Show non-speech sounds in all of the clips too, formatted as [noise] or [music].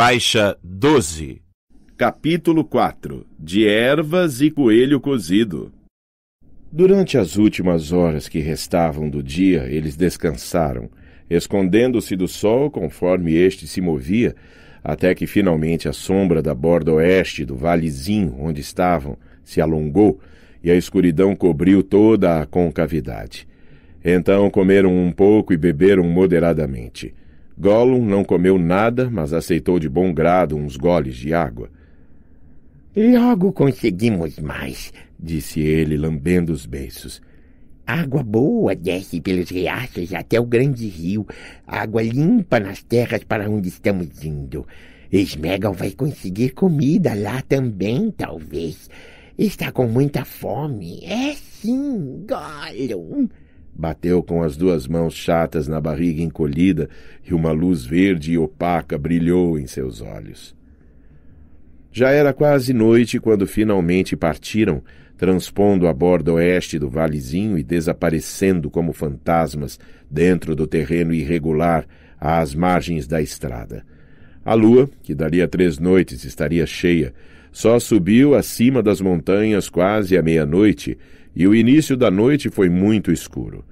Faixa 12 Capítulo 4 De ervas e coelho cozido Durante as últimas horas que restavam do dia, eles descansaram, escondendo-se do sol conforme este se movia, até que finalmente a sombra da borda oeste do valezinho onde estavam se alongou e a escuridão cobriu toda a concavidade. Então comeram um pouco e beberam moderadamente. Gollum não comeu nada, mas aceitou de bom grado uns goles de água. Logo conseguimos mais, disse ele, lambendo os beiços. Água boa desce pelos riachos até o grande rio, água limpa nas terras para onde estamos indo. Esmegal vai conseguir comida lá também, talvez. Está com muita fome. É sim, Gollum. Bateu com as duas mãos chatas na barriga encolhida e uma luz verde e opaca brilhou em seus olhos. Já era quase noite quando finalmente partiram, transpondo a borda oeste do valezinho e desaparecendo como fantasmas dentro do terreno irregular às margens da estrada. A lua, que dali a três noites estaria cheia, só subiu acima das montanhas quase à meia-noite, e o início da noite foi muito escuro.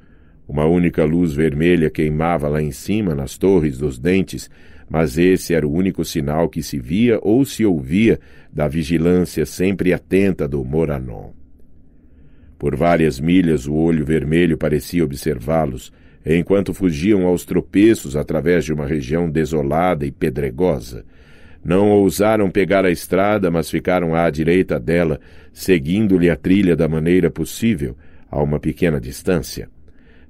Uma única luz vermelha queimava lá em cima nas torres dos dentes, mas esse era o único sinal que se via ou se ouvia da vigilância sempre atenta do Moranon. Por várias milhas o olho vermelho parecia observá-los, enquanto fugiam aos tropeços através de uma região desolada e pedregosa. Não ousaram pegar a estrada, mas ficaram à direita dela, seguindo-lhe a trilha da maneira possível, a uma pequena distância.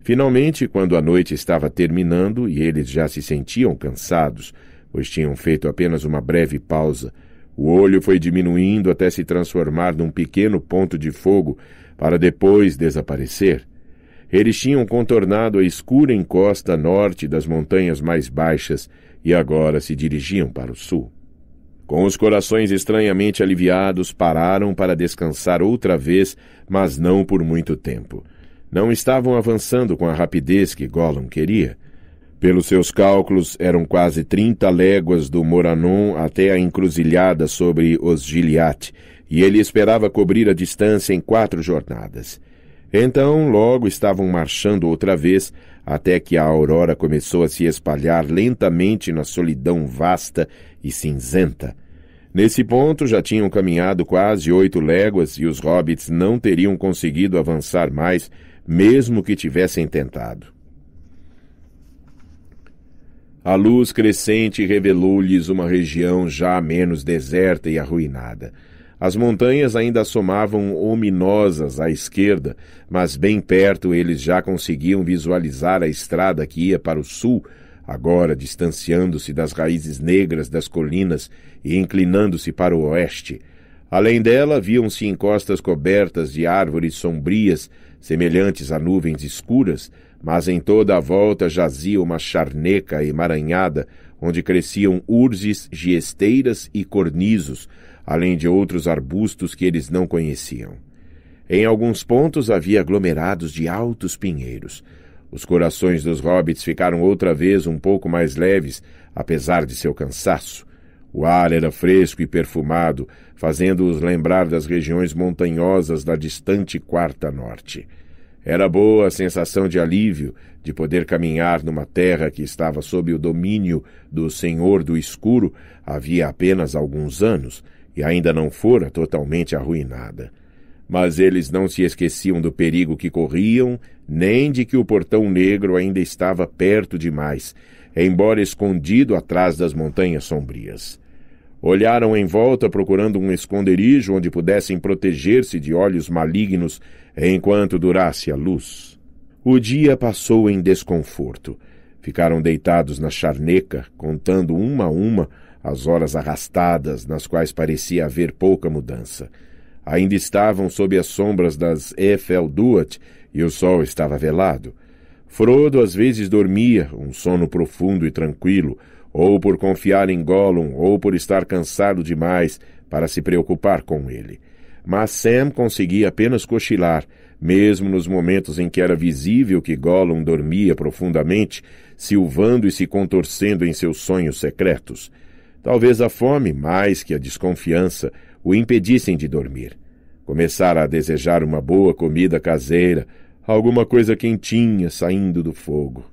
Finalmente, quando a noite estava terminando e eles já se sentiam cansados, pois tinham feito apenas uma breve pausa, o olho foi diminuindo até se transformar num pequeno ponto de fogo para depois desaparecer. Eles tinham contornado a escura encosta norte das montanhas mais baixas e agora se dirigiam para o sul. Com os corações estranhamente aliviados, pararam para descansar outra vez, mas não por muito tempo. Não estavam avançando com a rapidez que Gollum queria. Pelos seus cálculos, eram quase trinta léguas do Moranon até a encruzilhada sobre os Giliate, e ele esperava cobrir a distância em quatro jornadas. Então, logo estavam marchando outra vez, até que a aurora começou a se espalhar lentamente na solidão vasta e cinzenta. Nesse ponto já tinham caminhado quase oito léguas e os hobbits não teriam conseguido avançar mais, mesmo que tivessem tentado. A luz crescente revelou-lhes uma região já menos deserta e arruinada. As montanhas ainda assomavam ominosas à esquerda, mas bem perto eles já conseguiam visualizar a estrada que ia para o sul, agora distanciando-se das raízes negras das colinas e inclinando-se para o oeste. Além dela, viam-se encostas cobertas de árvores sombrias, semelhantes a nuvens escuras, mas em toda a volta jazia uma charneca emaranhada, onde cresciam urzes, giesteiras e cornisos além de outros arbustos que eles não conheciam. Em alguns pontos havia aglomerados de altos pinheiros. Os corações dos hobbits ficaram outra vez um pouco mais leves, apesar de seu cansaço. O ar era fresco e perfumado, fazendo-os lembrar das regiões montanhosas da distante Quarta Norte. Era boa a sensação de alívio de poder caminhar numa terra que estava sob o domínio do Senhor do Escuro havia apenas alguns anos, e ainda não fora totalmente arruinada. Mas eles não se esqueciam do perigo que corriam, nem de que o portão negro ainda estava perto demais, embora escondido atrás das montanhas sombrias. Olharam em volta procurando um esconderijo onde pudessem proteger-se de olhos malignos enquanto durasse a luz. O dia passou em desconforto. Ficaram deitados na charneca, contando uma a uma as horas arrastadas nas quais parecia haver pouca mudança. Ainda estavam sob as sombras das Eiffel Duat e o sol estava velado. Frodo às vezes dormia, um sono profundo e tranquilo, ou por confiar em Gollum, ou por estar cansado demais para se preocupar com ele. Mas Sam conseguia apenas cochilar, mesmo nos momentos em que era visível que Gollum dormia profundamente, silvando e se contorcendo em seus sonhos secretos. Talvez a fome, mais que a desconfiança, o impedissem de dormir. Começara a desejar uma boa comida caseira, alguma coisa quentinha saindo do fogo.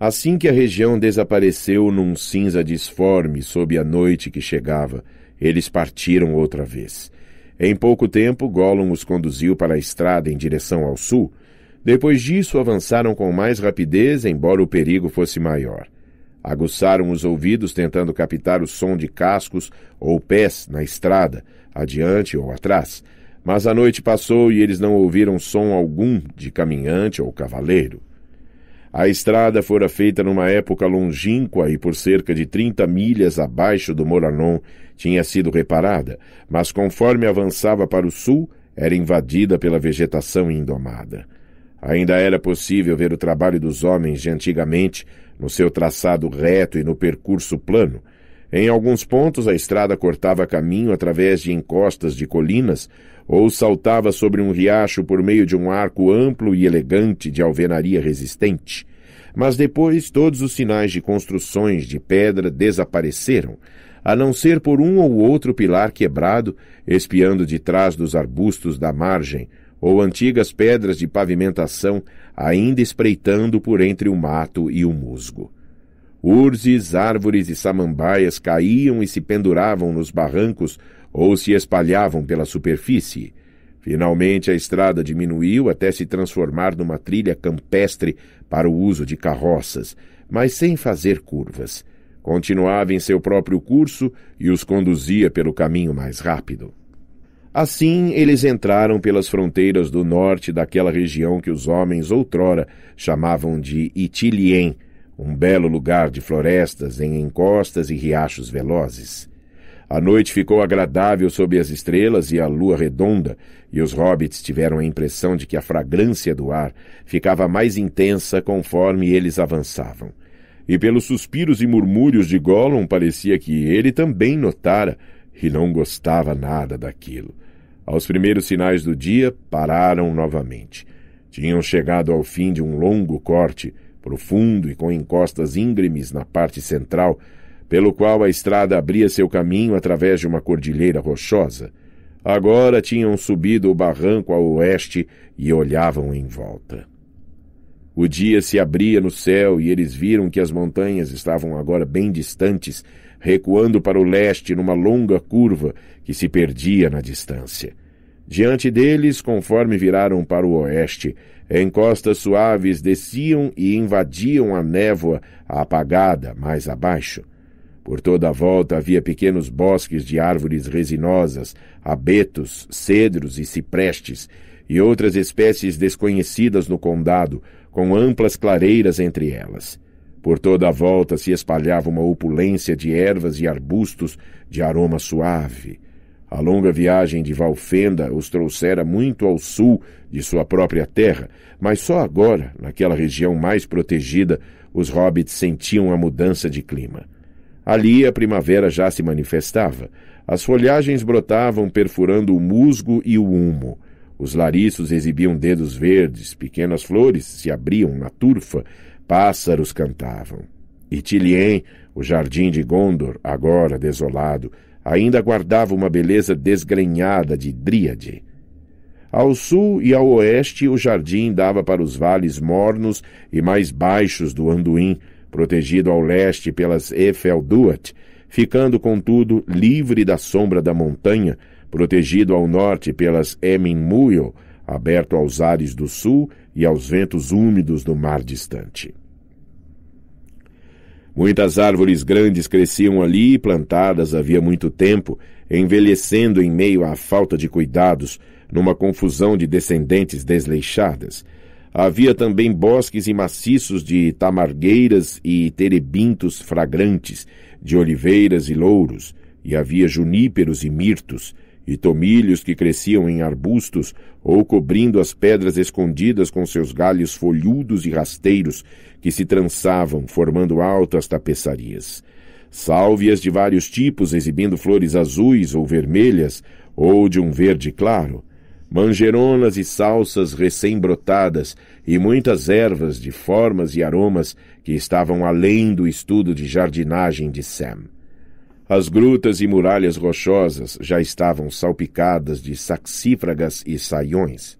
Assim que a região desapareceu num cinza disforme sob a noite que chegava, eles partiram outra vez. Em pouco tempo, Gollum os conduziu para a estrada em direção ao sul. Depois disso, avançaram com mais rapidez, embora o perigo fosse maior. Aguçaram os ouvidos tentando captar o som de cascos ou pés na estrada, adiante ou atrás. Mas a noite passou e eles não ouviram som algum de caminhante ou cavaleiro. A estrada fora feita numa época longínqua e por cerca de 30 milhas abaixo do Moranon tinha sido reparada, mas conforme avançava para o sul, era invadida pela vegetação indomada. Ainda era possível ver o trabalho dos homens de antigamente no seu traçado reto e no percurso plano. Em alguns pontos, a estrada cortava caminho através de encostas de colinas ou saltava sobre um riacho por meio de um arco amplo e elegante de alvenaria resistente. Mas depois todos os sinais de construções de pedra desapareceram, a não ser por um ou outro pilar quebrado, espiando de trás dos arbustos da margem, ou antigas pedras de pavimentação ainda espreitando por entre o mato e o musgo. Urzes, árvores e samambaias caíam e se penduravam nos barrancos ou se espalhavam pela superfície. Finalmente a estrada diminuiu até se transformar numa trilha campestre para o uso de carroças, mas sem fazer curvas. Continuava em seu próprio curso e os conduzia pelo caminho mais rápido. Assim, eles entraram pelas fronteiras do norte daquela região que os homens outrora chamavam de Itilien, um belo lugar de florestas em encostas e riachos velozes. A noite ficou agradável sob as estrelas e a lua redonda, e os hobbits tiveram a impressão de que a fragrância do ar ficava mais intensa conforme eles avançavam. E pelos suspiros e murmúrios de Gollum parecia que ele também notara e não gostava nada daquilo. Aos primeiros sinais do dia, pararam novamente. Tinham chegado ao fim de um longo corte, profundo e com encostas íngremes na parte central, pelo qual a estrada abria seu caminho através de uma cordilheira rochosa. Agora tinham subido o barranco ao oeste e olhavam em volta. O dia se abria no céu e eles viram que as montanhas estavam agora bem distantes recuando para o leste numa longa curva que se perdia na distância. Diante deles, conforme viraram para o oeste, encostas suaves desciam e invadiam a névoa apagada mais abaixo. Por toda a volta havia pequenos bosques de árvores resinosas, abetos, cedros e ciprestes, e outras espécies desconhecidas no condado, com amplas clareiras entre elas. Por toda a volta se espalhava uma opulência de ervas e arbustos de aroma suave. A longa viagem de Valfenda os trouxera muito ao sul de sua própria terra, mas só agora, naquela região mais protegida, os hobbits sentiam a mudança de clima. Ali a primavera já se manifestava. As folhagens brotavam perfurando o musgo e o humo. Os lariços exibiam dedos verdes, pequenas flores se abriam na turfa, pássaros cantavam. E Tilien, o jardim de Gondor, agora desolado, ainda guardava uma beleza desgrenhada de dríade. Ao sul e ao oeste, o jardim dava para os vales mornos e mais baixos do Anduin, protegido ao leste pelas Efelduat, ficando, contudo, livre da sombra da montanha, protegido ao norte pelas Eminmuil, aberto aos ares do sul, e aos ventos úmidos do mar distante. Muitas árvores grandes cresciam ali, plantadas havia muito tempo, envelhecendo em meio à falta de cuidados, numa confusão de descendentes desleixadas. Havia também bosques e maciços de tamargueiras e terebintos fragrantes, de oliveiras e louros, e havia juníperos e mirtos, e tomilhos que cresciam em arbustos ou cobrindo as pedras escondidas com seus galhos folhudos e rasteiros que se trançavam, formando altas tapeçarias. Sálvias de vários tipos exibindo flores azuis ou vermelhas ou de um verde claro, mangeronas e salsas recém-brotadas e muitas ervas de formas e aromas que estavam além do estudo de jardinagem de Sam. As grutas e muralhas rochosas já estavam salpicadas de saxífragas e saiões.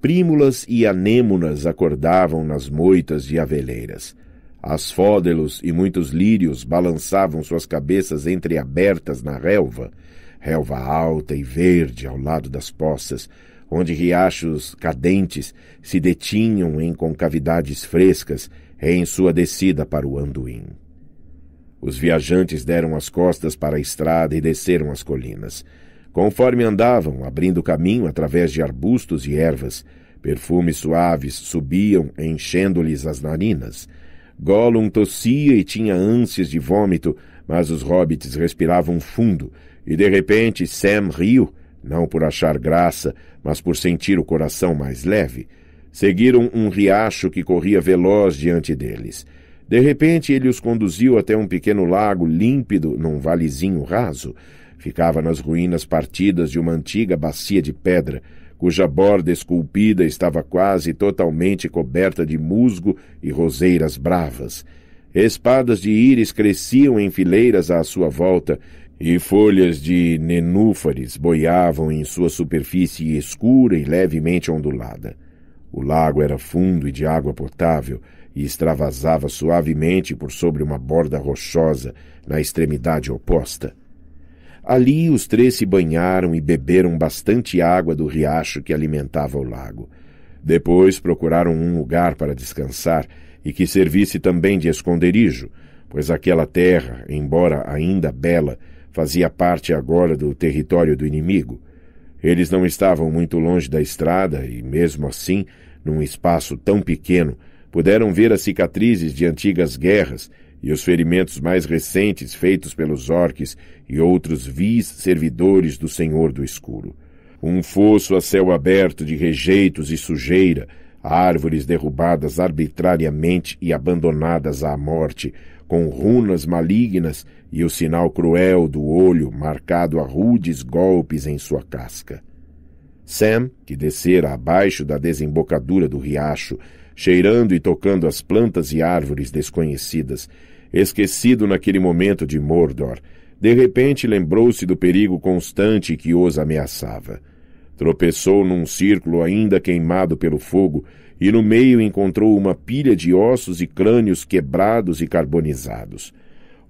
Prímulas e anêmonas acordavam nas moitas de aveleiras. Asfódelos e muitos lírios balançavam suas cabeças entreabertas na relva, relva alta e verde ao lado das poças, onde riachos cadentes se detinham em concavidades frescas em sua descida para o anduim. Os viajantes deram as costas para a estrada e desceram as colinas. Conforme andavam, abrindo caminho através de arbustos e ervas, perfumes suaves subiam, enchendo-lhes as narinas. Gollum tossia e tinha ânsias de vômito, mas os hobbits respiravam fundo, e de repente Sam riu, não por achar graça, mas por sentir o coração mais leve. Seguiram um riacho que corria veloz diante deles. De repente, ele os conduziu até um pequeno lago límpido, num valezinho raso. Ficava nas ruínas partidas de uma antiga bacia de pedra, cuja borda esculpida estava quase totalmente coberta de musgo e roseiras bravas. Espadas de íris cresciam em fileiras à sua volta, e folhas de nenúfares boiavam em sua superfície escura e levemente ondulada. O lago era fundo e de água potável, e extravasava suavemente por sobre uma borda rochosa na extremidade oposta. Ali os três se banharam e beberam bastante água do riacho que alimentava o lago. Depois procuraram um lugar para descansar e que servisse também de esconderijo, pois aquela terra, embora ainda bela, fazia parte agora do território do inimigo. Eles não estavam muito longe da estrada e, mesmo assim, num espaço tão pequeno, Puderam ver as cicatrizes de antigas guerras e os ferimentos mais recentes feitos pelos orques e outros vis servidores do Senhor do Escuro. Um fosso a céu aberto de rejeitos e sujeira, árvores derrubadas arbitrariamente e abandonadas à morte, com runas malignas e o sinal cruel do olho marcado a rudes golpes em sua casca. Sam, que descera abaixo da desembocadura do riacho, cheirando e tocando as plantas e árvores desconhecidas, esquecido naquele momento de Mordor. De repente lembrou-se do perigo constante que os ameaçava. Tropeçou num círculo ainda queimado pelo fogo e no meio encontrou uma pilha de ossos e crânios quebrados e carbonizados.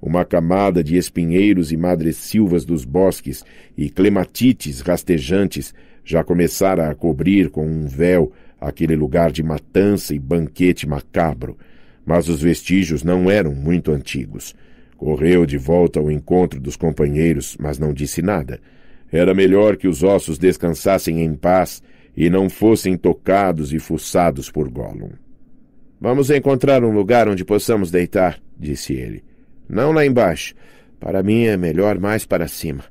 Uma camada de espinheiros e madressilvas dos bosques e clematites rastejantes já começara a cobrir com um véu aquele lugar de matança e banquete macabro, mas os vestígios não eram muito antigos. Correu de volta ao encontro dos companheiros, mas não disse nada. Era melhor que os ossos descansassem em paz e não fossem tocados e fuçados por Gollum. Vamos encontrar um lugar onde possamos deitar, disse ele. Não lá embaixo. Para mim é melhor mais para cima.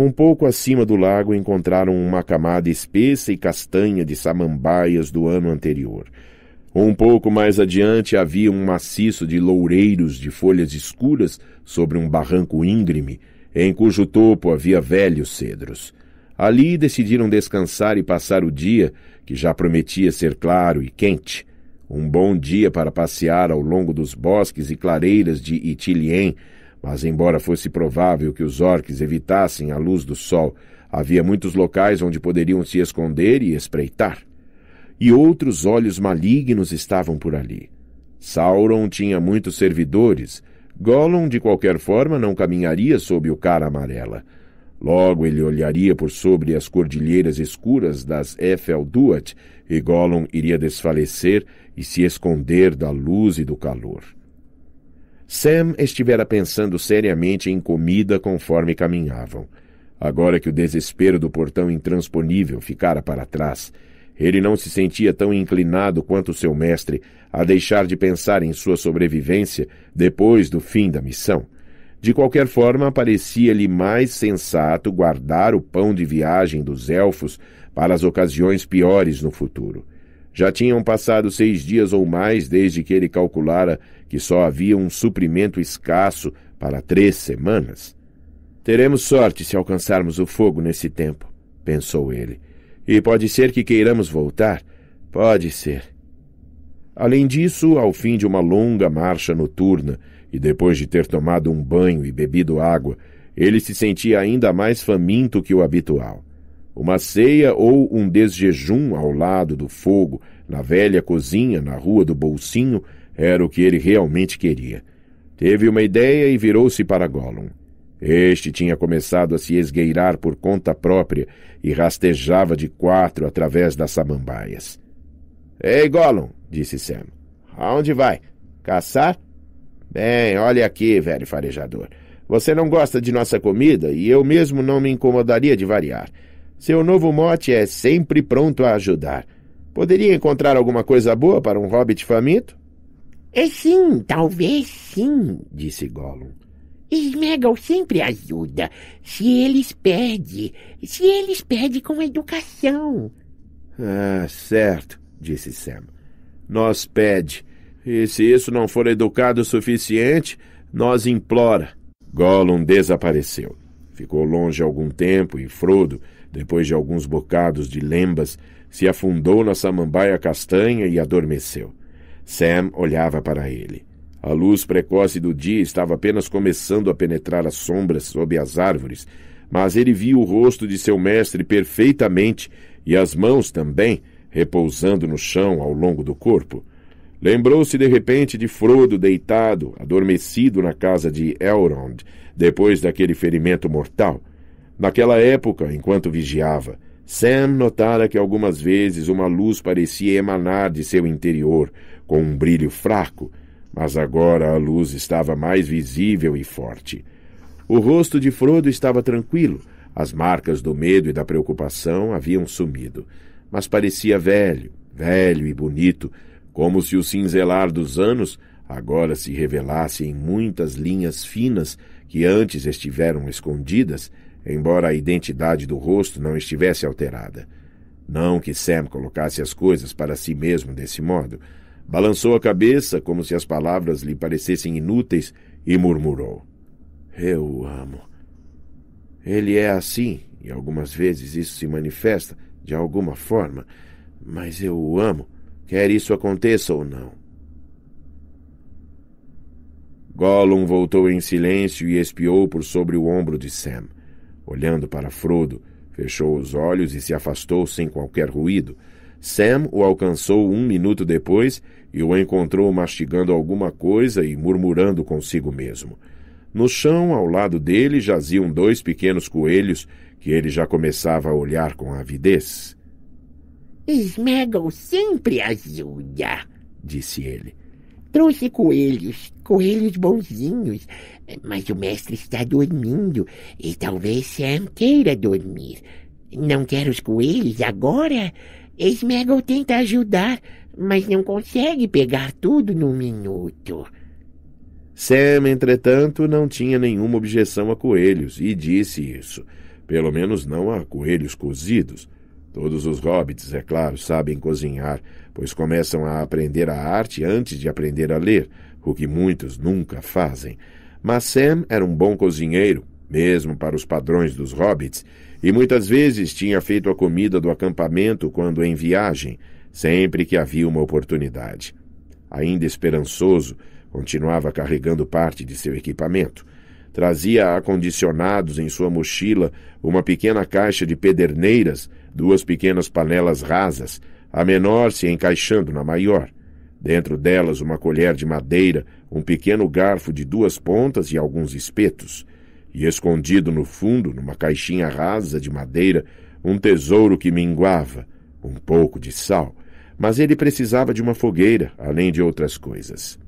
Um pouco acima do lago encontraram uma camada espessa e castanha de samambaias do ano anterior. Um pouco mais adiante havia um maciço de loureiros de folhas escuras sobre um barranco íngreme, em cujo topo havia velhos cedros. Ali decidiram descansar e passar o dia, que já prometia ser claro e quente. Um bom dia para passear ao longo dos bosques e clareiras de Itilien, mas, embora fosse provável que os orques evitassem a luz do sol, havia muitos locais onde poderiam se esconder e espreitar. E outros olhos malignos estavam por ali. Sauron tinha muitos servidores. Gollum, de qualquer forma, não caminharia sob o cara amarela. Logo ele olharia por sobre as cordilheiras escuras das Efelduat, e Gollum iria desfalecer e se esconder da luz e do calor. Sam estivera pensando seriamente em comida conforme caminhavam. Agora que o desespero do portão intransponível ficara para trás, ele não se sentia tão inclinado quanto seu mestre a deixar de pensar em sua sobrevivência depois do fim da missão. De qualquer forma, parecia-lhe mais sensato guardar o pão de viagem dos elfos para as ocasiões piores no futuro. Já tinham passado seis dias ou mais desde que ele calculara que só havia um suprimento escasso para três semanas. Teremos sorte se alcançarmos o fogo nesse tempo, pensou ele. E pode ser que queiramos voltar? Pode ser. Além disso, ao fim de uma longa marcha noturna, e depois de ter tomado um banho e bebido água, ele se sentia ainda mais faminto que o habitual. Uma ceia ou um desjejum ao lado do fogo, na velha cozinha, na rua do Bolsinho, era o que ele realmente queria. Teve uma ideia e virou-se para Gollum. Este tinha começado a se esgueirar por conta própria e rastejava de quatro através das samambaias. Ei, Gollum, disse Sam. Aonde vai? Caçar? Bem, olha aqui, velho farejador. Você não gosta de nossa comida e eu mesmo não me incomodaria de variar. Seu novo mote é sempre pronto a ajudar. Poderia encontrar alguma coisa boa para um hobbit faminto? É sim, talvez sim, disse Gollum. Smeagol sempre ajuda, se eles pede, se eles pede com educação. Ah, certo, disse Sam. Nós pede, e se isso não for educado o suficiente, nós implora. Gollum desapareceu. Ficou longe algum tempo e Frodo, depois de alguns bocados de lembas, se afundou na samambaia castanha e adormeceu. Sam olhava para ele. A luz precoce do dia estava apenas começando a penetrar as sombras sob as árvores, mas ele viu o rosto de seu mestre perfeitamente e as mãos também, repousando no chão ao longo do corpo. Lembrou-se de repente de Frodo deitado, adormecido na casa de Elrond, depois daquele ferimento mortal. Naquela época, enquanto vigiava, Sam notara que algumas vezes uma luz parecia emanar de seu interior, com um brilho fraco, mas agora a luz estava mais visível e forte. O rosto de Frodo estava tranquilo, as marcas do medo e da preocupação haviam sumido, mas parecia velho, velho e bonito, como se o cinzelar dos anos agora se revelasse em muitas linhas finas que antes estiveram escondidas embora a identidade do rosto não estivesse alterada. Não que Sam colocasse as coisas para si mesmo desse modo. Balançou a cabeça, como se as palavras lhe parecessem inúteis, e murmurou: Eu o amo. Ele é assim, e algumas vezes isso se manifesta de alguma forma, mas eu o amo, quer isso aconteça ou não. Gollum voltou em silêncio e espiou por sobre o ombro de Sam. Olhando para Frodo, fechou os olhos e se afastou sem qualquer ruído. Sam o alcançou um minuto depois e o encontrou mastigando alguma coisa e murmurando consigo mesmo. No chão, ao lado dele, jaziam dois pequenos coelhos que ele já começava a olhar com avidez. Smeggle sempre ajuda, disse ele. Trouxe coelhos, coelhos bonzinhos, mas o mestre está dormindo e talvez Sam queira dormir. Não quer os coelhos agora? Smeggle tenta ajudar, mas não consegue pegar tudo num minuto. Sam, entretanto, não tinha nenhuma objeção a coelhos e disse isso. Pelo menos não a coelhos cozidos. Todos os hobbits, é claro, sabem cozinhar, pois começam a aprender a arte antes de aprender a ler, o que muitos nunca fazem. Mas Sam era um bom cozinheiro, mesmo para os padrões dos hobbits, e muitas vezes tinha feito a comida do acampamento quando em viagem, sempre que havia uma oportunidade. Ainda esperançoso, continuava carregando parte de seu equipamento. Trazia acondicionados em sua mochila uma pequena caixa de pederneiras, duas pequenas panelas rasas, a menor se encaixando na maior. Dentro delas, uma colher de madeira, um pequeno garfo de duas pontas e alguns espetos. E escondido no fundo, numa caixinha rasa de madeira, um tesouro que minguava, um pouco de sal. Mas ele precisava de uma fogueira, além de outras coisas.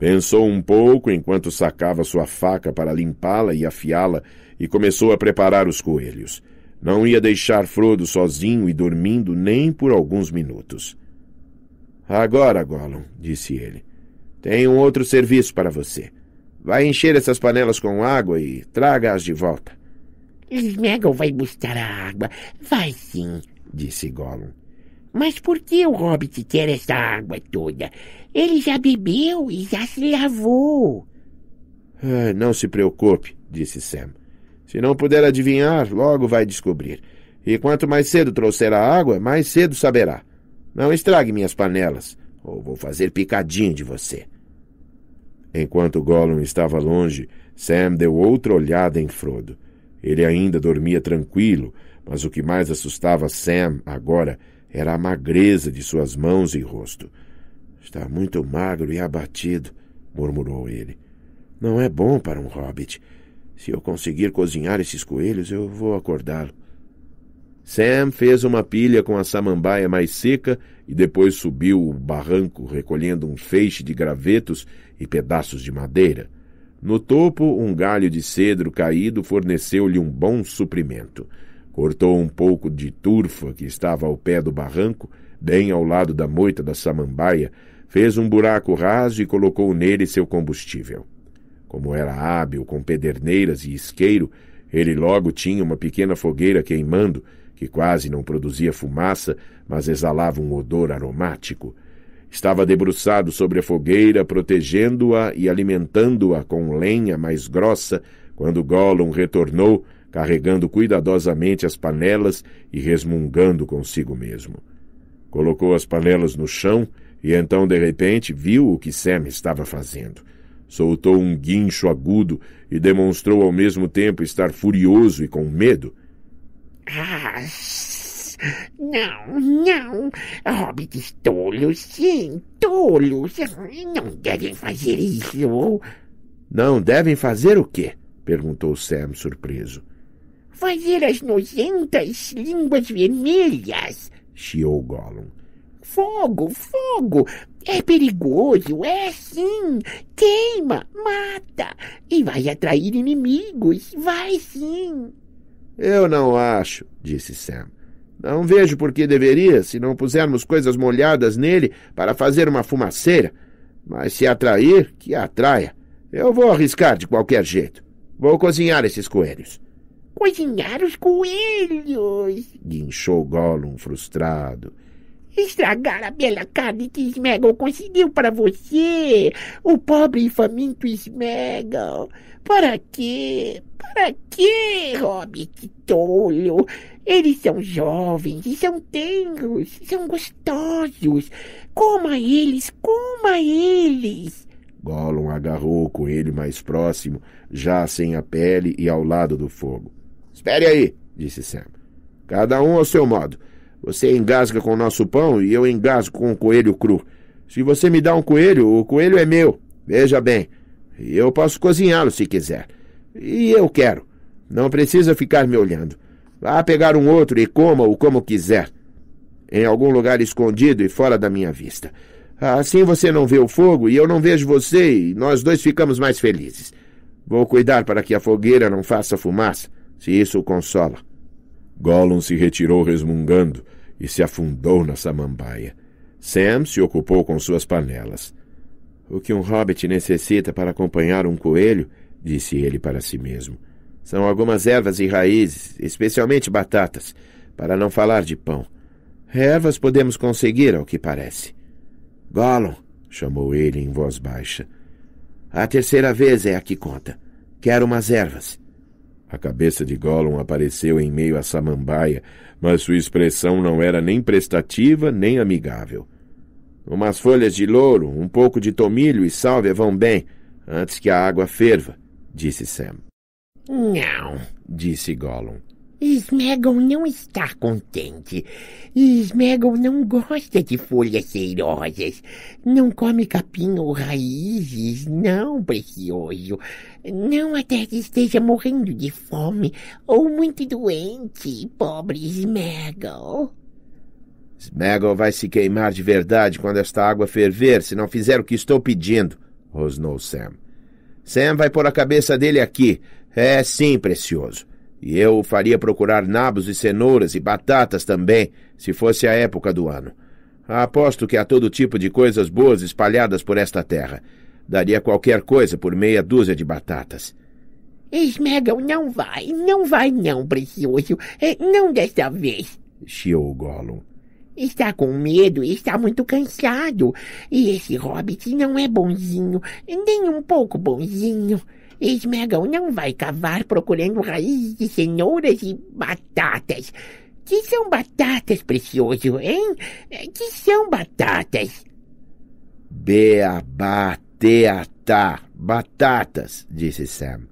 Pensou um pouco enquanto sacava sua faca para limpá-la e afiá-la e começou a preparar os coelhos. Não ia deixar Frodo sozinho e dormindo nem por alguns minutos. Agora, Gollum, disse ele, tenho outro serviço para você. Vai encher essas panelas com água e traga-as de volta. Smeagol vai buscar a água. Vai sim, disse Gollum. Mas por que o hobbit quer essa água toda? Ele já bebeu e já se lavou. Ah, não se preocupe, disse Sam. Se não puder adivinhar, logo vai descobrir. E quanto mais cedo trouxer a água, mais cedo saberá. Não estrague minhas panelas, ou vou fazer picadinho de você. Enquanto Gollum estava longe, Sam deu outra olhada em Frodo. Ele ainda dormia tranquilo, mas o que mais assustava Sam agora era a magreza de suas mãos e rosto. Está muito magro e abatido, murmurou ele. Não é bom para um hobbit. Se eu conseguir cozinhar esses coelhos, eu vou acordá-lo. Sam fez uma pilha com a samambaia mais seca e depois subiu o barranco recolhendo um feixe de gravetos e pedaços de madeira. No topo, um galho de cedro caído forneceu-lhe um bom suprimento. Cortou um pouco de turfa que estava ao pé do barranco, bem ao lado da moita da samambaia, fez um buraco raso e colocou nele seu combustível. Como era hábil com pederneiras e isqueiro, ele logo tinha uma pequena fogueira queimando, que quase não produzia fumaça, mas exalava um odor aromático. Estava debruçado sobre a fogueira, protegendo-a e alimentando-a com lenha mais grossa, quando Gollum retornou, carregando cuidadosamente as panelas e resmungando consigo mesmo. Colocou as panelas no chão e então, de repente, viu o que Sam estava fazendo — Soltou um guincho agudo e demonstrou ao mesmo tempo estar furioso e com medo. Ah, não, não, hobbits tolos, sim, tolos, não devem fazer isso. Não devem fazer o quê? perguntou Sam surpreso. Fazer as nojentas línguas vermelhas, chiou Gollum. Fogo, fogo! É perigoso, é sim! Queima, mata! E vai atrair inimigos, vai sim! Eu não acho, disse Sam. Não vejo por que deveria, se não pusermos coisas molhadas nele para fazer uma fumaceira. Mas se atrair, que atraia. Eu vou arriscar de qualquer jeito. Vou cozinhar esses coelhos. Cozinhar os coelhos! guinchou Gollum frustrado. Estragar a bela carne que Smegol conseguiu para você! O pobre e faminto Smegol. Para quê? Para quê, Hobbit Que tolo! Eles são jovens e são tenros, são gostosos! Coma eles, coma eles! Gollum agarrou o coelho mais próximo, já sem a pele e ao lado do fogo. Espere aí, disse Sam. Cada um ao seu modo. Você engasga com o nosso pão e eu engasgo com o coelho cru. Se você me dá um coelho, o coelho é meu. Veja bem. Eu posso cozinhá-lo se quiser. E eu quero. Não precisa ficar me olhando. Vá pegar um outro e coma-o como quiser. Em algum lugar escondido e fora da minha vista. Assim você não vê o fogo e eu não vejo você e nós dois ficamos mais felizes. Vou cuidar para que a fogueira não faça fumaça, se isso o consola. Gollum se retirou resmungando e se afundou na samambaia. Sam se ocupou com suas panelas. O que um hobbit necessita para acompanhar um coelho, disse ele para si mesmo, são algumas ervas e raízes, especialmente batatas, para não falar de pão. Ervas podemos conseguir, ao que parece. Gollum, chamou ele em voz baixa. A terceira vez é a que conta. Quero umas ervas. A cabeça de Gollum apareceu em meio à samambaia, mas sua expressão não era nem prestativa nem amigável. Umas folhas de louro, um pouco de tomilho e sálvia vão bem, antes que a água ferva, disse Sam. Não, disse Gollum. Smegol não está contente. Smegol não gosta de folhas cheirosas. Não come capim ou raízes, não, precioso. Não até que esteja morrendo de fome ou muito doente, pobre Smegol. Smegol vai se queimar de verdade quando esta água ferver, se não fizer o que estou pedindo, rosnou Sam. Sam vai pôr a cabeça dele aqui. É sim, precioso. E eu o faria procurar nabos e cenouras e batatas também, se fosse a época do ano. Aposto que há todo tipo de coisas boas espalhadas por esta terra. Daria qualquer coisa por meia dúzia de batatas. Esmegam, não vai, não vai não, precioso. Eh, não desta vez. Chiou o Gollum. Está com medo e está muito cansado. E esse hobbit não é bonzinho, nem um pouco bonzinho. Esmegão não vai cavar procurando raízes de cenouras e batatas. Que são batatas, precioso, hein? Que são batatas? Beabateatá, batatas, disse Sam.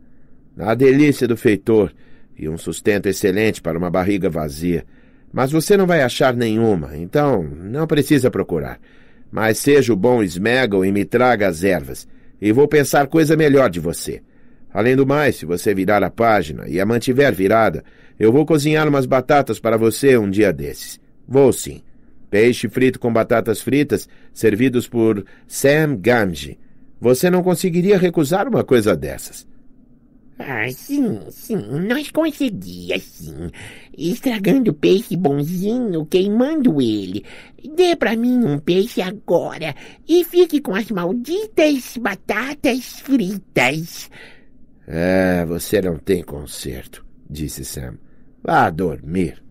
A delícia do feitor e um sustento excelente para uma barriga vazia. Mas você não vai achar nenhuma, então não precisa procurar. Mas seja o bom Smeggle e me traga as ervas, e vou pensar coisa melhor de você. Além do mais, se você virar a página e a mantiver virada, eu vou cozinhar umas batatas para você um dia desses. Vou sim. Peixe frito com batatas fritas, servidos por Sam Gamgee. Você não conseguiria recusar uma coisa dessas. Ah, sim, sim, nós conseguimos, sim. Estragando o peixe bonzinho, queimando ele. Dê para mim um peixe agora e fique com as malditas batatas fritas. É, você não tem conserto, disse Sam. Vá dormir.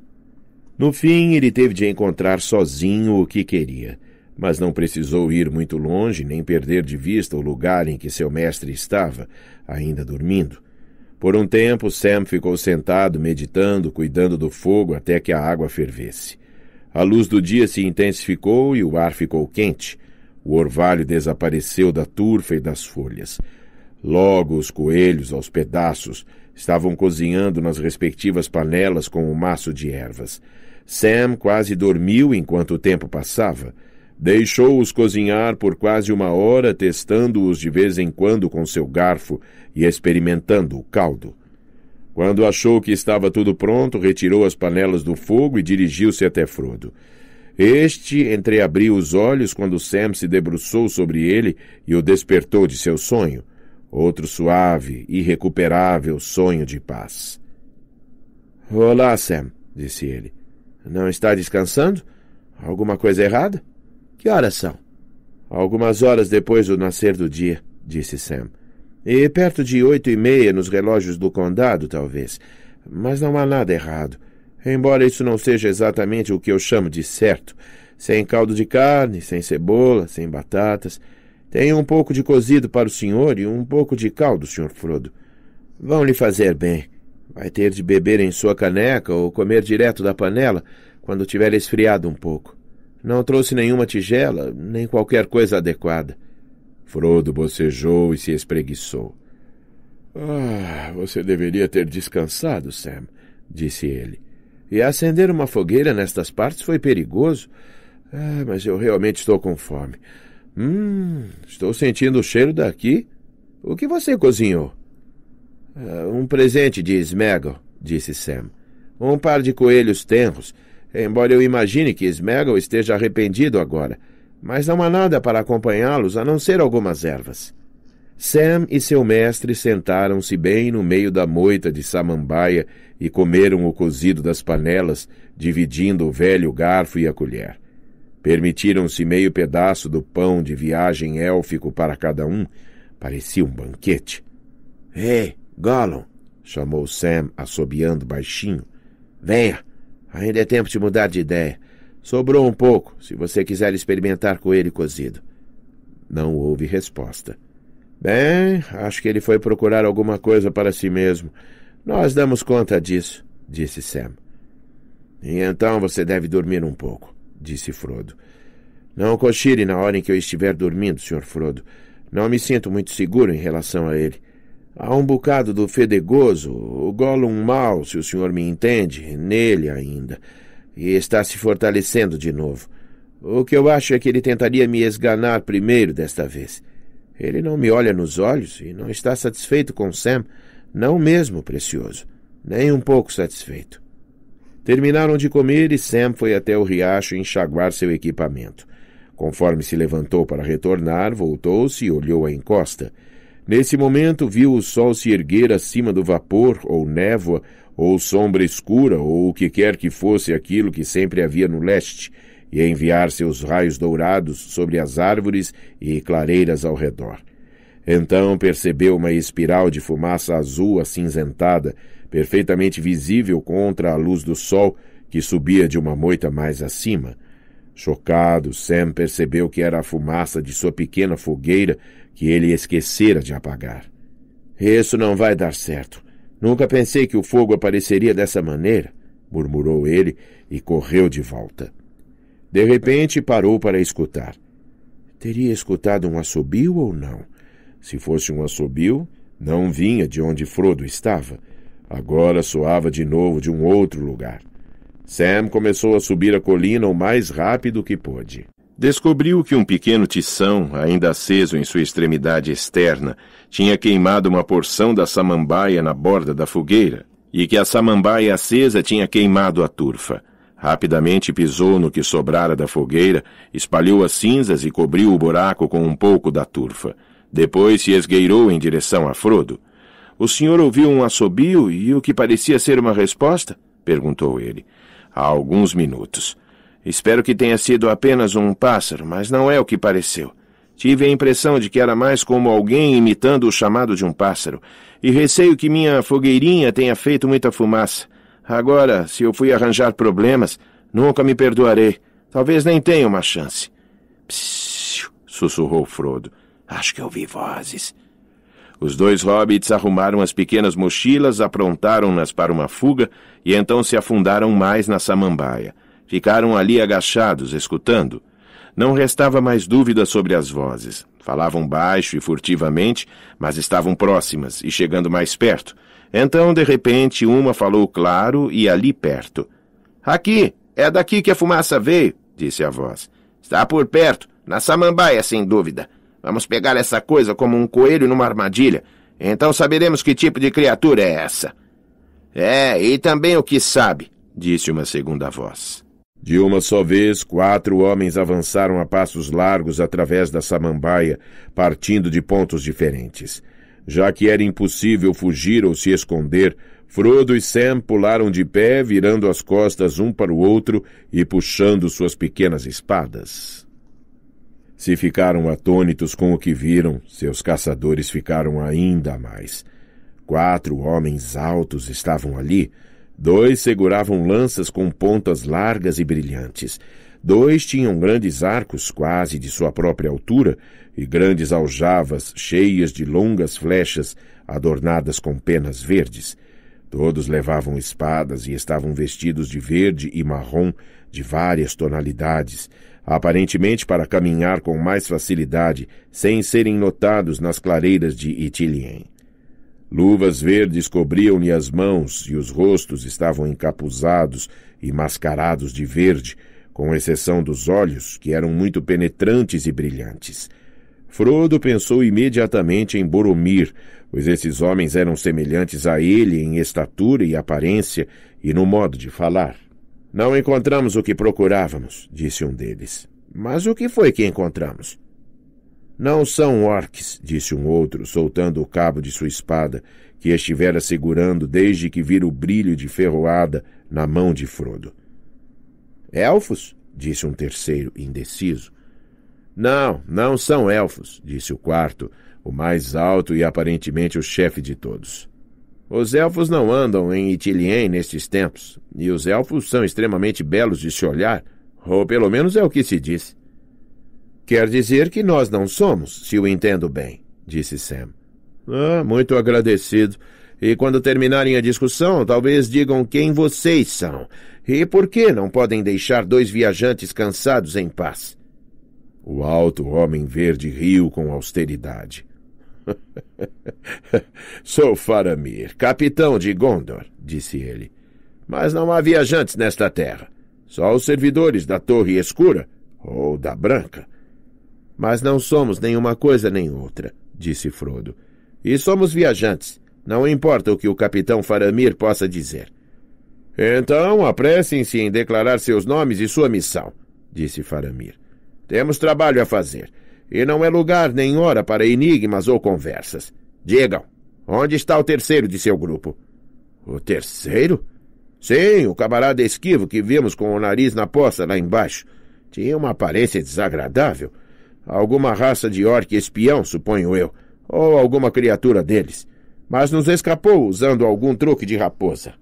No fim, ele teve de encontrar sozinho o que queria, mas não precisou ir muito longe nem perder de vista o lugar em que seu mestre estava, ainda dormindo. Por um tempo, Sam ficou sentado, meditando, cuidando do fogo até que a água fervesse. A luz do dia se intensificou e o ar ficou quente. O orvalho desapareceu da turfa e das folhas. Logo, os coelhos, aos pedaços, estavam cozinhando nas respectivas panelas com um maço de ervas. Sam quase dormiu enquanto o tempo passava. Deixou-os cozinhar por quase uma hora, testando-os de vez em quando com seu garfo e experimentando o caldo. Quando achou que estava tudo pronto, retirou as panelas do fogo e dirigiu-se até Frodo. Este entreabriu os olhos quando Sam se debruçou sobre ele e o despertou de seu sonho outro suave, irrecuperável sonho de paz. Olá, Sam, disse ele. Não está descansando? Alguma coisa errada? Que horas são? Algumas horas depois do nascer do dia, disse Sam. E perto de oito e meia nos relógios do condado, talvez. Mas não há nada errado. Embora isso não seja exatamente o que eu chamo de certo. Sem caldo de carne, sem cebola, sem batatas. Tenho um pouco de cozido para o senhor e um pouco de caldo, senhor Frodo. Vão lhe fazer bem. Vai ter de beber em sua caneca ou comer direto da panela quando tiver esfriado um pouco. Não trouxe nenhuma tigela, nem qualquer coisa adequada. Frodo bocejou e se espreguiçou. Ah, você deveria ter descansado, Sam, disse ele. E acender uma fogueira nestas partes foi perigoso. Ah, mas eu realmente estou com fome. Hum, estou sentindo o cheiro daqui. O que você cozinhou? É, um presente de Smeggle, disse Sam. Um par de coelhos tenros, embora eu imagine que Smeggle esteja arrependido agora. Mas não há nada para acompanhá-los a não ser algumas ervas. Sam e seu mestre sentaram-se bem no meio da moita de samambaia e comeram o cozido das panelas, dividindo o velho garfo e a colher. Permitiram-se meio pedaço do pão de viagem élfico para cada um. Parecia um banquete. Ei, Gollum! chamou Sam, assobiando baixinho. Venha! Ainda é tempo de mudar de ideia. Sobrou um pouco, se você quiser experimentar coelho cozido. Não houve resposta. Bem, acho que ele foi procurar alguma coisa para si mesmo. Nós damos conta disso, disse Sam. E então você deve dormir um pouco disse Frodo. Não cochile na hora em que eu estiver dormindo, Sr. Frodo. Não me sinto muito seguro em relação a ele. Há um bocado do fedegoso, o Gollum mau, se o senhor me entende, nele ainda. E está se fortalecendo de novo. O que eu acho é que ele tentaria me esganar primeiro desta vez. Ele não me olha nos olhos e não está satisfeito com Sam, não mesmo, precioso. Nem um pouco satisfeito. Terminaram de comer e Sam foi até o riacho enxaguar seu equipamento. Conforme se levantou para retornar, voltou-se e olhou a encosta. Nesse momento, viu o sol se erguer acima do vapor, ou névoa, ou sombra escura, ou o que quer que fosse aquilo que sempre havia no leste, e enviar seus raios dourados sobre as árvores e clareiras ao redor. Então percebeu uma espiral de fumaça azul acinzentada, perfeitamente visível contra a luz do sol que subia de uma moita mais acima. Chocado, Sam percebeu que era a fumaça de sua pequena fogueira que ele esquecera de apagar. Isso não vai dar certo. Nunca pensei que o fogo apareceria dessa maneira, murmurou ele e correu de volta. De repente parou para escutar. Teria escutado um assobio ou não? Se fosse um assobio, não vinha de onde Frodo estava. Agora soava de novo de um outro lugar. Sam começou a subir a colina o mais rápido que pôde. Descobriu que um pequeno tição, ainda aceso em sua extremidade externa, tinha queimado uma porção da samambaia na borda da fogueira, e que a samambaia acesa tinha queimado a turfa. Rapidamente pisou no que sobrara da fogueira, espalhou as cinzas e cobriu o buraco com um pouco da turfa. Depois se esgueirou em direção a Frodo. O senhor ouviu um assobio e o que parecia ser uma resposta? perguntou ele. Há alguns minutos. Espero que tenha sido apenas um pássaro, mas não é o que pareceu. Tive a impressão de que era mais como alguém imitando o chamado de um pássaro, e receio que minha fogueirinha tenha feito muita fumaça. Agora, se eu fui arranjar problemas, nunca me perdoarei. Talvez nem tenha uma chance. Psiu, sussurrou Frodo. Acho que ouvi vozes. Os dois hobbits arrumaram as pequenas mochilas, aprontaram-nas para uma fuga e então se afundaram mais na samambaia. Ficaram ali agachados, escutando. Não restava mais dúvida sobre as vozes. Falavam baixo e furtivamente, mas estavam próximas e chegando mais perto. Então, de repente, uma falou claro e ali perto. Aqui! É daqui que a fumaça veio! disse a voz. Está por perto, na samambaia, sem dúvida. Vamos pegar essa coisa como um coelho numa armadilha. Então saberemos que tipo de criatura é essa. É, e também o que sabe, disse uma segunda voz. De uma só vez, quatro homens avançaram a passos largos através da samambaia, partindo de pontos diferentes. Já que era impossível fugir ou se esconder, Frodo e Sam pularam de pé, virando as costas um para o outro e puxando suas pequenas espadas. Se ficaram atônitos com o que viram, seus caçadores ficaram ainda mais. Quatro homens altos estavam ali. Dois seguravam lanças com pontas largas e brilhantes. Dois tinham grandes arcos, quase de sua própria altura, e grandes aljavas cheias de longas flechas adornadas com penas verdes. Todos levavam espadas e estavam vestidos de verde e marrom de várias tonalidades, aparentemente para caminhar com mais facilidade, sem serem notados nas clareiras de Itilien. Luvas verdes cobriam-lhe as mãos e os rostos estavam encapuzados e mascarados de verde, com exceção dos olhos, que eram muito penetrantes e brilhantes. Frodo pensou imediatamente em Boromir, pois esses homens eram semelhantes a ele em estatura e aparência e no modo de falar. Não encontramos o que procurávamos, disse um deles. Mas o que foi que encontramos? Não são orques, disse um outro, soltando o cabo de sua espada, que estivera segurando desde que vira o brilho de ferroada na mão de Frodo. Elfos? disse um terceiro, indeciso. Não, não são elfos, disse o quarto, o mais alto e aparentemente o chefe de todos. Os elfos não andam em Itilien nestes tempos, e os elfos são extremamente belos de se olhar, ou pelo menos é o que se diz. Quer dizer que nós não somos, se o entendo bem, disse Sam. Ah, muito agradecido. E quando terminarem a discussão, talvez digam quem vocês são e por que não podem deixar dois viajantes cansados em paz. O alto homem verde riu com austeridade. [laughs] Sou Faramir, capitão de Gondor, disse ele. Mas não há viajantes nesta terra. Só os servidores da Torre Escura ou da Branca. Mas não somos nenhuma coisa nem outra, disse Frodo. E somos viajantes. Não importa o que o capitão Faramir possa dizer. Então, apressem-se em declarar seus nomes e sua missão, disse Faramir. Temos trabalho a fazer e não é lugar nem hora para enigmas ou conversas. Digam, onde está o terceiro de seu grupo? O terceiro? Sim, o camarada esquivo que vimos com o nariz na poça lá embaixo. Tinha uma aparência desagradável. Alguma raça de orc espião, suponho eu, ou alguma criatura deles. Mas nos escapou usando algum truque de raposa.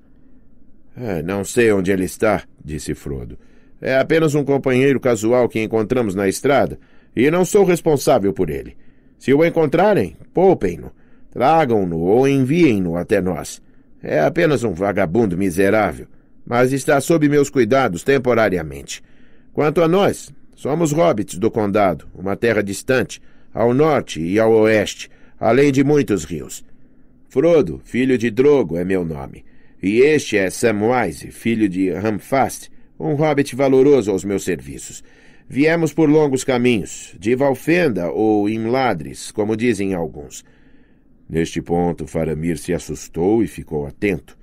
É, não sei onde ele está, disse Frodo. É apenas um companheiro casual que encontramos na estrada, e não sou responsável por ele. Se o encontrarem, poupem-no, tragam-no ou enviem-no até nós. É apenas um vagabundo miserável, mas está sob meus cuidados temporariamente. Quanto a nós, somos hobbits do condado, uma terra distante, ao norte e ao oeste, além de muitos rios. Frodo, filho de Drogo, é meu nome. E este é Samwise, filho de Ramfast, um hobbit valoroso aos meus serviços. Viemos por longos caminhos, de Valfenda ou em Ladres, como dizem alguns. Neste ponto, Faramir se assustou e ficou atento.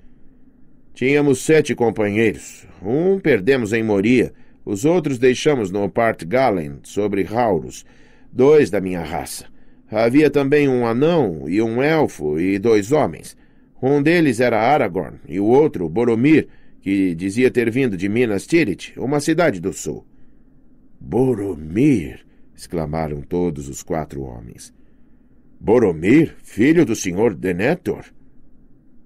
Tínhamos sete companheiros. Um perdemos em Moria, os outros deixamos no Part Galen, sobre Rauros, dois da minha raça. Havia também um anão e um elfo e dois homens. Um deles era Aragorn e o outro Boromir, que dizia ter vindo de Minas Tirith, uma cidade do sul. Boromir! exclamaram todos os quatro homens. Boromir, filho do senhor Denethor?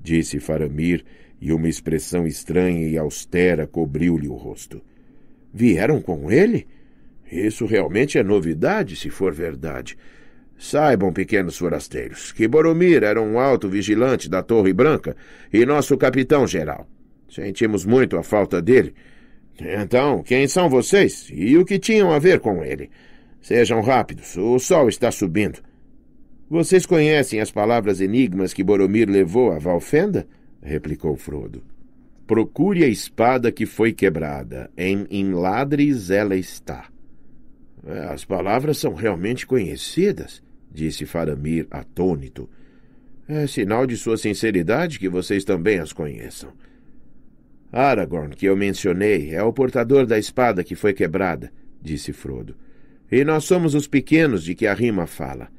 disse Faramir, e uma expressão estranha e austera cobriu-lhe o rosto. Vieram com ele? Isso realmente é novidade, se for verdade. Saibam, pequenos forasteiros, que Boromir era um alto vigilante da Torre Branca e nosso capitão-geral. Sentimos muito a falta dele então, quem são vocês e o que tinham a ver com ele? Sejam rápidos, o sol está subindo. Vocês conhecem as palavras enigmas que Boromir levou a Valfenda? replicou Frodo. Procure a espada que foi quebrada. Em Imladris ela está. As palavras são realmente conhecidas, disse Faramir atônito. É sinal de sua sinceridade que vocês também as conheçam. Aragorn, que eu mencionei, é o portador da espada que foi quebrada, disse Frodo. E nós somos os pequenos de que a rima fala.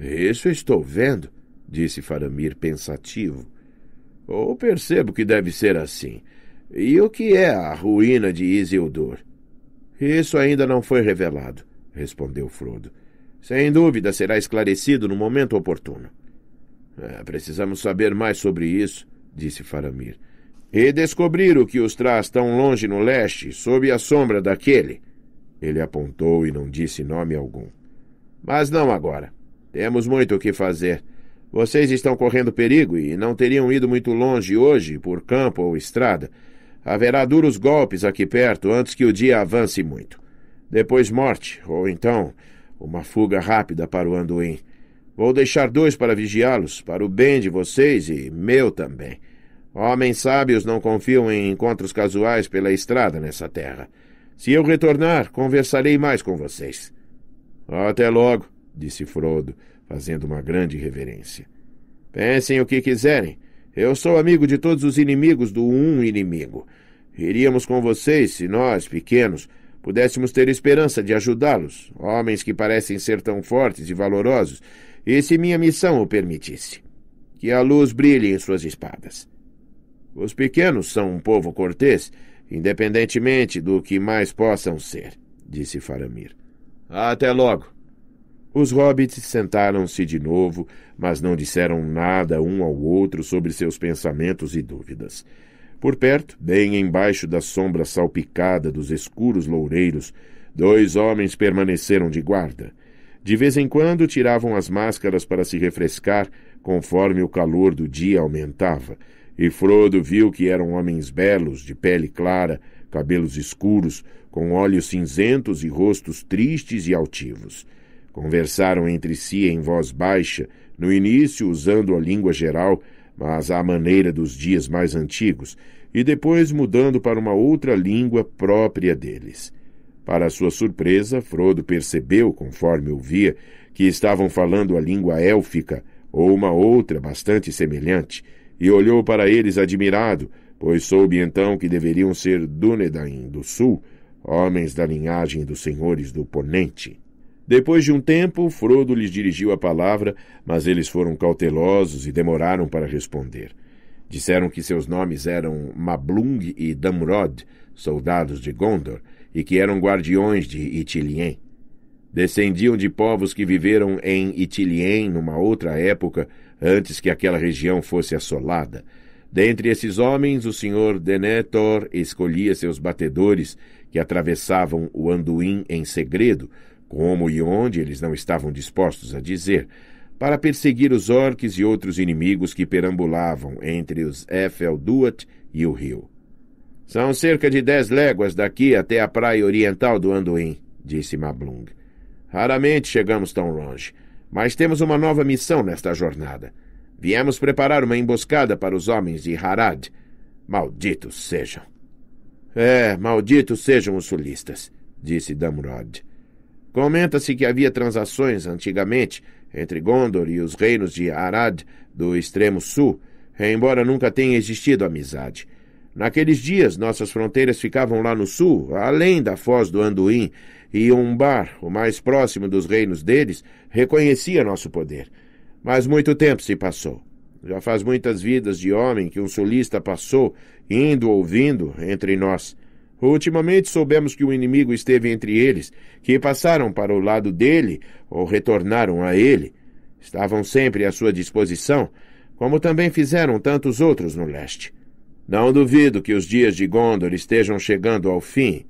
Isso estou vendo, disse Faramir pensativo. Ou percebo que deve ser assim. E o que é a ruína de Isildur? Isso ainda não foi revelado, respondeu Frodo. Sem dúvida será esclarecido no momento oportuno. É, precisamos saber mais sobre isso, disse Faramir. E descobrir o que os traz tão longe no leste, sob a sombra daquele. Ele apontou e não disse nome algum. Mas não agora. Temos muito o que fazer. Vocês estão correndo perigo e não teriam ido muito longe hoje, por campo ou estrada. Haverá duros golpes aqui perto antes que o dia avance muito. Depois morte, ou então uma fuga rápida para o Anduin. Vou deixar dois para vigiá-los, para o bem de vocês e meu também. Homens sábios não confiam em encontros casuais pela estrada nessa terra. Se eu retornar, conversarei mais com vocês. Até logo, disse Frodo, fazendo uma grande reverência. Pensem o que quiserem. Eu sou amigo de todos os inimigos do um inimigo. Iríamos com vocês se nós, pequenos, pudéssemos ter esperança de ajudá-los, homens que parecem ser tão fortes e valorosos, e se minha missão o permitisse. Que a luz brilhe em suas espadas. Os pequenos são um povo cortês, independentemente do que mais possam ser, disse Faramir. Até logo. Os hobbits sentaram-se de novo, mas não disseram nada um ao outro sobre seus pensamentos e dúvidas. Por perto, bem embaixo da sombra salpicada dos escuros loureiros, dois homens permaneceram de guarda. De vez em quando tiravam as máscaras para se refrescar, conforme o calor do dia aumentava, e Frodo viu que eram homens belos, de pele clara, cabelos escuros, com olhos cinzentos e rostos tristes e altivos. Conversaram entre si em voz baixa, no início usando a língua geral, mas à maneira dos dias mais antigos, e depois mudando para uma outra língua própria deles. Para sua surpresa, Frodo percebeu, conforme ouvia, que estavam falando a língua élfica, ou uma outra bastante semelhante, e olhou para eles admirado, pois soube então que deveriam ser Dúnedain do sul, homens da linhagem dos senhores do Ponente. Depois de um tempo, Frodo lhes dirigiu a palavra, mas eles foram cautelosos e demoraram para responder. Disseram que seus nomes eram Mablung e Damrod, soldados de Gondor, e que eram guardiões de Itilien. Descendiam de povos que viveram em Itilien numa outra época, antes que aquela região fosse assolada. Dentre esses homens, o senhor Denethor escolhia seus batedores, que atravessavam o Anduin em segredo, como e onde eles não estavam dispostos a dizer, para perseguir os orques e outros inimigos que perambulavam entre os Efelduat e o rio. São cerca de dez léguas daqui até a praia oriental do Anduin, disse Mablung. Raramente chegamos tão longe. Mas temos uma nova missão nesta jornada. Viemos preparar uma emboscada para os homens de Harad. Malditos sejam. É, malditos sejam os sulistas, disse Damrod. Comenta-se que havia transações antigamente entre Gondor e os reinos de Arad, do extremo sul, embora nunca tenha existido amizade. Naqueles dias, nossas fronteiras ficavam lá no sul, além da foz do Anduin, e Umbar, o mais próximo dos reinos deles, reconhecia nosso poder. Mas muito tempo se passou. Já faz muitas vidas de homem que um solista passou, indo ou vindo, entre nós. Ultimamente soubemos que o inimigo esteve entre eles, que passaram para o lado dele ou retornaram a ele. Estavam sempre à sua disposição, como também fizeram tantos outros no leste. Não duvido que os dias de Gondor estejam chegando ao fim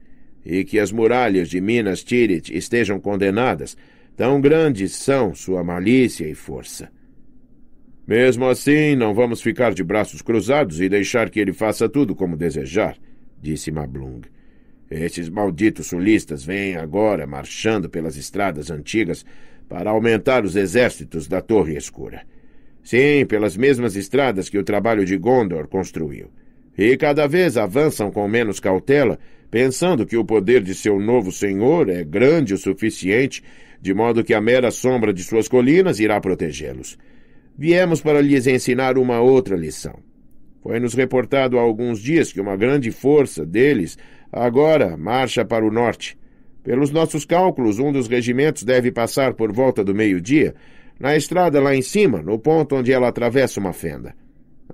e que as muralhas de Minas Tirith estejam condenadas, Tão grandes são sua malícia e força. Mesmo assim, não vamos ficar de braços cruzados e deixar que ele faça tudo como desejar, disse Mablung. Esses malditos sulistas vêm agora marchando pelas estradas antigas para aumentar os exércitos da Torre Escura. Sim, pelas mesmas estradas que o trabalho de Gondor construiu. E cada vez avançam com menos cautela, pensando que o poder de seu novo senhor é grande o suficiente de modo que a mera sombra de suas colinas irá protegê-los. Viemos para lhes ensinar uma outra lição. Foi-nos reportado há alguns dias que uma grande força deles agora marcha para o norte. Pelos nossos cálculos, um dos regimentos deve passar por volta do meio-dia, na estrada lá em cima, no ponto onde ela atravessa uma fenda.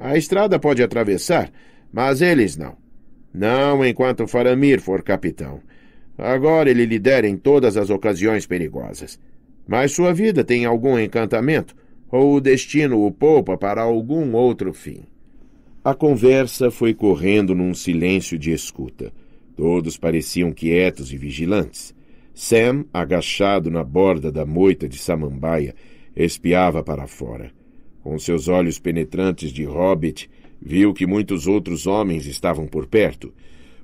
A estrada pode atravessar, mas eles não. Não enquanto Faramir for capitão. Agora ele lidera em todas as ocasiões perigosas. Mas sua vida tem algum encantamento, ou o destino o poupa para algum outro fim. A conversa foi correndo num silêncio de escuta. Todos pareciam quietos e vigilantes. Sam, agachado na borda da moita de samambaia, espiava para fora. Com seus olhos penetrantes de hobbit, viu que muitos outros homens estavam por perto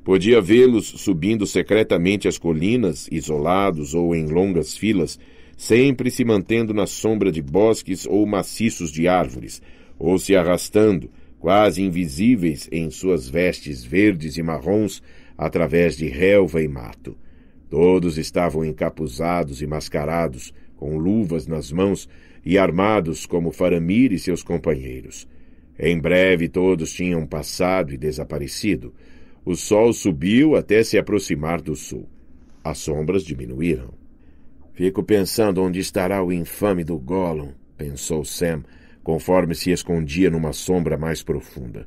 Podia vê-los subindo secretamente as colinas, isolados ou em longas filas, sempre se mantendo na sombra de bosques ou maciços de árvores, ou se arrastando, quase invisíveis em suas vestes verdes e marrons, através de relva e mato. Todos estavam encapuzados e mascarados, com luvas nas mãos e armados como Faramir e seus companheiros. Em breve todos tinham passado e desaparecido, o sol subiu até se aproximar do sul. As sombras diminuíram. Fico pensando onde estará o infame do Gollum, pensou Sam, conforme se escondia numa sombra mais profunda.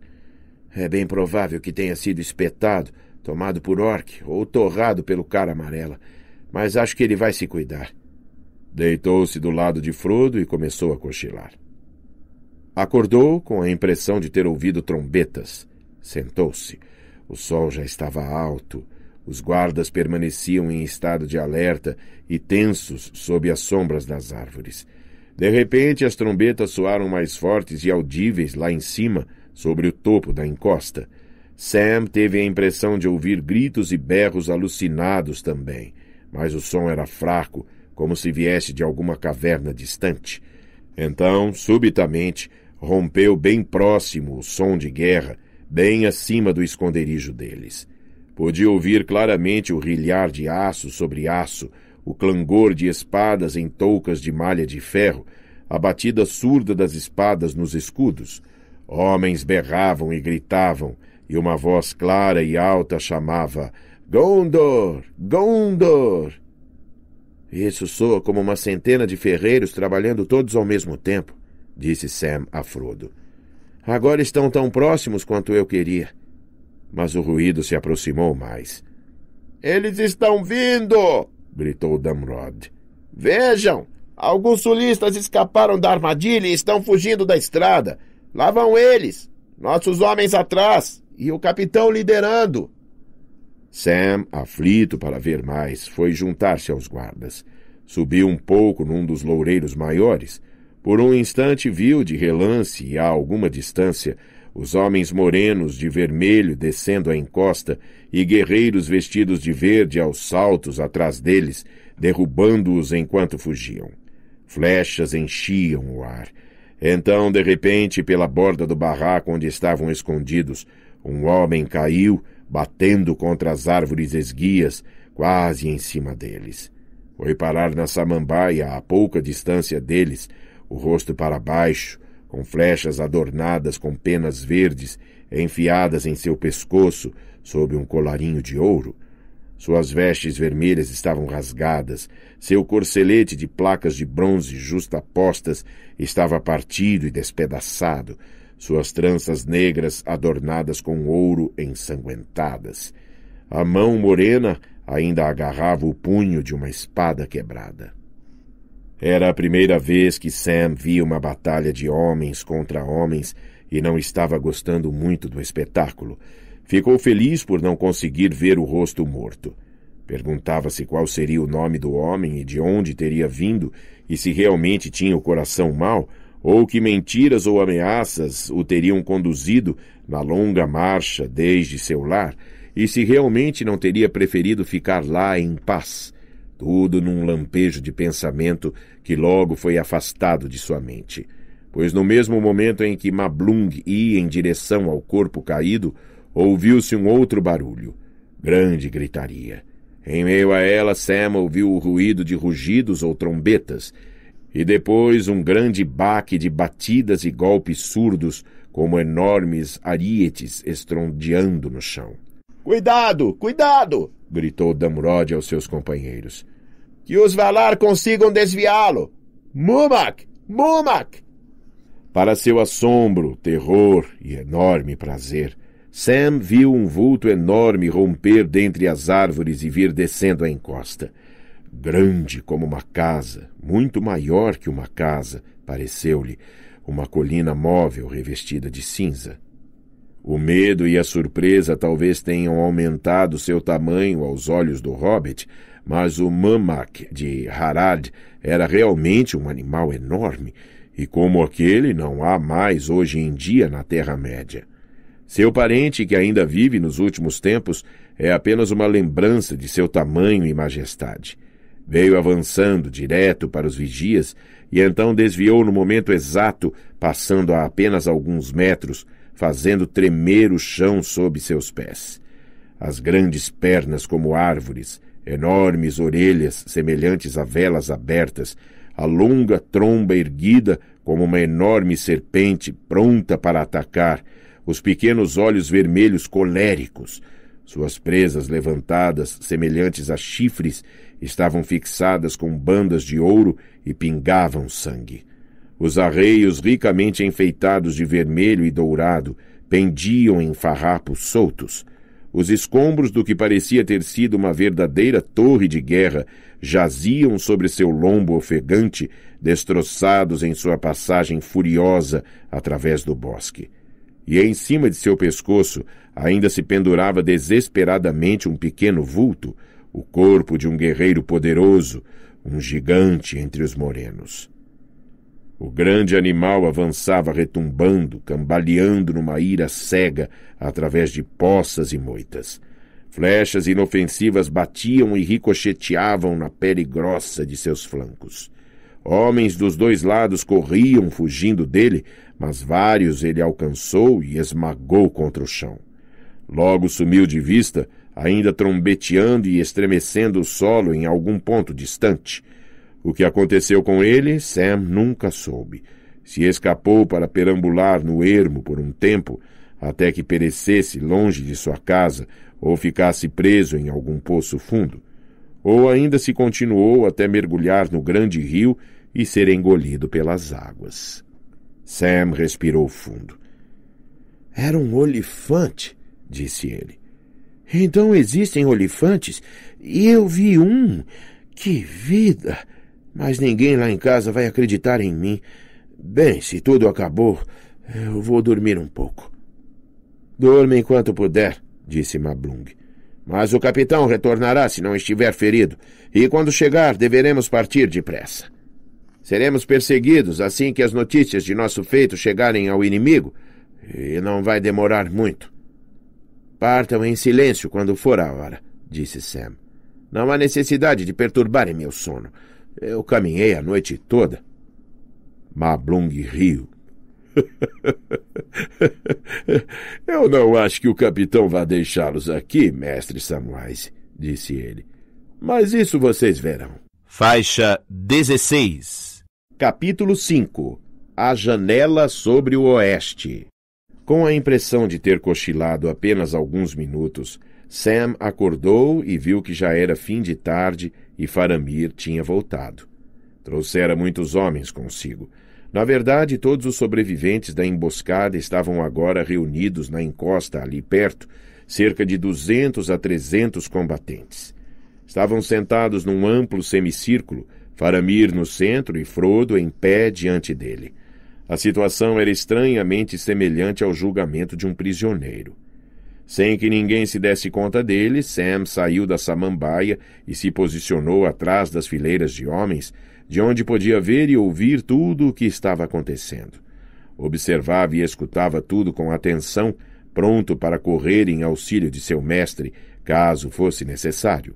É bem provável que tenha sido espetado, tomado por orc ou torrado pelo cara amarela, mas acho que ele vai se cuidar. Deitou-se do lado de Frodo e começou a cochilar. Acordou com a impressão de ter ouvido trombetas. Sentou-se. O sol já estava alto. Os guardas permaneciam em estado de alerta e tensos sob as sombras das árvores. De repente, as trombetas soaram mais fortes e audíveis lá em cima, sobre o topo da encosta. Sam teve a impressão de ouvir gritos e berros alucinados também, mas o som era fraco, como se viesse de alguma caverna distante. Então, subitamente, rompeu bem próximo o som de guerra, bem acima do esconderijo deles. Podia ouvir claramente o rilhar de aço sobre aço, o clangor de espadas em toucas de malha de ferro, a batida surda das espadas nos escudos. Homens berravam e gritavam, e uma voz clara e alta chamava: Gondor! Gondor! Isso soa como uma centena de ferreiros trabalhando todos ao mesmo tempo, disse Sam a Frodo. Agora estão tão próximos quanto eu queria. Mas o ruído se aproximou mais. Eles estão vindo! gritou Damrod. Vejam! Alguns sulistas escaparam da armadilha e estão fugindo da estrada. Lá vão eles! Nossos homens atrás! E o capitão liderando! Sam, aflito para ver mais, foi juntar-se aos guardas. Subiu um pouco num dos loureiros maiores por um instante viu de relance, a alguma distância, os homens morenos de vermelho descendo a encosta e guerreiros vestidos de verde aos saltos atrás deles, derrubando-os enquanto fugiam. Flechas enchiam o ar. Então, de repente, pela borda do barraco onde estavam escondidos, um homem caiu, batendo contra as árvores esguias, quase em cima deles. Foi parar na samambaia, a pouca distância deles, o rosto para baixo, com flechas adornadas com penas verdes enfiadas em seu pescoço sob um colarinho de ouro. Suas vestes vermelhas estavam rasgadas, seu corcelete de placas de bronze justapostas estava partido e despedaçado, suas tranças negras adornadas com ouro ensanguentadas. A mão morena ainda agarrava o punho de uma espada quebrada. Era a primeira vez que Sam via uma batalha de homens contra homens e não estava gostando muito do espetáculo. Ficou feliz por não conseguir ver o rosto morto. Perguntava-se qual seria o nome do homem e de onde teria vindo, e se realmente tinha o coração mau, ou que mentiras ou ameaças o teriam conduzido na longa marcha desde seu lar, e se realmente não teria preferido ficar lá em paz tudo num lampejo de pensamento que logo foi afastado de sua mente. Pois no mesmo momento em que Mablung ia em direção ao corpo caído, ouviu-se um outro barulho. Grande gritaria. Em meio a ela, Sam ouviu o ruído de rugidos ou trombetas, e depois um grande baque de batidas e golpes surdos, como enormes arietes estrondeando no chão. Cuidado! Cuidado! gritou Damrod aos seus companheiros que os Valar consigam desviá-lo. Mumak! Mumak! Para seu assombro, terror e enorme prazer, Sam viu um vulto enorme romper dentre as árvores e vir descendo a encosta. Grande como uma casa, muito maior que uma casa, pareceu-lhe, uma colina móvel revestida de cinza. O medo e a surpresa talvez tenham aumentado seu tamanho aos olhos do hobbit, mas o mamak de Harad era realmente um animal enorme, e como aquele não há mais hoje em dia na Terra-média. Seu parente, que ainda vive nos últimos tempos, é apenas uma lembrança de seu tamanho e majestade. Veio avançando direto para os vigias e então desviou no momento exato, passando a apenas alguns metros, fazendo tremer o chão sob seus pés. As grandes pernas como árvores, enormes orelhas semelhantes a velas abertas, a longa tromba erguida como uma enorme serpente pronta para atacar, os pequenos olhos vermelhos coléricos. Suas presas levantadas, semelhantes a chifres, estavam fixadas com bandas de ouro e pingavam sangue. Os arreios ricamente enfeitados de vermelho e dourado pendiam em farrapos soltos. Os escombros do que parecia ter sido uma verdadeira torre de guerra jaziam sobre seu lombo ofegante, destroçados em sua passagem furiosa através do bosque. E em cima de seu pescoço ainda se pendurava desesperadamente um pequeno vulto, o corpo de um guerreiro poderoso, um gigante entre os morenos. O grande animal avançava retumbando, cambaleando numa ira cega através de poças e moitas. Flechas inofensivas batiam e ricocheteavam na pele grossa de seus flancos. Homens dos dois lados corriam fugindo dele, mas vários ele alcançou e esmagou contra o chão. Logo sumiu de vista, ainda trombeteando e estremecendo o solo em algum ponto distante, o que aconteceu com ele, Sam nunca soube. Se escapou para perambular no ermo por um tempo, até que perecesse longe de sua casa ou ficasse preso em algum poço fundo. Ou ainda se continuou até mergulhar no grande rio e ser engolido pelas águas. Sam respirou fundo. Era um olifante, disse ele. Então existem olifantes? E eu vi um. Que vida! Mas ninguém lá em casa vai acreditar em mim. Bem, se tudo acabou, eu vou dormir um pouco. dorme enquanto puder, disse Mablung. Mas o capitão retornará se não estiver ferido, e quando chegar, deveremos partir depressa. Seremos perseguidos assim que as notícias de nosso feito chegarem ao inimigo, e não vai demorar muito. Partam em silêncio quando for a hora, disse Sam. Não há necessidade de perturbarem meu sono. Eu caminhei a noite toda. Mablung riu. [laughs] Eu não acho que o capitão vá deixá-los aqui, mestre Samwise, disse ele. Mas isso vocês verão. Faixa 16 Capítulo 5 A Janela sobre o Oeste Com a impressão de ter cochilado apenas alguns minutos, Sam acordou e viu que já era fim de tarde e Faramir tinha voltado. Trouxera muitos homens consigo. Na verdade, todos os sobreviventes da emboscada estavam agora reunidos na encosta ali perto, cerca de duzentos a trezentos combatentes. Estavam sentados num amplo semicírculo, Faramir no centro e Frodo em pé diante dele. A situação era estranhamente semelhante ao julgamento de um prisioneiro. Sem que ninguém se desse conta dele, Sam saiu da samambaia e se posicionou atrás das fileiras de homens, de onde podia ver e ouvir tudo o que estava acontecendo. Observava e escutava tudo com atenção, pronto para correr em auxílio de seu mestre, caso fosse necessário.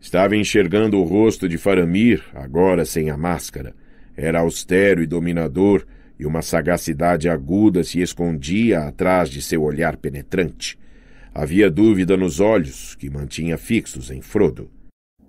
Estava enxergando o rosto de Faramir, agora sem a máscara. Era austero e dominador, e uma sagacidade aguda se escondia atrás de seu olhar penetrante. Havia dúvida nos olhos, que mantinha fixos em Frodo.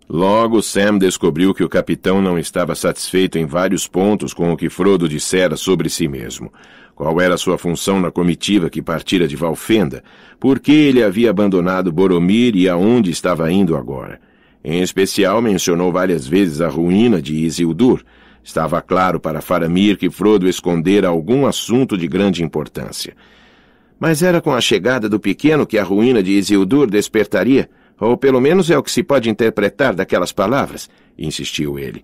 Logo, Sam descobriu que o capitão não estava satisfeito em vários pontos com o que Frodo dissera sobre si mesmo. Qual era sua função na comitiva que partira de Valfenda? Por que ele havia abandonado Boromir e aonde estava indo agora? Em especial, mencionou várias vezes a ruína de Isildur. Estava claro para Faramir que Frodo escondera algum assunto de grande importância. Mas era com a chegada do pequeno que a ruína de Isildur despertaria, ou pelo menos é o que se pode interpretar daquelas palavras, insistiu ele.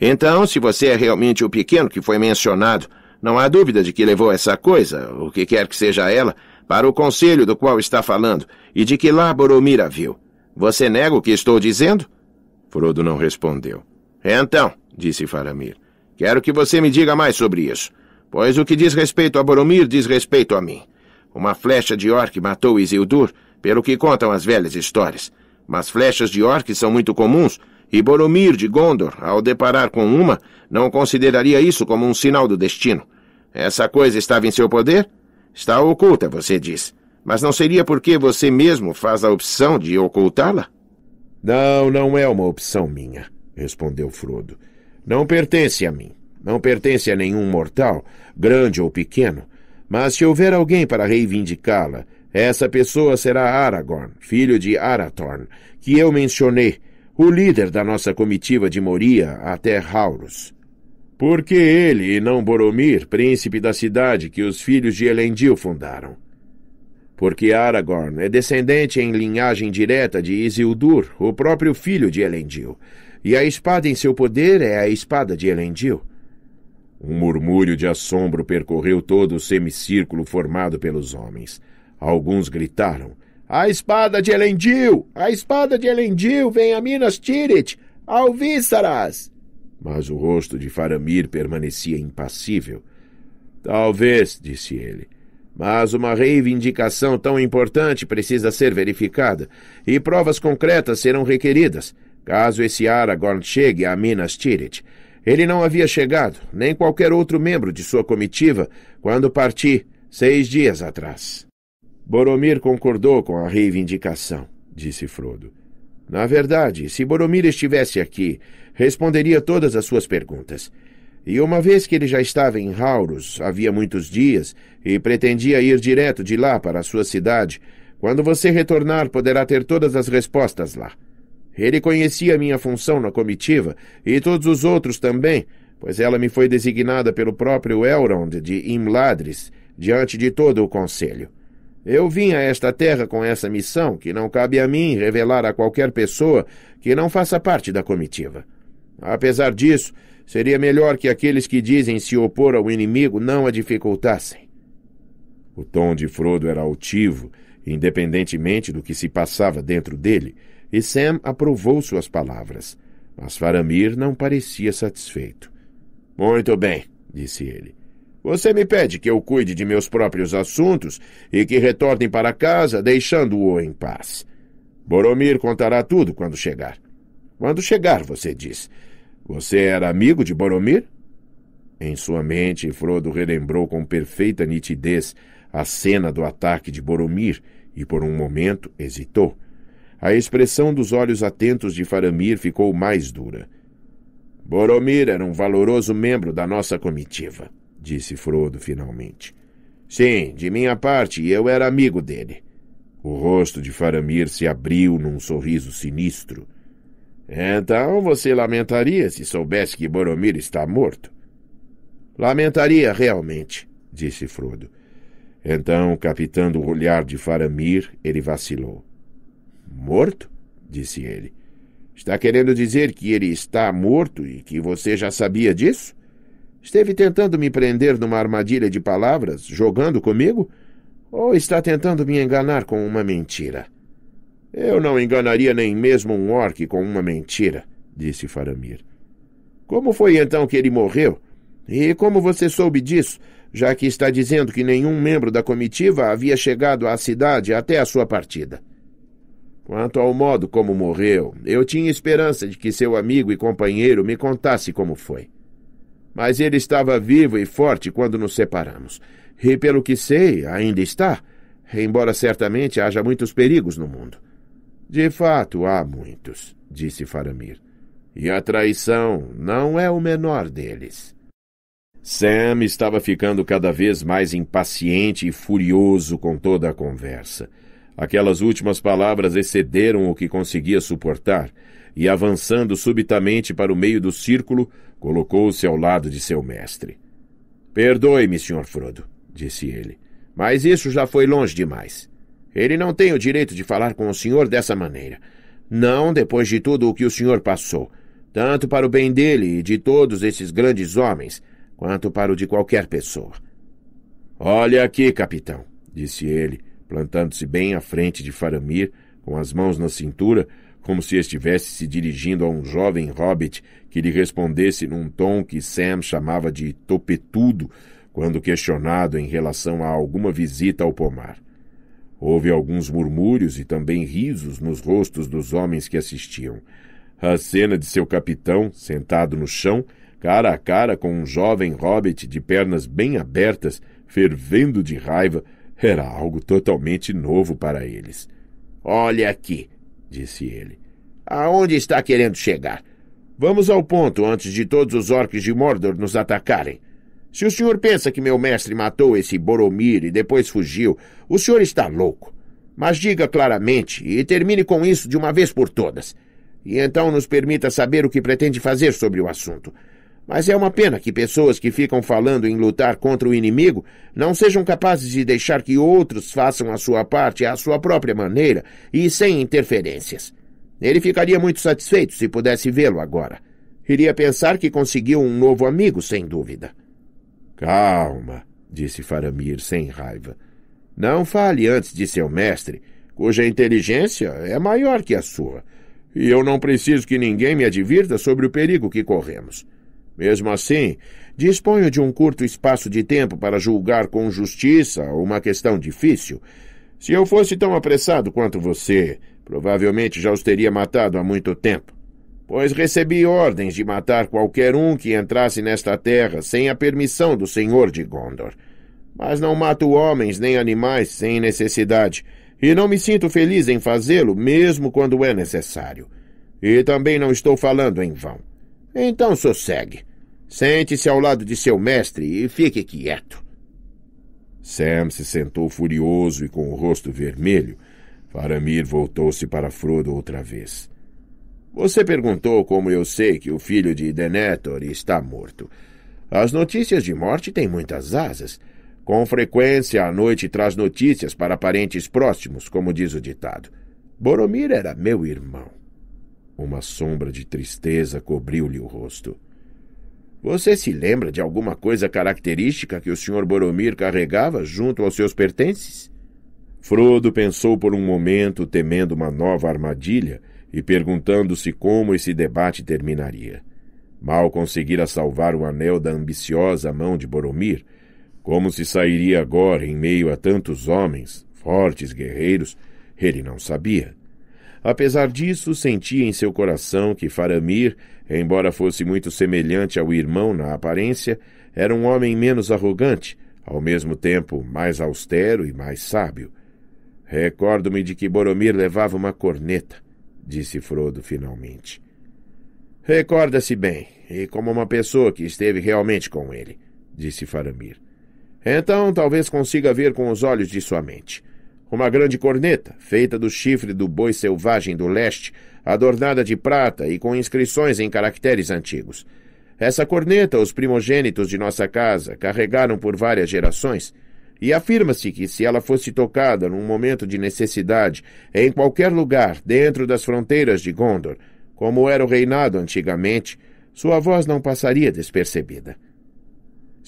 Então, se você é realmente o pequeno que foi mencionado, não há dúvida de que levou essa coisa, o que quer que seja ela, para o conselho do qual está falando e de que lá Boromir a viu. Você nega o que estou dizendo? Frodo não respondeu. Então, disse Faramir, quero que você me diga mais sobre isso, pois o que diz respeito a Boromir diz respeito a mim. Uma flecha de orc matou Isildur, pelo que contam as velhas histórias. Mas flechas de orc são muito comuns, e Boromir de Gondor, ao deparar com uma, não consideraria isso como um sinal do destino. Essa coisa estava em seu poder? Está oculta, você diz. Mas não seria porque você mesmo faz a opção de ocultá-la? Não, não é uma opção minha, respondeu Frodo. Não pertence a mim. Não pertence a nenhum mortal, grande ou pequeno. Mas se houver alguém para reivindicá-la, essa pessoa será Aragorn, filho de Arathorn, que eu mencionei, o líder da nossa comitiva de Moria até Haurus. Porque ele e não Boromir, príncipe da cidade que os filhos de Elendil fundaram. Porque Aragorn é descendente em linhagem direta de Isildur, o próprio filho de Elendil, e a espada em seu poder é a espada de Elendil. Um murmúrio de assombro percorreu todo o semicírculo formado pelos homens. Alguns gritaram: A espada de Elendil! A espada de Elendil! Vem a Minas Tirith! Alvíssaras!" Mas o rosto de Faramir permanecia impassível. Talvez, disse ele, mas uma reivindicação tão importante precisa ser verificada, e provas concretas serão requeridas, caso esse Aragorn chegue a Minas Tirith. Ele não havia chegado, nem qualquer outro membro de sua comitiva, quando parti, seis dias atrás. Boromir concordou com a reivindicação, disse Frodo. Na verdade, se Boromir estivesse aqui, responderia todas as suas perguntas. E uma vez que ele já estava em Rauros havia muitos dias e pretendia ir direto de lá para a sua cidade, quando você retornar poderá ter todas as respostas lá. Ele conhecia minha função na comitiva e todos os outros também, pois ela me foi designada pelo próprio Elrond de Imladris, diante de todo o conselho. Eu vim a esta terra com essa missão que não cabe a mim revelar a qualquer pessoa que não faça parte da comitiva. Apesar disso, seria melhor que aqueles que dizem se opor ao inimigo não a dificultassem. O tom de Frodo era altivo, independentemente do que se passava dentro dele e Sam aprovou suas palavras. Mas Faramir não parecia satisfeito. Muito bem, disse ele. Você me pede que eu cuide de meus próprios assuntos e que retornem para casa, deixando-o em paz. Boromir contará tudo quando chegar. Quando chegar, você diz. Você era amigo de Boromir? Em sua mente, Frodo relembrou com perfeita nitidez a cena do ataque de Boromir e, por um momento, hesitou. A expressão dos olhos atentos de Faramir ficou mais dura. Boromir era um valoroso membro da nossa comitiva, disse Frodo finalmente. Sim, de minha parte, eu era amigo dele. O rosto de Faramir se abriu num sorriso sinistro. Então você lamentaria se soubesse que Boromir está morto? Lamentaria realmente, disse Frodo. Então, captando o olhar de Faramir, ele vacilou. Morto? disse ele. Está querendo dizer que ele está morto e que você já sabia disso? Esteve tentando me prender numa armadilha de palavras, jogando comigo? Ou está tentando me enganar com uma mentira? Eu não enganaria nem mesmo um orc com uma mentira, disse Faramir. Como foi então que ele morreu? E como você soube disso, já que está dizendo que nenhum membro da comitiva havia chegado à cidade até a sua partida? Quanto ao modo como morreu, eu tinha esperança de que seu amigo e companheiro me contasse como foi. Mas ele estava vivo e forte quando nos separamos. E pelo que sei, ainda está, embora certamente haja muitos perigos no mundo. De fato, há muitos, disse Faramir. E a traição não é o menor deles. Sam estava ficando cada vez mais impaciente e furioso com toda a conversa. Aquelas últimas palavras excederam o que conseguia suportar, e avançando subitamente para o meio do círculo, colocou-se ao lado de seu mestre. Perdoe-me, Sr. Frodo, disse ele, mas isso já foi longe demais. Ele não tem o direito de falar com o senhor dessa maneira. Não depois de tudo o que o senhor passou, tanto para o bem dele e de todos esses grandes homens, quanto para o de qualquer pessoa. Olha aqui, capitão, disse ele, plantando-se bem à frente de Faramir, com as mãos na cintura, como se estivesse se dirigindo a um jovem hobbit que lhe respondesse num tom que Sam chamava de topetudo quando questionado em relação a alguma visita ao pomar. Houve alguns murmúrios e também risos nos rostos dos homens que assistiam. A cena de seu capitão, sentado no chão, cara a cara com um jovem hobbit de pernas bem abertas, fervendo de raiva, era algo totalmente novo para eles. Olha aqui, disse ele. Aonde está querendo chegar? Vamos ao ponto antes de todos os orques de Mordor nos atacarem. Se o senhor pensa que meu mestre matou esse Boromir e depois fugiu, o senhor está louco. Mas diga claramente e termine com isso de uma vez por todas. E então nos permita saber o que pretende fazer sobre o assunto. Mas é uma pena que pessoas que ficam falando em lutar contra o inimigo não sejam capazes de deixar que outros façam a sua parte à sua própria maneira e sem interferências. Ele ficaria muito satisfeito se pudesse vê-lo agora. Iria pensar que conseguiu um novo amigo, sem dúvida. Calma, disse Faramir sem raiva. Não fale antes de seu mestre, cuja inteligência é maior que a sua. E eu não preciso que ninguém me advirta sobre o perigo que corremos. Mesmo assim, disponho de um curto espaço de tempo para julgar com justiça uma questão difícil. Se eu fosse tão apressado quanto você, provavelmente já os teria matado há muito tempo. Pois recebi ordens de matar qualquer um que entrasse nesta terra sem a permissão do Senhor de Gondor. Mas não mato homens nem animais sem necessidade, e não me sinto feliz em fazê-lo mesmo quando é necessário. E também não estou falando em vão. Então sossegue. Sente-se ao lado de seu mestre e fique quieto. Sam se sentou furioso e com o rosto vermelho. Faramir voltou-se para Frodo outra vez. Você perguntou como eu sei que o filho de Denethor está morto. As notícias de morte têm muitas asas. Com frequência, a noite traz notícias para parentes próximos, como diz o ditado. Boromir era meu irmão. Uma sombra de tristeza cobriu-lhe o rosto. Você se lembra de alguma coisa característica que o Sr. Boromir carregava junto aos seus pertences? Frodo pensou por um momento, temendo uma nova armadilha e perguntando-se como esse debate terminaria. Mal conseguira salvar o anel da ambiciosa mão de Boromir, como se sairia agora em meio a tantos homens, fortes guerreiros, ele não sabia. Apesar disso, sentia em seu coração que Faramir, embora fosse muito semelhante ao irmão na aparência, era um homem menos arrogante, ao mesmo tempo mais austero e mais sábio. Recordo-me de que Boromir levava uma corneta, disse Frodo finalmente. Recorda-se bem, e como uma pessoa que esteve realmente com ele, disse Faramir. Então talvez consiga ver com os olhos de sua mente. Uma grande corneta, feita do chifre do boi selvagem do leste, adornada de prata e com inscrições em caracteres antigos. Essa corneta os primogênitos de nossa casa carregaram por várias gerações, e afirma-se que se ela fosse tocada num momento de necessidade, em qualquer lugar dentro das fronteiras de Gondor, como era o reinado antigamente, sua voz não passaria despercebida.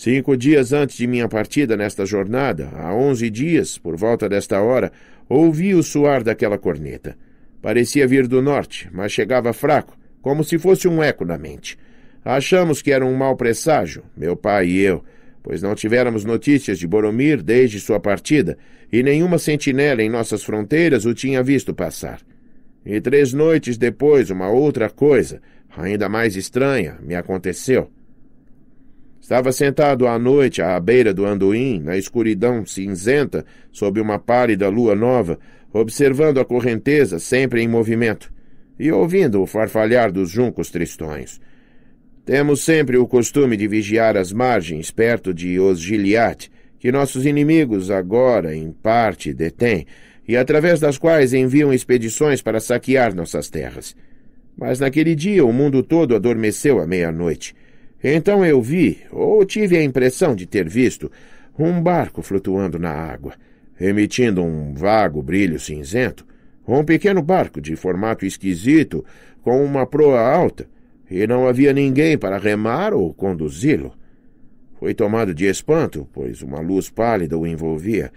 Cinco dias antes de minha partida nesta jornada, há onze dias, por volta desta hora, ouvi o soar daquela corneta. Parecia vir do norte, mas chegava fraco, como se fosse um eco na mente. Achamos que era um mau presságio, meu pai e eu, pois não tivéramos notícias de Boromir desde sua partida, e nenhuma sentinela em nossas fronteiras o tinha visto passar. E três noites depois, uma outra coisa, ainda mais estranha, me aconteceu. Estava sentado à noite à beira do Anduin, na escuridão cinzenta, sob uma pálida lua nova, observando a correnteza sempre em movimento e ouvindo o farfalhar dos juncos tristões. Temos sempre o costume de vigiar as margens perto de Osgiliath, que nossos inimigos agora, em parte, detêm, e através das quais enviam expedições para saquear nossas terras. Mas naquele dia o mundo todo adormeceu à meia-noite — então eu vi, ou tive a impressão de ter visto, um barco flutuando na água, emitindo um vago brilho cinzento, um pequeno barco de formato esquisito, com uma proa alta, e não havia ninguém para remar ou conduzi-lo. Fui tomado de espanto, pois uma luz pálida o envolvia,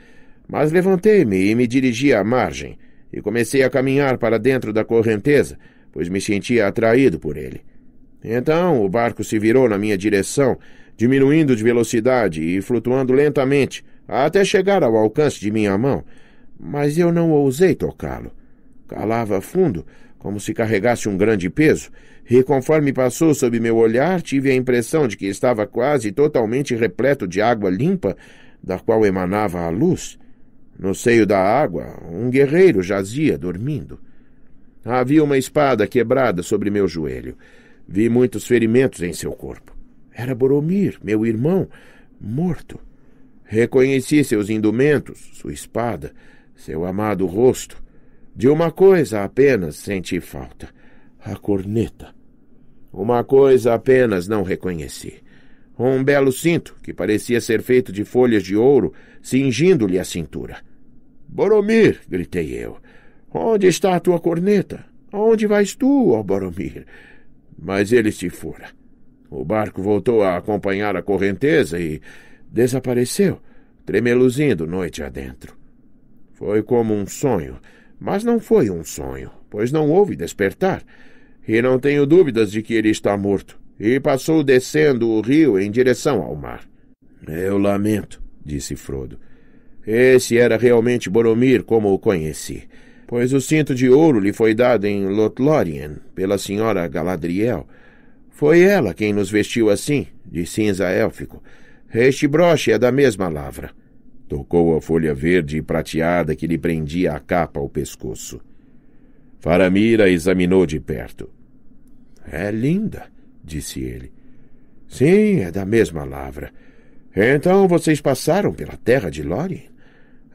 mas levantei-me e me dirigi à margem, e comecei a caminhar para dentro da correnteza, pois me sentia atraído por ele. Então o barco se virou na minha direção, diminuindo de velocidade e flutuando lentamente, até chegar ao alcance de minha mão. Mas eu não ousei tocá-lo. Calava fundo, como se carregasse um grande peso, e conforme passou sob meu olhar, tive a impressão de que estava quase totalmente repleto de água limpa, da qual emanava a luz. No seio da água, um guerreiro jazia dormindo. Havia uma espada quebrada sobre meu joelho. Vi muitos ferimentos em seu corpo. Era Boromir, meu irmão, morto. Reconheci seus indumentos, sua espada, seu amado rosto. De uma coisa apenas senti falta: a corneta. Uma coisa apenas não reconheci. Um belo cinto, que parecia ser feito de folhas de ouro, cingindo-lhe a cintura. Boromir! gritei eu. Onde está a tua corneta? Onde vais tu, ó Boromir? mas ele se fora. O barco voltou a acompanhar a correnteza e desapareceu, tremeluzindo noite adentro. Foi como um sonho, mas não foi um sonho, pois não houve despertar. E não tenho dúvidas de que ele está morto, e passou descendo o rio em direção ao mar. Eu lamento, disse Frodo. Esse era realmente Boromir como o conheci pois o cinto de ouro lhe foi dado em Lothlórien pela senhora Galadriel. Foi ela quem nos vestiu assim, de cinza élfico. Este broche é da mesma lavra. Tocou a folha verde e prateada que lhe prendia a capa ao pescoço. Faramira examinou de perto. É linda, disse ele. Sim, é da mesma lavra. Então vocês passaram pela terra de Lórien?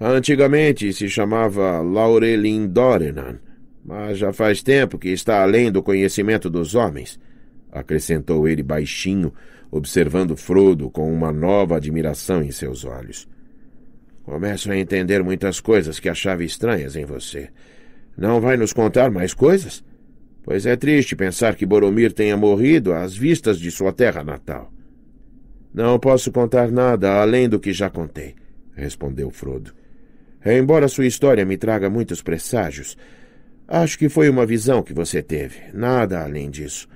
Antigamente se chamava Laurelindórenan, mas já faz tempo que está além do conhecimento dos homens, acrescentou ele baixinho, observando Frodo com uma nova admiração em seus olhos. Começo a entender muitas coisas que achava estranhas em você. Não vai nos contar mais coisas? Pois é triste pensar que Boromir tenha morrido às vistas de sua terra natal. Não posso contar nada além do que já contei, respondeu Frodo. Embora sua história me traga muitos presságios, acho que foi uma visão que você teve, nada além disso.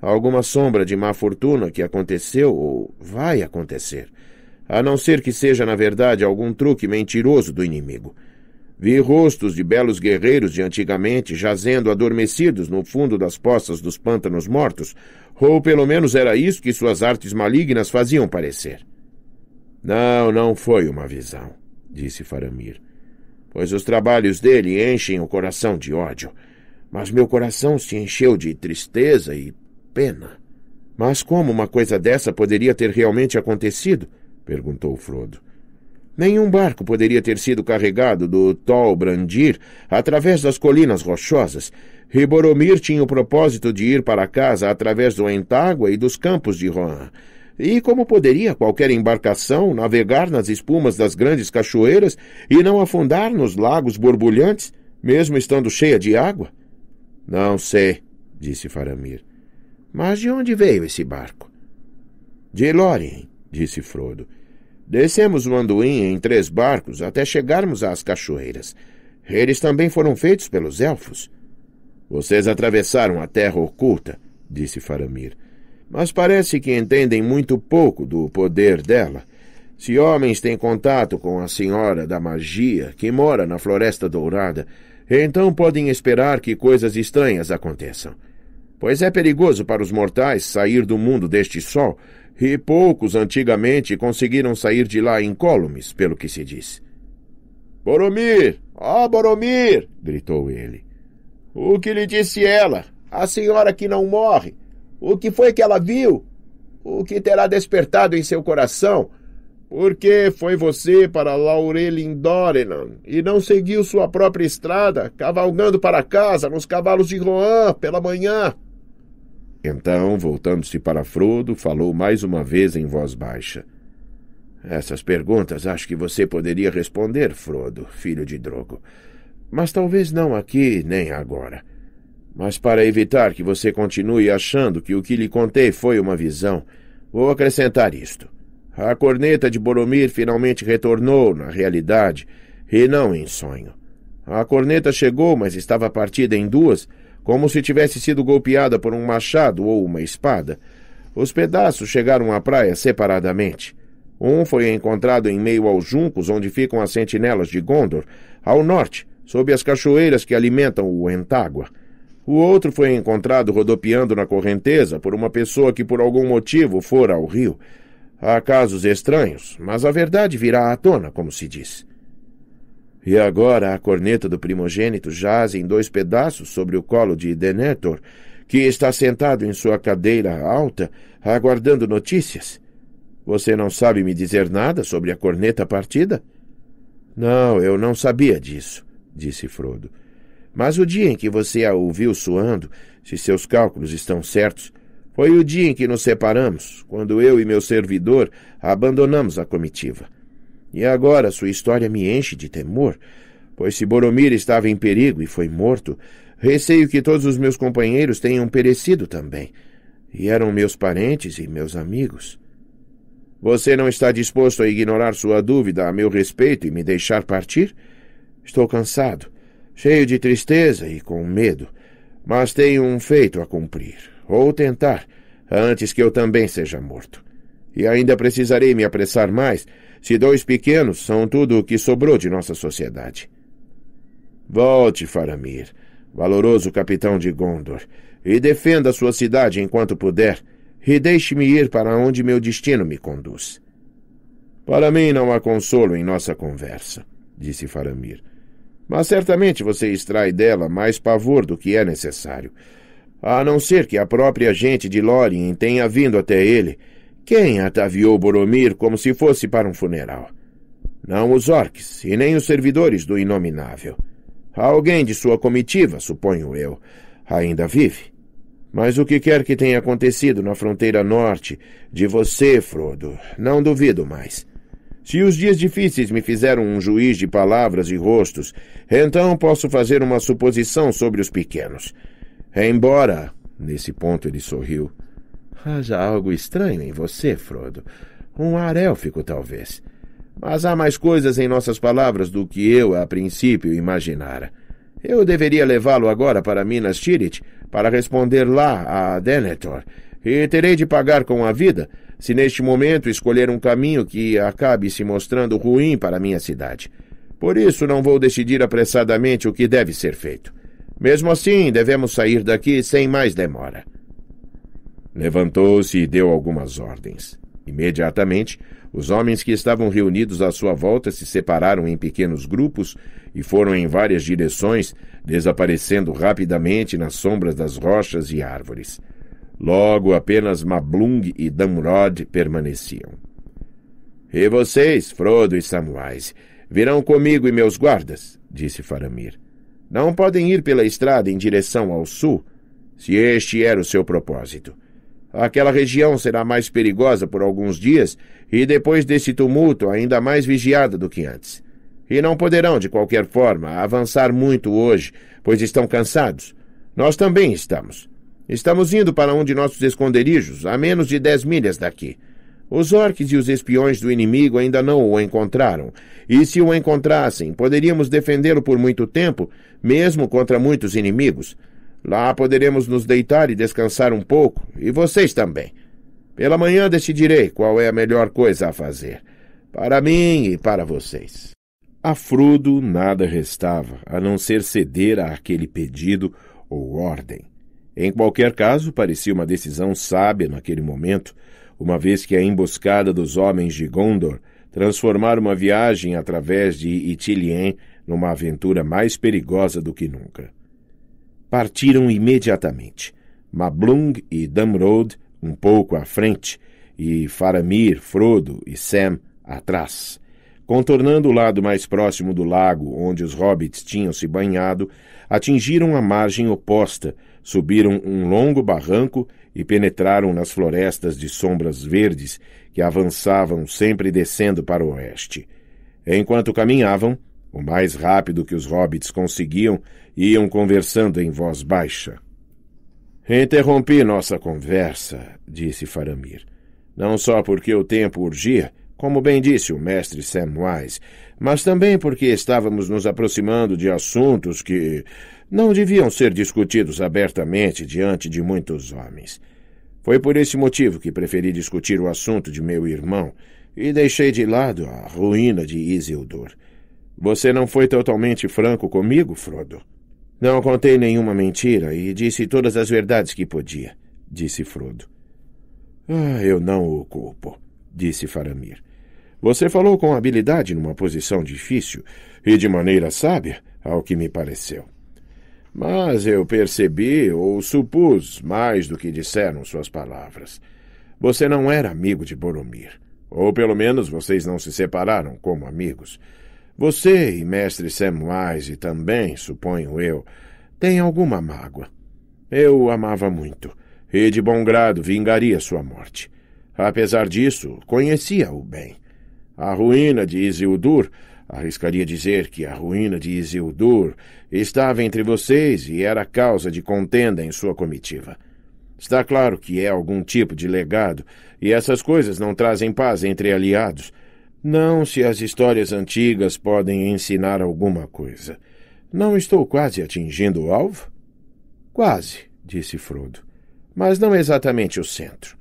Alguma sombra de má fortuna que aconteceu ou vai acontecer. A não ser que seja, na verdade, algum truque mentiroso do inimigo. Vi rostos de belos guerreiros de antigamente jazendo adormecidos no fundo das poças dos pântanos mortos, ou pelo menos era isso que suas artes malignas faziam parecer. Não, não foi uma visão, disse Faramir pois os trabalhos dele enchem o coração de ódio. Mas meu coração se encheu de tristeza e pena. Mas como uma coisa dessa poderia ter realmente acontecido? perguntou Frodo. Nenhum barco poderia ter sido carregado do Tol Brandir através das colinas rochosas, e Boromir tinha o propósito de ir para casa através do Entágua e dos campos de Rohan. E como poderia qualquer embarcação navegar nas espumas das grandes cachoeiras e não afundar nos lagos borbulhantes, mesmo estando cheia de água? Não sei, disse Faramir. Mas de onde veio esse barco? De Lórien, disse Frodo. Descemos o Anduin em três barcos até chegarmos às cachoeiras. Eles também foram feitos pelos elfos. Vocês atravessaram a terra oculta, disse Faramir mas parece que entendem muito pouco do poder dela. Se homens têm contato com a Senhora da Magia, que mora na Floresta Dourada, então podem esperar que coisas estranhas aconteçam. Pois é perigoso para os mortais sair do mundo deste sol, e poucos antigamente conseguiram sair de lá incólumes, pelo que se diz. Boromir! Ó oh, Boromir! gritou ele. O que lhe disse ela? A senhora que não morre! O que foi que ela viu? O que terá despertado em seu coração? Porque foi você para Laurelindorena e não seguiu sua própria estrada, cavalgando para casa nos cavalos de Rohan pela manhã. Então, voltando-se para Frodo, falou mais uma vez em voz baixa. Essas perguntas acho que você poderia responder, Frodo, filho de Drogo. Mas talvez não aqui nem agora. Mas para evitar que você continue achando que o que lhe contei foi uma visão, vou acrescentar isto. A corneta de Boromir finalmente retornou na realidade e não em sonho. A corneta chegou, mas estava partida em duas, como se tivesse sido golpeada por um machado ou uma espada. Os pedaços chegaram à praia separadamente. Um foi encontrado em meio aos juncos onde ficam as sentinelas de Gondor, ao norte, sob as cachoeiras que alimentam o Entágua. O outro foi encontrado rodopiando na correnteza por uma pessoa que por algum motivo fora ao rio. Há casos estranhos, mas a verdade virá à tona, como se diz. E agora a corneta do primogênito jaz em dois pedaços sobre o colo de Denethor, que está sentado em sua cadeira alta, aguardando notícias. Você não sabe me dizer nada sobre a corneta partida? Não, eu não sabia disso, disse Frodo. Mas o dia em que você a ouviu suando, se seus cálculos estão certos, foi o dia em que nos separamos, quando eu e meu servidor abandonamos a comitiva. E agora sua história me enche de temor, pois se Boromir estava em perigo e foi morto, receio que todos os meus companheiros tenham perecido também. E eram meus parentes e meus amigos. Você não está disposto a ignorar sua dúvida a meu respeito e me deixar partir? Estou cansado cheio de tristeza e com medo, mas tenho um feito a cumprir, ou tentar, antes que eu também seja morto. E ainda precisarei me apressar mais, se dois pequenos são tudo o que sobrou de nossa sociedade. Volte, Faramir, valoroso capitão de Gondor, e defenda sua cidade enquanto puder, e deixe-me ir para onde meu destino me conduz. Para mim não há consolo em nossa conversa, disse Faramir mas certamente você extrai dela mais pavor do que é necessário. A não ser que a própria gente de Lórien tenha vindo até ele. Quem ataviou Boromir como se fosse para um funeral? Não os orques e nem os servidores do Inominável. Alguém de sua comitiva, suponho eu, ainda vive. Mas o que quer que tenha acontecido na fronteira norte de você, Frodo, não duvido mais. Se os dias difíceis me fizeram um juiz de palavras e rostos, então posso fazer uma suposição sobre os pequenos. Embora. Nesse ponto ele sorriu. Haja algo estranho em você, Frodo. Um ar élfico, talvez. Mas há mais coisas em nossas palavras do que eu, a princípio, imaginara. Eu deveria levá-lo agora para Minas Tirith para responder lá a Denethor, e terei de pagar com a vida, se neste momento escolher um caminho que acabe se mostrando ruim para minha cidade. Por isso, não vou decidir apressadamente o que deve ser feito. Mesmo assim, devemos sair daqui sem mais demora. Levantou-se e deu algumas ordens. Imediatamente, os homens que estavam reunidos à sua volta se separaram em pequenos grupos e foram em várias direções, desaparecendo rapidamente nas sombras das rochas e árvores. Logo, apenas Mablung e Damrod permaneciam. E vocês, Frodo e Samwise, virão comigo e meus guardas, disse Faramir. Não podem ir pela estrada em direção ao sul, se este era o seu propósito. Aquela região será mais perigosa por alguns dias e depois desse tumulto ainda mais vigiada do que antes. E não poderão, de qualquer forma, avançar muito hoje, pois estão cansados. Nós também estamos. Estamos indo para um de nossos esconderijos, a menos de dez milhas daqui. Os orques e os espiões do inimigo ainda não o encontraram, e se o encontrassem, poderíamos defendê-lo por muito tempo, mesmo contra muitos inimigos. Lá poderemos nos deitar e descansar um pouco, e vocês também. Pela manhã decidirei qual é a melhor coisa a fazer. Para mim e para vocês. A Frodo nada restava, a não ser ceder a aquele pedido ou ordem. Em qualquer caso, parecia uma decisão sábia naquele momento, uma vez que a emboscada dos homens de Gondor transformara uma viagem através de Itilien numa aventura mais perigosa do que nunca. Partiram imediatamente. Mablung e Damrod um pouco à frente e Faramir, Frodo e Sam atrás. Contornando o lado mais próximo do lago onde os hobbits tinham se banhado, atingiram a margem oposta, subiram um longo barranco e penetraram nas florestas de sombras verdes que avançavam sempre descendo para o oeste. Enquanto caminhavam, o mais rápido que os hobbits conseguiam, iam conversando em voz baixa. Interrompi nossa conversa, disse Faramir. Não só porque o tempo urgia, como bem disse o mestre Samwise, mas também porque estávamos nos aproximando de assuntos que não deviam ser discutidos abertamente diante de muitos homens. Foi por esse motivo que preferi discutir o assunto de meu irmão e deixei de lado a ruína de Isildur. Você não foi totalmente franco comigo, Frodo? Não contei nenhuma mentira e disse todas as verdades que podia, disse Frodo. Ah, eu não o culpo, disse Faramir. Você falou com habilidade numa posição difícil e de maneira sábia, ao que me pareceu. Mas eu percebi, ou supus, mais do que disseram suas palavras. Você não era amigo de Boromir. Ou pelo menos vocês não se separaram como amigos. Você e mestre Samwise também, suponho eu, têm alguma mágoa. Eu o amava muito, e de bom grado vingaria sua morte. Apesar disso, conhecia-o bem. A ruína de Isildur Arriscaria dizer que a ruína de Isildur estava entre vocês e era causa de contenda em sua comitiva. Está claro que é algum tipo de legado, e essas coisas não trazem paz entre aliados. Não se as histórias antigas podem ensinar alguma coisa. Não estou quase atingindo o alvo? Quase, disse Frodo. Mas não exatamente o centro.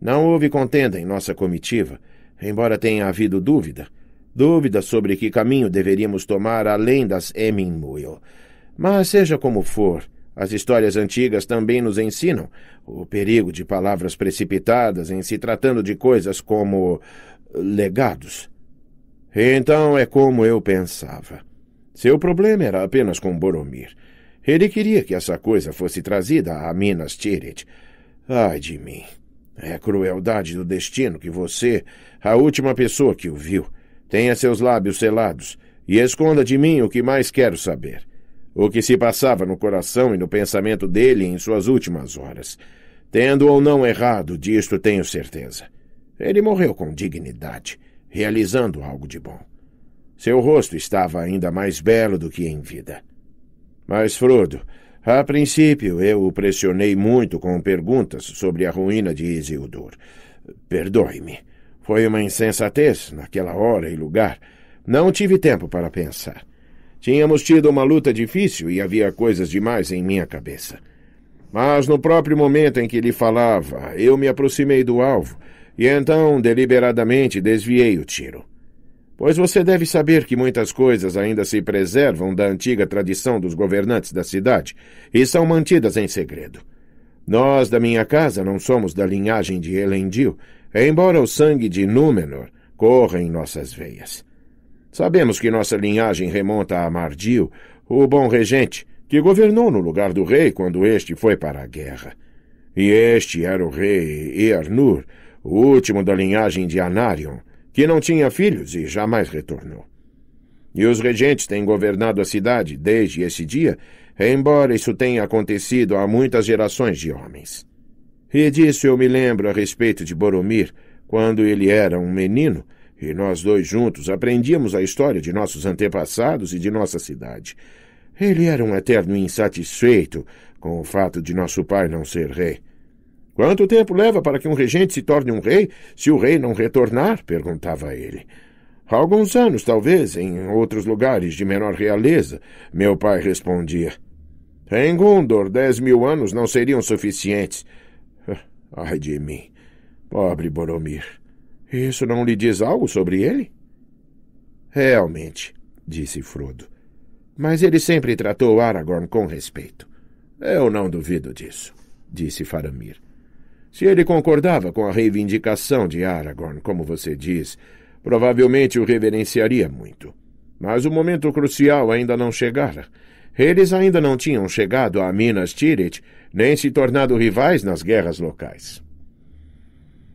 Não houve contenda em nossa comitiva, embora tenha havido dúvida dúvidas sobre que caminho deveríamos tomar além das Eminmuil. Mas seja como for, as histórias antigas também nos ensinam o perigo de palavras precipitadas em se tratando de coisas como legados. Então é como eu pensava. Seu problema era apenas com Boromir. Ele queria que essa coisa fosse trazida a Minas Tirith. Ai de mim. É crueldade do destino que você, a última pessoa que o viu, Tenha seus lábios selados e esconda de mim o que mais quero saber. O que se passava no coração e no pensamento dele em suas últimas horas. Tendo ou não errado, disto tenho certeza. Ele morreu com dignidade, realizando algo de bom. Seu rosto estava ainda mais belo do que em vida. Mas, Frodo, a princípio eu o pressionei muito com perguntas sobre a ruína de Isildur. Perdoe-me. Foi uma insensatez, naquela hora e lugar. Não tive tempo para pensar. Tínhamos tido uma luta difícil e havia coisas demais em minha cabeça. Mas no próprio momento em que lhe falava, eu me aproximei do alvo e então deliberadamente desviei o tiro. Pois você deve saber que muitas coisas ainda se preservam da antiga tradição dos governantes da cidade e são mantidas em segredo. Nós da minha casa não somos da linhagem de Elendil, embora o sangue de Númenor corra em nossas veias. Sabemos que nossa linhagem remonta a Mardil, o bom regente, que governou no lugar do rei quando este foi para a guerra. E este era o rei Earnur, o último da linhagem de Anarion, que não tinha filhos e jamais retornou. E os regentes têm governado a cidade desde esse dia, embora isso tenha acontecido a muitas gerações de homens. E disso eu me lembro a respeito de Boromir, quando ele era um menino, e nós dois juntos aprendíamos a história de nossos antepassados e de nossa cidade. Ele era um eterno insatisfeito com o fato de nosso pai não ser rei. Quanto tempo leva para que um regente se torne um rei se o rei não retornar? perguntava ele. Há alguns anos, talvez, em outros lugares de menor realeza, meu pai respondia. Em Gondor, dez mil anos não seriam suficientes. Ai de mim! Pobre Boromir! Isso não lhe diz algo sobre ele? Realmente, disse Frodo. Mas ele sempre tratou Aragorn com respeito. Eu não duvido disso, disse Faramir. Se ele concordava com a reivindicação de Aragorn, como você diz, provavelmente o reverenciaria muito. Mas o momento crucial ainda não chegara, eles ainda não tinham chegado a Minas Tirith nem se tornado rivais nas guerras locais.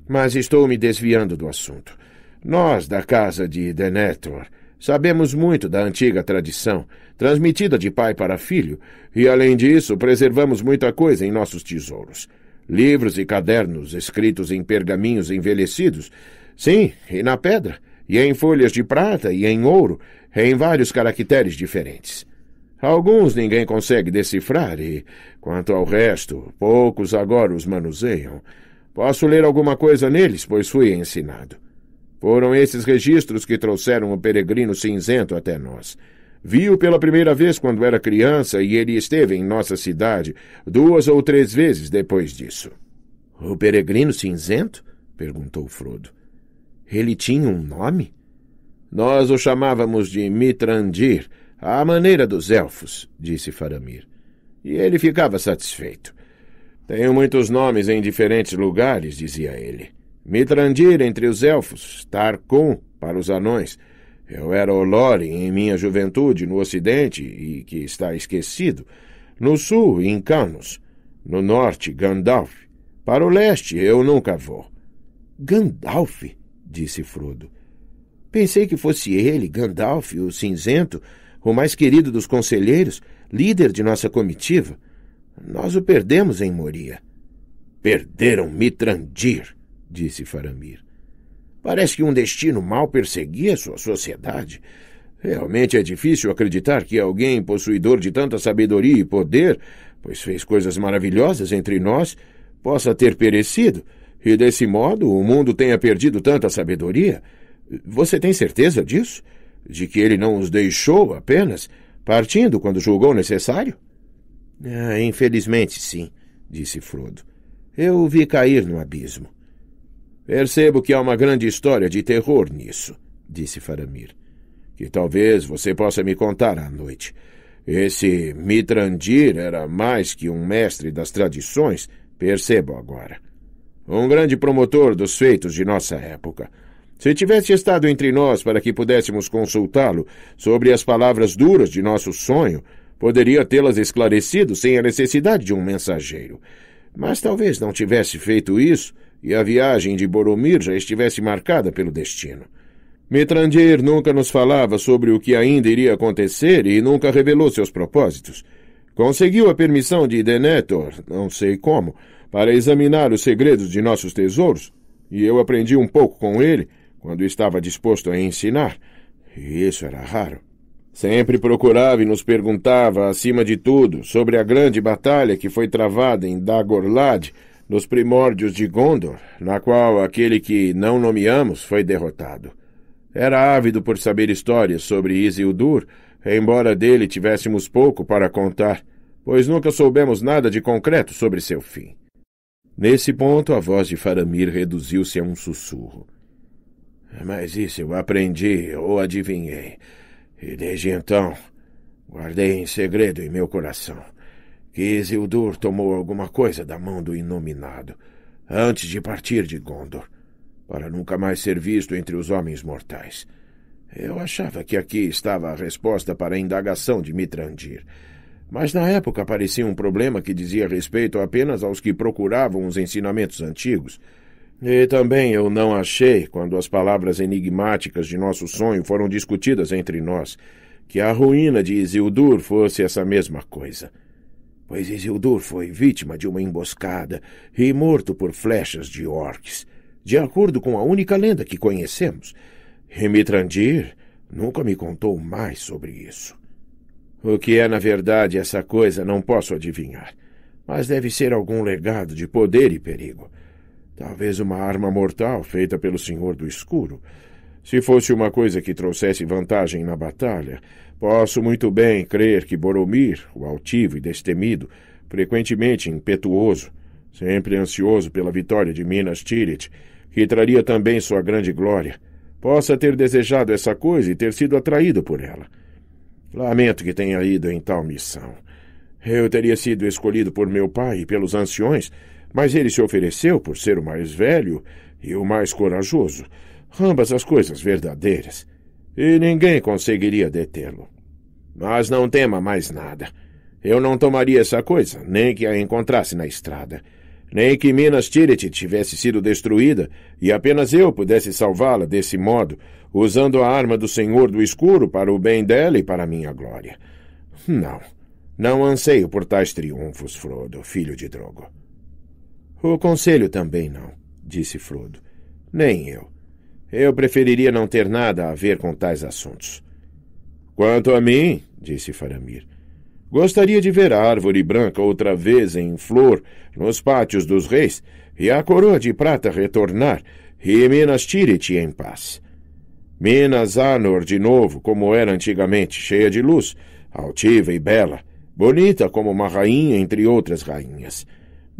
Mas estou me desviando do assunto. Nós, da casa de Denethor, sabemos muito da antiga tradição, transmitida de pai para filho, e além disso, preservamos muita coisa em nossos tesouros. Livros e cadernos escritos em pergaminhos envelhecidos, sim, e na pedra, e em folhas de prata e em ouro, em vários caracteres diferentes. Alguns ninguém consegue decifrar e, quanto ao resto, poucos agora os manuseiam. Posso ler alguma coisa neles, pois fui ensinado. Foram esses registros que trouxeram o peregrino cinzento até nós. Viu pela primeira vez quando era criança e ele esteve em nossa cidade duas ou três vezes depois disso. O peregrino cinzento? perguntou Frodo. Ele tinha um nome? Nós o chamávamos de Mitrandir, à maneira dos elfos, disse Faramir. E ele ficava satisfeito. Tenho muitos nomes em diferentes lugares, dizia ele. Mitrandir entre os elfos, Tarkun para os anões. Eu era Olori em minha juventude no ocidente, e que está esquecido. No sul, Incanos. No norte, Gandalf. Para o leste, eu nunca vou. Gandalf, disse Frodo. Pensei que fosse ele, Gandalf, o cinzento, o mais querido dos conselheiros, líder de nossa comitiva. Nós o perdemos em Moria. Perderam Mitrandir, disse Faramir. Parece que um destino mal perseguia sua sociedade. Realmente é difícil acreditar que alguém possuidor de tanta sabedoria e poder, pois fez coisas maravilhosas entre nós, possa ter perecido, e desse modo o mundo tenha perdido tanta sabedoria. Você tem certeza disso? de que ele não os deixou apenas, partindo quando julgou necessário? Ah, infelizmente, sim, disse Frodo. Eu vi cair no abismo. Percebo que há uma grande história de terror nisso, disse Faramir. Que talvez você possa me contar à noite. Esse Mitrandir era mais que um mestre das tradições, percebo agora. Um grande promotor dos feitos de nossa época se tivesse estado entre nós para que pudéssemos consultá-lo sobre as palavras duras de nosso sonho, poderia tê-las esclarecido sem a necessidade de um mensageiro. Mas talvez não tivesse feito isso e a viagem de Boromir já estivesse marcada pelo destino. Metrandir nunca nos falava sobre o que ainda iria acontecer e nunca revelou seus propósitos. Conseguiu a permissão de Denethor, não sei como, para examinar os segredos de nossos tesouros, e eu aprendi um pouco com ele quando estava disposto a ensinar, e isso era raro. Sempre procurava e nos perguntava, acima de tudo, sobre a grande batalha que foi travada em Dagorlad, nos primórdios de Gondor, na qual aquele que não nomeamos foi derrotado. Era ávido por saber histórias sobre Isildur, embora dele tivéssemos pouco para contar, pois nunca soubemos nada de concreto sobre seu fim. Nesse ponto, a voz de Faramir reduziu-se a um sussurro. Mas isso eu aprendi ou adivinhei. E desde então, guardei em segredo em meu coração que Isildur tomou alguma coisa da mão do Inominado antes de partir de Gondor, para nunca mais ser visto entre os homens mortais. Eu achava que aqui estava a resposta para a indagação de Mitrandir, mas na época parecia um problema que dizia respeito apenas aos que procuravam os ensinamentos antigos — e também eu não achei, quando as palavras enigmáticas de nosso sonho foram discutidas entre nós, que a ruína de Isildur fosse essa mesma coisa. Pois Isildur foi vítima de uma emboscada e morto por flechas de orques, de acordo com a única lenda que conhecemos. E Mitrandir nunca me contou mais sobre isso. O que é, na verdade, essa coisa não posso adivinhar, mas deve ser algum legado de poder e perigo. Talvez uma arma mortal feita pelo Senhor do Escuro. Se fosse uma coisa que trouxesse vantagem na batalha, posso muito bem crer que Boromir, o altivo e destemido, frequentemente impetuoso, sempre ansioso pela vitória de Minas Tirith, que traria também sua grande glória, possa ter desejado essa coisa e ter sido atraído por ela. Lamento que tenha ido em tal missão. Eu teria sido escolhido por meu pai e pelos anciões mas ele se ofereceu por ser o mais velho e o mais corajoso, ambas as coisas verdadeiras, e ninguém conseguiria detê-lo. Mas não tema mais nada. Eu não tomaria essa coisa, nem que a encontrasse na estrada, nem que Minas Tirith tivesse sido destruída e apenas eu pudesse salvá-la desse modo, usando a arma do Senhor do Escuro para o bem dela e para minha glória. Não, não anseio por tais triunfos, Frodo, filho de Drogo. O conselho também não, disse Frodo. Nem eu. Eu preferiria não ter nada a ver com tais assuntos. Quanto a mim, disse Faramir, gostaria de ver a árvore branca outra vez em flor nos pátios dos reis e a coroa de prata retornar e Minas Tirith em paz. Minas Anor de novo, como era antigamente, cheia de luz, altiva e bela, bonita como uma rainha entre outras rainhas.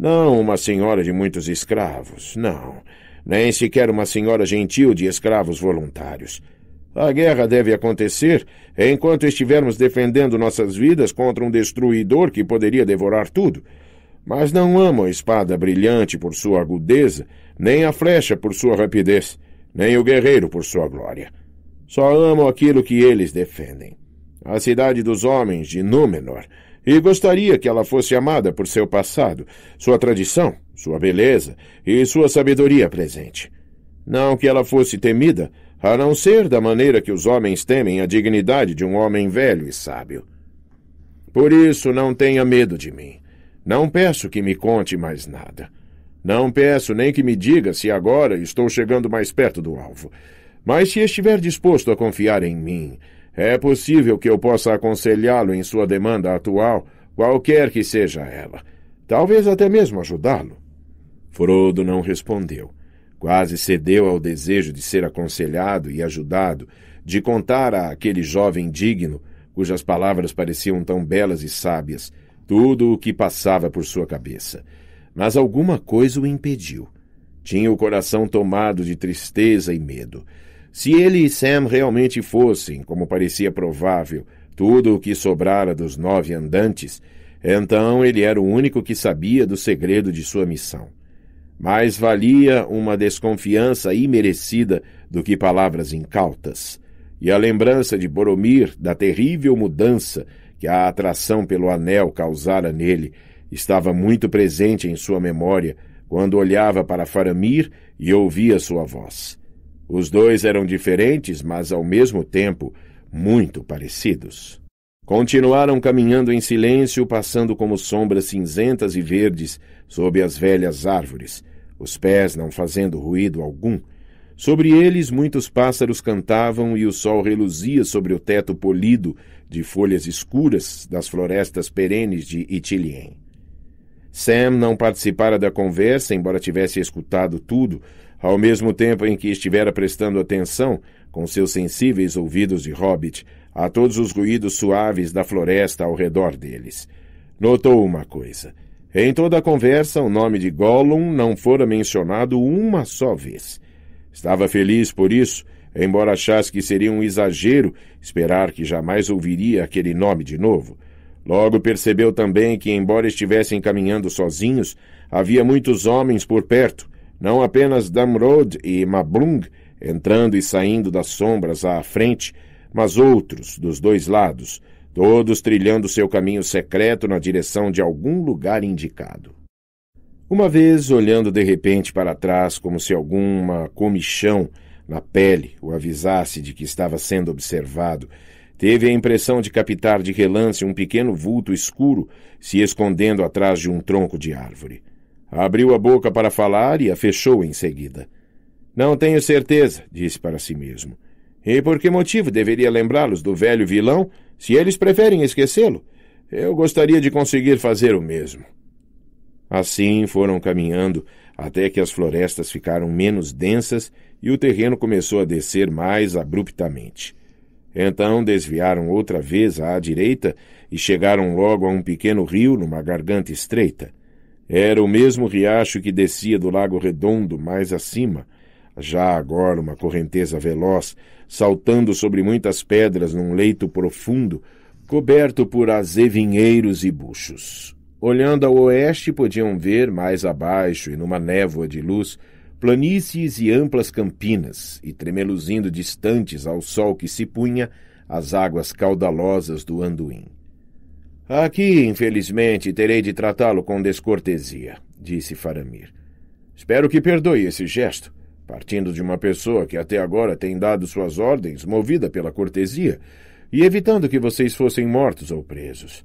Não uma senhora de muitos escravos, não. Nem sequer uma senhora gentil de escravos voluntários. A guerra deve acontecer enquanto estivermos defendendo nossas vidas contra um destruidor que poderia devorar tudo. Mas não amo a espada brilhante por sua agudeza, nem a flecha por sua rapidez, nem o guerreiro por sua glória. Só amo aquilo que eles defendem. A cidade dos homens de Númenor e gostaria que ela fosse amada por seu passado, sua tradição, sua beleza e sua sabedoria presente. Não que ela fosse temida, a não ser da maneira que os homens temem a dignidade de um homem velho e sábio. Por isso, não tenha medo de mim. Não peço que me conte mais nada. Não peço nem que me diga se agora estou chegando mais perto do alvo. Mas se estiver disposto a confiar em mim, é possível que eu possa aconselhá-lo em sua demanda atual, qualquer que seja ela. Talvez até mesmo ajudá-lo. Frodo não respondeu. Quase cedeu ao desejo de ser aconselhado e ajudado, de contar a aquele jovem digno, cujas palavras pareciam tão belas e sábias, tudo o que passava por sua cabeça. Mas alguma coisa o impediu. Tinha o coração tomado de tristeza e medo. Se ele e Sam realmente fossem, como parecia provável, tudo o que sobrara dos nove andantes, então ele era o único que sabia do segredo de sua missão. Mais valia uma desconfiança imerecida do que palavras incautas. E a lembrança de Boromir da terrível mudança que a atração pelo anel causara nele estava muito presente em sua memória quando olhava para Faramir e ouvia sua voz. Os dois eram diferentes, mas ao mesmo tempo muito parecidos. Continuaram caminhando em silêncio, passando como sombras cinzentas e verdes sob as velhas árvores, os pés não fazendo ruído algum. Sobre eles, muitos pássaros cantavam e o sol reluzia sobre o teto polido de folhas escuras das florestas perenes de Itilien. Sam não participara da conversa, embora tivesse escutado tudo, ao mesmo tempo em que estivera prestando atenção, com seus sensíveis ouvidos de hobbit, a todos os ruídos suaves da floresta ao redor deles. Notou uma coisa. Em toda a conversa, o nome de Gollum não fora mencionado uma só vez. Estava feliz por isso, embora achasse que seria um exagero esperar que jamais ouviria aquele nome de novo. Logo percebeu também que, embora estivessem caminhando sozinhos, havia muitos homens por perto, não apenas Damrod e Mablung, entrando e saindo das sombras à frente, mas outros dos dois lados, todos trilhando seu caminho secreto na direção de algum lugar indicado. Uma vez, olhando de repente para trás, como se alguma comichão na pele o avisasse de que estava sendo observado, teve a impressão de captar de relance um pequeno vulto escuro se escondendo atrás de um tronco de árvore. Abriu a boca para falar e a fechou em seguida. Não tenho certeza, disse para si mesmo. E por que motivo deveria lembrá-los do velho vilão se eles preferem esquecê-lo? Eu gostaria de conseguir fazer o mesmo. Assim foram caminhando até que as florestas ficaram menos densas e o terreno começou a descer mais abruptamente. Então desviaram outra vez à direita e chegaram logo a um pequeno rio numa garganta estreita. Era o mesmo riacho que descia do Lago Redondo mais acima, já agora uma correnteza veloz, saltando sobre muitas pedras num leito profundo, coberto por azevinheiros e buchos. Olhando ao oeste, podiam ver, mais abaixo e numa névoa de luz, planícies e amplas campinas, e tremeluzindo distantes ao sol que se punha, as águas caudalosas do Anduim. Aqui, infelizmente, terei de tratá-lo com descortesia, disse Faramir. Espero que perdoe esse gesto, partindo de uma pessoa que até agora tem dado suas ordens movida pela cortesia e evitando que vocês fossem mortos ou presos.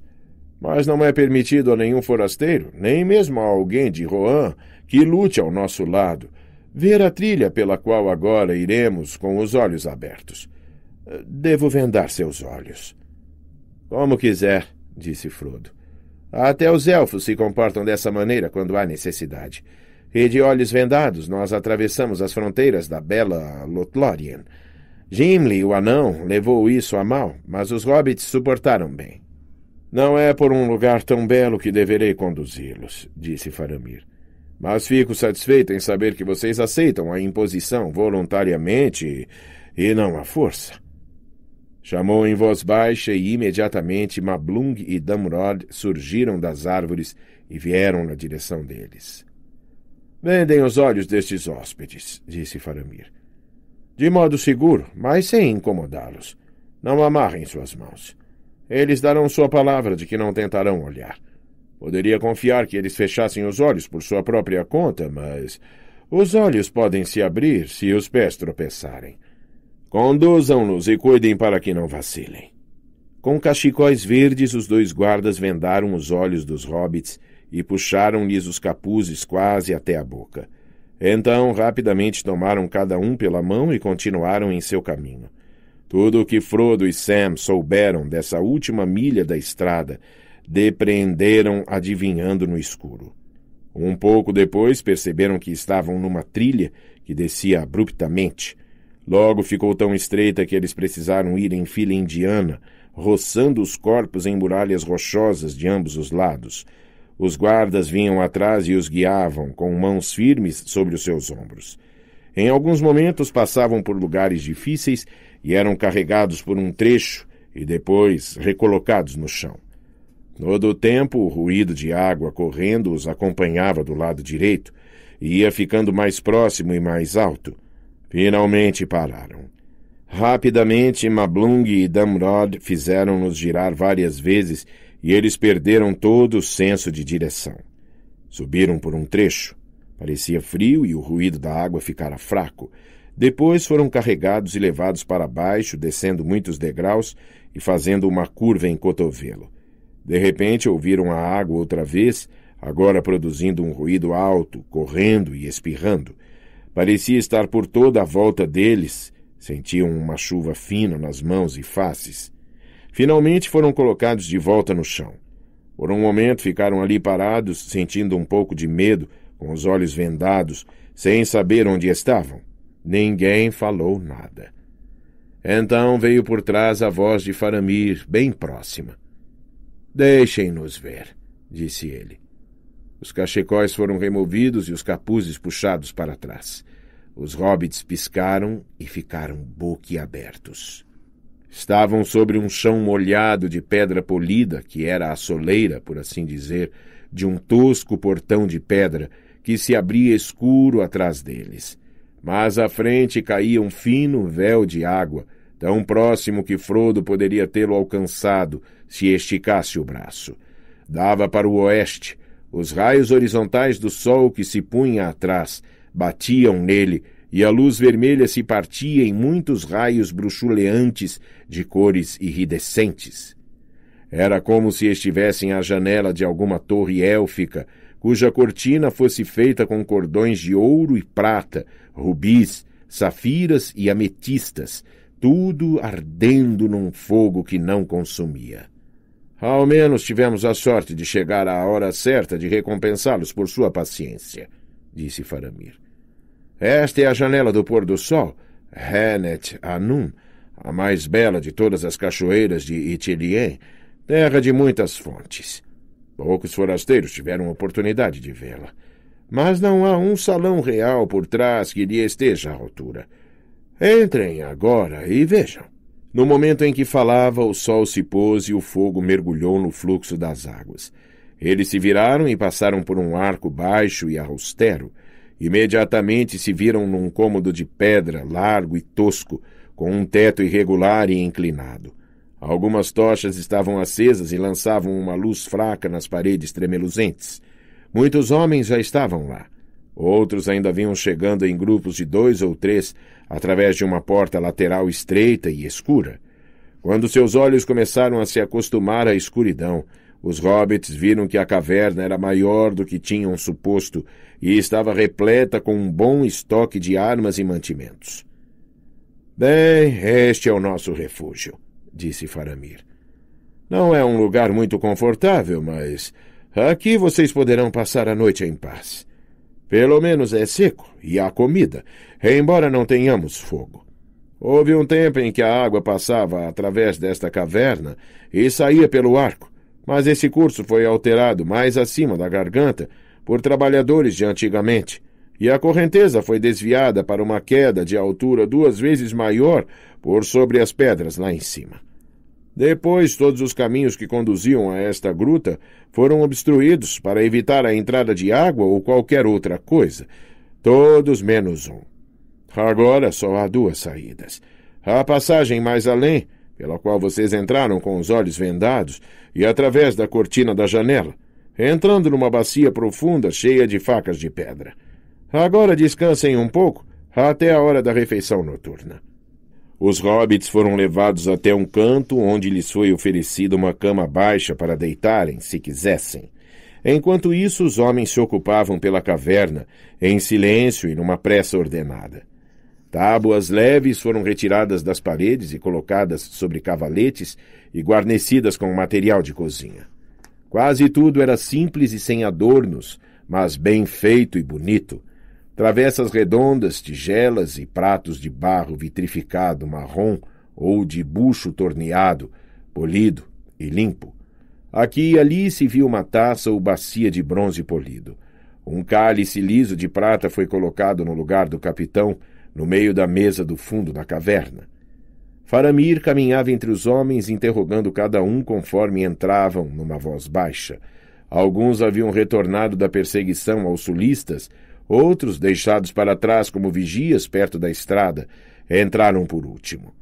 Mas não é permitido a nenhum forasteiro, nem mesmo a alguém de Rohan, que lute ao nosso lado, ver a trilha pela qual agora iremos com os olhos abertos. Devo vendar seus olhos. Como quiser, disse Frodo. Até os elfos se comportam dessa maneira quando há necessidade. E de olhos vendados, nós atravessamos as fronteiras da bela Lothlórien. Gimli, o anão, levou isso a mal, mas os hobbits suportaram bem. Não é por um lugar tão belo que deverei conduzi-los, disse Faramir. Mas fico satisfeito em saber que vocês aceitam a imposição voluntariamente e não à força. Chamou em voz baixa e imediatamente Mablung e Damrod surgiram das árvores e vieram na direção deles. Vendem os olhos destes hóspedes, disse Faramir. De modo seguro, mas sem incomodá-los. Não amarrem suas mãos. Eles darão sua palavra de que não tentarão olhar. Poderia confiar que eles fechassem os olhos por sua própria conta, mas os olhos podem se abrir se os pés tropeçarem. Conduzam-nos e cuidem para que não vacilem. Com cachecóis verdes, os dois guardas vendaram os olhos dos hobbits e puxaram-lhes os capuzes quase até a boca. Então, rapidamente tomaram cada um pela mão e continuaram em seu caminho. Tudo o que Frodo e Sam souberam dessa última milha da estrada, depreenderam adivinhando no escuro. Um pouco depois perceberam que estavam numa trilha que descia abruptamente. Logo ficou tão estreita que eles precisaram ir em fila indiana, roçando os corpos em muralhas rochosas de ambos os lados. Os guardas vinham atrás e os guiavam, com mãos firmes sobre os seus ombros. Em alguns momentos passavam por lugares difíceis e eram carregados por um trecho e depois recolocados no chão. Todo o tempo o ruído de água correndo os acompanhava do lado direito e ia ficando mais próximo e mais alto. Finalmente pararam. Rapidamente, Mablung e Damrod fizeram-nos girar várias vezes e eles perderam todo o senso de direção. Subiram por um trecho. Parecia frio e o ruído da água ficara fraco. Depois foram carregados e levados para baixo, descendo muitos degraus e fazendo uma curva em cotovelo. De repente ouviram a água outra vez, agora produzindo um ruído alto, correndo e espirrando. Parecia estar por toda a volta deles. Sentiam uma chuva fina nas mãos e faces. Finalmente foram colocados de volta no chão. Por um momento ficaram ali parados, sentindo um pouco de medo, com os olhos vendados, sem saber onde estavam. Ninguém falou nada. Então veio por trás a voz de Faramir, bem próxima. Deixem-nos ver, disse ele. Os cachecóis foram removidos e os capuzes puxados para trás. Os hobbits piscaram e ficaram boquiabertos. Estavam sobre um chão molhado de pedra polida, que era a soleira, por assim dizer, de um tosco portão de pedra que se abria escuro atrás deles. Mas à frente caía um fino véu de água, tão próximo que Frodo poderia tê-lo alcançado se esticasse o braço. Dava para o oeste, os raios horizontais do sol que se punha atrás batiam nele, e a luz vermelha se partia em muitos raios bruxuleantes de cores iridescentes. Era como se estivessem à janela de alguma torre élfica, cuja cortina fosse feita com cordões de ouro e prata, rubis, safiras e ametistas, tudo ardendo num fogo que não consumia. Ao menos tivemos a sorte de chegar à hora certa de recompensá-los por sua paciência, disse Faramir. Esta é a janela do pôr do sol, Renet Anum, a mais bela de todas as cachoeiras de Itilien, terra de muitas fontes. Poucos forasteiros tiveram oportunidade de vê-la. Mas não há um salão real por trás que lhe esteja à altura. Entrem agora e vejam. No momento em que falava, o sol se pôs e o fogo mergulhou no fluxo das águas. Eles se viraram e passaram por um arco baixo e austero. Imediatamente se viram num cômodo de pedra, largo e tosco, com um teto irregular e inclinado. Algumas tochas estavam acesas e lançavam uma luz fraca nas paredes tremeluzentes. Muitos homens já estavam lá. Outros ainda vinham chegando em grupos de dois ou três, através de uma porta lateral estreita e escura. Quando seus olhos começaram a se acostumar à escuridão, os hobbits viram que a caverna era maior do que tinham suposto e estava repleta com um bom estoque de armas e mantimentos. Bem, este é o nosso refúgio, disse Faramir. Não é um lugar muito confortável, mas aqui vocês poderão passar a noite em paz. Pelo menos é seco e há comida, embora não tenhamos fogo. Houve um tempo em que a água passava através desta caverna e saía pelo arco, mas esse curso foi alterado mais acima da garganta por trabalhadores de antigamente, e a correnteza foi desviada para uma queda de altura duas vezes maior por sobre as pedras lá em cima. Depois, todos os caminhos que conduziam a esta gruta foram obstruídos para evitar a entrada de água ou qualquer outra coisa. Todos menos um. Agora só há duas saídas. A passagem mais além, pela qual vocês entraram com os olhos vendados, e através da cortina da janela, entrando numa bacia profunda cheia de facas de pedra. Agora descansem um pouco até a hora da refeição noturna. Os hobbits foram levados até um canto onde lhes foi oferecida uma cama baixa para deitarem, se quisessem. Enquanto isso, os homens se ocupavam pela caverna, em silêncio e numa pressa ordenada. Tábuas leves foram retiradas das paredes e colocadas sobre cavaletes e guarnecidas com material de cozinha. Quase tudo era simples e sem adornos, mas bem feito e bonito, Travessas redondas, tigelas e pratos de barro vitrificado marrom ou de bucho torneado, polido e limpo. Aqui e ali se viu uma taça ou bacia de bronze polido. Um cálice liso de prata foi colocado no lugar do capitão, no meio da mesa do fundo da caverna. Faramir caminhava entre os homens, interrogando cada um conforme entravam, numa voz baixa. Alguns haviam retornado da perseguição aos sulistas Outros, deixados para trás como vigias perto da estrada, entraram por último.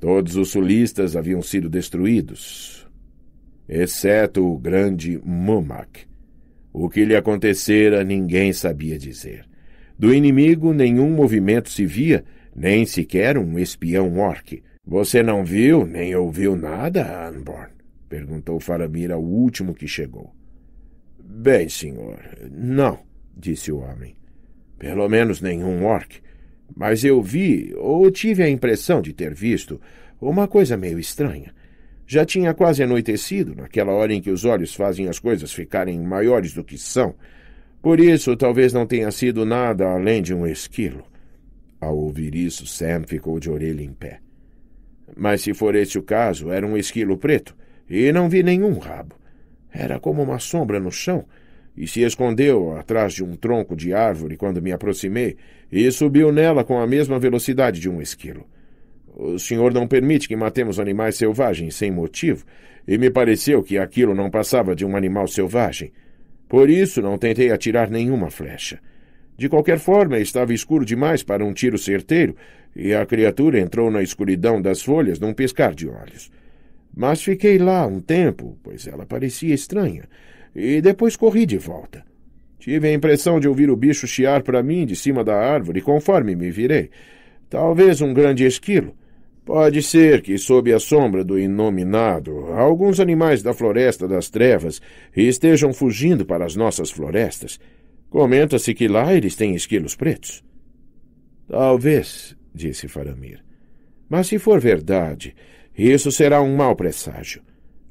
Todos os sulistas haviam sido destruídos, exceto o grande Mumak. O que lhe acontecera ninguém sabia dizer. Do inimigo nenhum movimento se via, nem sequer um espião orc. Você não viu nem ouviu nada, Anborn? perguntou Faramir ao último que chegou. Bem, senhor, não, disse o homem. Pelo menos nenhum orc. Mas eu vi, ou tive a impressão de ter visto, uma coisa meio estranha. Já tinha quase anoitecido, naquela hora em que os olhos fazem as coisas ficarem maiores do que são. Por isso, talvez não tenha sido nada além de um esquilo. Ao ouvir isso, Sam ficou de orelha em pé. Mas se for esse o caso, era um esquilo preto, e não vi nenhum rabo. Era como uma sombra no chão, e se escondeu atrás de um tronco de árvore quando me aproximei e subiu nela com a mesma velocidade de um esquilo. O senhor não permite que matemos animais selvagens sem motivo, e me pareceu que aquilo não passava de um animal selvagem. Por isso não tentei atirar nenhuma flecha. De qualquer forma, estava escuro demais para um tiro certeiro, e a criatura entrou na escuridão das folhas num piscar de olhos. Mas fiquei lá um tempo, pois ela parecia estranha, e depois corri de volta. Tive a impressão de ouvir o bicho chiar para mim de cima da árvore conforme me virei. Talvez um grande esquilo. Pode ser que, sob a sombra do inominado, alguns animais da floresta das trevas estejam fugindo para as nossas florestas. Comenta-se que lá eles têm esquilos pretos. Talvez, disse Faramir. Mas se for verdade, isso será um mau presságio.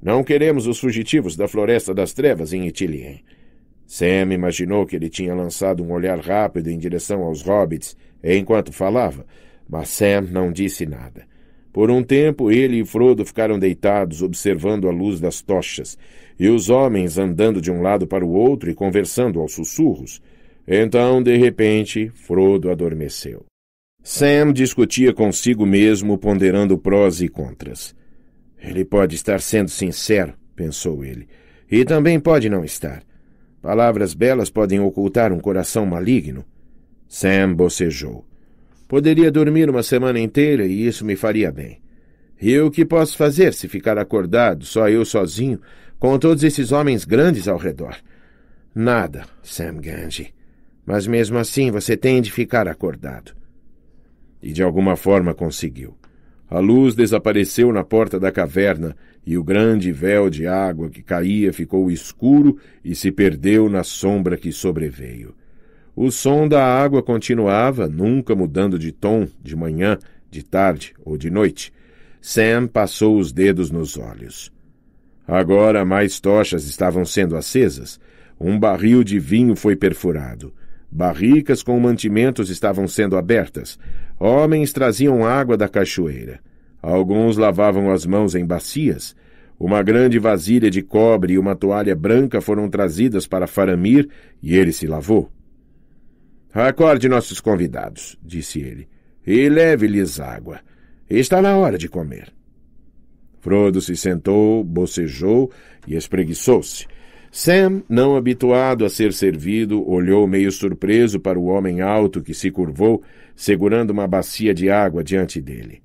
Não queremos os fugitivos da Floresta das Trevas em Itilien. Sam imaginou que ele tinha lançado um olhar rápido em direção aos hobbits enquanto falava, mas Sam não disse nada. Por um tempo, ele e Frodo ficaram deitados, observando a luz das tochas, e os homens andando de um lado para o outro e conversando aos sussurros. Então, de repente, Frodo adormeceu. Sam discutia consigo mesmo, ponderando prós e contras. Ele pode estar sendo sincero, pensou ele, e também pode não estar. Palavras belas podem ocultar um coração maligno. Sam bocejou. Poderia dormir uma semana inteira e isso me faria bem. E o que posso fazer se ficar acordado, só eu sozinho, com todos esses homens grandes ao redor? Nada, Sam Ganji. Mas mesmo assim você tem de ficar acordado. E de alguma forma conseguiu. A luz desapareceu na porta da caverna, e o grande véu de água que caía ficou escuro e se perdeu na sombra que sobreveio. O som da água continuava, nunca mudando de tom, de manhã, de tarde ou de noite. Sam passou os dedos nos olhos. Agora mais tochas estavam sendo acesas. Um barril de vinho foi perfurado. Barricas com mantimentos estavam sendo abertas. Homens traziam água da cachoeira. Alguns lavavam as mãos em bacias. Uma grande vasilha de cobre e uma toalha branca foram trazidas para Faramir e ele se lavou. Acorde nossos convidados, disse ele, e leve-lhes água. Está na hora de comer. Frodo se sentou, bocejou e espreguiçou-se. Sam, não habituado a ser servido, olhou meio surpreso para o homem alto que se curvou, segurando uma bacia de água diante dele.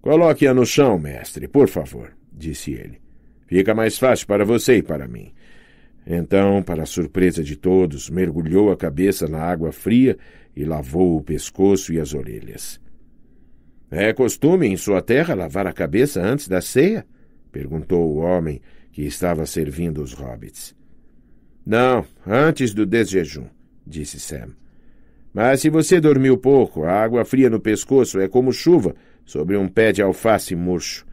Coloque-a no chão, mestre, por favor, disse ele. Fica mais fácil para você e para mim. Então, para a surpresa de todos, mergulhou a cabeça na água fria e lavou o pescoço e as orelhas. É costume em sua terra lavar a cabeça antes da ceia? perguntou o homem que estava servindo os hobbits. Não, antes do desjejum, disse Sam. Mas se você dormiu pouco, a água fria no pescoço é como chuva sobre um pé de alface murcho.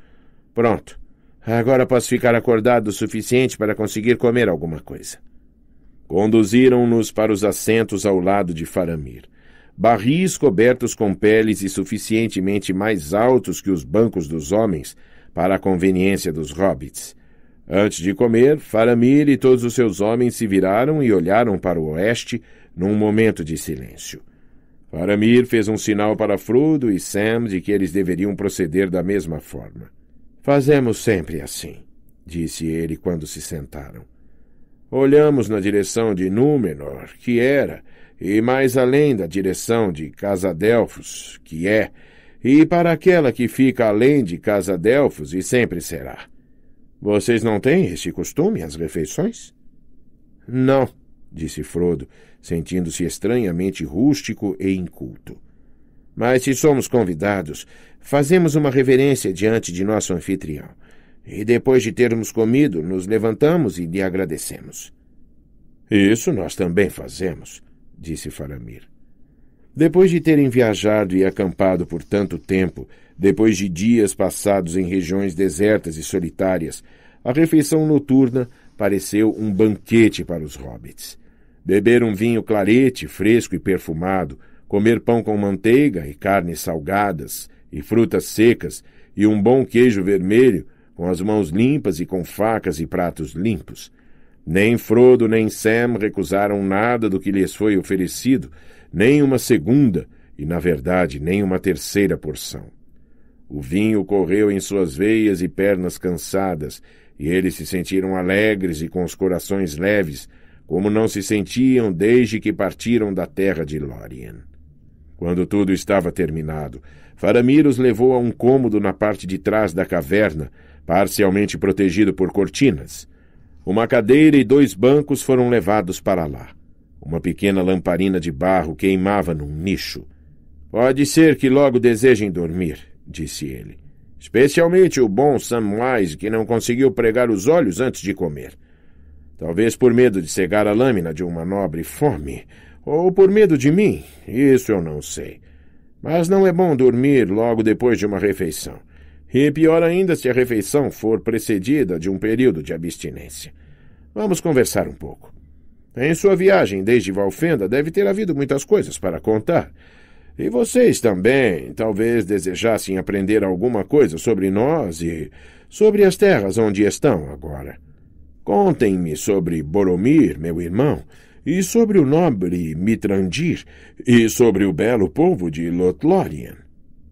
Pronto. Agora posso ficar acordado o suficiente para conseguir comer alguma coisa. Conduziram-nos para os assentos ao lado de Faramir. Barris cobertos com peles e suficientemente mais altos que os bancos dos homens para a conveniência dos hobbits. Antes de comer, Faramir e todos os seus homens se viraram e olharam para o oeste num momento de silêncio. Faramir fez um sinal para Frodo e Sam de que eles deveriam proceder da mesma forma. Fazemos sempre assim, disse ele quando se sentaram. Olhamos na direção de Númenor, que era, e mais além da direção de Casa Delfos, que é, e para aquela que fica além de Casa Delfos e sempre será. Vocês não têm esse costume às refeições? Não, disse Frodo, sentindo-se estranhamente rústico e inculto. Mas se somos convidados, fazemos uma reverência diante de nosso anfitrião. E depois de termos comido, nos levantamos e lhe agradecemos. Isso nós também fazemos, disse Faramir. Depois de terem viajado e acampado por tanto tempo, depois de dias passados em regiões desertas e solitárias, a refeição noturna pareceu um banquete para os hobbits. Beber um vinho clarete, fresco e perfumado, comer pão com manteiga e carnes salgadas e frutas secas e um bom queijo vermelho, com as mãos limpas e com facas e pratos limpos. Nem Frodo nem Sam recusaram nada do que lhes foi oferecido, nem uma segunda e, na verdade, nem uma terceira porção. O vinho correu em suas veias e pernas cansadas, e eles se sentiram alegres e com os corações leves, como não se sentiam desde que partiram da terra de Lórien. Quando tudo estava terminado, Faramir os levou a um cômodo na parte de trás da caverna, parcialmente protegido por cortinas. Uma cadeira e dois bancos foram levados para lá. Uma pequena lamparina de barro queimava num nicho. Pode ser que logo desejem dormir, disse ele. Especialmente o bom Samwise, que não conseguiu pregar os olhos antes de comer. Talvez por medo de cegar a lâmina de uma nobre fome, ou por medo de mim, isso eu não sei. Mas não é bom dormir logo depois de uma refeição. E pior ainda se a refeição for precedida de um período de abstinência. Vamos conversar um pouco. Em sua viagem desde Valfenda deve ter havido muitas coisas para contar, e vocês também, talvez desejassem aprender alguma coisa sobre nós e sobre as terras onde estão agora. Contem-me sobre Boromir, meu irmão, e sobre o nobre Mitrandir, e sobre o belo povo de Lothlórien.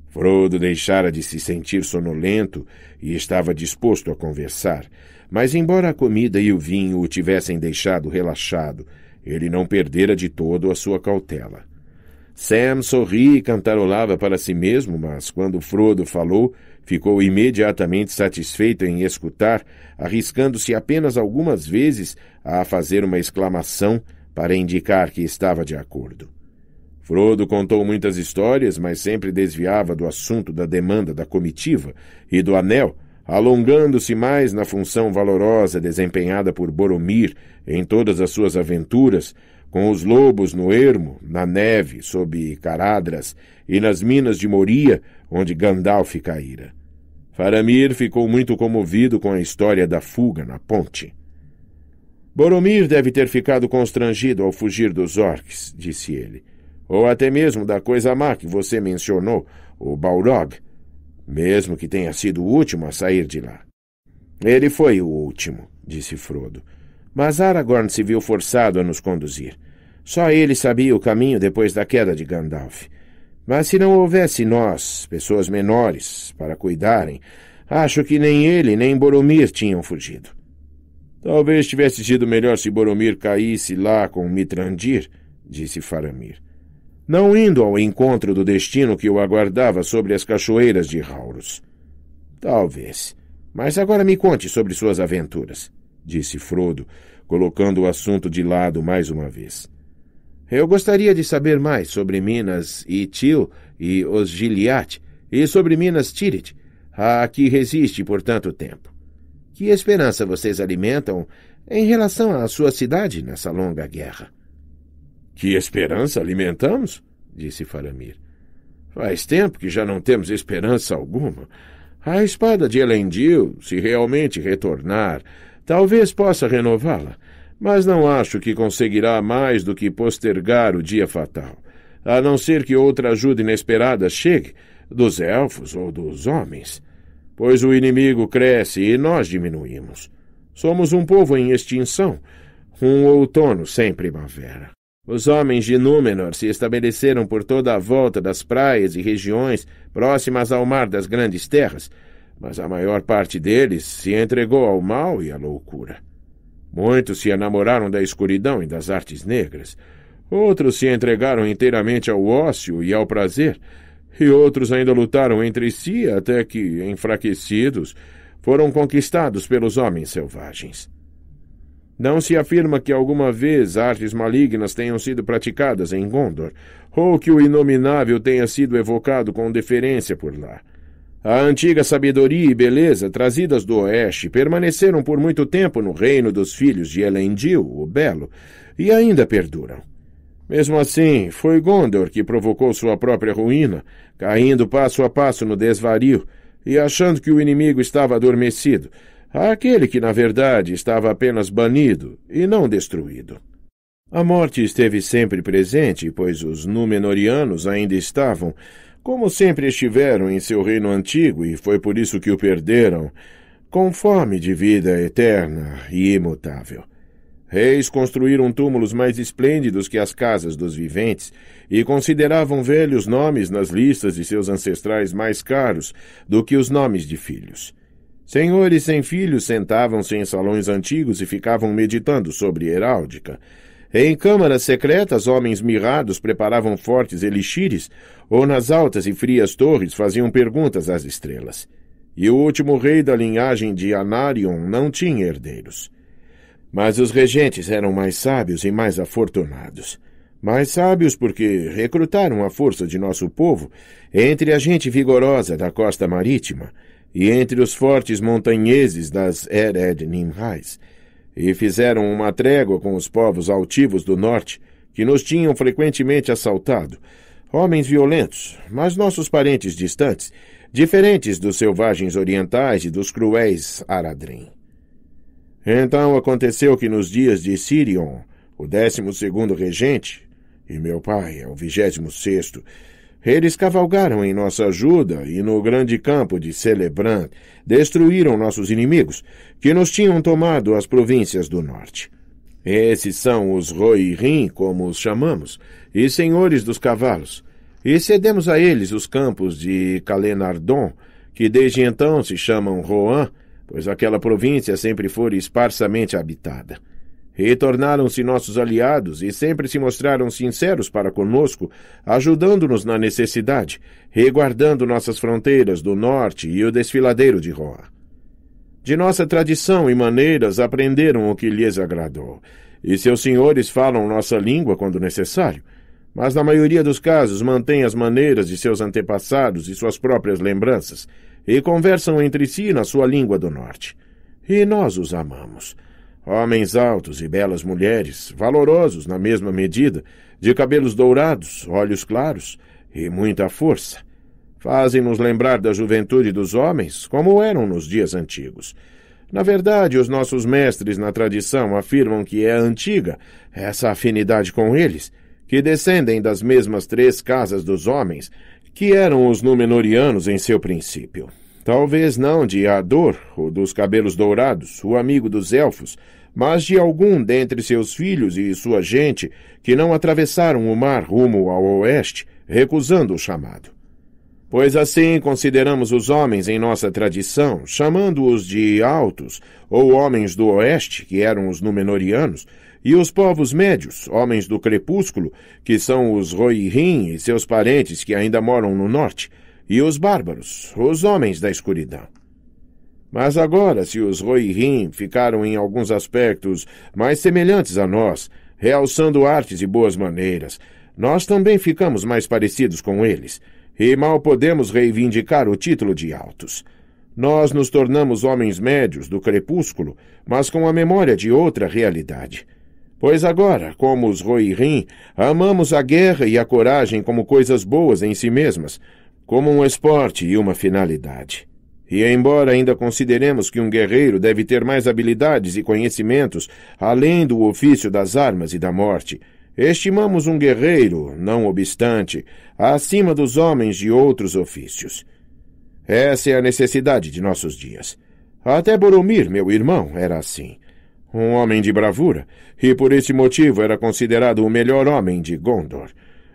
Frodo deixara de se sentir sonolento e estava disposto a conversar, mas embora a comida e o vinho o tivessem deixado relaxado, ele não perdera de todo a sua cautela. Sam sorria e cantarolava para si mesmo, mas quando Frodo falou, ficou imediatamente satisfeito em escutar, arriscando-se apenas algumas vezes a fazer uma exclamação para indicar que estava de acordo. Frodo contou muitas histórias, mas sempre desviava do assunto da demanda da comitiva e do anel, alongando-se mais na função valorosa desempenhada por Boromir em todas as suas aventuras, com os lobos no ermo, na neve, sob Caradras e nas minas de Moria, onde Gandalf caíra. Faramir ficou muito comovido com a história da fuga na ponte. Boromir deve ter ficado constrangido ao fugir dos orcs, disse ele, ou até mesmo da coisa má que você mencionou, o Balrog, mesmo que tenha sido o último a sair de lá. Ele foi o último, disse Frodo. Mas Aragorn se viu forçado a nos conduzir. Só ele sabia o caminho depois da queda de Gandalf. Mas se não houvesse nós, pessoas menores, para cuidarem, acho que nem ele nem Boromir tinham fugido. Talvez tivesse sido melhor se Boromir caísse lá com Mitrandir, disse Faramir. Não indo ao encontro do destino que o aguardava sobre as cachoeiras de Rauros. Talvez. Mas agora me conte sobre suas aventuras disse Frodo, colocando o assunto de lado mais uma vez. Eu gostaria de saber mais sobre Minas e Til e os Gilead, e sobre Minas Tirith, a que resiste por tanto tempo. Que esperança vocês alimentam em relação à sua cidade nessa longa guerra? Que esperança alimentamos? disse Faramir. Faz tempo que já não temos esperança alguma. A espada de Elendil, se realmente retornar, Talvez possa renová-la, mas não acho que conseguirá mais do que postergar o dia fatal, a não ser que outra ajuda inesperada chegue, dos elfos ou dos homens. Pois o inimigo cresce e nós diminuímos. Somos um povo em extinção, um outono sem primavera. Os homens de Númenor se estabeleceram por toda a volta das praias e regiões próximas ao mar das grandes terras, mas a maior parte deles se entregou ao mal e à loucura. Muitos se enamoraram da escuridão e das artes negras. Outros se entregaram inteiramente ao ócio e ao prazer. E outros ainda lutaram entre si até que, enfraquecidos, foram conquistados pelos homens selvagens. Não se afirma que alguma vez artes malignas tenham sido praticadas em Gondor, ou que o inominável tenha sido evocado com deferência por lá. A antiga sabedoria e beleza trazidas do Oeste permaneceram por muito tempo no reino dos filhos de Elendil, o Belo, e ainda perduram. Mesmo assim, foi Gondor que provocou sua própria ruína, caindo passo a passo no desvario e achando que o inimigo estava adormecido, aquele que, na verdade, estava apenas banido e não destruído. A morte esteve sempre presente, pois os Númenóreanos ainda estavam, como sempre estiveram em seu reino antigo e foi por isso que o perderam, com fome de vida eterna e imutável. Reis construíram túmulos mais esplêndidos que as casas dos viventes e consideravam velhos nomes nas listas de seus ancestrais mais caros do que os nomes de filhos. Senhores sem filhos sentavam-se em salões antigos e ficavam meditando sobre heráldica, em câmaras secretas, homens mirrados preparavam fortes elixires, ou nas altas e frias torres faziam perguntas às estrelas. E o último rei da linhagem de Anarion não tinha herdeiros. Mas os regentes eram mais sábios e mais afortunados. Mais sábios porque recrutaram a força de nosso povo entre a gente vigorosa da costa marítima e entre os fortes montanheses das Ered Nimrais e fizeram uma trégua com os povos altivos do norte, que nos tinham frequentemente assaltado, homens violentos, mas nossos parentes distantes, diferentes dos selvagens orientais e dos cruéis Aradrim. Então aconteceu que nos dias de Sirion, o décimo segundo regente, e meu pai é o vigésimo sexto, eles cavalgaram em nossa ajuda e no grande campo de Celebrant destruíram nossos inimigos, que nos tinham tomado as províncias do norte. Esses são os roirin, como os chamamos, e senhores dos cavalos. E cedemos a eles os campos de Calenardon, que desde então se chamam Roan, pois aquela província sempre fora esparsamente habitada retornaram se nossos aliados e sempre se mostraram sinceros para conosco, ajudando-nos na necessidade reguardando nossas fronteiras do norte e o desfiladeiro de Roa. De nossa tradição e maneiras aprenderam o que lhes agradou, e seus senhores falam nossa língua quando necessário mas na maioria dos casos mantêm as maneiras de seus antepassados e suas próprias lembranças, e conversam entre si na sua língua do norte. E nós os amamos. Homens altos e belas mulheres, valorosos na mesma medida, de cabelos dourados, olhos claros e muita força. Fazem-nos lembrar da juventude dos homens, como eram nos dias antigos. Na verdade, os nossos mestres na tradição afirmam que é antiga essa afinidade com eles, que descendem das mesmas três casas dos homens, que eram os Númenóreanos em seu princípio. Talvez não de Ador, o dos cabelos dourados, o amigo dos elfos, mas de algum dentre seus filhos e sua gente que não atravessaram o mar rumo ao oeste, recusando o chamado. Pois assim consideramos os homens em nossa tradição, chamando-os de altos, ou homens do oeste, que eram os Númenóreanos, e os povos médios, homens do crepúsculo, que são os Rohirrim e seus parentes que ainda moram no norte, e os bárbaros, os homens da escuridão. Mas agora, se os Rohirrim ficaram em alguns aspectos mais semelhantes a nós, realçando artes e boas maneiras, nós também ficamos mais parecidos com eles, e mal podemos reivindicar o título de altos. Nós nos tornamos homens médios do crepúsculo, mas com a memória de outra realidade. Pois agora, como os Rohirrim, amamos a guerra e a coragem como coisas boas em si mesmas, como um esporte e uma finalidade. E embora ainda consideremos que um guerreiro deve ter mais habilidades e conhecimentos além do ofício das armas e da morte, estimamos um guerreiro, não obstante, acima dos homens de outros ofícios. Essa é a necessidade de nossos dias. Até Boromir, meu irmão, era assim. Um homem de bravura, e por esse motivo era considerado o melhor homem de Gondor.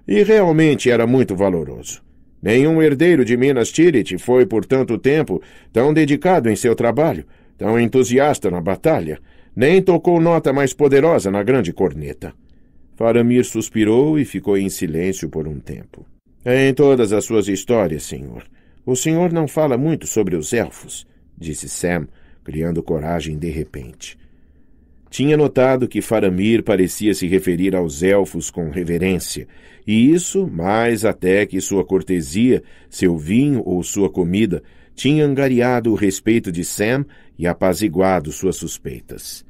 E realmente era muito valoroso. Nenhum herdeiro de Minas Tirith foi por tanto tempo tão dedicado em seu trabalho, tão entusiasta na batalha, nem tocou nota mais poderosa na grande corneta. Faramir suspirou e ficou em silêncio por um tempo. É em todas as suas histórias, senhor, o senhor não fala muito sobre os elfos, disse Sam, criando coragem de repente. Tinha notado que Faramir parecia se referir aos elfos com reverência, e isso mais até que sua cortesia, seu vinho ou sua comida tinha angariado o respeito de Sam e apaziguado suas suspeitas.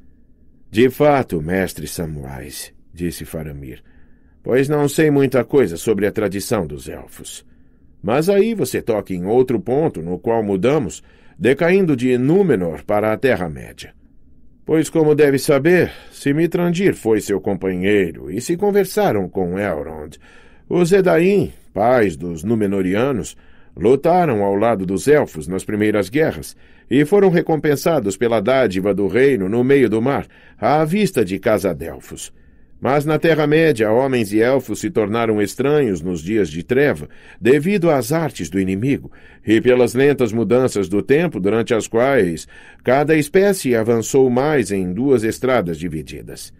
De fato, mestre Samwise, disse Faramir, pois não sei muita coisa sobre a tradição dos elfos. Mas aí você toca em outro ponto no qual mudamos, decaindo de Númenor para a Terra-média. Pois, como deve saber, se foi seu companheiro e se conversaram com Elrond, os Edain, pais dos Númenóreanos, lutaram ao lado dos elfos nas primeiras guerras e foram recompensados pela dádiva do reino no meio do mar, à vista de Casa Delfos. Mas na Terra-média, homens e elfos se tornaram estranhos nos dias de treva, devido às artes do inimigo e pelas lentas mudanças do tempo, durante as quais cada espécie avançou mais em duas estradas divididas.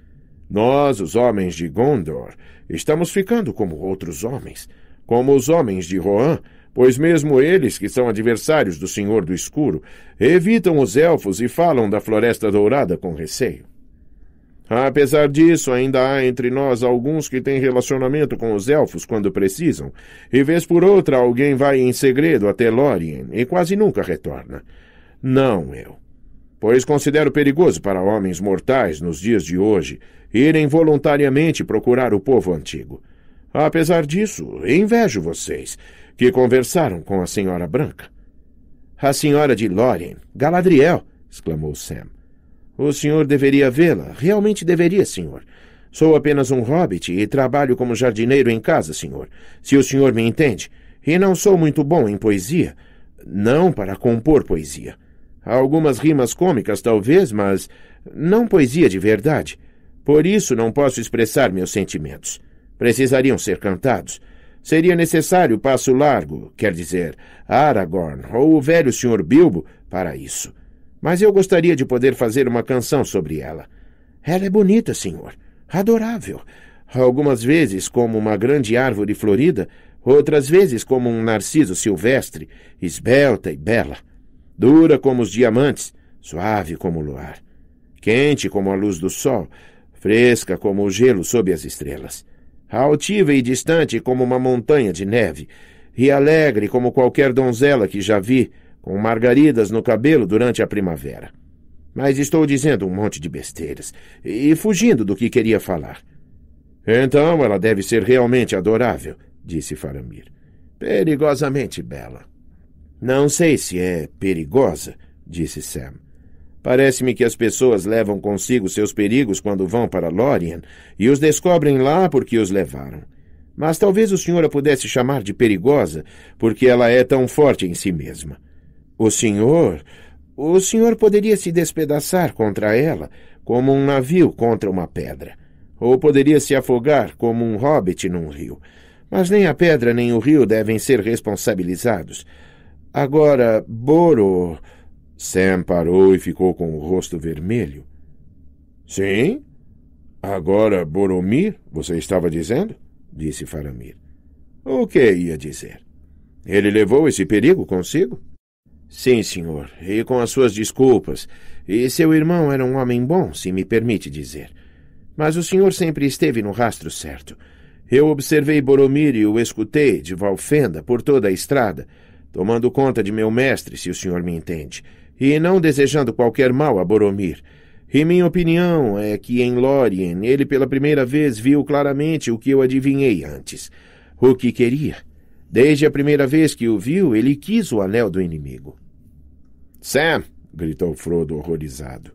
Nós, os homens de Gondor, estamos ficando como outros homens, como os homens de Rohan, pois mesmo eles, que são adversários do Senhor do Escuro, evitam os elfos e falam da Floresta Dourada com receio. Apesar disso, ainda há entre nós alguns que têm relacionamento com os elfos quando precisam, e vez por outra alguém vai em segredo até Lórien e quase nunca retorna. Não eu. Pois considero perigoso para homens mortais nos dias de hoje irem voluntariamente procurar o povo antigo. Apesar disso, invejo vocês, que conversaram com a Senhora Branca. A Senhora de Lórien, Galadriel! exclamou Sam. O senhor deveria vê-la. Realmente deveria, senhor. Sou apenas um hobbit e trabalho como jardineiro em casa, senhor, se o senhor me entende. E não sou muito bom em poesia. Não para compor poesia. Há algumas rimas cômicas, talvez, mas não poesia de verdade. Por isso não posso expressar meus sentimentos. Precisariam ser cantados. Seria necessário Passo Largo, quer dizer, Aragorn ou o velho senhor Bilbo, para isso. Mas eu gostaria de poder fazer uma canção sobre ela. Ela é bonita, senhor. Adorável. Algumas vezes como uma grande árvore florida, outras vezes como um narciso silvestre, esbelta e bela. Dura como os diamantes, suave como o luar. Quente como a luz do sol, fresca como o gelo sob as estrelas. Altiva e distante como uma montanha de neve, e alegre como qualquer donzela que já vi, com margaridas no cabelo durante a primavera. Mas estou dizendo um monte de besteiras e fugindo do que queria falar. Então ela deve ser realmente adorável, disse Faramir. Perigosamente bela. Não sei se é perigosa, disse Sam. Parece-me que as pessoas levam consigo seus perigos quando vão para Lorien e os descobrem lá porque os levaram. Mas talvez o senhor a pudesse chamar de perigosa porque ela é tão forte em si mesma. O senhor. O senhor poderia se despedaçar contra ela, como um navio contra uma pedra. Ou poderia se afogar como um hobbit num rio. Mas nem a pedra nem o rio devem ser responsabilizados. Agora, Boro. Sam parou e ficou com o rosto vermelho. Sim? Agora, Boromir, você estava dizendo? disse Faramir. O que ia dizer? Ele levou esse perigo consigo? Sim, senhor, e com as suas desculpas. E seu irmão era um homem bom, se me permite dizer. Mas o senhor sempre esteve no rastro certo. Eu observei Boromir e o escutei, de Valfenda, por toda a estrada, tomando conta de meu mestre, se o senhor me entende, e não desejando qualquer mal a Boromir. E minha opinião é que em Lórien ele pela primeira vez viu claramente o que eu adivinhei antes. O que queria. Desde a primeira vez que o viu, ele quis o anel do inimigo. Sam! gritou Frodo horrorizado.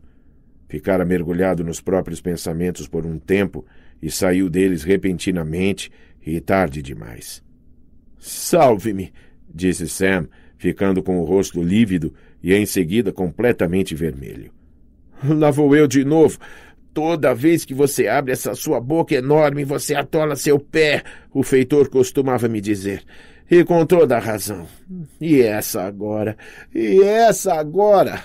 Ficara mergulhado nos próprios pensamentos por um tempo e saiu deles repentinamente e tarde demais. Salve-me! disse Sam, ficando com o rosto lívido e em seguida completamente vermelho. Lá vou eu de novo. Toda vez que você abre essa sua boca enorme, você atola seu pé, o feitor costumava me dizer. E com toda a razão. E essa agora? E essa agora?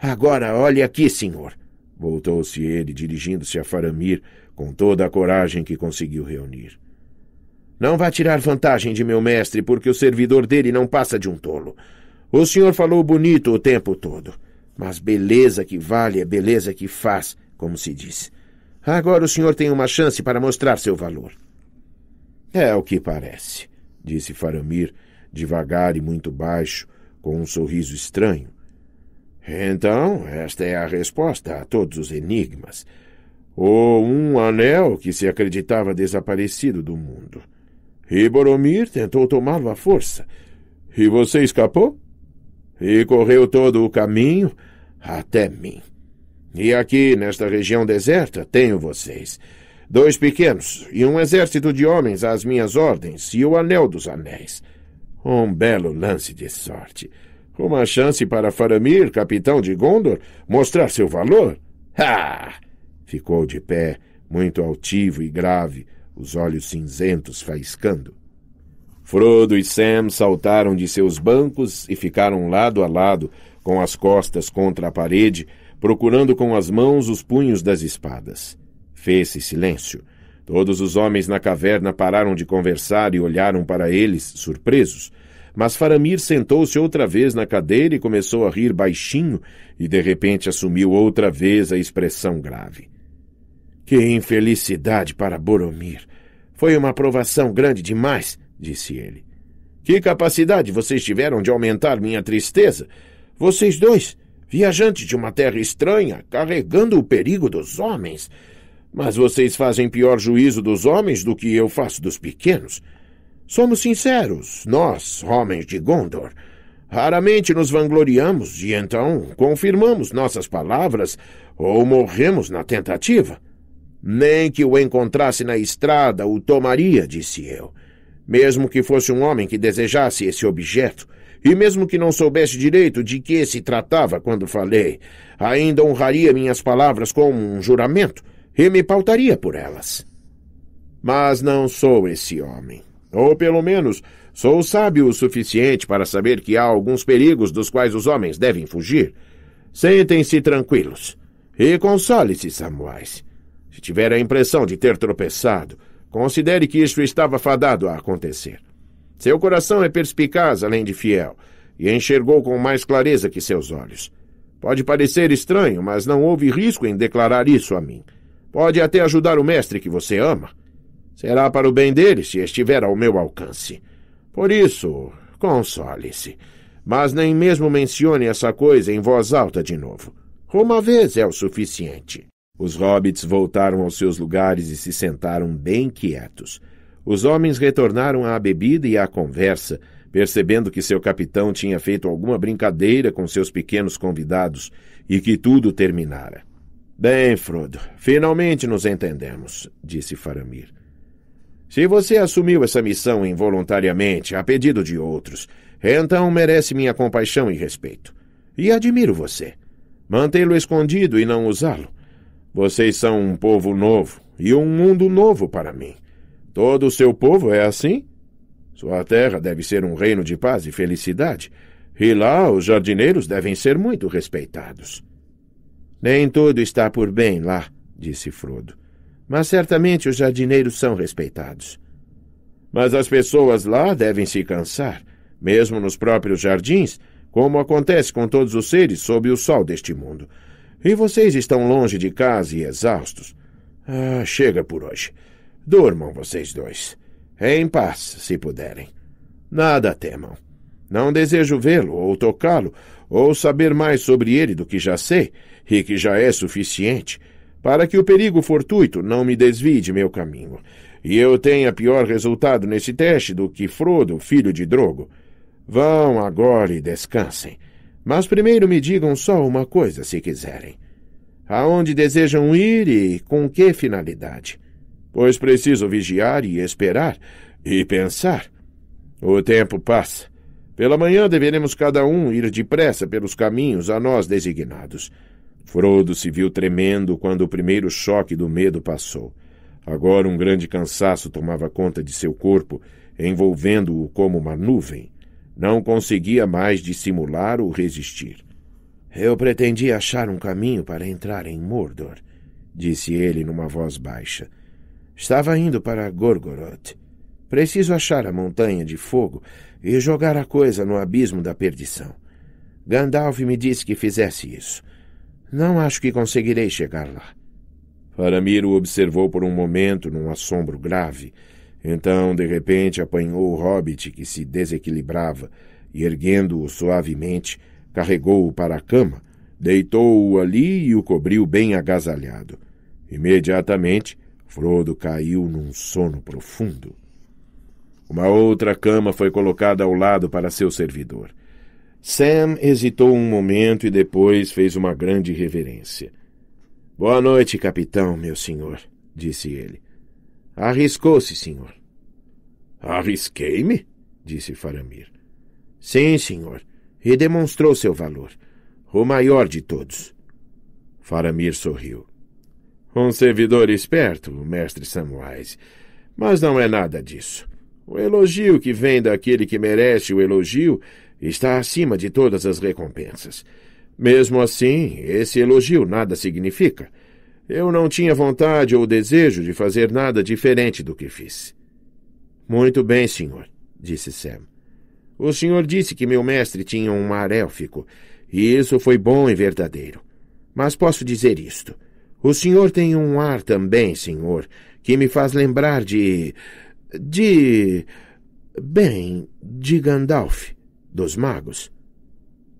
Agora, olhe aqui, senhor. Voltou-se ele, dirigindo-se a Faramir com toda a coragem que conseguiu reunir. Não vá tirar vantagem de meu mestre, porque o servidor dele não passa de um tolo. O senhor falou bonito o tempo todo. Mas beleza que vale é beleza que faz, como se diz. Agora o senhor tem uma chance para mostrar seu valor. É o que parece disse Faramir, devagar e muito baixo, com um sorriso estranho. Então, esta é a resposta a todos os enigmas. Ou um anel que se acreditava desaparecido do mundo. E Boromir tentou tomá-lo à força. E você escapou? E correu todo o caminho até mim. E aqui, nesta região deserta, tenho vocês dois pequenos e um exército de homens às minhas ordens e o Anel dos Anéis. Um belo lance de sorte. Uma chance para Faramir, capitão de Gondor, mostrar seu valor? Ah! Ficou de pé, muito altivo e grave, os olhos cinzentos faiscando. Frodo e Sam saltaram de seus bancos e ficaram lado a lado, com as costas contra a parede, procurando com as mãos os punhos das espadas. Fez-se silêncio. Todos os homens na caverna pararam de conversar e olharam para eles, surpresos. Mas Faramir sentou-se outra vez na cadeira e começou a rir baixinho, e de repente assumiu outra vez a expressão grave. Que infelicidade para Boromir! Foi uma provação grande demais, disse ele. Que capacidade vocês tiveram de aumentar minha tristeza! Vocês dois, viajantes de uma terra estranha, carregando o perigo dos homens, mas vocês fazem pior juízo dos homens do que eu faço dos pequenos. Somos sinceros, nós, homens de Gondor. Raramente nos vangloriamos e então confirmamos nossas palavras ou morremos na tentativa. Nem que o encontrasse na estrada o tomaria, disse eu. Mesmo que fosse um homem que desejasse esse objeto, e mesmo que não soubesse direito de que se tratava quando falei, ainda honraria minhas palavras como um juramento e me pautaria por elas. Mas não sou esse homem. Ou pelo menos, sou sábio o suficiente para saber que há alguns perigos dos quais os homens devem fugir. Sentem-se tranquilos. E console-se, Samuais. Se tiver a impressão de ter tropeçado, considere que isto estava fadado a acontecer. Seu coração é perspicaz, além de fiel, e enxergou com mais clareza que seus olhos. Pode parecer estranho, mas não houve risco em declarar isso a mim. Pode até ajudar o mestre que você ama. Será para o bem dele se estiver ao meu alcance. Por isso, console-se. Mas nem mesmo mencione essa coisa em voz alta de novo. Uma vez é o suficiente. Os hobbits voltaram aos seus lugares e se sentaram bem quietos. Os homens retornaram à bebida e à conversa, percebendo que seu capitão tinha feito alguma brincadeira com seus pequenos convidados e que tudo terminara. Bem, Frodo, finalmente nos entendemos, disse Faramir. Se você assumiu essa missão involuntariamente, a pedido de outros, então merece minha compaixão e respeito. E admiro você. Mantê-lo escondido e não usá-lo. Vocês são um povo novo e um mundo novo para mim. Todo o seu povo é assim? Sua terra deve ser um reino de paz e felicidade, e lá os jardineiros devem ser muito respeitados. Nem tudo está por bem lá, disse Frodo. Mas certamente os jardineiros são respeitados. Mas as pessoas lá devem se cansar, mesmo nos próprios jardins, como acontece com todos os seres sob o sol deste mundo. E vocês estão longe de casa e exaustos. Ah, chega por hoje. Durmam vocês dois. Em paz, se puderem. Nada temam. Não desejo vê-lo ou tocá-lo, ou saber mais sobre ele do que já sei, e que já é suficiente, para que o perigo fortuito não me desvie de meu caminho, e eu tenha pior resultado nesse teste do que Frodo, filho de Drogo. Vão agora e descansem. Mas primeiro me digam só uma coisa, se quiserem. Aonde desejam ir e com que finalidade? Pois preciso vigiar e esperar, e pensar. O tempo passa pela manhã deveremos cada um ir depressa pelos caminhos a nós designados. Frodo se viu tremendo quando o primeiro choque do medo passou. Agora um grande cansaço tomava conta de seu corpo, envolvendo-o como uma nuvem. Não conseguia mais dissimular ou resistir. Eu pretendia achar um caminho para entrar em Mordor, disse ele numa voz baixa. Estava indo para Gorgoroth. Preciso achar a montanha de fogo e jogar a coisa no abismo da perdição. Gandalf me disse que fizesse isso. Não acho que conseguirei chegar lá. Faramir o observou por um momento num assombro grave. Então, de repente, apanhou o hobbit que se desequilibrava e, erguendo-o suavemente, carregou-o para a cama, deitou-o ali e o cobriu bem agasalhado. Imediatamente, Frodo caiu num sono profundo. Uma outra cama foi colocada ao lado para seu servidor. Sam hesitou um momento e depois fez uma grande reverência. Boa noite, capitão, meu senhor, disse ele. Arriscou-se, senhor. Arrisquei-me? disse Faramir. Sim, senhor, e demonstrou seu valor. O maior de todos. Faramir sorriu. Um servidor esperto, mestre Samwise. Mas não é nada disso. O elogio que vem daquele que merece o elogio está acima de todas as recompensas. Mesmo assim, esse elogio nada significa. Eu não tinha vontade ou desejo de fazer nada diferente do que fiz. Muito bem, senhor, disse Sam. O senhor disse que meu mestre tinha um ar élfico, e isso foi bom e verdadeiro. Mas posso dizer isto. O senhor tem um ar também, senhor, que me faz lembrar de. De. Bem, de Gandalf, dos magos.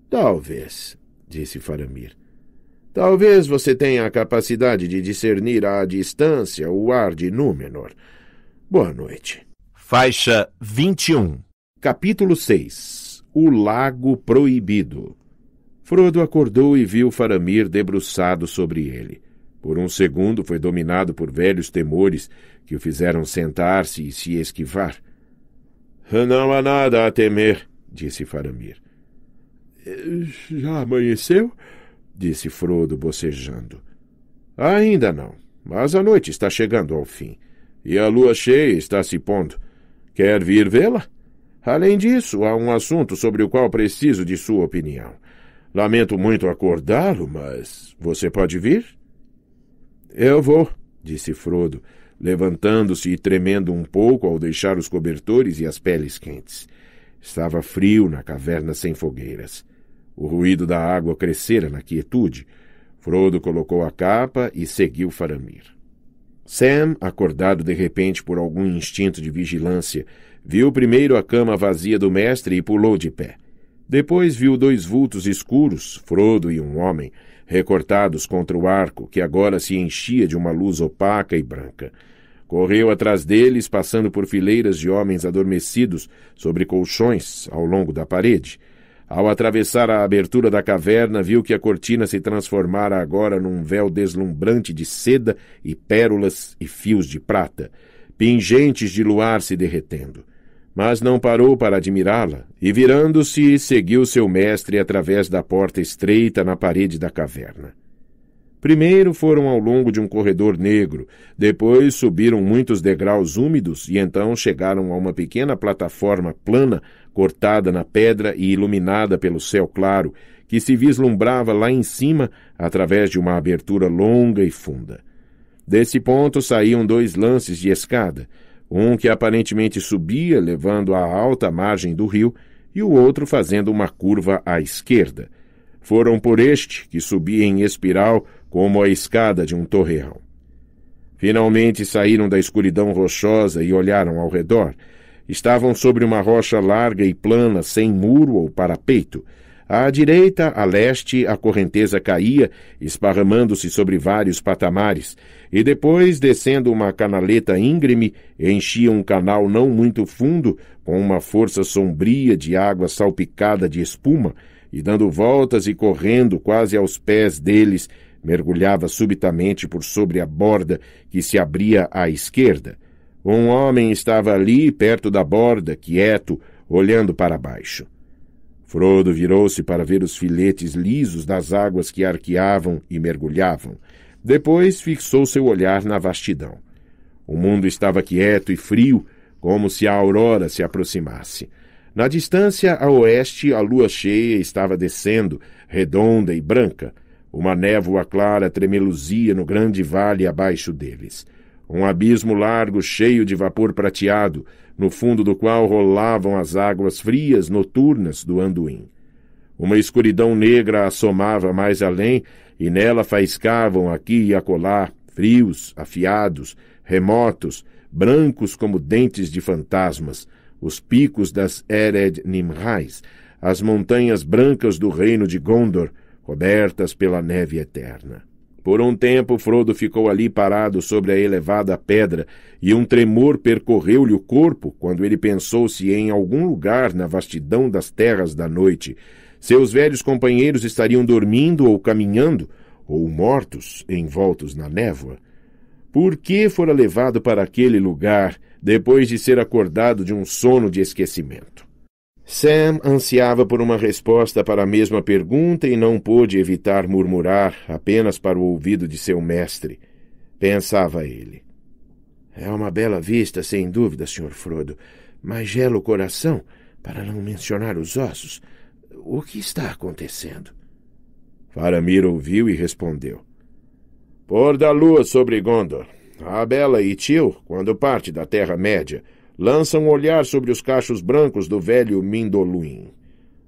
Talvez, disse Faramir. Talvez você tenha a capacidade de discernir à distância o ar de Númenor. Boa noite. Faixa 21 Capítulo 6 O Lago Proibido Frodo acordou e viu Faramir debruçado sobre ele. Por um segundo foi dominado por velhos temores que o fizeram sentar-se e se esquivar. Não há nada a temer, disse Faramir. Já amanheceu? disse Frodo, bocejando. Ainda não, mas a noite está chegando ao fim, e a lua cheia está se pondo. Quer vir vê-la? Além disso, há um assunto sobre o qual preciso de sua opinião. Lamento muito acordá-lo, mas você pode vir? Eu vou, disse Frodo, levantando-se e tremendo um pouco ao deixar os cobertores e as peles quentes. Estava frio na caverna sem fogueiras. O ruído da água crescera na quietude. Frodo colocou a capa e seguiu Faramir. Sam, acordado de repente por algum instinto de vigilância, viu primeiro a cama vazia do mestre e pulou de pé. Depois viu dois vultos escuros, Frodo e um homem, recortados contra o arco, que agora se enchia de uma luz opaca e branca. Correu atrás deles, passando por fileiras de homens adormecidos sobre colchões ao longo da parede. Ao atravessar a abertura da caverna, viu que a cortina se transformara agora num véu deslumbrante de seda e pérolas e fios de prata, pingentes de luar se derretendo. Mas não parou para admirá-la, e virando-se, seguiu seu mestre através da porta estreita na parede da caverna. Primeiro foram ao longo de um corredor negro, depois subiram muitos degraus úmidos e então chegaram a uma pequena plataforma plana, cortada na pedra e iluminada pelo céu claro, que se vislumbrava lá em cima através de uma abertura longa e funda. Desse ponto saíam dois lances de escada, um que aparentemente subia, levando à alta margem do rio, e o outro fazendo uma curva à esquerda. Foram por este, que subia em espiral como a escada de um torreão. Finalmente saíram da escuridão rochosa e olharam ao redor. Estavam sobre uma rocha larga e plana, sem muro ou parapeito. À direita, a leste, a correnteza caía, esparramando-se sobre vários patamares, e depois, descendo uma canaleta íngreme, enchia um canal não muito fundo, com uma força sombria de água salpicada de espuma, e dando voltas e correndo quase aos pés deles, mergulhava subitamente por sobre a borda que se abria à esquerda. Um homem estava ali, perto da borda, quieto, olhando para baixo. Frodo virou-se para ver os filetes lisos das águas que arqueavam e mergulhavam. Depois fixou seu olhar na vastidão. O mundo estava quieto e frio, como se a aurora se aproximasse. Na distância a oeste, a lua cheia estava descendo, redonda e branca. Uma névoa clara tremeluzia no grande vale abaixo deles. Um abismo largo, cheio de vapor prateado, no fundo do qual rolavam as águas frias noturnas do Anduin. Uma escuridão negra assomava mais além, e nela faiscavam aqui e acolá, frios, afiados, remotos, brancos como dentes de fantasmas, os picos das Ered Nimrais, as montanhas brancas do reino de Gondor, cobertas pela neve eterna. Por um tempo, Frodo ficou ali parado sobre a elevada pedra, e um tremor percorreu-lhe o corpo quando ele pensou se em algum lugar na vastidão das terras da noite seus velhos companheiros estariam dormindo ou caminhando, ou mortos, envoltos na névoa. Por que fora levado para aquele lugar depois de ser acordado de um sono de esquecimento? Sam ansiava por uma resposta para a mesma pergunta e não pôde evitar murmurar apenas para o ouvido de seu mestre. Pensava ele. É uma bela vista, sem dúvida, Sr. Frodo, mas gela o coração, para não mencionar os ossos. O que está acontecendo? Faramir ouviu e respondeu. por da lua sobre Gondor. A Bela e Tio, quando parte da Terra-média, lança um olhar sobre os cachos brancos do velho Mindoluim.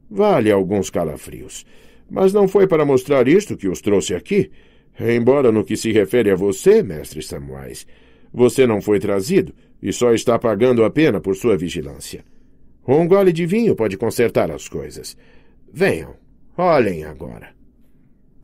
Vale alguns calafrios. Mas não foi para mostrar isto que os trouxe aqui. Embora no que se refere a você, mestre Samuais, você não foi trazido e só está pagando a pena por sua vigilância. Um gole de vinho pode consertar as coisas. Venham, olhem agora.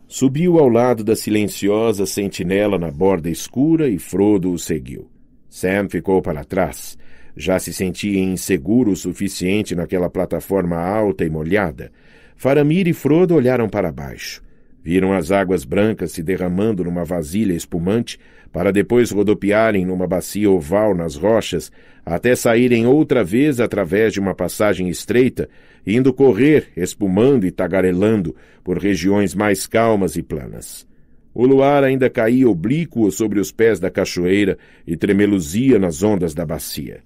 Subiu ao lado da silenciosa sentinela na borda escura e Frodo o seguiu. Sam ficou para trás, já se sentia inseguro o suficiente naquela plataforma alta e molhada. Faramir e Frodo olharam para baixo. Viram as águas brancas se derramando numa vasilha espumante, para depois rodopiarem numa bacia oval nas rochas, até saírem outra vez através de uma passagem estreita, indo correr, espumando e tagarelando, por regiões mais calmas e planas. O luar ainda caía oblíquo sobre os pés da cachoeira e tremeluzia nas ondas da bacia.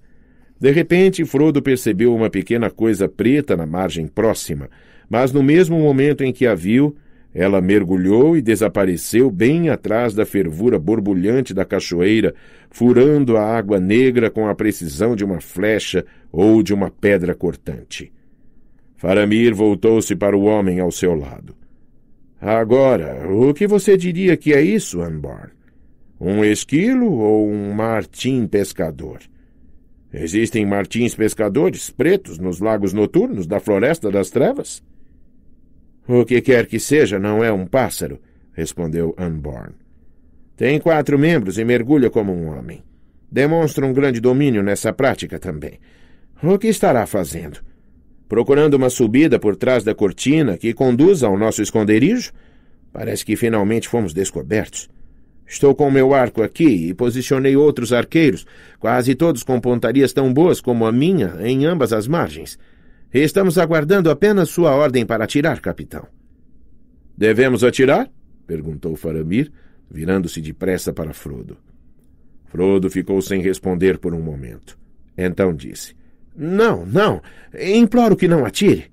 De repente, Frodo percebeu uma pequena coisa preta na margem próxima, mas no mesmo momento em que a viu, ela mergulhou e desapareceu bem atrás da fervura borbulhante da cachoeira, furando a água negra com a precisão de uma flecha ou de uma pedra cortante. Faramir voltou-se para o homem ao seu lado. Agora, o que você diria que é isso, Anborn? Um esquilo ou um martim pescador? — Existem martins pescadores pretos nos lagos noturnos da Floresta das Trevas? O que quer que seja, não é um pássaro, respondeu Unborn. Tem quatro membros e mergulha como um homem. Demonstra um grande domínio nessa prática também. O que estará fazendo? Procurando uma subida por trás da cortina que conduza ao nosso esconderijo? Parece que finalmente fomos descobertos. Estou com meu arco aqui e posicionei outros arqueiros, quase todos com pontarias tão boas como a minha, em ambas as margens. Estamos aguardando apenas sua ordem para atirar, capitão. Devemos atirar? perguntou Faramir, virando-se depressa para Frodo. Frodo ficou sem responder por um momento. Então disse: Não, não, imploro que não atire.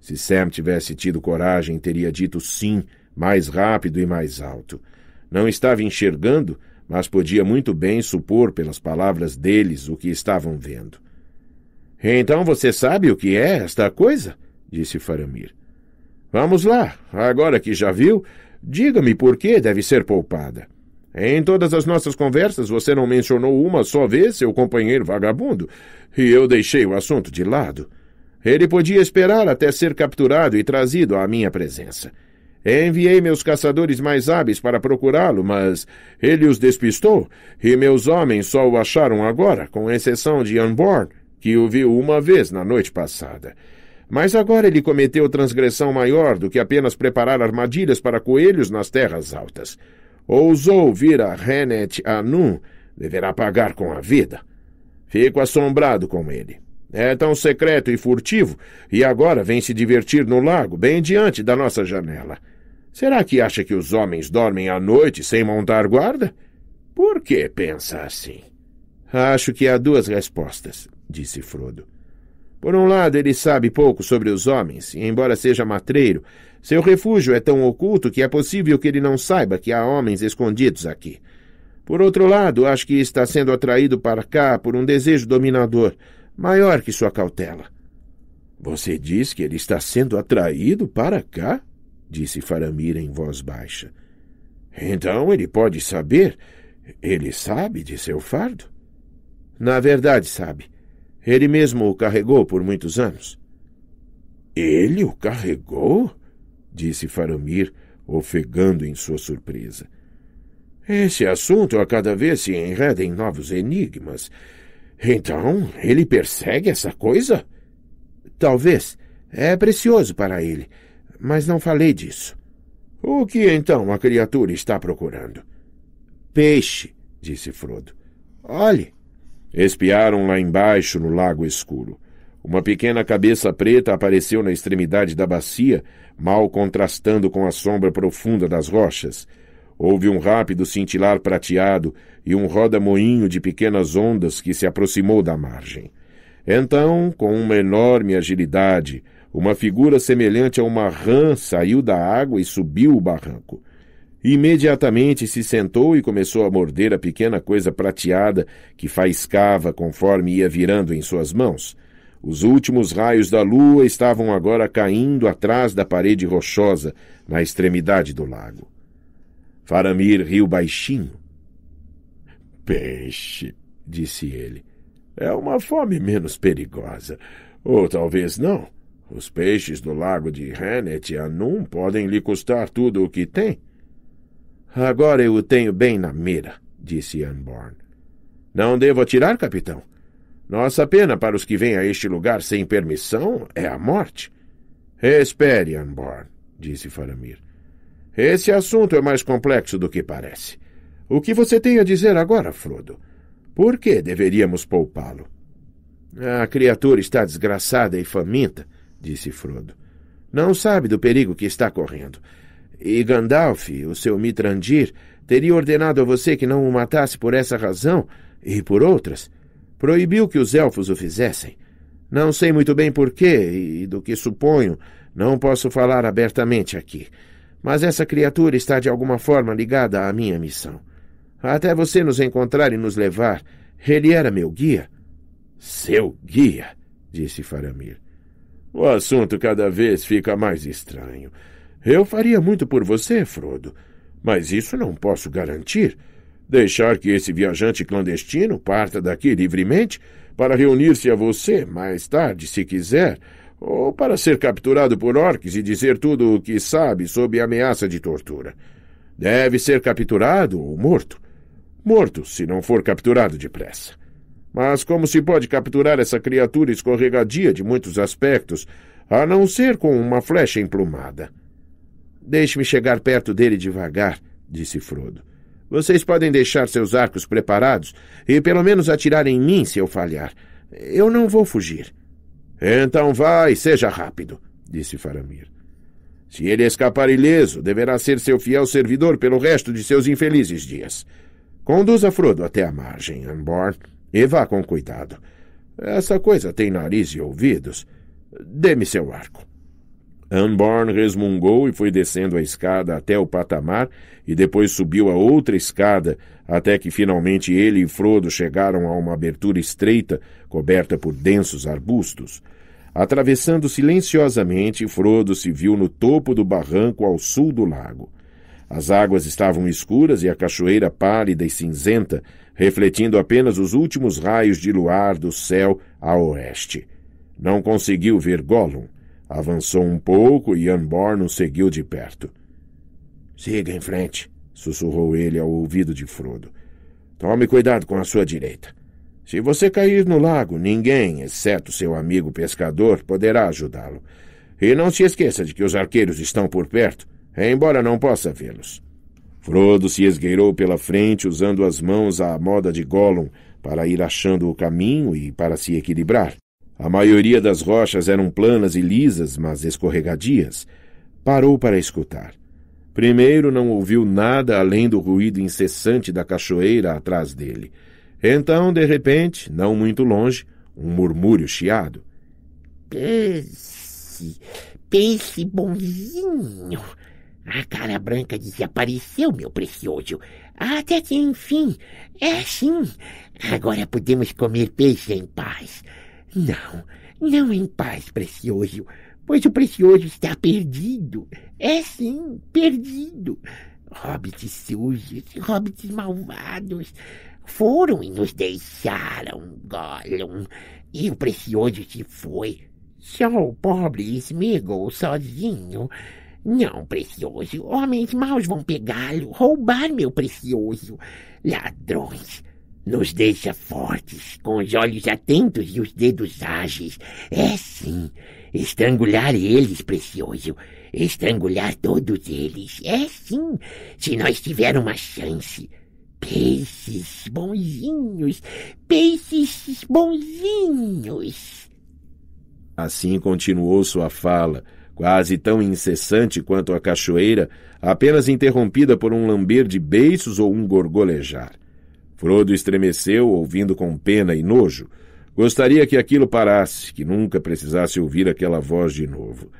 Se Sam tivesse tido coragem, teria dito sim, mais rápido e mais alto. Não estava enxergando, mas podia muito bem supor pelas palavras deles o que estavam vendo. Então você sabe o que é esta coisa? disse Faramir. Vamos lá, agora que já viu, diga-me por que deve ser poupada. Em todas as nossas conversas você não mencionou uma só vez seu companheiro vagabundo, e eu deixei o assunto de lado. Ele podia esperar até ser capturado e trazido à minha presença. Enviei meus caçadores mais hábeis para procurá-lo, mas ele os despistou, e meus homens só o acharam agora, com exceção de Unborn, que o viu uma vez na noite passada. Mas agora ele cometeu transgressão maior do que apenas preparar armadilhas para coelhos nas terras altas. Ousou vir a Renet Anun, deverá pagar com a vida. Fico assombrado com ele. É tão secreto e furtivo, e agora vem se divertir no lago, bem diante da nossa janela. Será que acha que os homens dormem à noite sem montar guarda? Por que pensa assim? Acho que há duas respostas, disse Frodo. Por um lado, ele sabe pouco sobre os homens, e embora seja matreiro, seu refúgio é tão oculto que é possível que ele não saiba que há homens escondidos aqui. Por outro lado, acho que está sendo atraído para cá por um desejo dominador maior que sua cautela. Você diz que ele está sendo atraído para cá? disse Faramira em voz baixa. Então ele pode saber. Ele sabe de seu fardo? Na verdade, sabe. Ele mesmo o carregou por muitos anos. Ele o carregou? disse Faramir, ofegando em sua surpresa. Esse assunto a cada vez se enreda em novos enigmas. Então, ele persegue essa coisa? Talvez. É precioso para ele. Mas não falei disso. O que então a criatura está procurando? Peixe, disse Frodo. Olhe. Espiaram lá embaixo no lago escuro. Uma pequena cabeça preta apareceu na extremidade da bacia, mal contrastando com a sombra profunda das rochas. Houve um rápido cintilar prateado e um roda-moinho de pequenas ondas que se aproximou da margem. Então, com uma enorme agilidade, uma figura semelhante a uma rã saiu da água e subiu o barranco. Imediatamente se sentou e começou a morder a pequena coisa prateada que faiscava conforme ia virando em suas mãos. Os últimos raios da lua estavam agora caindo atrás da parede rochosa, na extremidade do lago. Faramir riu baixinho. Peixe, disse ele, é uma fome menos perigosa. Ou talvez não. Os peixes do lago de Hennet e Anum podem lhe custar tudo o que tem. Agora eu o tenho bem na mira, disse Anborn. Não devo atirar, capitão. Nossa pena para os que vêm a este lugar sem permissão é a morte. Espere, Anborn, disse Faramir. Esse assunto é mais complexo do que parece. O que você tem a dizer agora, Frodo? Por que deveríamos poupá-lo? A criatura está desgraçada e faminta, disse Frodo. Não sabe do perigo que está correndo. E Gandalf, o seu Mitrandir, teria ordenado a você que não o matasse por essa razão e por outras. Proibiu que os elfos o fizessem. Não sei muito bem porquê e do que suponho, não posso falar abertamente aqui. Mas essa criatura está de alguma forma ligada à minha missão. Até você nos encontrar e nos levar, ele era meu guia. Seu guia, disse Faramir. O assunto cada vez fica mais estranho. Eu faria muito por você, Frodo, mas isso não posso garantir. Deixar que esse viajante clandestino parta daqui livremente para reunir-se a você mais tarde, se quiser, ou para ser capturado por orques e dizer tudo o que sabe sob ameaça de tortura. Deve ser capturado ou morto. Morto, se não for capturado depressa. Mas como se pode capturar essa criatura escorregadia de muitos aspectos, a não ser com uma flecha emplumada? Deixe-me chegar perto dele devagar, disse Frodo. Vocês podem deixar seus arcos preparados e pelo menos atirar em mim se eu falhar. Eu não vou fugir. Então vai, seja rápido, disse Faramir. Se ele escapar ileso, deverá ser seu fiel servidor pelo resto de seus infelizes dias. Conduza Frodo até a margem, Anborn, e vá com cuidado. Essa coisa tem nariz e ouvidos. Dê-me seu arco. Anborn resmungou e foi descendo a escada até o patamar e depois subiu a outra escada até que finalmente ele e Frodo chegaram a uma abertura estreita coberta por densos arbustos. Atravessando silenciosamente, Frodo se viu no topo do barranco ao sul do lago. As águas estavam escuras e a cachoeira pálida e cinzenta, refletindo apenas os últimos raios de luar do céu a oeste. Não conseguiu ver Gollum Avançou um pouco e Anborn o seguiu de perto. Siga em frente, sussurrou ele ao ouvido de Frodo. Tome cuidado com a sua direita. Se você cair no lago, ninguém, exceto seu amigo pescador, poderá ajudá-lo. E não se esqueça de que os arqueiros estão por perto, embora não possa vê-los. Frodo se esgueirou pela frente, usando as mãos à moda de Gollum, para ir achando o caminho e para se equilibrar. A maioria das rochas eram planas e lisas, mas escorregadias. Parou para escutar. Primeiro não ouviu nada além do ruído incessante da cachoeira atrás dele. Então, de repente, não muito longe, um murmúrio chiado. Pense, pense bonzinho. A cara branca desapareceu, meu precioso. Até que enfim. É assim. Agora podemos comer peixe em paz. Não, não em paz, Precioso, pois o Precioso está perdido. É sim, perdido. Hobbits sujos, hobbits malvados, foram e nos deixaram, Gollum, e o Precioso se foi. Só o pobre Smigol sozinho. Não, Precioso, homens maus vão pegá-lo, roubar meu Precioso. Ladrões, nos deixa fortes, com os olhos atentos e os dedos ágeis. É sim, estrangular eles, precioso. Estrangular todos eles. É sim, se nós tiver uma chance. Peixes bonzinhos, peixes bonzinhos. Assim continuou sua fala, quase tão incessante quanto a cachoeira, apenas interrompida por um lamber de beiços ou um gorgolejar. Frodo estremeceu, ouvindo com pena e nojo. Gostaria que aquilo parasse, que nunca precisasse ouvir aquela voz de novo.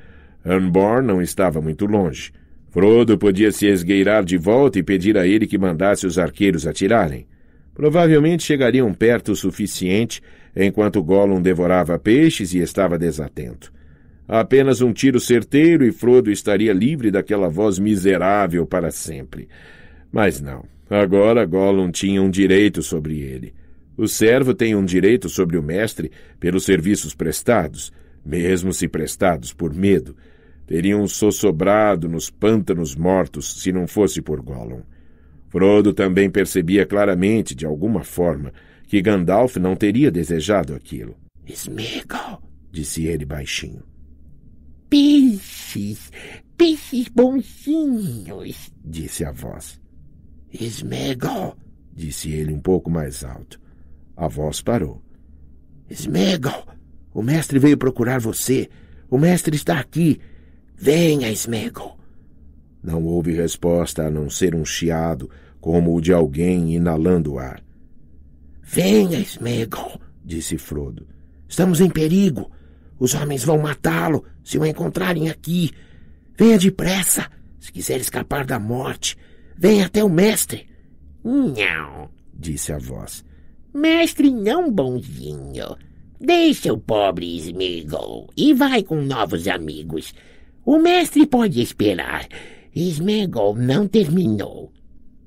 Unborn não estava muito longe. Frodo podia se esgueirar de volta e pedir a ele que mandasse os arqueiros atirarem. Provavelmente chegariam perto o suficiente enquanto Gollum devorava peixes e estava desatento. Apenas um tiro certeiro e Frodo estaria livre daquela voz miserável para sempre. Mas não. Agora Gollum tinha um direito sobre ele. O servo tem um direito sobre o mestre pelos serviços prestados, mesmo se prestados por medo. Teriam sossobrado nos pântanos mortos se não fosse por Gollum. Frodo também percebia claramente, de alguma forma, que Gandalf não teria desejado aquilo. Sméagol, disse ele baixinho. Peixes, peixes bonzinhos, disse a voz. Smegol, disse ele um pouco mais alto. A voz parou. Smegol, o mestre veio procurar você. O mestre está aqui. Venha, Smegol. Não houve resposta a não ser um chiado, como o de alguém inalando o ar. Venha, Smegol, disse Frodo. Estamos em perigo. Os homens vão matá-lo se o encontrarem aqui. Venha depressa, se quiser escapar da morte. Vem até o mestre. Não, disse a voz. Mestre não bonzinho. Deixa o pobre Smeagol e vai com novos amigos. O mestre pode esperar. Smeagol não terminou.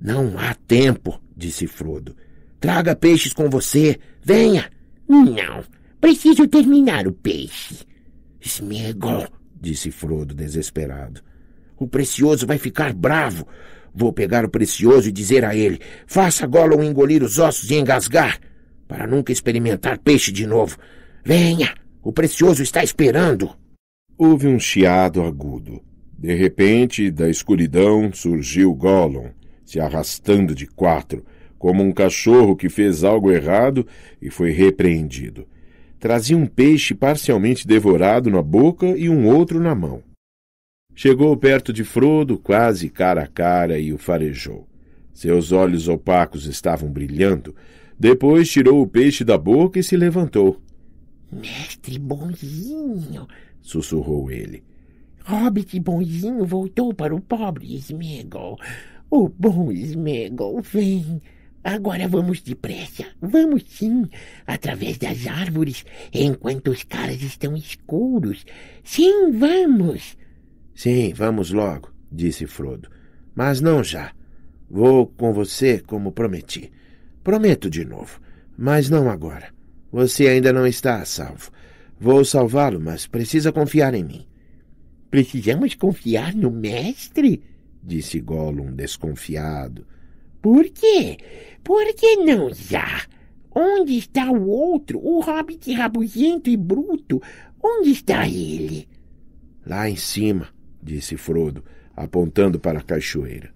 Não há tempo, disse Frodo. Traga peixes com você. Venha. Não. Preciso terminar o peixe. Smeagol, disse Frodo desesperado. O precioso vai ficar bravo. Vou pegar o precioso e dizer a ele: faça Gollum engolir os ossos e engasgar, para nunca experimentar peixe de novo. Venha, o precioso está esperando. Houve um chiado agudo. De repente, da escuridão surgiu Gollum, se arrastando de quatro, como um cachorro que fez algo errado e foi repreendido. Trazia um peixe parcialmente devorado na boca e um outro na mão. Chegou perto de Frodo, quase cara a cara, e o farejou. Seus olhos opacos estavam brilhando. Depois tirou o peixe da boca e se levantou. Mestre bonzinho, sussurrou ele. Hobbit bonzinho voltou para o pobre Smegol. O bom Smegol, vem. Agora vamos depressa, vamos sim, através das árvores, enquanto os caras estão escuros. Sim, vamos! Sim, vamos logo, disse Frodo. Mas não já. Vou com você, como prometi. Prometo de novo, mas não agora. Você ainda não está a salvo. Vou salvá-lo, mas precisa confiar em mim. Precisamos confiar no mestre? disse Gollum desconfiado. Por quê? Por que não já? Onde está o outro, o hobbit rabugento e bruto? Onde está ele? Lá em cima, disse Frodo, apontando para a cachoeira.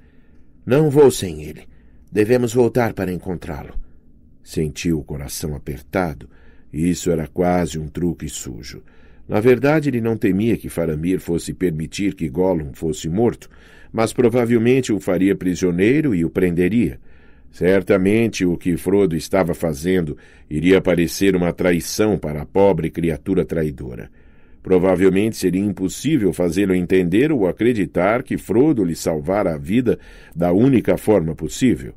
Não vou sem ele. Devemos voltar para encontrá-lo. Sentiu o coração apertado. Isso era quase um truque sujo. Na verdade, ele não temia que Faramir fosse permitir que Gollum fosse morto, mas provavelmente o faria prisioneiro e o prenderia. Certamente o que Frodo estava fazendo iria parecer uma traição para a pobre criatura traidora. Provavelmente seria impossível fazê-lo entender ou acreditar que Frodo lhe salvara a vida da única forma possível.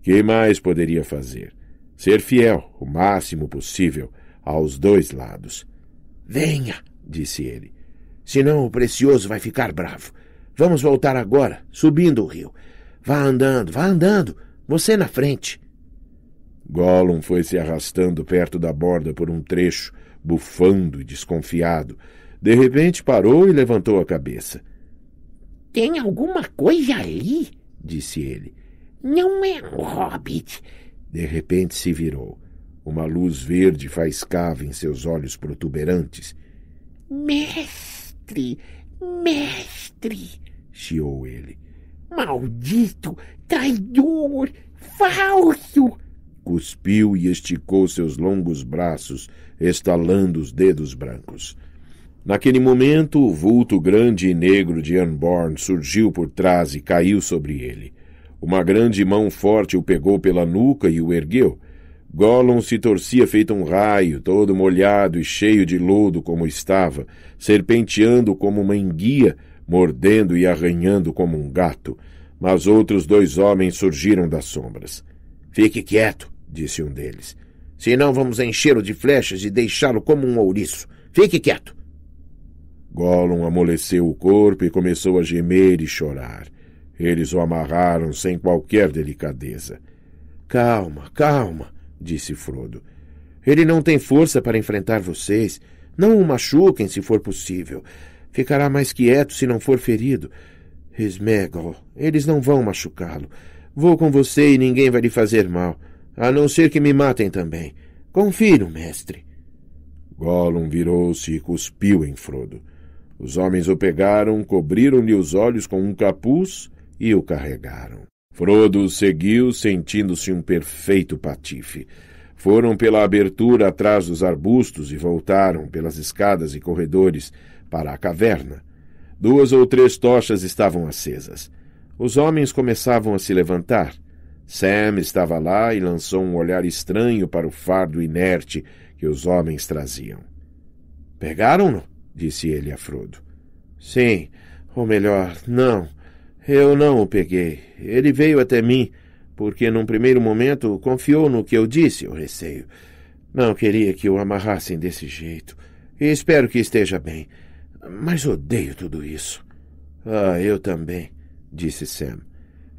Que mais poderia fazer? Ser fiel, o máximo possível, aos dois lados. Venha, disse ele. Senão o precioso vai ficar bravo. Vamos voltar agora, subindo o rio. Vá andando, vá andando. Você na frente. Gollum foi se arrastando perto da borda por um trecho, bufando e desconfiado. De repente parou e levantou a cabeça. Tem alguma coisa ali? disse ele. Não é um hobbit. De repente se virou. Uma luz verde faiscava em seus olhos protuberantes. Mestre, mestre, chiou ele. Maldito, traidor, falso! cuspiu e esticou seus longos braços, estalando os dedos brancos. Naquele momento, o vulto grande e negro de Unborn surgiu por trás e caiu sobre ele. Uma grande mão forte o pegou pela nuca e o ergueu. Gollum se torcia feito um raio, todo molhado e cheio de lodo como estava, serpenteando como uma enguia, mordendo e arranhando como um gato. Mas outros dois homens surgiram das sombras. Fique quieto, disse um deles. Senão vamos enchê-lo de flechas e deixá-lo como um ouriço. Fique quieto. Gollum amoleceu o corpo e começou a gemer e chorar. Eles o amarraram sem qualquer delicadeza. Calma, calma, disse Frodo. Ele não tem força para enfrentar vocês. Não o machuquem se for possível. Ficará mais quieto se não for ferido. Esmega-o. Eles não vão machucá-lo. Vou com você e ninguém vai lhe fazer mal a não ser que me matem também. Confiro, mestre. Gollum virou-se e cuspiu em Frodo. Os homens o pegaram, cobriram-lhe os olhos com um capuz e o carregaram. Frodo seguiu, sentindo-se um perfeito patife. Foram pela abertura atrás dos arbustos e voltaram pelas escadas e corredores para a caverna. Duas ou três tochas estavam acesas. Os homens começavam a se levantar. Sam estava lá e lançou um olhar estranho para o fardo inerte que os homens traziam. Pegaram-no? disse ele a Frodo. Sim, ou melhor, não. Eu não o peguei. Ele veio até mim, porque num primeiro momento confiou no que eu disse, eu receio. Não queria que o amarrassem desse jeito. E espero que esteja bem. Mas odeio tudo isso. Ah, eu também, disse Sam.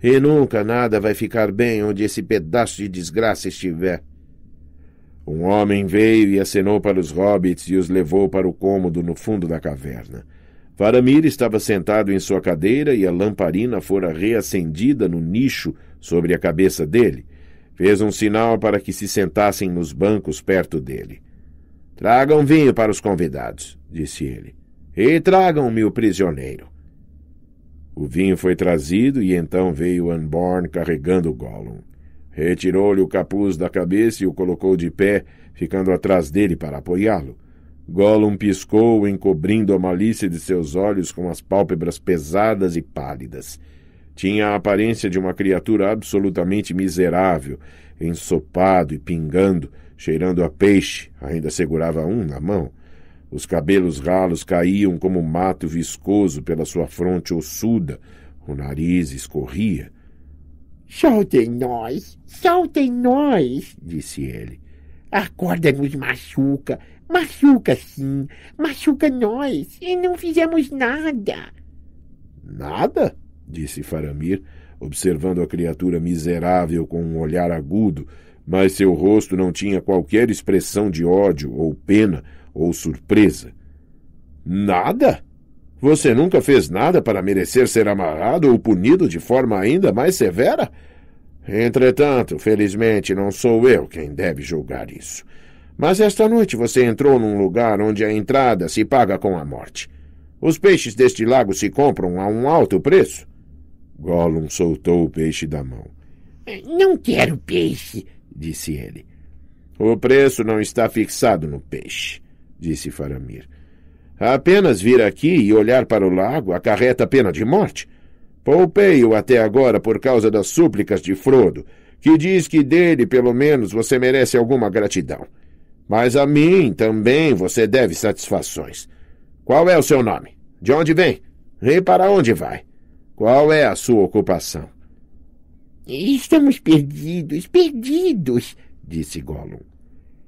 E nunca nada vai ficar bem onde esse pedaço de desgraça estiver. Um homem veio e acenou para os hobbits e os levou para o cômodo no fundo da caverna. Faramir estava sentado em sua cadeira e a lamparina fora reacendida no nicho sobre a cabeça dele. Fez um sinal para que se sentassem nos bancos perto dele. Tragam vinho para os convidados, disse ele. E tragam-me o prisioneiro. O vinho foi trazido e então veio Anborn carregando Gollum. Retirou-lhe o capuz da cabeça e o colocou de pé, ficando atrás dele para apoiá-lo. Gollum piscou, encobrindo a malícia de seus olhos com as pálpebras pesadas e pálidas. Tinha a aparência de uma criatura absolutamente miserável, ensopado e pingando, cheirando a peixe, ainda segurava um na mão. Os cabelos ralos caíam como mato viscoso pela sua fronte ossuda. O nariz escorria. Soltem nós! Soltem nós! disse ele. A corda nos machuca. Machuca, sim. Machuca nós. E não fizemos nada. Nada? disse Faramir, observando a criatura miserável com um olhar agudo, mas seu rosto não tinha qualquer expressão de ódio ou pena ou surpresa. Nada? Você nunca fez nada para merecer ser amarrado ou punido de forma ainda mais severa? Entretanto, felizmente não sou eu quem deve julgar isso. Mas esta noite você entrou num lugar onde a entrada se paga com a morte. Os peixes deste lago se compram a um alto preço. Gollum soltou o peixe da mão. Não quero peixe, disse ele. O preço não está fixado no peixe disse Faramir. Apenas vir aqui e olhar para o lago acarreta pena de morte. Poupei-o até agora por causa das súplicas de Frodo, que diz que dele, pelo menos, você merece alguma gratidão. Mas a mim também você deve satisfações. Qual é o seu nome? De onde vem? E para onde vai? Qual é a sua ocupação? Estamos perdidos, perdidos, disse Gollum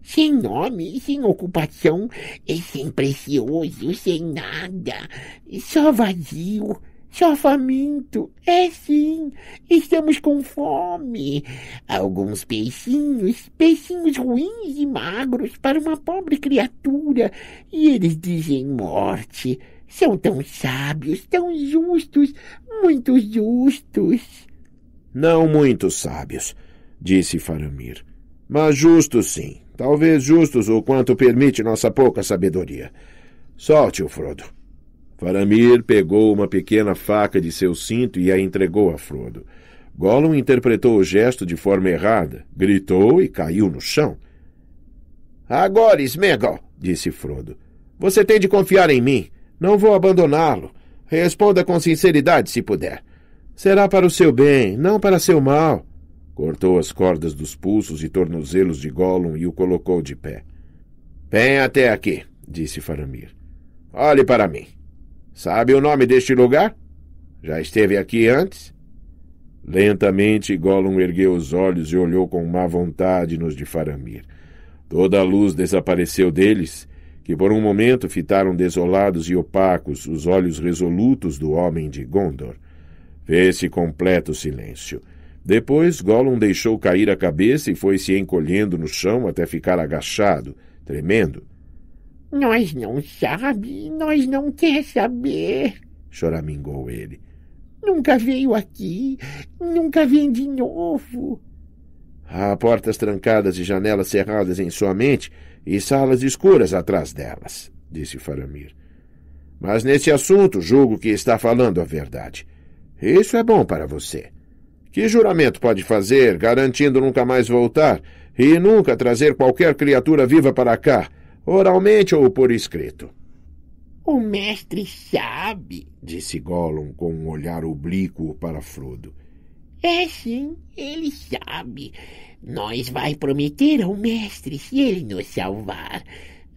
sem nome, sem ocupação, e sem precioso, sem nada, só vazio. Só faminto, é sim, estamos com fome. Alguns peixinhos, peixinhos ruins e magros para uma pobre criatura, e eles dizem morte. São tão sábios, tão justos, muito justos. Não muito sábios, disse Faramir, mas justos sim talvez justos o quanto permite nossa pouca sabedoria. Solte-o, Frodo. Faramir pegou uma pequena faca de seu cinto e a entregou a Frodo. Gollum interpretou o gesto de forma errada, gritou e caiu no chão. Agora, Smeagol, disse Frodo. Você tem de confiar em mim. Não vou abandoná-lo. Responda com sinceridade, se puder. Será para o seu bem, não para seu mal. Cortou as cordas dos pulsos e tornozelos de Gollum e o colocou de pé. Vem até aqui, disse Faramir. Olhe para mim. Sabe o nome deste lugar? Já esteve aqui antes? Lentamente, Gollum ergueu os olhos e olhou com má vontade nos de Faramir. Toda a luz desapareceu deles, que por um momento fitaram desolados e opacos os olhos resolutos do homem de Gondor. Fez-se completo silêncio. Depois, Gollum deixou cair a cabeça e foi se encolhendo no chão até ficar agachado, tremendo. Nós não sabe, nós não quer saber, choramingou ele. Nunca veio aqui, nunca vem de novo. Há portas trancadas e janelas cerradas em sua mente e salas escuras atrás delas, disse Faramir. Mas nesse assunto julgo que está falando a verdade. Isso é bom para você. Que juramento pode fazer, garantindo nunca mais voltar e nunca trazer qualquer criatura viva para cá, oralmente ou por escrito? O mestre sabe, disse Gollum com um olhar oblíquo para Frodo. É sim, ele sabe. Nós vai prometer ao mestre se ele nos salvar.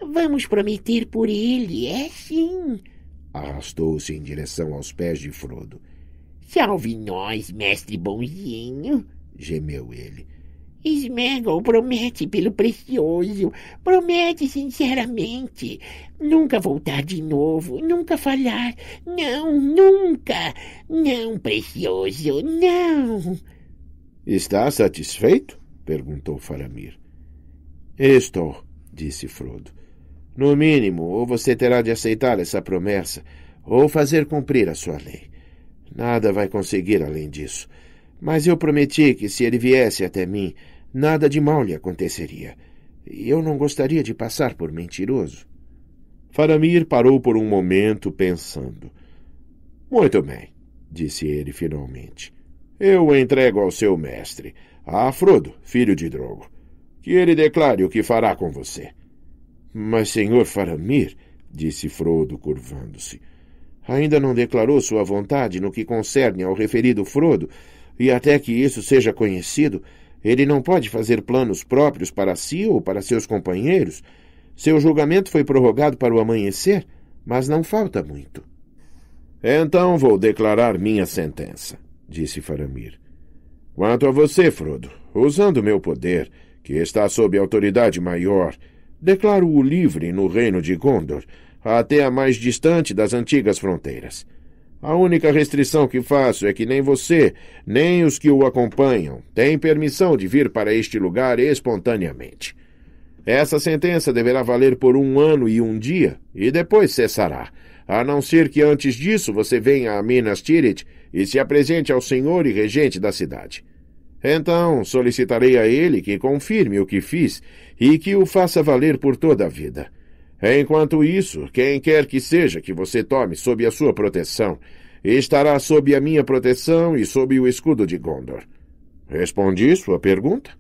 Vamos prometer por ele, é sim. Arrastou-se em direção aos pés de Frodo. Salve nós, mestre bonzinho, gemeu ele. Smegol promete pelo precioso, promete sinceramente. Nunca voltar de novo, nunca falhar. Não, nunca! Não, precioso, não! Está satisfeito? perguntou Faramir. Estou, disse Frodo. No mínimo, ou você terá de aceitar essa promessa, ou fazer cumprir a sua lei. Nada vai conseguir além disso. Mas eu prometi que se ele viesse até mim, nada de mal lhe aconteceria. E eu não gostaria de passar por mentiroso. Faramir parou por um momento, pensando. Muito bem, disse ele finalmente. Eu entrego ao seu mestre, a Frodo, filho de Drogo, que ele declare o que fará com você. Mas, senhor Faramir, disse Frodo, curvando-se, ainda não declarou sua vontade no que concerne ao referido Frodo, e até que isso seja conhecido, ele não pode fazer planos próprios para si ou para seus companheiros. Seu julgamento foi prorrogado para o amanhecer, mas não falta muito. Então vou declarar minha sentença, disse Faramir. Quanto a você, Frodo, usando meu poder, que está sob autoridade maior, declaro-o livre no reino de Gondor até a mais distante das antigas fronteiras. A única restrição que faço é que nem você, nem os que o acompanham, têm permissão de vir para este lugar espontaneamente. Essa sentença deverá valer por um ano e um dia, e depois cessará, a não ser que antes disso você venha a Minas Tirith e se apresente ao senhor e regente da cidade. Então solicitarei a ele que confirme o que fiz e que o faça valer por toda a vida. Enquanto isso, quem quer que seja que você tome sob a sua proteção, estará sob a minha proteção e sob o escudo de Gondor. Respondi sua pergunta?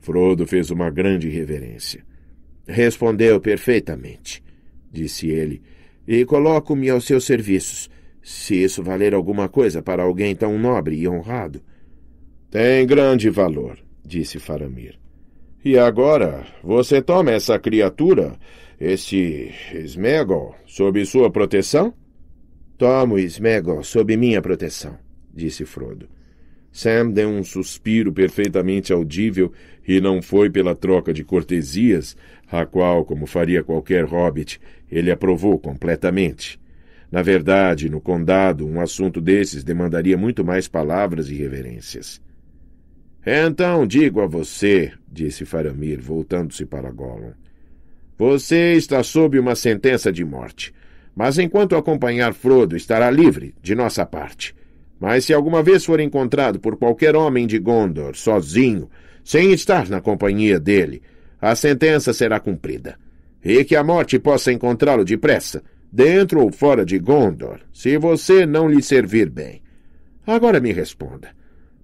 Frodo fez uma grande reverência. Respondeu perfeitamente, disse ele, e coloco-me aos seus serviços, se isso valer alguma coisa para alguém tão nobre e honrado. Tem grande valor, disse Faramir. E agora você toma essa criatura esse Smegol sob sua proteção? Tomo Smegol sob minha proteção, disse Frodo. Sam deu um suspiro perfeitamente audível e não foi pela troca de cortesias, a qual, como faria qualquer hobbit, ele aprovou completamente. Na verdade, no condado, um assunto desses demandaria muito mais palavras e reverências. É, então digo a você, disse Faramir, voltando-se para Gollum, você está sob uma sentença de morte. Mas enquanto acompanhar Frodo, estará livre, de nossa parte. Mas se alguma vez for encontrado por qualquer homem de Gondor, sozinho, sem estar na companhia dele, a sentença será cumprida. E que a morte possa encontrá-lo depressa, dentro ou fora de Gondor, se você não lhe servir bem. Agora me responda: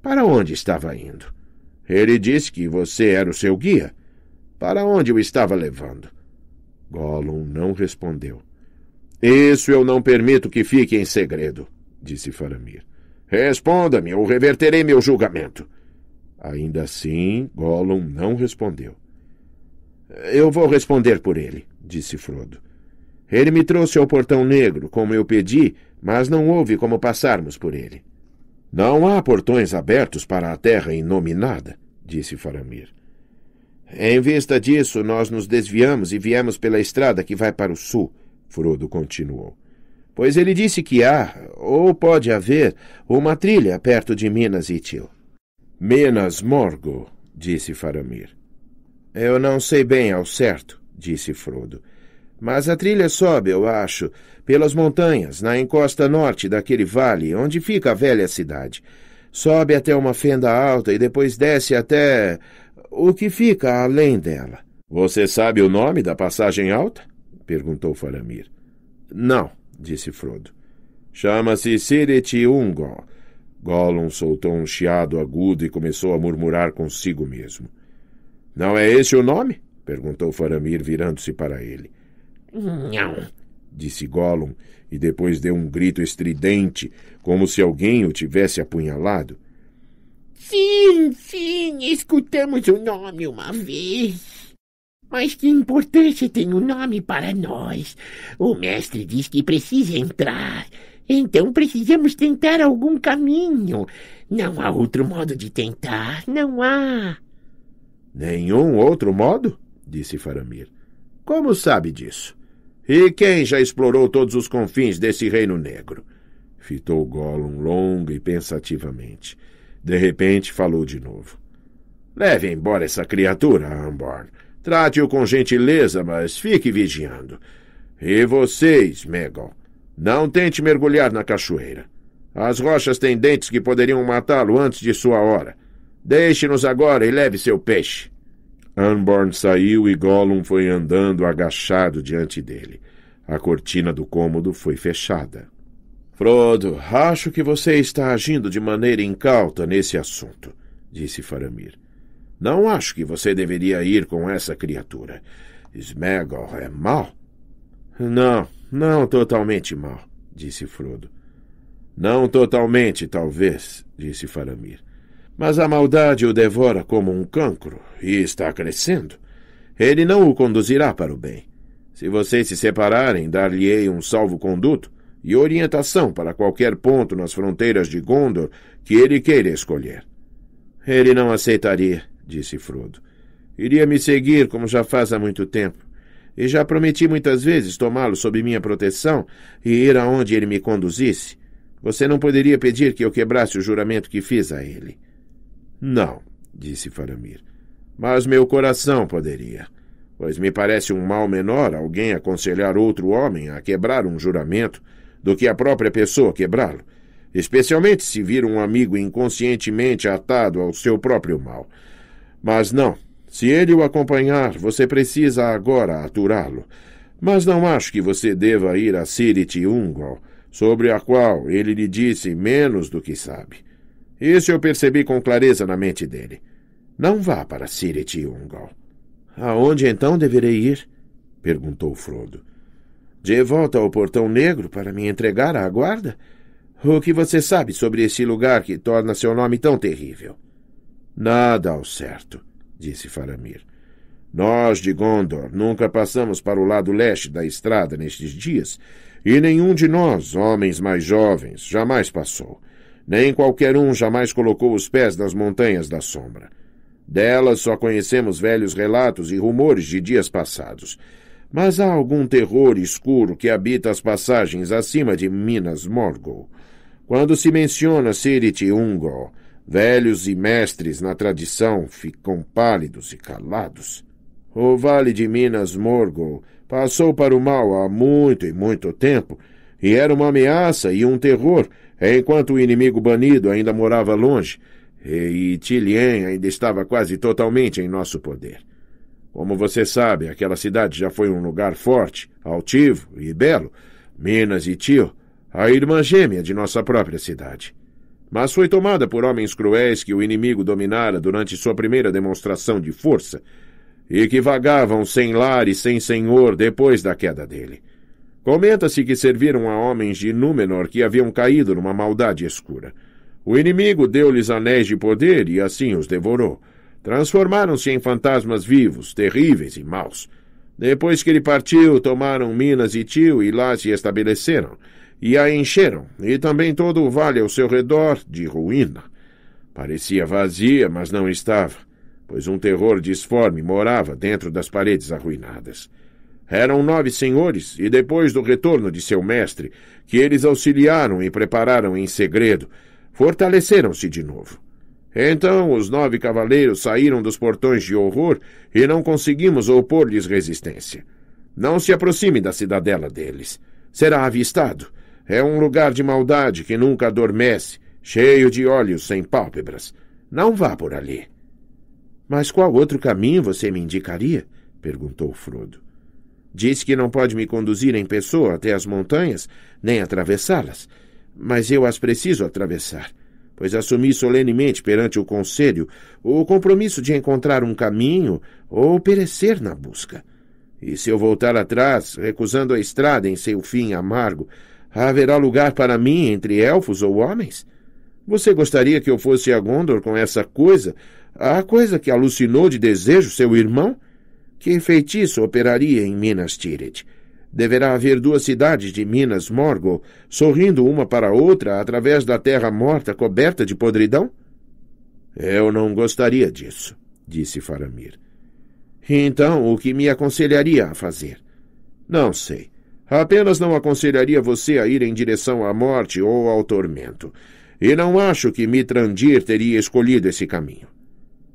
para onde estava indo? Ele disse que você era o seu guia. Para onde o estava levando? Gollum não respondeu. Isso eu não permito que fique em segredo, disse Faramir. Responda-me ou reverterei meu julgamento. Ainda assim, Gollum não respondeu. Eu vou responder por ele, disse Frodo. Ele me trouxe ao Portão Negro, como eu pedi, mas não houve como passarmos por ele. Não há portões abertos para a terra inominada, disse Faramir. Em vista disso, nós nos desviamos e viemos pela estrada que vai para o sul, Frodo continuou. Pois ele disse que há, ou pode haver, uma trilha perto de Minas Ithil. Minas Morgo, disse Faramir. Eu não sei bem ao certo, disse Frodo. Mas a trilha sobe, eu acho, pelas montanhas, na encosta norte daquele vale, onde fica a velha cidade. Sobe até uma fenda alta e depois desce até o que fica além dela. Você sabe o nome da passagem alta? perguntou Faramir. Não, disse Frodo. Chama-se Sireti Ungol. Gollum soltou um chiado agudo e começou a murmurar consigo mesmo. Não é esse o nome? perguntou Faramir, virando-se para ele. Não, disse Gollum, e depois deu um grito estridente, como se alguém o tivesse apunhalado. Sim, sim, escutamos o nome uma vez. Mas que importância tem o um nome para nós? O mestre diz que precisa entrar. Então precisamos tentar algum caminho. Não há outro modo de tentar, não há. Nenhum outro modo? disse Faramir. Como sabe disso? E quem já explorou todos os confins desse reino negro? Fitou Gollum longa e pensativamente. De repente, falou de novo. Leve embora essa criatura, Amborn. Trate-o com gentileza, mas fique vigiando. E vocês, Megal, não tente mergulhar na cachoeira. As rochas têm dentes que poderiam matá-lo antes de sua hora. Deixe-nos agora e leve seu peixe. Anborn saiu e Gollum foi andando agachado diante dele. A cortina do cômodo foi fechada. Frodo, acho que você está agindo de maneira incauta nesse assunto, disse Faramir. Não acho que você deveria ir com essa criatura. Smegol é mau? Não, não totalmente mau, disse Frodo. Não totalmente, talvez, disse Faramir. Mas a maldade o devora como um cancro e está crescendo. Ele não o conduzirá para o bem. Se vocês se separarem, dar-lhe-ei um salvo-conduto e orientação para qualquer ponto nas fronteiras de Gondor que ele queira escolher. Ele não aceitaria, disse Frodo. Iria me seguir, como já faz há muito tempo. E já prometi muitas vezes tomá-lo sob minha proteção e ir aonde ele me conduzisse. Você não poderia pedir que eu quebrasse o juramento que fiz a ele. Não, disse Faramir. Mas meu coração poderia pois me parece um mal menor alguém aconselhar outro homem a quebrar um juramento do que a própria pessoa quebrá-lo, especialmente se vir um amigo inconscientemente atado ao seu próprio mal. Mas não, se ele o acompanhar, você precisa agora aturá-lo. Mas não acho que você deva ir a Siriti Ungol, sobre a qual ele lhe disse menos do que sabe. Isso eu percebi com clareza na mente dele. Não vá para Siriti Ungol. Aonde então deverei ir? perguntou Frodo. De volta ao Portão Negro para me entregar à guarda? O que você sabe sobre esse lugar que torna seu nome tão terrível? Nada ao certo, disse Faramir. Nós de Gondor nunca passamos para o lado leste da estrada nestes dias, e nenhum de nós, homens mais jovens, jamais passou. Nem qualquer um jamais colocou os pés nas montanhas da sombra. Delas só conhecemos velhos relatos e rumores de dias passados, mas há algum terror escuro que habita as passagens acima de Minas Morgul. Quando se menciona Sirit e Ungol, velhos e mestres na tradição ficam pálidos e calados. O vale de Minas Morgul passou para o mal há muito e muito tempo, e era uma ameaça e um terror, enquanto o inimigo banido ainda morava longe, e Tilien ainda estava quase totalmente em nosso poder. Como você sabe, aquela cidade já foi um lugar forte, altivo e belo. Minas e Tio, a irmã gêmea de nossa própria cidade. Mas foi tomada por homens cruéis que o inimigo dominara durante sua primeira demonstração de força e que vagavam sem lar e sem senhor depois da queda dele. Comenta-se que serviram a homens de Númenor que haviam caído numa maldade escura. O inimigo deu-lhes anéis de poder e assim os devorou. Transformaram-se em fantasmas vivos, terríveis e maus. Depois que ele partiu, tomaram Minas e Tio e lá se estabeleceram, e a encheram, e também todo o vale ao seu redor de ruína. Parecia vazia, mas não estava, pois um terror disforme morava dentro das paredes arruinadas. Eram nove senhores, e depois do retorno de seu mestre, que eles auxiliaram e prepararam em segredo, fortaleceram-se de novo. Então os nove cavaleiros saíram dos portões de horror e não conseguimos opor-lhes resistência. Não se aproxime da cidadela deles. Será avistado. É um lugar de maldade que nunca adormece, cheio de olhos sem pálpebras. Não vá por ali. Mas qual outro caminho você me indicaria? perguntou Frodo. Diz que não pode me conduzir em pessoa até as montanhas, nem atravessá-las. Mas eu as preciso atravessar pois assumi solenemente perante o Conselho o compromisso de encontrar um caminho ou perecer na busca. E se eu voltar atrás, recusando a estrada em seu fim amargo, haverá lugar para mim entre elfos ou homens? Você gostaria que eu fosse a Gondor com essa coisa, a coisa que alucinou de desejo seu irmão? Que feitiço operaria em Minas Tirith? deverá haver duas cidades de Minas Morgul, sorrindo uma para a outra através da terra morta coberta de podridão? Eu não gostaria disso, disse Faramir. Então, o que me aconselharia a fazer? Não sei. Apenas não aconselharia você a ir em direção à morte ou ao tormento. E não acho que Mitrandir teria escolhido esse caminho.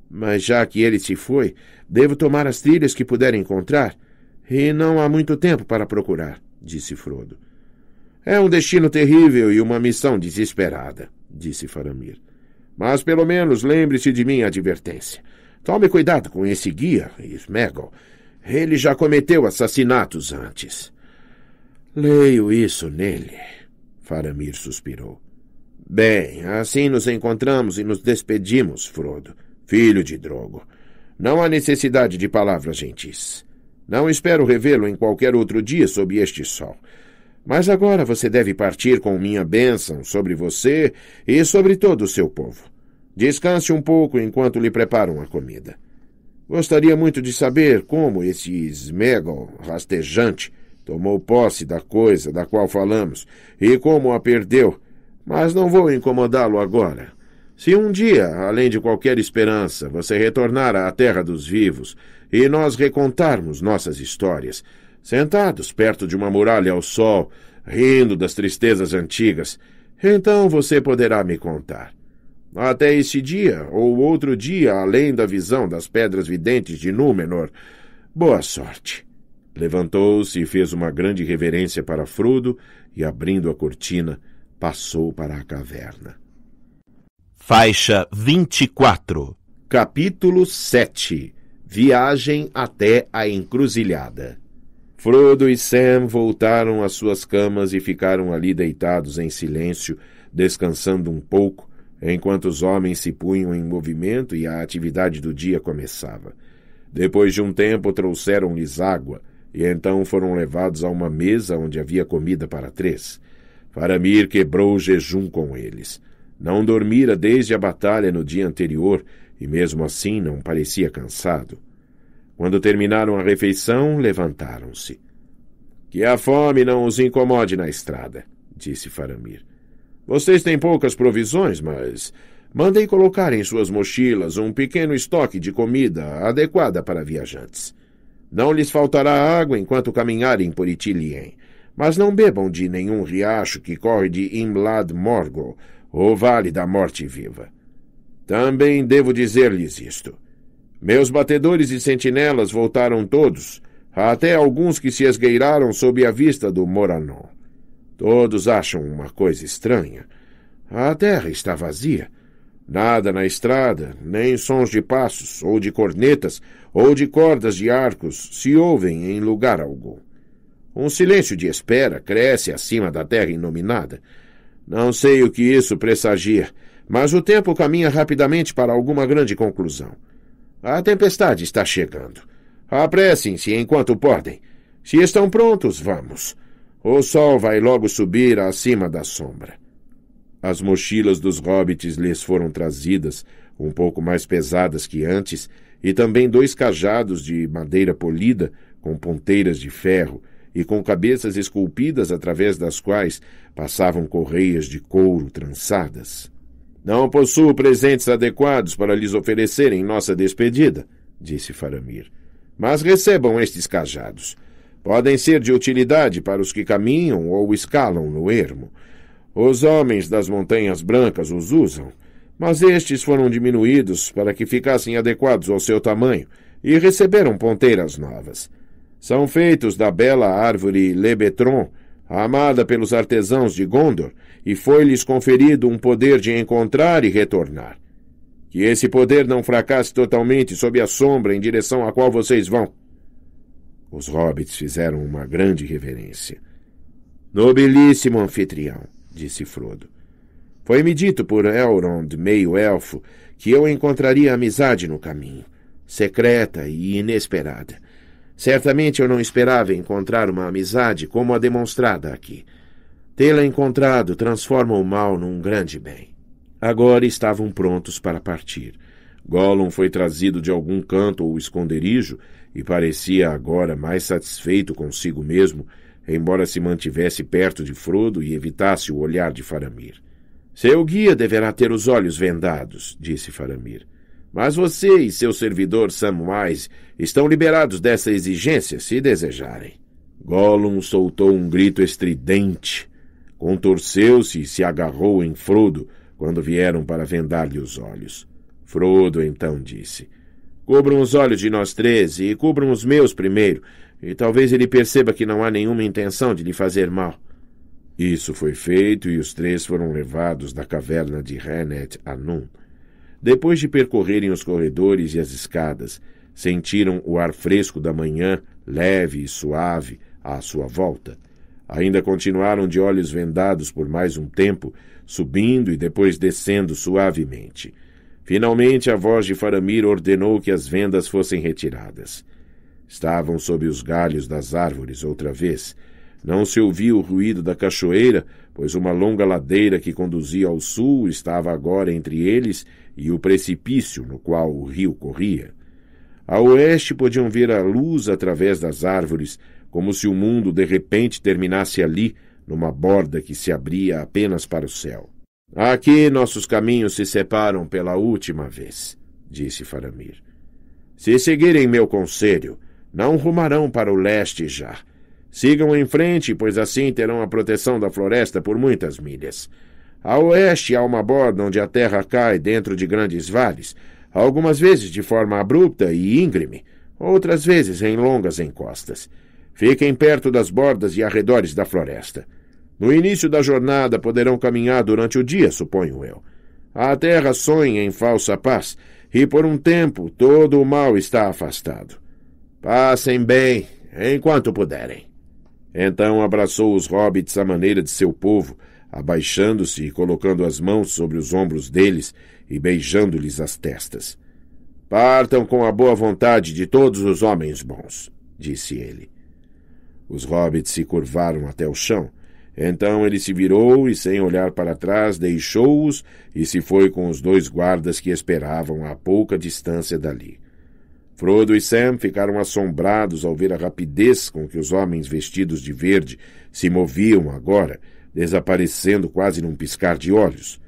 Mas já que ele se foi, devo tomar as trilhas que puder encontrar e não há muito tempo para procurar, disse Frodo. É um destino terrível e uma missão desesperada, disse Faramir. Mas pelo menos lembre-se de minha advertência. Tome cuidado com esse guia, Smeagol. Ele já cometeu assassinatos antes. Leio isso nele, Faramir suspirou. Bem, assim nos encontramos e nos despedimos, Frodo, filho de Drogo. Não há necessidade de palavras gentis. Não espero revê-lo em qualquer outro dia sob este sol. Mas agora você deve partir com minha bênção sobre você e sobre todo o seu povo. Descanse um pouco enquanto lhe preparam a comida. Gostaria muito de saber como esse Smegol rastejante tomou posse da coisa da qual falamos e como a perdeu, mas não vou incomodá-lo agora. Se um dia, além de qualquer esperança, você retornar à terra dos vivos e nós recontarmos nossas histórias, sentados perto de uma muralha ao sol, rindo das tristezas antigas, então você poderá me contar. Até este dia, ou outro dia além da visão das pedras videntes de Númenor. Boa sorte. Levantou-se e fez uma grande reverência para Frodo e, abrindo a cortina, passou para a caverna faixa 24. Capítulo 7 Viagem até a Encruzilhada. Frodo e Sam voltaram às suas camas e ficaram ali deitados em silêncio, descansando um pouco, enquanto os homens se punham em movimento e a atividade do dia começava. Depois de um tempo, trouxeram-lhes água e então foram levados a uma mesa onde havia comida para três. Faramir quebrou o jejum com eles. Não dormira desde a batalha no dia anterior e, mesmo assim, não parecia cansado. Quando terminaram a refeição, levantaram-se. Que a fome não os incomode na estrada, disse Faramir. Vocês têm poucas provisões, mas mandei colocar em suas mochilas um pequeno estoque de comida adequada para viajantes. Não lhes faltará água enquanto caminharem por Itilien, mas não bebam de nenhum riacho que corre de Imlad Morgol, o vale da morte viva. Também devo dizer-lhes isto. Meus batedores e sentinelas voltaram todos, até alguns que se esgueiraram sob a vista do Moranon. Todos acham uma coisa estranha. A terra está vazia. Nada na estrada, nem sons de passos, ou de cornetas, ou de cordas de arcos se ouvem em lugar algum. Um silêncio de espera cresce acima da terra inominada. Não sei o que isso pressagia, mas o tempo caminha rapidamente para alguma grande conclusão. A tempestade está chegando. Apressem-se enquanto podem. Se estão prontos, vamos. O sol vai logo subir acima da sombra. As mochilas dos hobbits lhes foram trazidas, um pouco mais pesadas que antes, e também dois cajados de madeira polida, com ponteiras de ferro, e com cabeças esculpidas através das quais passavam correias de couro trançadas. Não possuo presentes adequados para lhes oferecer em nossa despedida, disse Faramir. Mas recebam estes cajados. Podem ser de utilidade para os que caminham ou escalam no ermo. Os homens das Montanhas Brancas os usam, mas estes foram diminuídos para que ficassem adequados ao seu tamanho e receberam ponteiras novas são feitos da bela árvore Lebetron, amada pelos artesãos de Gondor, e foi-lhes conferido um poder de encontrar e retornar. Que esse poder não fracasse totalmente sob a sombra em direção à qual vocês vão. Os hobbits fizeram uma grande reverência. Nobilíssimo anfitrião, disse Frodo. Foi-me dito por Elrond, meio-elfo, que eu encontraria amizade no caminho, secreta e inesperada. Certamente eu não esperava encontrar uma amizade como a demonstrada aqui. Tê-la encontrado transforma o mal num grande bem. Agora estavam prontos para partir. Gollum foi trazido de algum canto ou esconderijo e parecia agora mais satisfeito consigo mesmo, embora se mantivesse perto de Frodo e evitasse o olhar de Faramir. Seu guia deverá ter os olhos vendados, disse Faramir. Mas você e seu servidor Samwise estão liberados dessa exigência se desejarem. Gollum soltou um grito estridente, contorceu-se e se agarrou em Frodo quando vieram para vendar-lhe os olhos. Frodo então disse: Cubram os olhos de nós três e cubram os meus primeiro, e talvez ele perceba que não há nenhuma intenção de lhe fazer mal. Isso foi feito e os três foram levados da caverna de Renet a Num. Depois de percorrerem os corredores e as escadas, sentiram o ar fresco da manhã, leve e suave, à sua volta. Ainda continuaram de olhos vendados por mais um tempo, subindo e depois descendo suavemente. Finalmente, a voz de Faramir ordenou que as vendas fossem retiradas. Estavam sob os galhos das árvores outra vez. Não se ouvia o ruído da cachoeira, pois uma longa ladeira que conduzia ao sul estava agora entre eles e o precipício no qual o rio corria. A oeste podiam ver a luz através das árvores, como se o mundo de repente terminasse ali, numa borda que se abria apenas para o céu. Aqui nossos caminhos se separam pela última vez, disse Faramir. Se seguirem meu conselho, não rumarão para o leste já. Sigam em frente, pois assim terão a proteção da floresta por muitas milhas. A oeste há uma borda onde a terra cai dentro de grandes vales, algumas vezes de forma abrupta e íngreme, outras vezes em longas encostas. Fiquem perto das bordas e arredores da floresta. No início da jornada poderão caminhar durante o dia, suponho eu. A terra sonha em falsa paz, e por um tempo todo o mal está afastado. Passem bem, enquanto puderem. Então abraçou os hobbits à maneira de seu povo, abaixando-se e colocando as mãos sobre os ombros deles e beijando-lhes as testas. Partam com a boa vontade de todos os homens bons, disse ele. Os hobbits se curvaram até o chão. Então ele se virou e, sem olhar para trás, deixou-os e se foi com os dois guardas que esperavam a pouca distância dali. Frodo e Sam ficaram assombrados ao ver a rapidez com que os homens vestidos de verde se moviam agora desaparecendo quase num piscar de olhos.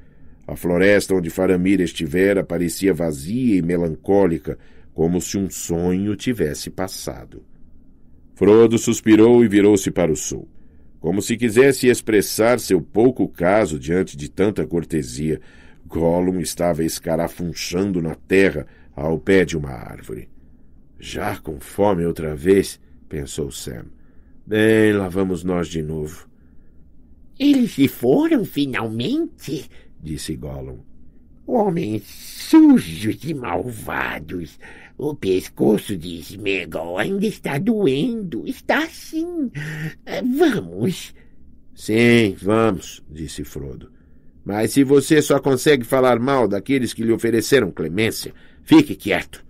A floresta onde Faramir estivera parecia vazia e melancólica, como se um sonho tivesse passado. Frodo suspirou e virou-se para o sul, como se quisesse expressar seu pouco caso diante de tanta cortesia. Gollum estava escarafunchando na terra, ao pé de uma árvore. Já com fome outra vez, pensou Sam. Bem, lá vamos nós de novo. Eles se foram finalmente, disse Gollum. Homens sujos e malvados. O pescoço de Smegol ainda está doendo. Está sim. É, vamos. Sim, vamos, disse Frodo. Mas se você só consegue falar mal daqueles que lhe ofereceram clemência, fique quieto.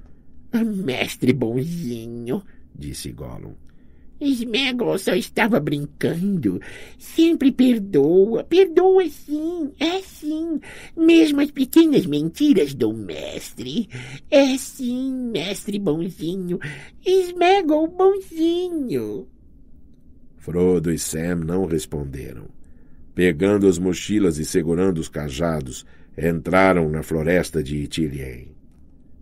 Ah, mestre bonzinho, disse Gollum. Smeglos só estava brincando. Sempre perdoa, perdoa sim, é sim. Mesmo as pequenas mentiras do mestre. É sim, mestre bonzinho. Smegol bonzinho. Frodo e Sam não responderam. Pegando as mochilas e segurando os cajados, entraram na floresta de Itilien.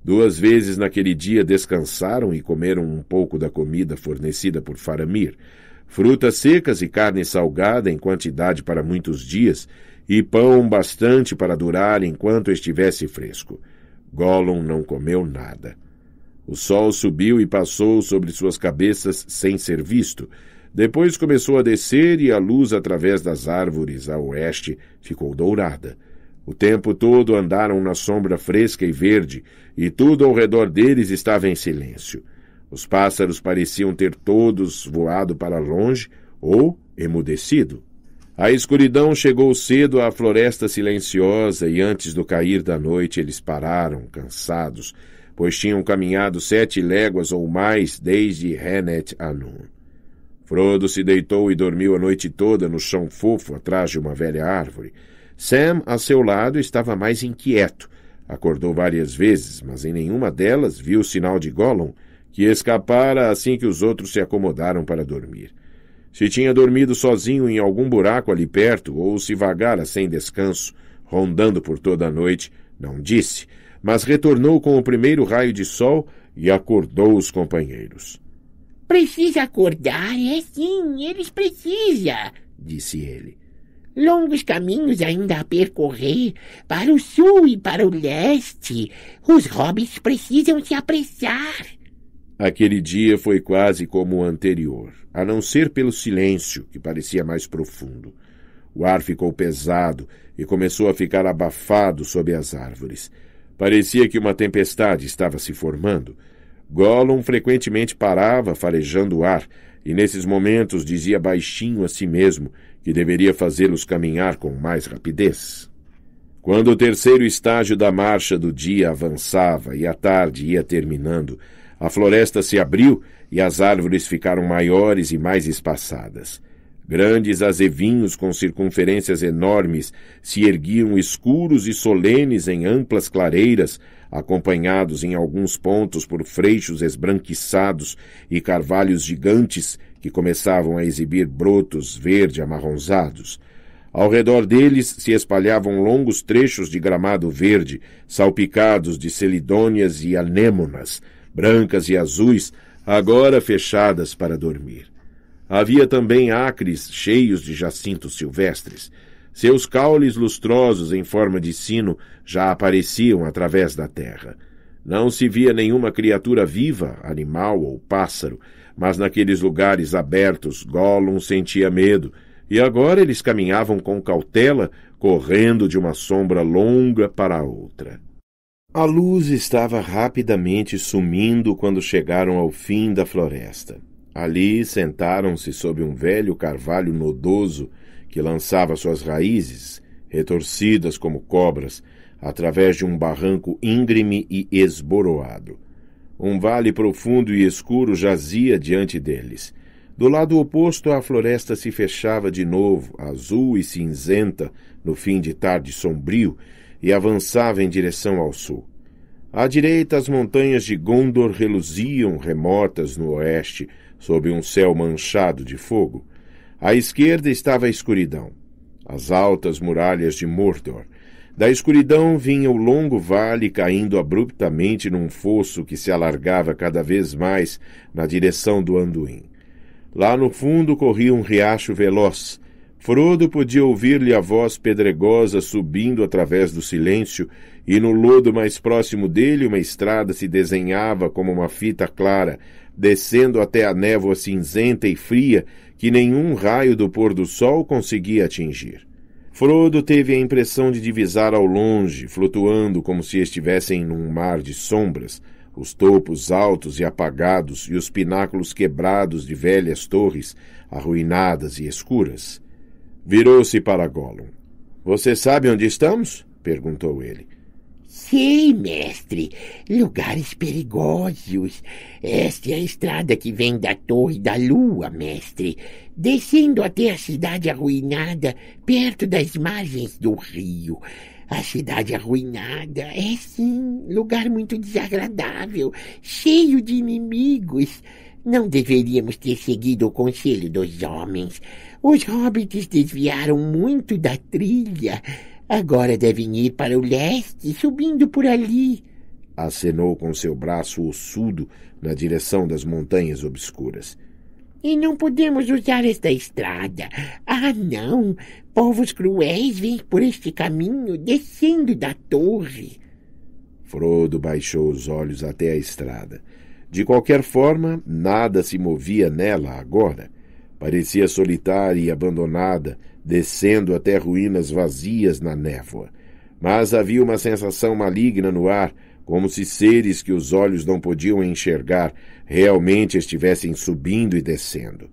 Duas vezes naquele dia descansaram e comeram um pouco da comida fornecida por Faramir, frutas secas e carne salgada em quantidade para muitos dias, e pão bastante para durar enquanto estivesse fresco. Gollum não comeu nada. O sol subiu e passou sobre suas cabeças sem ser visto. Depois começou a descer e a luz através das árvores a oeste ficou dourada. O tempo todo andaram na sombra fresca e verde, e tudo ao redor deles estava em silêncio. Os pássaros pareciam ter todos voado para longe ou emudecido. A escuridão chegou cedo à floresta silenciosa e antes do cair da noite eles pararam, cansados, pois tinham caminhado sete léguas ou mais desde Renet Anun. Frodo se deitou e dormiu a noite toda no chão fofo atrás de uma velha árvore. Sam, a seu lado, estava mais inquieto. Acordou várias vezes, mas em nenhuma delas viu o sinal de Gollum, que escapara assim que os outros se acomodaram para dormir. Se tinha dormido sozinho em algum buraco ali perto, ou se vagara sem descanso, rondando por toda a noite, não disse, mas retornou com o primeiro raio de sol e acordou os companheiros. Precisa acordar, é sim, eles precisam, disse ele longos caminhos ainda a percorrer, para o sul e para o leste. Os hobbits precisam se apressar. Aquele dia foi quase como o anterior, a não ser pelo silêncio, que parecia mais profundo. O ar ficou pesado e começou a ficar abafado sob as árvores. Parecia que uma tempestade estava se formando. Gollum frequentemente parava farejando o ar e nesses momentos dizia baixinho a si mesmo que deveria fazê-los caminhar com mais rapidez. Quando o terceiro estágio da marcha do dia avançava e a tarde ia terminando, a floresta se abriu e as árvores ficaram maiores e mais espaçadas. Grandes azevinhos com circunferências enormes se erguiam escuros e solenes em amplas clareiras, acompanhados em alguns pontos por freixos esbranquiçados e carvalhos gigantes que começavam a exibir brotos verde amarronzados. Ao redor deles se espalhavam longos trechos de gramado verde, salpicados de celidônias e anêmonas, brancas e azuis, agora fechadas para dormir. Havia também acres cheios de jacintos silvestres. Seus caules lustrosos em forma de sino já apareciam através da terra. Não se via nenhuma criatura viva, animal ou pássaro, mas naqueles lugares abertos, Gollum sentia medo, e agora eles caminhavam com cautela, correndo de uma sombra longa para a outra. A luz estava rapidamente sumindo quando chegaram ao fim da floresta. Ali sentaram-se sob um velho carvalho nodoso que lançava suas raízes, retorcidas como cobras, através de um barranco íngreme e esboroado. Um vale profundo e escuro jazia diante deles. Do lado oposto, a floresta se fechava de novo, azul e cinzenta, no fim de tarde sombrio, e avançava em direção ao sul. À direita, as montanhas de Gondor reluziam remotas no oeste, sob um céu manchado de fogo. À esquerda estava a escuridão, as altas muralhas de Mordor, da escuridão vinha o longo vale caindo abruptamente num fosso que se alargava cada vez mais na direção do Anduin. Lá no fundo corria um riacho veloz. Frodo podia ouvir-lhe a voz pedregosa subindo através do silêncio, e no lodo mais próximo dele uma estrada se desenhava como uma fita clara, descendo até a névoa cinzenta e fria que nenhum raio do pôr do sol conseguia atingir. Frodo teve a impressão de divisar ao longe, flutuando como se estivessem num mar de sombras, os topos altos e apagados e os pináculos quebrados de velhas torres, arruinadas e escuras. Virou-se para Gollum. Você sabe onde estamos? perguntou ele sei, mestre. Lugares perigosos. Esta é a estrada que vem da Torre da Lua, mestre, descendo até a cidade arruinada, perto das margens do rio. A cidade arruinada é sim lugar muito desagradável, cheio de inimigos. Não deveríamos ter seguido o conselho dos homens. Os hobbits desviaram muito da trilha. Agora devem ir para o leste, subindo por ali. Acenou com seu braço ossudo na direção das montanhas obscuras. E não podemos usar esta estrada. Ah, não! Povos cruéis vêm por este caminho, descendo da torre. Frodo baixou os olhos até a estrada. De qualquer forma, nada se movia nela agora. Parecia solitária e abandonada, descendo até ruínas vazias na névoa. Mas havia uma sensação maligna no ar, como se seres que os olhos não podiam enxergar realmente estivessem subindo e descendo.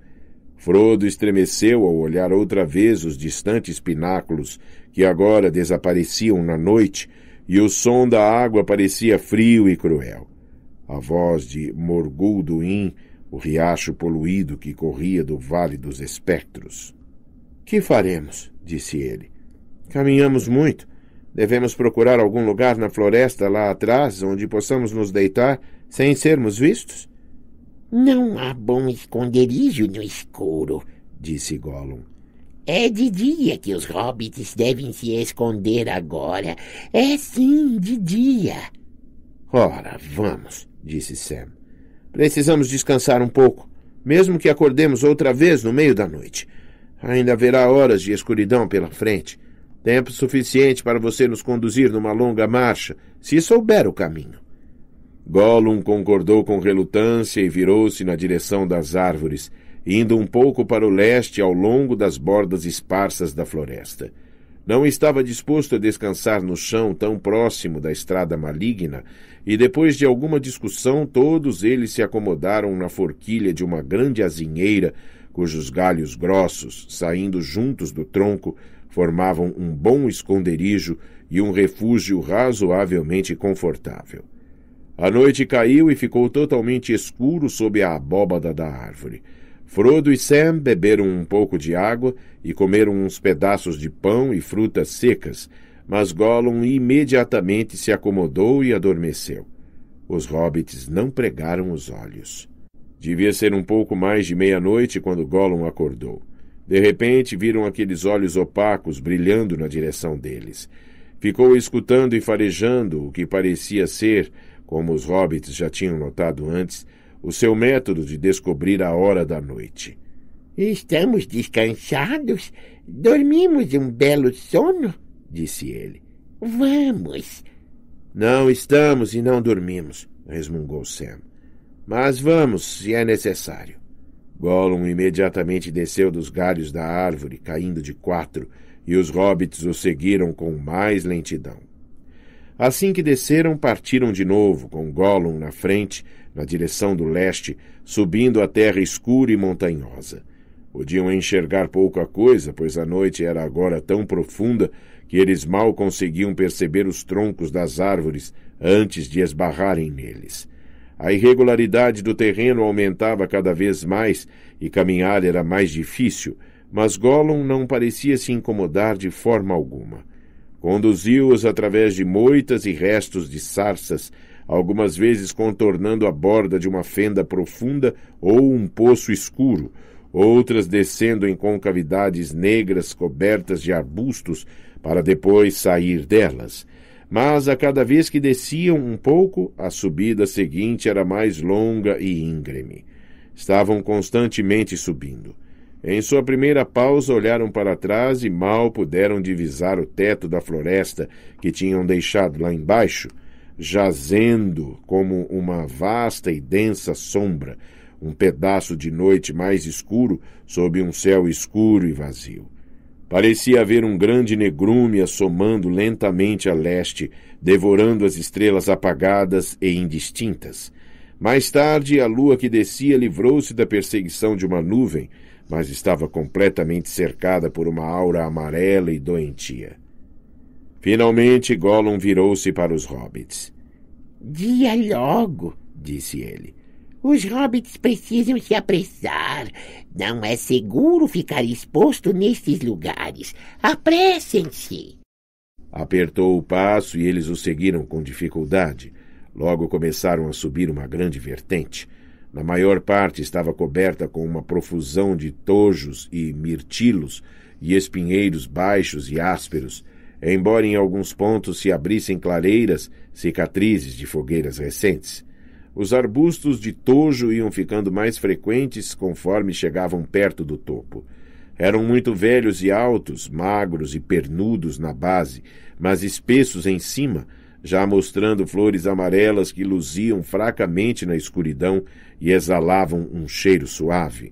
Frodo estremeceu ao olhar outra vez os distantes pináculos que agora desapareciam na noite, e o som da água parecia frio e cruel. A voz de Morgul Duin, o riacho poluído que corria do Vale dos Espectros. Que faremos? disse ele. Caminhamos muito. Devemos procurar algum lugar na floresta lá atrás onde possamos nos deitar sem sermos vistos? Não há bom esconderijo no escuro, disse Gollum. É de dia que os hobbits devem se esconder agora. É sim, de dia. Ora, vamos, disse Sam. Precisamos descansar um pouco, mesmo que acordemos outra vez no meio da noite. Ainda haverá horas de escuridão pela frente. Tempo suficiente para você nos conduzir numa longa marcha, se souber o caminho. Gollum concordou com relutância e virou-se na direção das árvores, indo um pouco para o leste ao longo das bordas esparsas da floresta. Não estava disposto a descansar no chão tão próximo da estrada maligna, e depois de alguma discussão, todos eles se acomodaram na forquilha de uma grande azinheira cujos galhos grossos, saindo juntos do tronco, formavam um bom esconderijo e um refúgio razoavelmente confortável. A noite caiu e ficou totalmente escuro sob a abóbada da árvore. Frodo e Sam beberam um pouco de água e comeram uns pedaços de pão e frutas secas, mas Gollum imediatamente se acomodou e adormeceu. Os hobbits não pregaram os olhos. Devia ser um pouco mais de meia-noite quando Gollum acordou. De repente, viram aqueles olhos opacos brilhando na direção deles. Ficou escutando e farejando o que parecia ser, como os hobbits já tinham notado antes, o seu método de descobrir a hora da noite. Estamos descansados, dormimos um belo sono, disse ele. Vamos. Não estamos e não dormimos, resmungou Sam. Mas vamos, se é necessário. Gollum imediatamente desceu dos galhos da árvore, caindo de quatro, e os hobbits o seguiram com mais lentidão. Assim que desceram, partiram de novo, com Gollum na frente, na direção do leste, subindo a terra escura e montanhosa. Podiam enxergar pouca coisa, pois a noite era agora tão profunda que eles mal conseguiam perceber os troncos das árvores antes de esbarrarem neles. A irregularidade do terreno aumentava cada vez mais e caminhar era mais difícil, mas Gollum não parecia se incomodar de forma alguma. Conduziu-os através de moitas e restos de sarças, algumas vezes contornando a borda de uma fenda profunda ou um poço escuro, outras descendo em concavidades negras cobertas de arbustos para depois sair delas. Mas a cada vez que desciam um pouco, a subida seguinte era mais longa e íngreme. Estavam constantemente subindo. Em sua primeira pausa, olharam para trás e mal puderam divisar o teto da floresta que tinham deixado lá embaixo, jazendo como uma vasta e densa sombra, um pedaço de noite mais escuro sob um céu escuro e vazio. Parecia haver um grande negrume assomando lentamente a leste, devorando as estrelas apagadas e indistintas. Mais tarde, a lua que descia livrou-se da perseguição de uma nuvem, mas estava completamente cercada por uma aura amarela e doentia. Finalmente, Gollum virou-se para os hobbits. Dia logo, disse ele. Os hobbits precisam se apressar. Não é seguro ficar exposto nestes lugares. Apressem-se! Apertou o passo e eles o seguiram com dificuldade. Logo começaram a subir uma grande vertente. Na maior parte estava coberta com uma profusão de tojos e mirtilos e espinheiros baixos e ásperos, embora em alguns pontos se abrissem clareiras, cicatrizes de fogueiras recentes. Os arbustos de tojo iam ficando mais frequentes conforme chegavam perto do topo. Eram muito velhos e altos, magros e pernudos na base, mas espessos em cima, já mostrando flores amarelas que luziam fracamente na escuridão e exalavam um cheiro suave.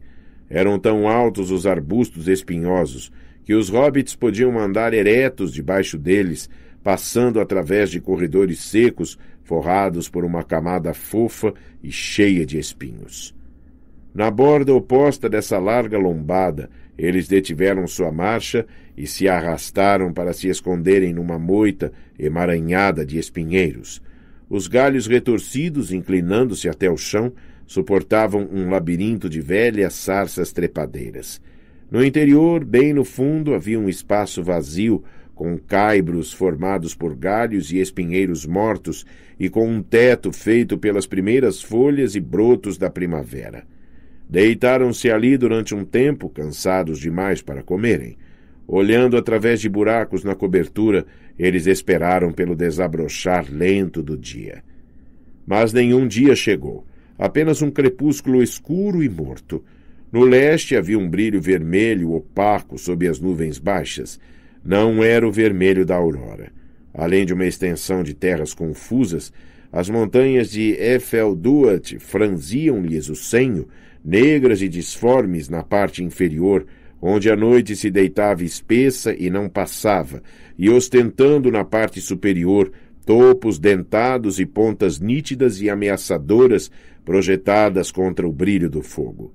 Eram tão altos os arbustos espinhosos que os hobbits podiam andar eretos debaixo deles, passando através de corredores secos forrados por uma camada fofa e cheia de espinhos. Na borda oposta dessa larga lombada, eles detiveram sua marcha e se arrastaram para se esconderem numa moita emaranhada de espinheiros. Os galhos retorcidos, inclinando-se até o chão, suportavam um labirinto de velhas sarças trepadeiras. No interior, bem no fundo, havia um espaço vazio com caibros formados por galhos e espinheiros mortos, e com um teto feito pelas primeiras folhas e brotos da primavera. Deitaram-se ali durante um tempo, cansados demais para comerem. Olhando através de buracos na cobertura, eles esperaram pelo desabrochar lento do dia. Mas nenhum dia chegou, apenas um crepúsculo escuro e morto. No leste havia um brilho vermelho opaco sob as nuvens baixas não era o vermelho da aurora. Além de uma extensão de terras confusas, as montanhas de Efelduat franziam-lhes o senho, negras e disformes na parte inferior, onde a noite se deitava espessa e não passava, e ostentando na parte superior topos dentados e pontas nítidas e ameaçadoras projetadas contra o brilho do fogo.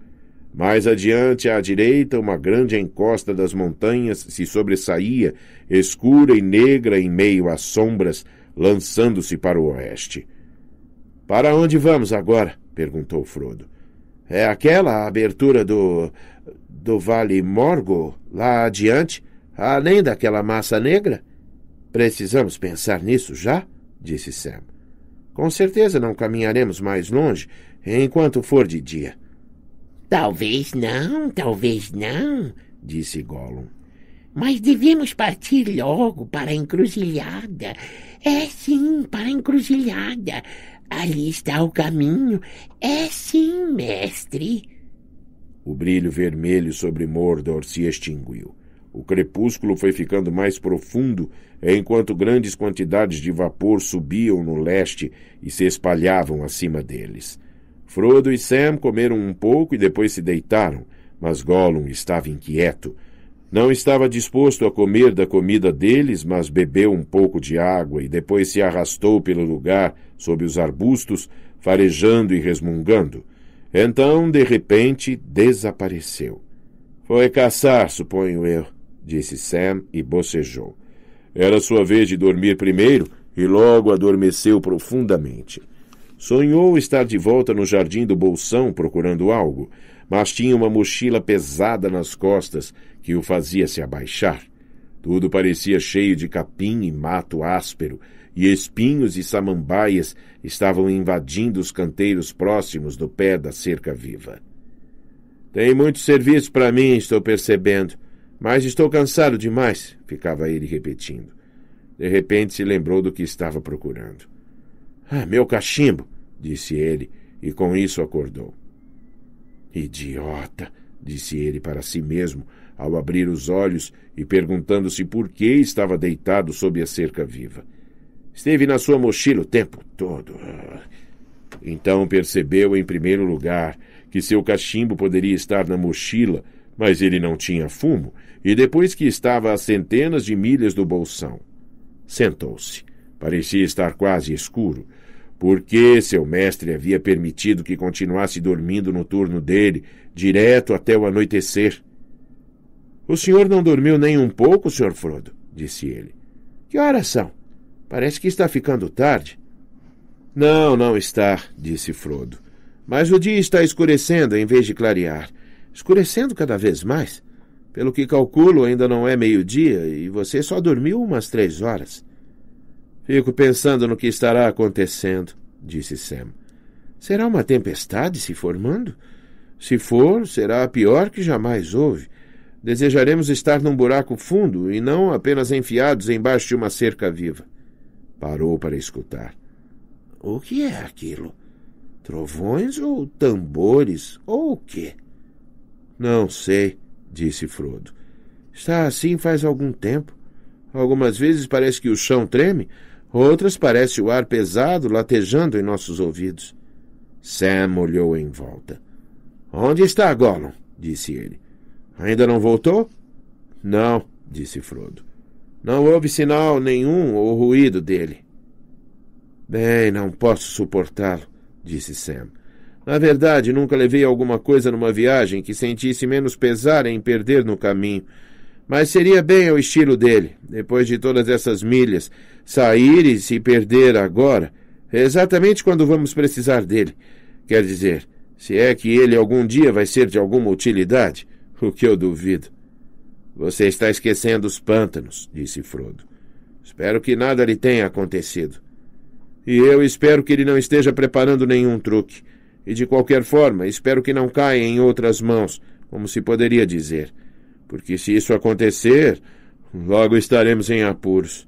Mais adiante, à direita, uma grande encosta das montanhas se sobressaía, escura e negra em meio às sombras, lançando-se para o oeste. Para onde vamos agora? perguntou Frodo. É aquela abertura do. do Vale Morgo, lá adiante, além daquela massa negra? Precisamos pensar nisso já? disse Sam. Com certeza não caminharemos mais longe enquanto for de dia. Talvez não, talvez não, disse Gollum. Mas devemos partir logo para a encruzilhada. É sim, para a encruzilhada. Ali está o caminho. É sim, mestre. O brilho vermelho sobre Mordor se extinguiu. O crepúsculo foi ficando mais profundo, enquanto grandes quantidades de vapor subiam no leste e se espalhavam acima deles. Frodo e Sam comeram um pouco e depois se deitaram, mas Gollum estava inquieto. Não estava disposto a comer da comida deles, mas bebeu um pouco de água e depois se arrastou pelo lugar, sob os arbustos, farejando e resmungando. Então, de repente, desapareceu. Foi caçar, suponho eu, disse Sam e bocejou. Era sua vez de dormir primeiro e logo adormeceu profundamente. Sonhou estar de volta no jardim do Bolsão procurando algo, mas tinha uma mochila pesada nas costas que o fazia se abaixar. Tudo parecia cheio de capim e mato áspero, e espinhos e samambaias estavam invadindo os canteiros próximos do pé da cerca viva. Tem muito serviço para mim, estou percebendo, mas estou cansado demais, ficava ele repetindo. De repente se lembrou do que estava procurando. Ah, meu cachimbo! disse ele, e com isso acordou. Idiota! disse ele para si mesmo, ao abrir os olhos e perguntando-se por que estava deitado sob a cerca viva. Esteve na sua mochila o tempo todo. Então percebeu, em primeiro lugar, que seu cachimbo poderia estar na mochila, mas ele não tinha fumo, e depois que estava a centenas de milhas do bolsão. Sentou-se. Parecia estar quase escuro, porque seu mestre havia permitido que continuasse dormindo no turno dele, direto até o anoitecer. O senhor não dormiu nem um pouco, senhor Frodo, disse ele. Que horas são? Parece que está ficando tarde. Não, não está, disse Frodo. Mas o dia está escurecendo em vez de clarear. Escurecendo cada vez mais. Pelo que calculo, ainda não é meio-dia e você só dormiu umas três horas. Fico pensando no que estará acontecendo, disse Sam. Será uma tempestade se formando? Se for, será a pior que jamais houve. Desejaremos estar num buraco fundo e não apenas enfiados embaixo de uma cerca viva. Parou para escutar. O que é aquilo? Trovões ou tambores ou o quê? Não sei, disse Frodo. Está assim faz algum tempo. Algumas vezes parece que o chão treme, Outras parece o ar pesado latejando em nossos ouvidos. Sam olhou em volta. Onde está Gollum? disse ele. Ainda não voltou? Não, disse Frodo. Não houve sinal nenhum ou ruído dele. Bem, não posso suportá-lo, disse Sam. Na verdade, nunca levei alguma coisa numa viagem que sentisse menos pesar em perder no caminho. Mas seria bem ao estilo dele, depois de todas essas milhas, sair e se perder agora, é exatamente quando vamos precisar dele. Quer dizer, se é que ele algum dia vai ser de alguma utilidade, o que eu duvido. Você está esquecendo os pântanos, disse Frodo. Espero que nada lhe tenha acontecido. E eu espero que ele não esteja preparando nenhum truque. E de qualquer forma, espero que não caia em outras mãos, como se poderia dizer. Porque se isso acontecer, logo estaremos em apuros.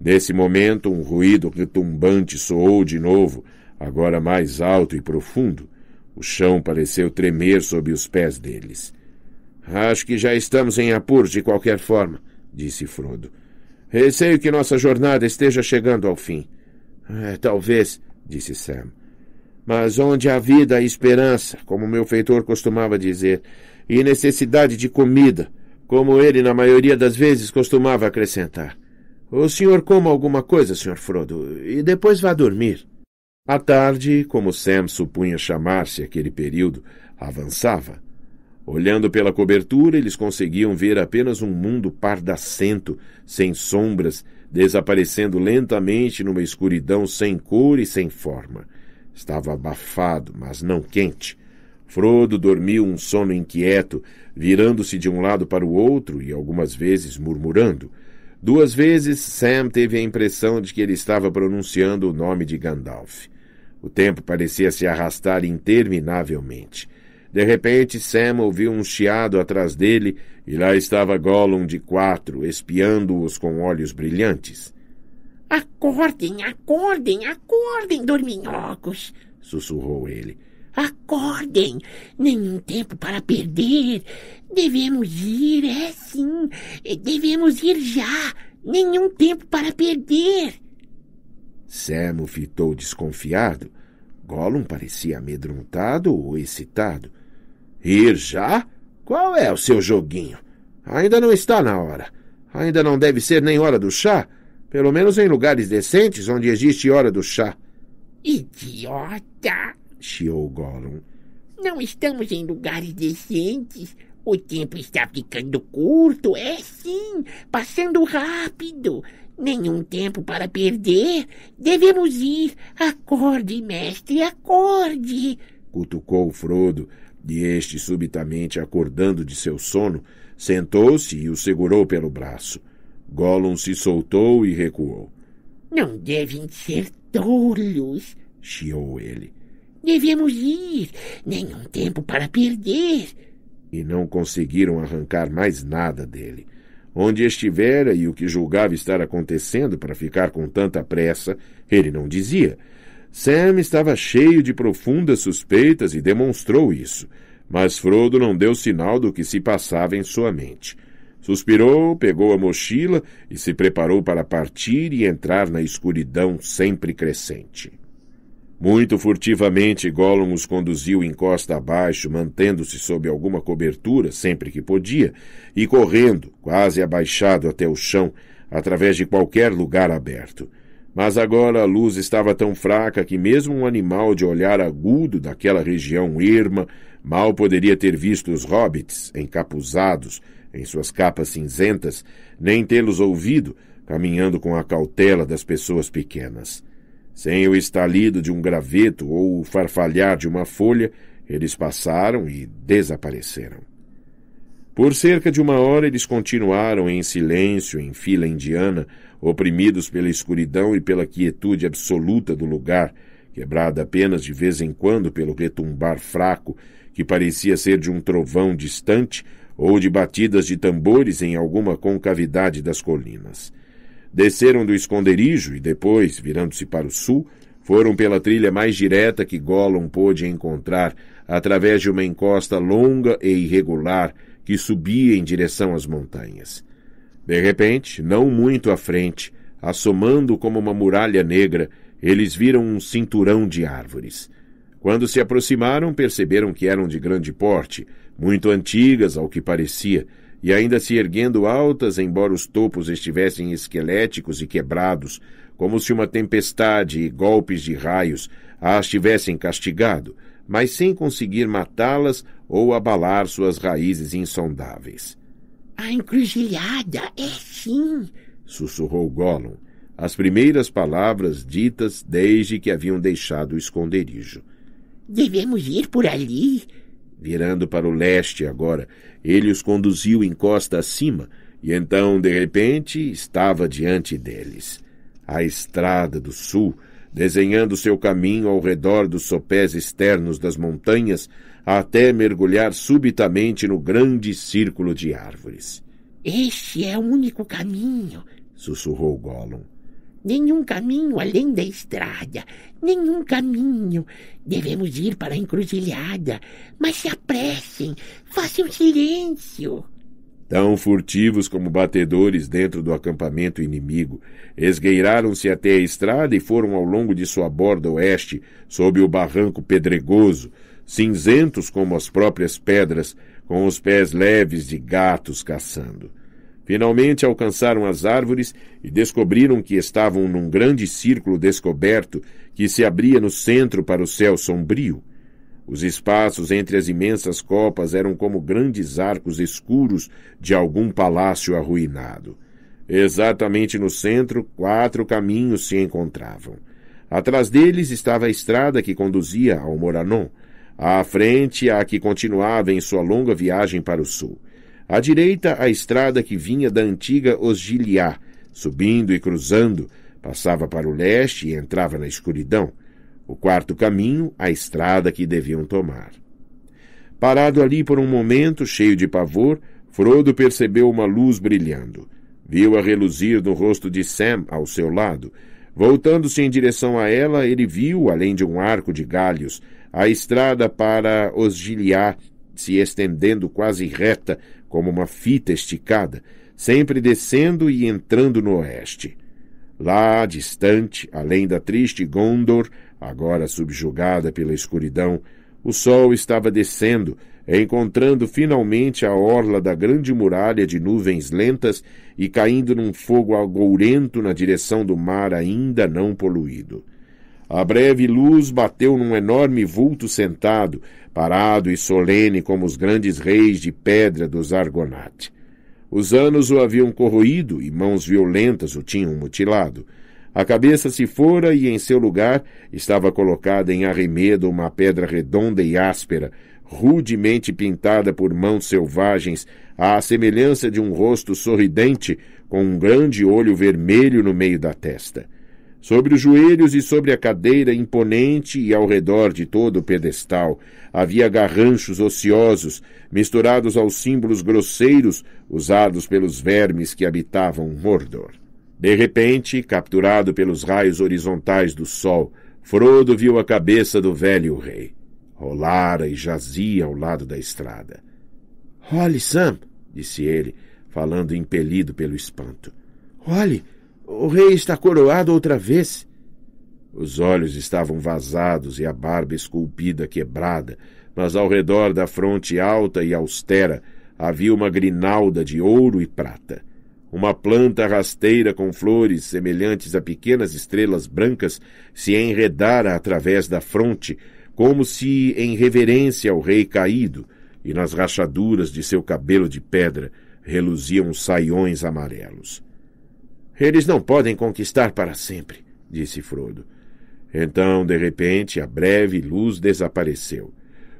Nesse momento, um ruído retumbante soou de novo, agora mais alto e profundo. O chão pareceu tremer sob os pés deles. Acho que já estamos em apuros de qualquer forma, disse Frodo. Receio que nossa jornada esteja chegando ao fim. É, talvez, disse Sam. Mas onde há vida há esperança, como meu feitor costumava dizer, e necessidade de comida, como ele na maioria das vezes costumava acrescentar. O senhor coma alguma coisa, senhor Frodo, e depois vá dormir. A tarde, como Sam supunha chamar-se aquele período, avançava. Olhando pela cobertura, eles conseguiam ver apenas um mundo pardacento, sem sombras, desaparecendo lentamente numa escuridão sem cor e sem forma. Estava abafado, mas não quente. Frodo dormiu um sono inquieto, virando-se de um lado para o outro e algumas vezes murmurando. Duas vezes Sam teve a impressão de que ele estava pronunciando o nome de Gandalf. O tempo parecia se arrastar interminavelmente. De repente, Sam ouviu um chiado atrás dele e lá estava Gollum de quatro, espiando-os com olhos brilhantes. Acordem, acordem, acordem, dorminhocos! sussurrou ele. Acordem! Nenhum tempo para perder! Devemos ir, é sim. Eh, devemos ir já. Nenhum tempo para perder. Semo o fitou desconfiado. Gollum parecia amedrontado ou excitado. Ir já? Qual é o seu joguinho? Ainda não está na hora. Ainda não deve ser nem hora do chá. Pelo menos em lugares decentes onde existe hora do chá. Idiota! chiou Gollum. Não estamos em lugares decentes. O tempo está ficando curto, é sim, passando rápido. Nenhum tempo para perder. Devemos ir. Acorde, mestre, acorde! Cutucou Frodo, e este, subitamente acordando de seu sono, sentou-se e o segurou pelo braço. Gollum se soltou e recuou. Não devem ser tolos, chiou ele. Devemos ir. Nenhum tempo para perder e não conseguiram arrancar mais nada dele. Onde estivera e o que julgava estar acontecendo para ficar com tanta pressa, ele não dizia. Sam estava cheio de profundas suspeitas e demonstrou isso, mas Frodo não deu sinal do que se passava em sua mente. Suspirou, pegou a mochila e se preparou para partir e entrar na escuridão sempre crescente. Muito furtivamente, Gollum os conduziu em costa abaixo, mantendo-se sob alguma cobertura sempre que podia, e correndo, quase abaixado até o chão, através de qualquer lugar aberto. Mas agora a luz estava tão fraca que mesmo um animal de olhar agudo daquela região erma mal poderia ter visto os hobbits, encapuzados, em suas capas cinzentas, nem tê-los ouvido, caminhando com a cautela das pessoas pequenas. Sem o estalido de um graveto ou o farfalhar de uma folha, eles passaram e desapareceram. Por cerca de uma hora eles continuaram em silêncio, em fila indiana, oprimidos pela escuridão e pela quietude absoluta do lugar, quebrada apenas de vez em quando pelo retumbar fraco, que parecia ser de um trovão distante ou de batidas de tambores em alguma concavidade das colinas. Desceram do esconderijo e depois, virando-se para o sul, foram pela trilha mais direta que Gollum pôde encontrar, através de uma encosta longa e irregular que subia em direção às montanhas. De repente, não muito à frente, assomando como uma muralha negra, eles viram um cinturão de árvores. Quando se aproximaram, perceberam que eram de grande porte, muito antigas ao que parecia, e ainda se erguendo altas, embora os topos estivessem esqueléticos e quebrados, como se uma tempestade e golpes de raios as tivessem castigado, mas sem conseguir matá-las ou abalar suas raízes insondáveis. A encruzilhada é sim, sussurrou Gollum, as primeiras palavras ditas desde que haviam deixado o esconderijo. Devemos ir por ali? Virando para o leste agora, ele os conduziu encosta acima, e então, de repente, estava diante deles. A estrada do sul, desenhando seu caminho ao redor dos sopés externos das montanhas, até mergulhar subitamente no grande círculo de árvores. Este é o único caminho, sussurrou Gollum nenhum caminho além da estrada, nenhum caminho. Devemos ir para a encruzilhada, mas se apressem, façam silêncio. Tão furtivos como batedores dentro do acampamento inimigo, esgueiraram-se até a estrada e foram ao longo de sua borda oeste, sob o barranco pedregoso, cinzentos como as próprias pedras, com os pés leves de gatos caçando. Finalmente alcançaram as árvores e descobriram que estavam num grande círculo descoberto que se abria no centro para o céu sombrio. Os espaços entre as imensas copas eram como grandes arcos escuros de algum palácio arruinado. Exatamente no centro, quatro caminhos se encontravam. Atrás deles estava a estrada que conduzia ao Moranon, à frente a que continuava em sua longa viagem para o sul. À direita, a estrada que vinha da antiga Osgiliá, subindo e cruzando, passava para o leste e entrava na escuridão. O quarto caminho, a estrada que deviam tomar. Parado ali por um momento, cheio de pavor, Frodo percebeu uma luz brilhando. Viu-a reluzir no rosto de Sam ao seu lado. Voltando-se em direção a ela, ele viu, além de um arco de galhos, a estrada para Osgiliá se estendendo quase reta como uma fita esticada, sempre descendo e entrando no oeste. Lá, distante, além da triste Gondor, agora subjugada pela escuridão, o sol estava descendo, encontrando finalmente a orla da grande muralha de nuvens lentas e caindo num fogo agourento na direção do mar ainda não poluído. A breve luz bateu num enorme vulto sentado, parado e solene como os grandes reis de pedra dos Argonate. Os anos o haviam corroído e mãos violentas o tinham mutilado. A cabeça se fora e em seu lugar estava colocada em arremedo uma pedra redonda e áspera, rudemente pintada por mãos selvagens, à semelhança de um rosto sorridente, com um grande olho vermelho no meio da testa. Sobre os joelhos e sobre a cadeira imponente e ao redor de todo o pedestal havia garranchos ociosos, misturados aos símbolos grosseiros usados pelos vermes que habitavam Mordor. De repente, capturado pelos raios horizontais do sol, Frodo viu a cabeça do velho rei. Rolara e jazia ao lado da estrada. Olhe, Sam, disse ele, falando impelido pelo espanto. Olhe! O rei está coroado outra vez. Os olhos estavam vazados e a barba esculpida quebrada, mas ao redor da fronte alta e austera havia uma grinalda de ouro e prata. Uma planta rasteira com flores semelhantes a pequenas estrelas brancas se enredara através da fronte, como se em reverência ao rei caído, e nas rachaduras de seu cabelo de pedra reluziam saiões amarelos. Eles não podem conquistar para sempre, disse Frodo. Então, de repente, a breve luz desapareceu.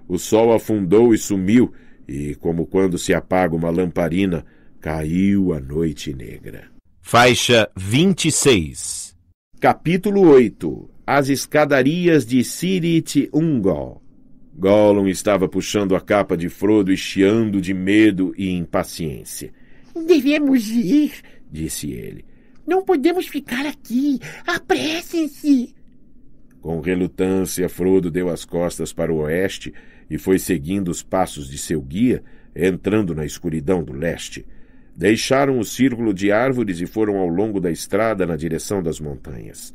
O sol afundou e sumiu, e, como quando se apaga uma lamparina, caiu a noite negra. Faixa 26 Capítulo 8 As escadarias de Sirit Ungol Gollum estava puxando a capa de Frodo e chiando de medo e impaciência. Devemos ir, disse ele. Não podemos ficar aqui! Apressem-se! Com relutância, Frodo deu as costas para o oeste e foi seguindo os passos de seu guia, entrando na escuridão do leste. Deixaram o círculo de árvores e foram ao longo da estrada na direção das montanhas.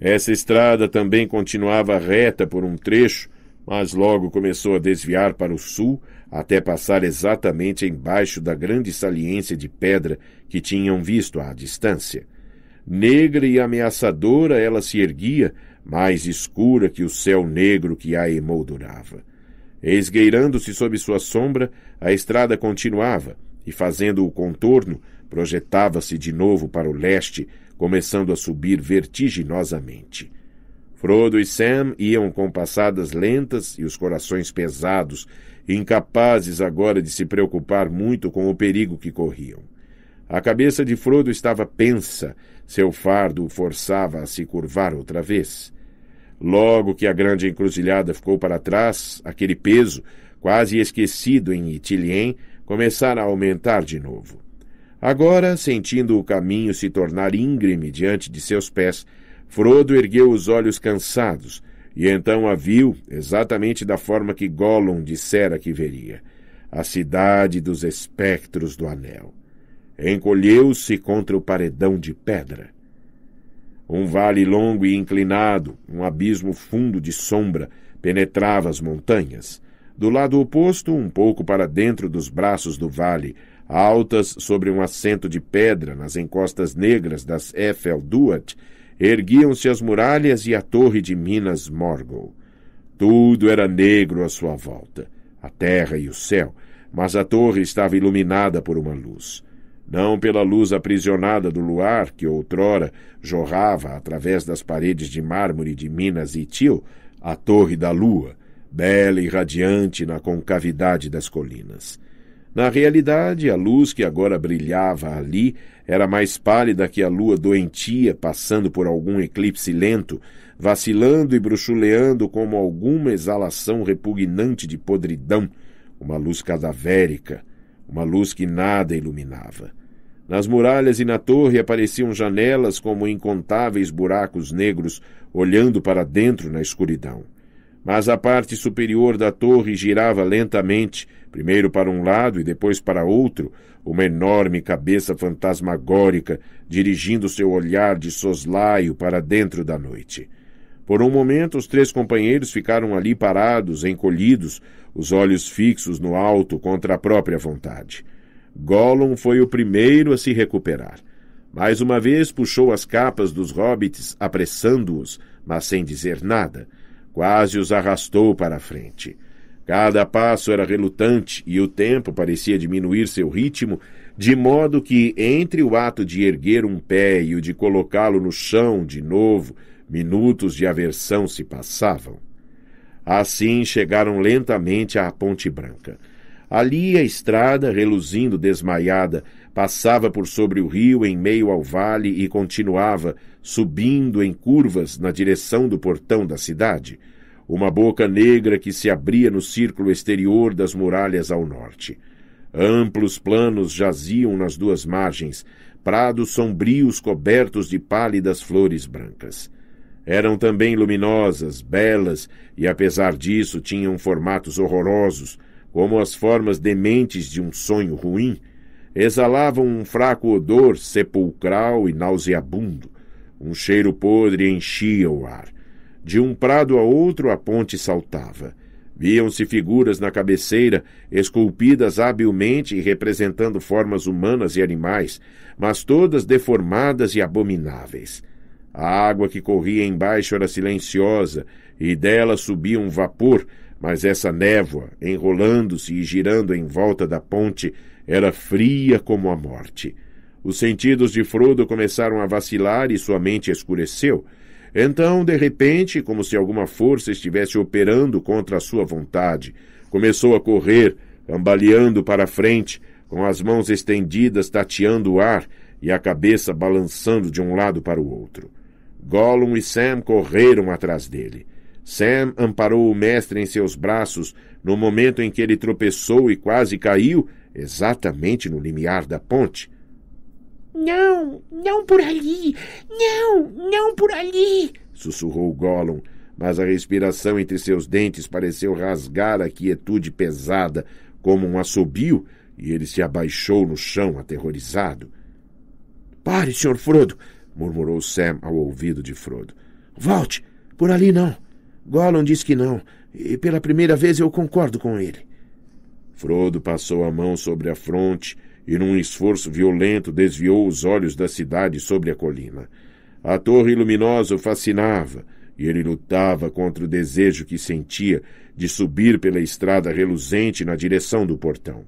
Essa estrada também continuava reta por um trecho, mas logo começou a desviar para o sul, até passar exatamente embaixo da grande saliência de pedra que tinham visto à distância. Negra e ameaçadora ela se erguia, mais escura que o céu negro que a emoldurava. Esgueirando-se sob sua sombra, a estrada continuava, e fazendo o contorno, projetava-se de novo para o leste, começando a subir vertiginosamente. Frodo e Sam iam com passadas lentas e os corações pesados, incapazes agora de se preocupar muito com o perigo que corriam. A cabeça de Frodo estava pensa, seu fardo o forçava a se curvar outra vez. Logo que a grande encruzilhada ficou para trás, aquele peso, quase esquecido em Itilien, começara a aumentar de novo. Agora, sentindo o caminho se tornar íngreme diante de seus pés, Frodo ergueu os olhos cansados, e então a viu exatamente da forma que Gollum dissera que veria a cidade dos espectros do anel. Encolheu-se contra o paredão de pedra. Um vale longo e inclinado, um abismo fundo de sombra, penetrava as montanhas. Do lado oposto, um pouco para dentro dos braços do vale, altas sobre um assento de pedra nas encostas negras das Eiffel Duat, Erguiam-se as muralhas e a torre de Minas Morgul. Tudo era negro à sua volta, a terra e o céu, mas a torre estava iluminada por uma luz. Não pela luz aprisionada do luar que outrora jorrava através das paredes de mármore de Minas e Tio, a torre da lua, bela e radiante na concavidade das colinas. Na realidade, a luz que agora brilhava ali era mais pálida que a lua doentia passando por algum eclipse lento, vacilando e bruxuleando como alguma exalação repugnante de podridão, uma luz cadavérica, uma luz que nada iluminava. Nas muralhas e na torre apareciam janelas como incontáveis buracos negros olhando para dentro na escuridão. Mas a parte superior da torre girava lentamente primeiro para um lado e depois para outro, uma enorme cabeça fantasmagórica dirigindo seu olhar de soslaio para dentro da noite. Por um momento, os três companheiros ficaram ali parados, encolhidos, os olhos fixos no alto contra a própria vontade. Gollum foi o primeiro a se recuperar. Mais uma vez puxou as capas dos hobbits, apressando-os, mas sem dizer nada. Quase os arrastou para a frente. Cada passo era relutante e o tempo parecia diminuir seu ritmo, de modo que, entre o ato de erguer um pé e o de colocá-lo no chão de novo, minutos de aversão se passavam. Assim chegaram lentamente à Ponte Branca. Ali a estrada, reluzindo desmaiada, passava por sobre o rio em meio ao vale e continuava, subindo em curvas na direção do portão da cidade uma boca negra que se abria no círculo exterior das muralhas ao norte. Amplos planos jaziam nas duas margens, prados sombrios cobertos de pálidas flores brancas. Eram também luminosas, belas e, apesar disso, tinham formatos horrorosos, como as formas dementes de um sonho ruim. Exalavam um fraco odor sepulcral e nauseabundo. Um cheiro podre enchia o ar. De um prado a outro a ponte saltava. Viam-se figuras na cabeceira, esculpidas habilmente e representando formas humanas e animais, mas todas deformadas e abomináveis. A água que corria embaixo era silenciosa, e dela subia um vapor, mas essa névoa, enrolando-se e girando em volta da ponte, era fria como a morte. Os sentidos de Frodo começaram a vacilar e sua mente escureceu. Então, de repente, como se alguma força estivesse operando contra a sua vontade, começou a correr, ambaleando para frente, com as mãos estendidas tateando o ar e a cabeça balançando de um lado para o outro. Gollum e Sam correram atrás dele. Sam amparou o mestre em seus braços no momento em que ele tropeçou e quase caiu, exatamente no limiar da ponte. Não, não por ali! Não, não por ali! sussurrou Gollum, mas a respiração entre seus dentes pareceu rasgar a quietude pesada como um assobio, e ele se abaixou no chão, aterrorizado. Pare, Sr. Frodo! murmurou Sam ao ouvido de Frodo. Volte! Por ali não! Gollum diz que não, e pela primeira vez eu concordo com ele. Frodo passou a mão sobre a fronte e, num esforço violento, desviou os olhos da cidade sobre a colina. A torre luminosa o fascinava, e ele lutava contra o desejo que sentia de subir pela estrada reluzente na direção do portão.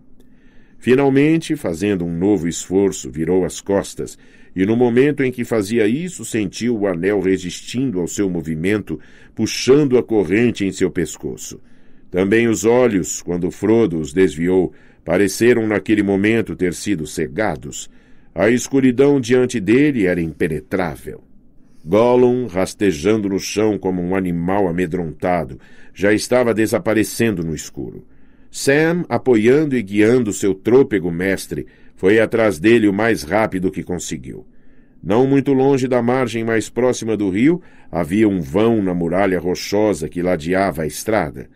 Finalmente, fazendo um novo esforço, virou as costas, e no momento em que fazia isso, sentiu o anel resistindo ao seu movimento, puxando a corrente em seu pescoço. Também os olhos, quando Frodo os desviou, Pareceram naquele momento ter sido cegados. A escuridão diante dele era impenetrável. Gollum, rastejando no chão como um animal amedrontado, já estava desaparecendo no escuro. Sam, apoiando e guiando seu trôpego mestre, foi atrás dele o mais rápido que conseguiu. Não muito longe da margem mais próxima do rio, havia um vão na muralha rochosa que ladeava a estrada.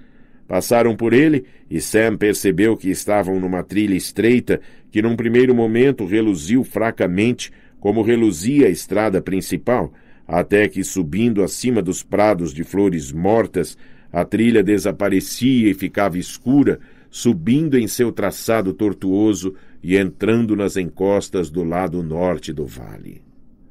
Passaram por ele e Sam percebeu que estavam numa trilha estreita que, num primeiro momento, reluziu fracamente, como reluzia a estrada principal, até que, subindo acima dos prados de flores mortas, a trilha desaparecia e ficava escura, subindo em seu traçado tortuoso e entrando nas encostas do lado norte do vale.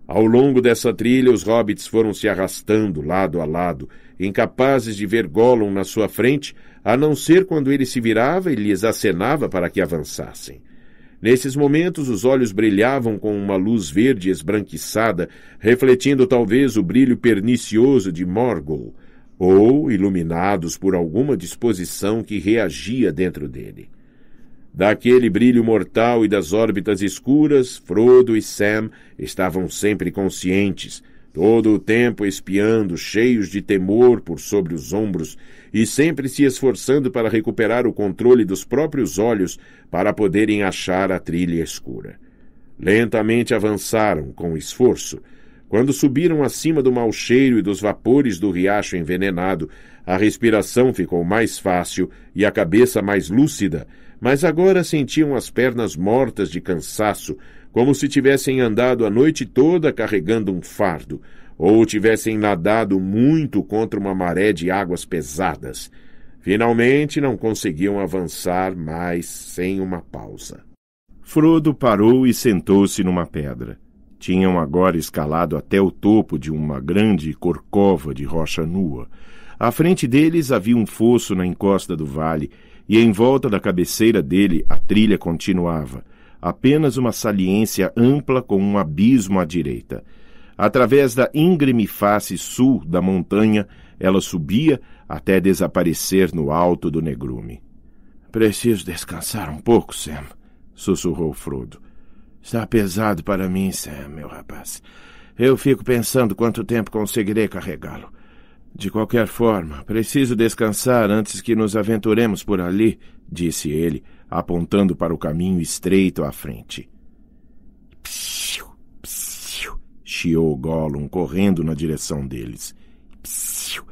Ao longo dessa trilha, os hobbits foram se arrastando lado a lado, incapazes de ver Gollum na sua frente, a não ser quando ele se virava e lhes acenava para que avançassem. Nesses momentos, os olhos brilhavam com uma luz verde esbranquiçada, refletindo talvez o brilho pernicioso de Morgul, ou iluminados por alguma disposição que reagia dentro dele. Daquele brilho mortal e das órbitas escuras, Frodo e Sam estavam sempre conscientes, todo o tempo espiando, cheios de temor por sobre os ombros e sempre se esforçando para recuperar o controle dos próprios olhos para poderem achar a trilha escura. Lentamente avançaram, com esforço. Quando subiram acima do mau cheiro e dos vapores do riacho envenenado, a respiração ficou mais fácil e a cabeça mais lúcida, mas agora sentiam as pernas mortas de cansaço como se tivessem andado a noite toda carregando um fardo, ou tivessem nadado muito contra uma maré de águas pesadas. Finalmente não conseguiam avançar mais sem uma pausa. Frodo parou e sentou-se numa pedra. Tinham agora escalado até o topo de uma grande corcova de rocha nua. À frente deles havia um fosso na encosta do vale, e em volta da cabeceira dele a trilha continuava apenas uma saliência ampla com um abismo à direita. Através da íngreme face sul da montanha, ela subia até desaparecer no alto do negrume. Preciso descansar um pouco, Sam, sussurrou Frodo. Está pesado para mim, Sam, meu rapaz. Eu fico pensando quanto tempo conseguirei carregá-lo. De qualquer forma, preciso descansar antes que nos aventuremos por ali, disse ele, apontando para o caminho estreito à frente. Psiu, psiu, chiou Gollum, correndo na direção deles. Psiu.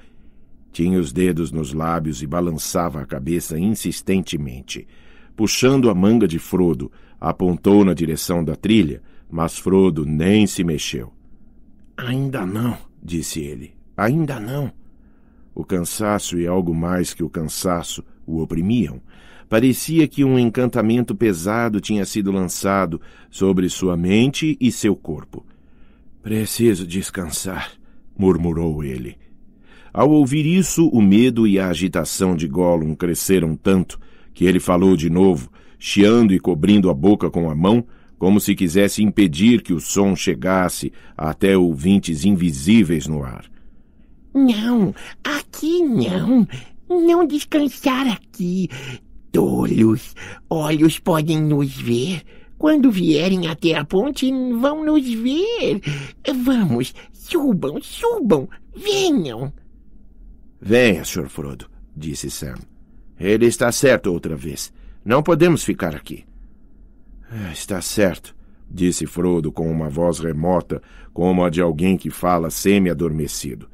Tinha os dedos nos lábios e balançava a cabeça insistentemente. Puxando a manga de Frodo, apontou na direção da trilha, mas Frodo nem se mexeu. Ainda não, disse ele. Ainda não. O cansaço e algo mais que o cansaço o oprimiam Parecia que um encantamento pesado tinha sido lançado sobre sua mente e seu corpo. Preciso descansar, murmurou ele. Ao ouvir isso, o medo e a agitação de Gollum cresceram tanto que ele falou de novo, chiando e cobrindo a boca com a mão, como se quisesse impedir que o som chegasse até ouvintes invisíveis no ar. Não, aqui não. Não descansar aqui. Tolos! Olhos podem nos ver. Quando vierem até a ponte, vão nos ver. Vamos, subam, subam, venham. Venha, Sr. Frodo, disse Sam. Ele está certo outra vez. Não podemos ficar aqui. Ah, está certo, disse Frodo com uma voz remota, como a de alguém que fala semi-adormecido.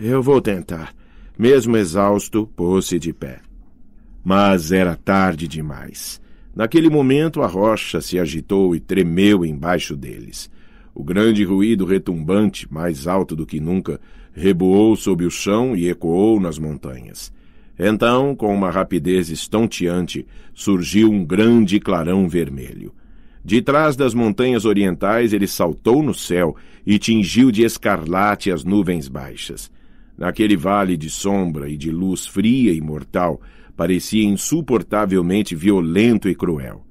Eu vou tentar. Mesmo exausto, pôs-se de pé mas era tarde demais. Naquele momento a rocha se agitou e tremeu embaixo deles. O grande ruído retumbante, mais alto do que nunca, reboou sob o chão e ecoou nas montanhas. Então, com uma rapidez estonteante, surgiu um grande clarão vermelho. De trás das montanhas orientais ele saltou no céu e tingiu de escarlate as nuvens baixas. Naquele vale de sombra e de luz fria e mortal, parecia insuportavelmente violento e cruel.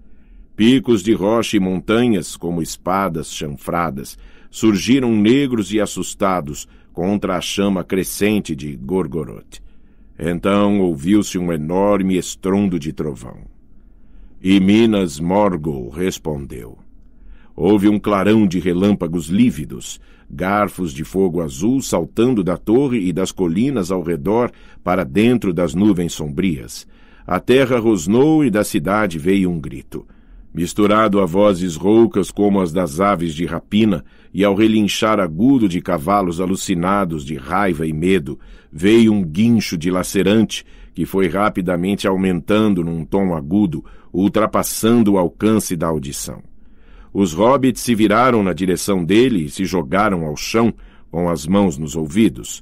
Picos de rocha e montanhas, como espadas chanfradas, surgiram negros e assustados contra a chama crescente de Gorgoroth. Então ouviu-se um enorme estrondo de trovão. E Minas Morgul respondeu. Houve um clarão de relâmpagos lívidos, garfos de fogo azul saltando da torre e das colinas ao redor para dentro das nuvens sombrias. A terra rosnou e da cidade veio um grito. Misturado a vozes roucas como as das aves de rapina e ao relinchar agudo de cavalos alucinados de raiva e medo, veio um guincho dilacerante que foi rapidamente aumentando num tom agudo, ultrapassando o alcance da audição. Os hobbits se viraram na direção dele e se jogaram ao chão, com as mãos nos ouvidos.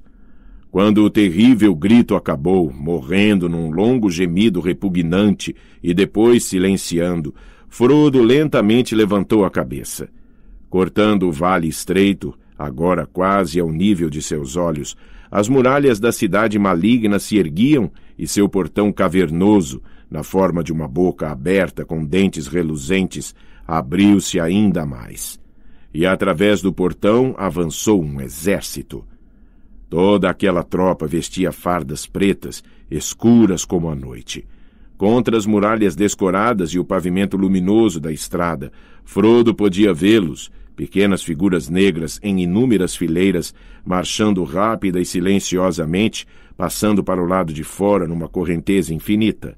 Quando o terrível grito acabou, morrendo num longo gemido repugnante e depois silenciando, Frodo lentamente levantou a cabeça. Cortando o vale estreito, agora quase ao nível de seus olhos, as muralhas da cidade maligna se erguiam e seu portão cavernoso, na forma de uma boca aberta com dentes reluzentes, abriu-se ainda mais. E através do portão avançou um exército. Toda aquela tropa vestia fardas pretas, escuras como a noite. Contra as muralhas descoradas e o pavimento luminoso da estrada, Frodo podia vê-los, pequenas figuras negras em inúmeras fileiras, marchando rápida e silenciosamente, passando para o lado de fora numa correnteza infinita.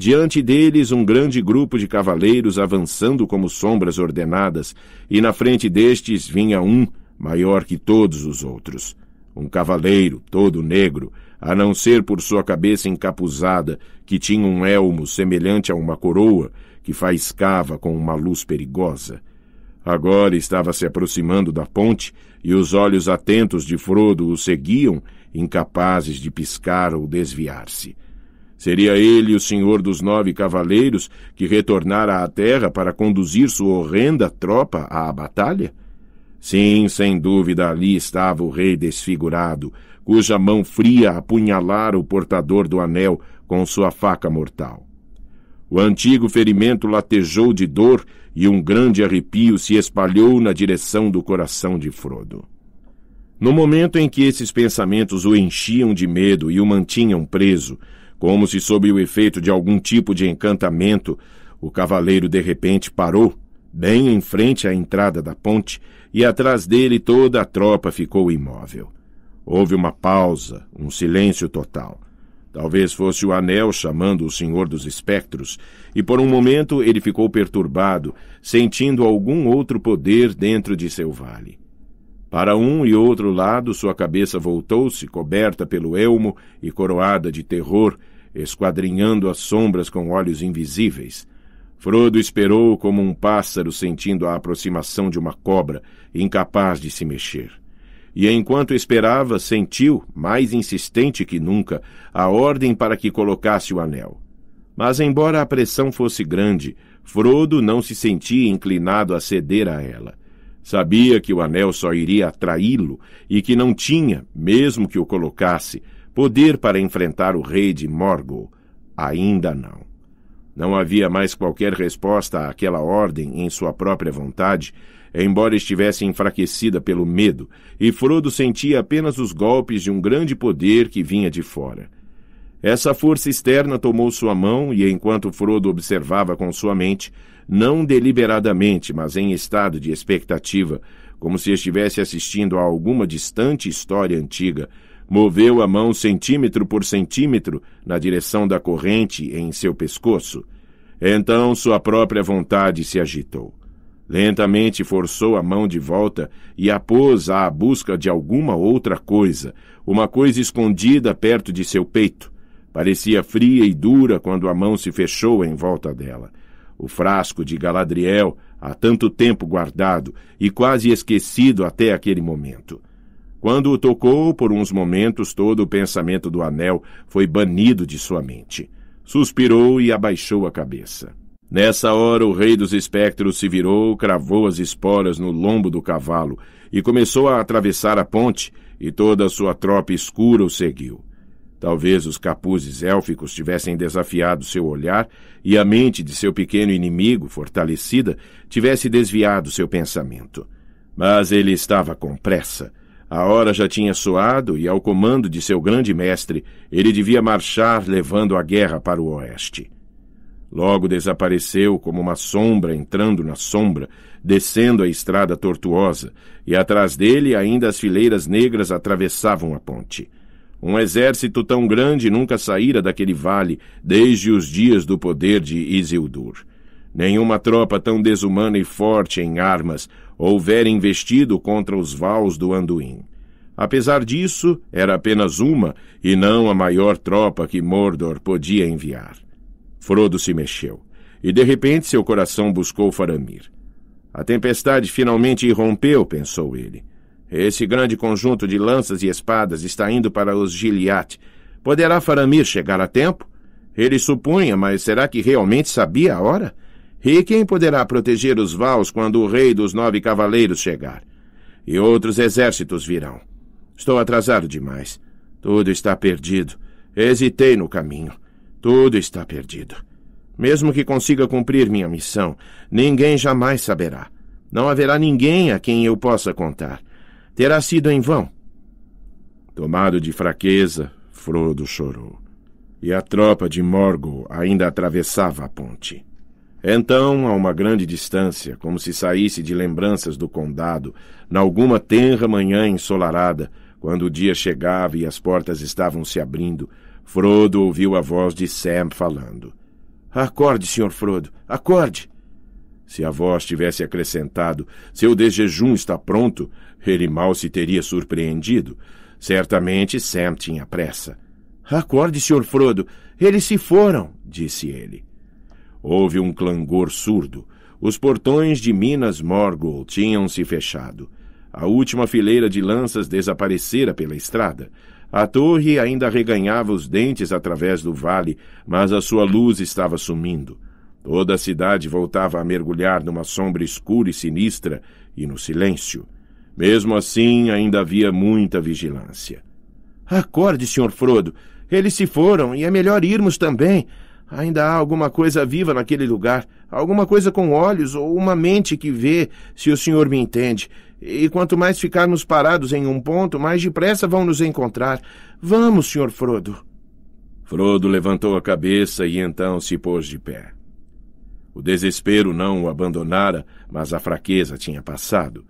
Diante deles, um grande grupo de cavaleiros avançando como sombras ordenadas, e na frente destes vinha um, maior que todos os outros. Um cavaleiro, todo negro, a não ser por sua cabeça encapuzada, que tinha um elmo semelhante a uma coroa, que faiscava com uma luz perigosa. Agora estava se aproximando da ponte, e os olhos atentos de Frodo o seguiam, incapazes de piscar ou desviar-se. Seria ele o senhor dos nove cavaleiros que retornara à terra para conduzir sua horrenda tropa à batalha? Sim, sem dúvida ali estava o rei desfigurado, cuja mão fria apunhalara o portador do anel com sua faca mortal. O antigo ferimento latejou de dor e um grande arrepio se espalhou na direção do coração de Frodo. No momento em que esses pensamentos o enchiam de medo e o mantinham preso, como se sob o efeito de algum tipo de encantamento, o cavaleiro de repente parou, bem em frente à entrada da ponte, e atrás dele toda a tropa ficou imóvel. Houve uma pausa, um silêncio total. Talvez fosse o anel chamando o Senhor dos Espectros, e por um momento ele ficou perturbado, sentindo algum outro poder dentro de seu vale. Para um e outro lado, sua cabeça voltou-se, coberta pelo elmo e coroada de terror, esquadrinhando as sombras com olhos invisíveis. Frodo esperou como um pássaro sentindo a aproximação de uma cobra, incapaz de se mexer. E enquanto esperava, sentiu, mais insistente que nunca, a ordem para que colocasse o anel. Mas, embora a pressão fosse grande, Frodo não se sentia inclinado a ceder a ela. Sabia que o anel só iria atraí-lo e que não tinha, mesmo que o colocasse, Poder para enfrentar o rei de Morgul? Ainda não. Não havia mais qualquer resposta àquela ordem em sua própria vontade, embora estivesse enfraquecida pelo medo, e Frodo sentia apenas os golpes de um grande poder que vinha de fora. Essa força externa tomou sua mão e, enquanto Frodo observava com sua mente, não deliberadamente, mas em estado de expectativa, como se estivesse assistindo a alguma distante história antiga, Moveu a mão centímetro por centímetro na direção da corrente em seu pescoço. Então sua própria vontade se agitou. Lentamente forçou a mão de volta e a pôs à busca de alguma outra coisa, uma coisa escondida perto de seu peito. Parecia fria e dura quando a mão se fechou em volta dela. O frasco de Galadriel, há tanto tempo guardado e quase esquecido até aquele momento. Quando o tocou, por uns momentos todo o pensamento do anel foi banido de sua mente. Suspirou e abaixou a cabeça. Nessa hora, o rei dos espectros se virou, cravou as esporas no lombo do cavalo e começou a atravessar a ponte, e toda a sua tropa escura o seguiu. Talvez os capuzes élficos tivessem desafiado seu olhar e a mente de seu pequeno inimigo, fortalecida, tivesse desviado seu pensamento. Mas ele estava com pressa a hora já tinha soado e, ao comando de seu grande mestre, ele devia marchar levando a guerra para o oeste. Logo desapareceu como uma sombra entrando na sombra, descendo a estrada tortuosa, e atrás dele ainda as fileiras negras atravessavam a ponte. Um exército tão grande nunca saíra daquele vale desde os dias do poder de Isildur. Nenhuma tropa tão desumana e forte em armas houver investido contra os vaus do Anduin. Apesar disso, era apenas uma e não a maior tropa que Mordor podia enviar. Frodo se mexeu, e de repente seu coração buscou Faramir. A tempestade finalmente irrompeu, pensou ele. Esse grande conjunto de lanças e espadas está indo para os Gilead. Poderá Faramir chegar a tempo? Ele supunha, mas será que realmente sabia a hora? E quem poderá proteger os Vals quando o rei dos nove cavaleiros chegar? E outros exércitos virão. Estou atrasado demais. Tudo está perdido. Hesitei no caminho. Tudo está perdido. Mesmo que consiga cumprir minha missão, ninguém jamais saberá. Não haverá ninguém a quem eu possa contar. Terá sido em vão. Tomado de fraqueza, Frodo chorou. E a tropa de Morgul ainda atravessava a ponte. Então, a uma grande distância, como se saísse de lembranças do condado, nalguma tenra manhã ensolarada, quando o dia chegava e as portas estavam se abrindo, Frodo ouviu a voz de Sam falando. Acorde, Sr. Frodo, acorde! Se a voz tivesse acrescentado seu desjejum está pronto, ele mal se teria surpreendido. Certamente Sam tinha pressa. Acorde, Sr. Frodo, eles se foram, disse ele. Houve um clangor surdo. Os portões de Minas Morgul tinham-se fechado. A última fileira de lanças desaparecera pela estrada. A torre ainda arreganhava os dentes através do vale, mas a sua luz estava sumindo. Toda a cidade voltava a mergulhar numa sombra escura e sinistra e no silêncio. Mesmo assim, ainda havia muita vigilância. Acorde, Sr. Frodo. Eles se foram e é melhor irmos também. Ainda há alguma coisa viva naquele lugar, alguma coisa com olhos ou uma mente que vê, se o senhor me entende. E quanto mais ficarmos parados em um ponto, mais depressa vão nos encontrar. Vamos, senhor Frodo. Frodo levantou a cabeça e então se pôs de pé. O desespero não o abandonara, mas a fraqueza tinha passado.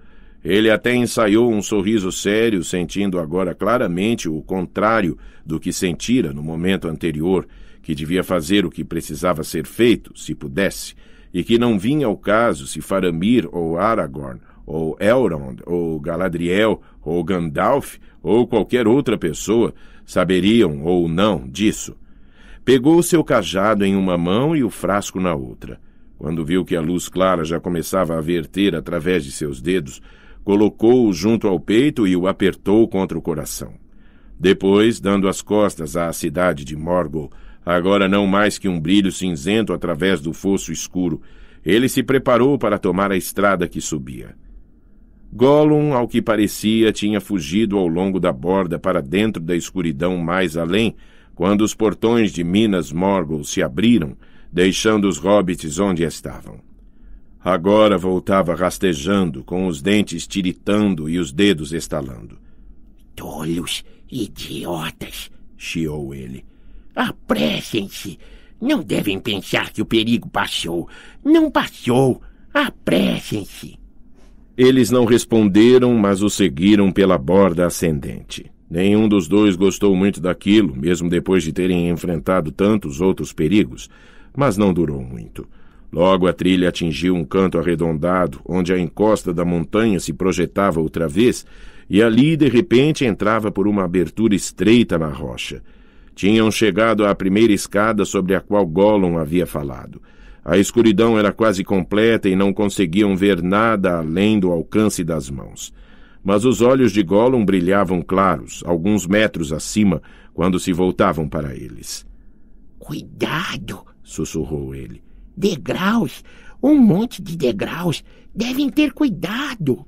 Ele até ensaiou um sorriso sério, sentindo agora claramente o contrário do que sentira no momento anterior, que devia fazer o que precisava ser feito, se pudesse, e que não vinha ao caso se Faramir ou Aragorn, ou Elrond, ou Galadriel, ou Gandalf, ou qualquer outra pessoa saberiam ou não disso. Pegou seu cajado em uma mão e o frasco na outra. Quando viu que a luz clara já começava a verter através de seus dedos, colocou-o junto ao peito e o apertou contra o coração. Depois, dando as costas à cidade de Morgul, agora não mais que um brilho cinzento através do fosso escuro. Ele se preparou para tomar a estrada que subia. Gollum, ao que parecia, tinha fugido ao longo da borda para dentro da escuridão mais além, quando os portões de Minas Morgul se abriram, deixando os hobbits onde estavam. Agora voltava rastejando, com os dentes tiritando e os dedos estalando. Tolos, idiotas! chiou ele. Apressem-se! Não devem pensar que o perigo passou. Não passou! Apressem-se! Eles não responderam, mas o seguiram pela borda ascendente. Nenhum dos dois gostou muito daquilo, mesmo depois de terem enfrentado tantos outros perigos, mas não durou muito. Logo a trilha atingiu um canto arredondado, onde a encosta da montanha se projetava outra vez, e ali de repente entrava por uma abertura estreita na rocha. Tinham chegado à primeira escada sobre a qual Gollum havia falado. A escuridão era quase completa e não conseguiam ver nada além do alcance das mãos. Mas os olhos de Gollum brilhavam claros, alguns metros acima, quando se voltavam para eles. Cuidado! sussurrou ele. Degraus! Um monte de degraus! Devem ter cuidado!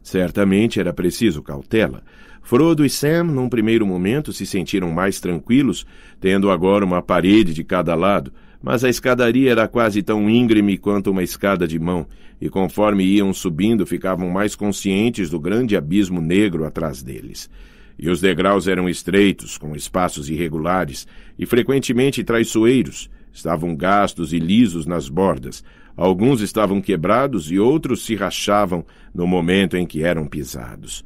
Certamente era preciso cautela, Frodo e Sam, num primeiro momento, se sentiram mais tranquilos, tendo agora uma parede de cada lado, mas a escadaria era quase tão íngreme quanto uma escada de mão, e conforme iam subindo ficavam mais conscientes do grande abismo negro atrás deles. E os degraus eram estreitos, com espaços irregulares e frequentemente traiçoeiros. Estavam gastos e lisos nas bordas. Alguns estavam quebrados e outros se rachavam no momento em que eram pisados.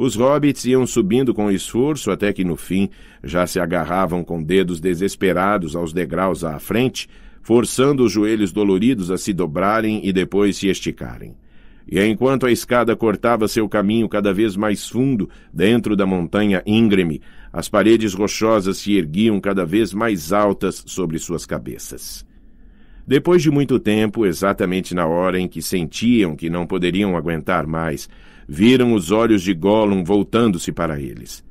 Os hobbits iam subindo com esforço até que no fim já se agarravam com dedos desesperados aos degraus à frente, forçando os joelhos doloridos a se dobrarem e depois se esticarem. E enquanto a escada cortava seu caminho cada vez mais fundo dentro da montanha íngreme, as paredes rochosas se erguiam cada vez mais altas sobre suas cabeças. Depois de muito tempo, exatamente na hora em que sentiam que não poderiam aguentar mais, viram os olhos de Gollum voltando-se para eles.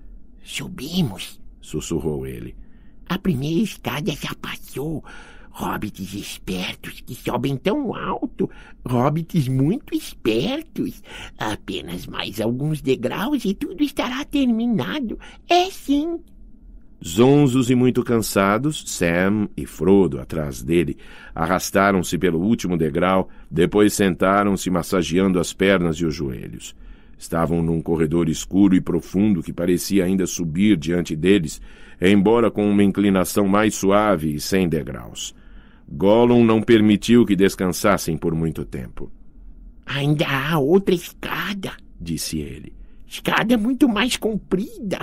Subimos, sussurrou ele. A primeira escada já passou. Hobbits espertos que sobem tão alto. Hobbits muito espertos. Apenas mais alguns degraus e tudo estará terminado. É sim. Zonzos e muito cansados, Sam e Frodo, atrás dele, arrastaram-se pelo último degrau, depois sentaram-se massageando as pernas e os joelhos. Estavam num corredor escuro e profundo que parecia ainda subir diante deles, embora com uma inclinação mais suave e sem degraus. Gollum não permitiu que descansassem por muito tempo. Ainda há outra escada, disse ele. Escada muito mais comprida.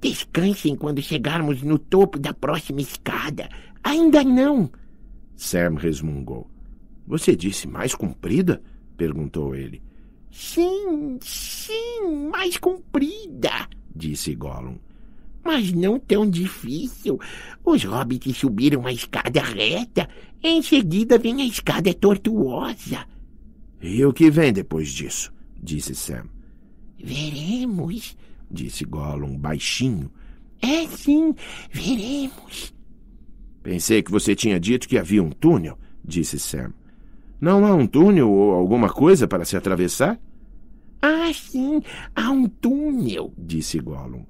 Descansem quando chegarmos no topo da próxima escada. Ainda não. Sam resmungou. Você disse mais comprida? perguntou ele. Sim, sim, mais comprida, disse Gollum. Mas não tão difícil. Os hobbits subiram a escada reta, em seguida vem a escada tortuosa. E o que vem depois disso? disse Sam. Veremos, disse Gollum baixinho. É sim, veremos. Pensei que você tinha dito que havia um túnel, disse Sam. Não há um túnel ou alguma coisa para se atravessar? Ah, sim, há um túnel, disse Gollum.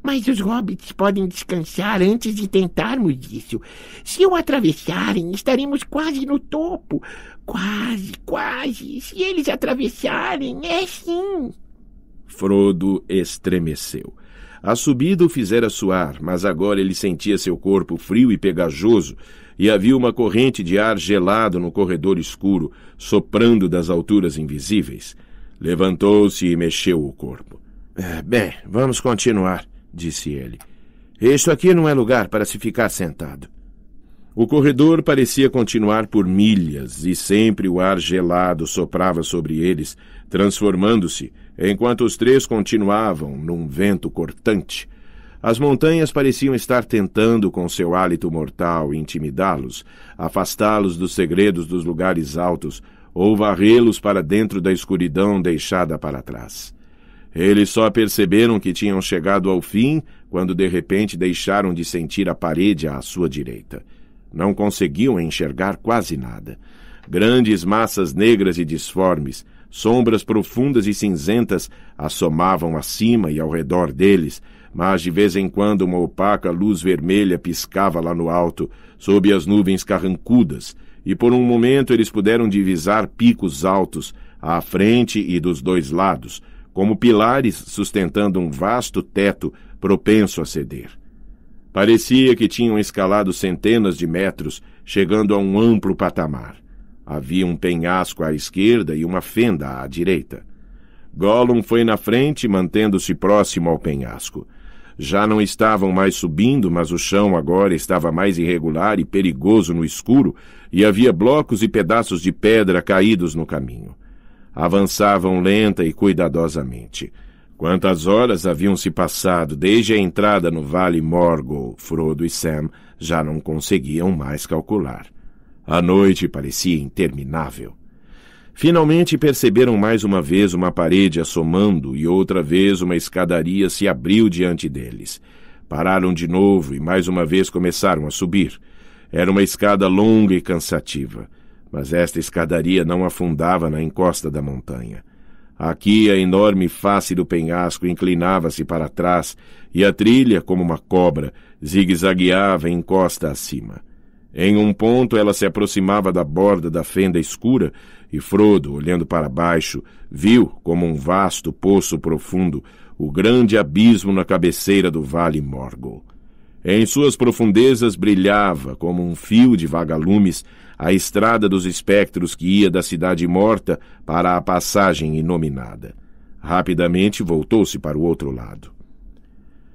Mas os hobbits podem descansar antes de tentarmos isso. Se o atravessarem, estaremos quase no topo. Quase, quase. Se eles atravessarem, é sim. Frodo estremeceu. A subida o fizera suar, mas agora ele sentia seu corpo frio e pegajoso, e havia uma corrente de ar gelado no corredor escuro, soprando das alturas invisíveis. Levantou-se e mexeu o corpo. É, bem, vamos continuar, disse ele. Isto aqui não é lugar para se ficar sentado. O corredor parecia continuar por milhas e sempre o ar gelado soprava sobre eles, transformando-se, enquanto os três continuavam num vento cortante as montanhas pareciam estar tentando com seu hálito mortal intimidá-los, afastá-los dos segredos dos lugares altos, ou varrê-los para dentro da escuridão deixada para trás. Eles só perceberam que tinham chegado ao fim quando de repente deixaram de sentir a parede à sua direita. Não conseguiam enxergar quase nada. Grandes massas negras e disformes, sombras profundas e cinzentas assomavam acima e ao redor deles, mas de vez em quando uma opaca luz vermelha piscava lá no alto, sob as nuvens carrancudas, e por um momento eles puderam divisar picos altos, à frente e dos dois lados, como pilares sustentando um vasto teto propenso a ceder. Parecia que tinham escalado centenas de metros, chegando a um amplo patamar. Havia um penhasco à esquerda e uma fenda à direita. Gollum foi na frente, mantendo-se próximo ao penhasco. Já não estavam mais subindo, mas o chão agora estava mais irregular e perigoso no escuro, e havia blocos e pedaços de pedra caídos no caminho. Avançavam lenta e cuidadosamente. Quantas horas haviam se passado desde a entrada no Vale Morgul, Frodo e Sam já não conseguiam mais calcular. A noite parecia interminável. Finalmente perceberam mais uma vez uma parede assomando e outra vez uma escadaria se abriu diante deles. Pararam de novo e mais uma vez começaram a subir. Era uma escada longa e cansativa, mas esta escadaria não afundava na encosta da montanha. Aqui a enorme face do penhasco inclinava-se para trás e a trilha, como uma cobra, zigue-zagueava encosta acima. Em um ponto ela se aproximava da borda da fenda escura e Frodo, olhando para baixo, viu, como um vasto poço profundo, o grande abismo na cabeceira do Vale Morgul. Em suas profundezas brilhava, como um fio de vagalumes, a estrada dos espectros que ia da Cidade Morta para a passagem inominada. Rapidamente voltou-se para o outro lado.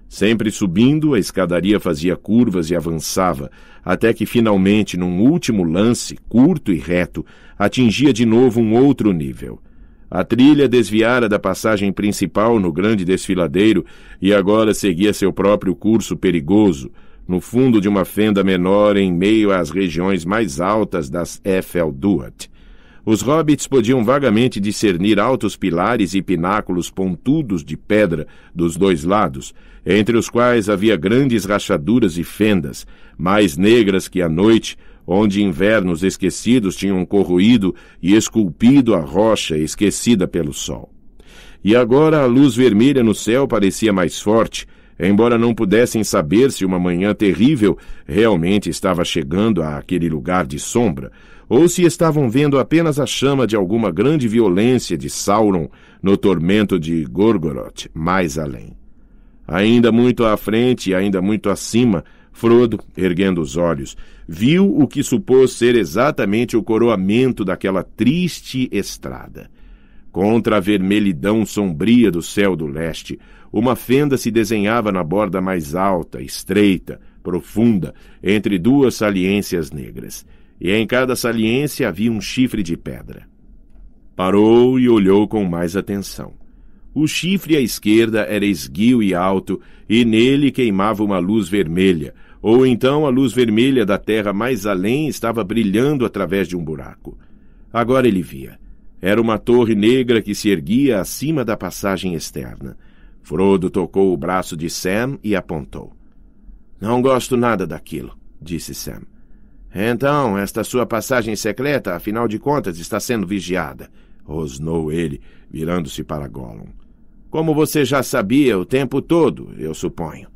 Sempre subindo, a escadaria fazia curvas e avançava, até que finalmente, num último lance, curto e reto, atingia de novo um outro nível. A trilha desviara da passagem principal no grande desfiladeiro e agora seguia seu próprio curso perigoso, no fundo de uma fenda menor em meio às regiões mais altas das Effelduat. Os hobbits podiam vagamente discernir altos pilares e pináculos pontudos de pedra dos dois lados, entre os quais havia grandes rachaduras e fendas, mais negras que a noite, onde invernos esquecidos tinham corroído e esculpido a rocha esquecida pelo sol. E agora a luz vermelha no céu parecia mais forte, embora não pudessem saber se uma manhã terrível realmente estava chegando àquele lugar de sombra, ou se estavam vendo apenas a chama de alguma grande violência de Sauron no tormento de Gorgoroth, mais além. Ainda muito à frente e ainda muito acima, Frodo, erguendo os olhos, viu o que supôs ser exatamente o coroamento daquela triste estrada. Contra a vermelhidão sombria do céu do leste, uma fenda se desenhava na borda mais alta, estreita, profunda, entre duas saliências negras e em cada saliência havia um chifre de pedra. Parou e olhou com mais atenção. O chifre à esquerda era esguio e alto, e nele queimava uma luz vermelha, ou então a luz vermelha da terra mais além estava brilhando através de um buraco. Agora ele via. Era uma torre negra que se erguia acima da passagem externa. Frodo tocou o braço de Sam e apontou. Não gosto nada daquilo, disse Sam. Então, esta sua passagem secreta, afinal de contas, está sendo vigiada, rosnou ele, virando-se para Gollum. Como você já sabia o tempo todo, eu suponho.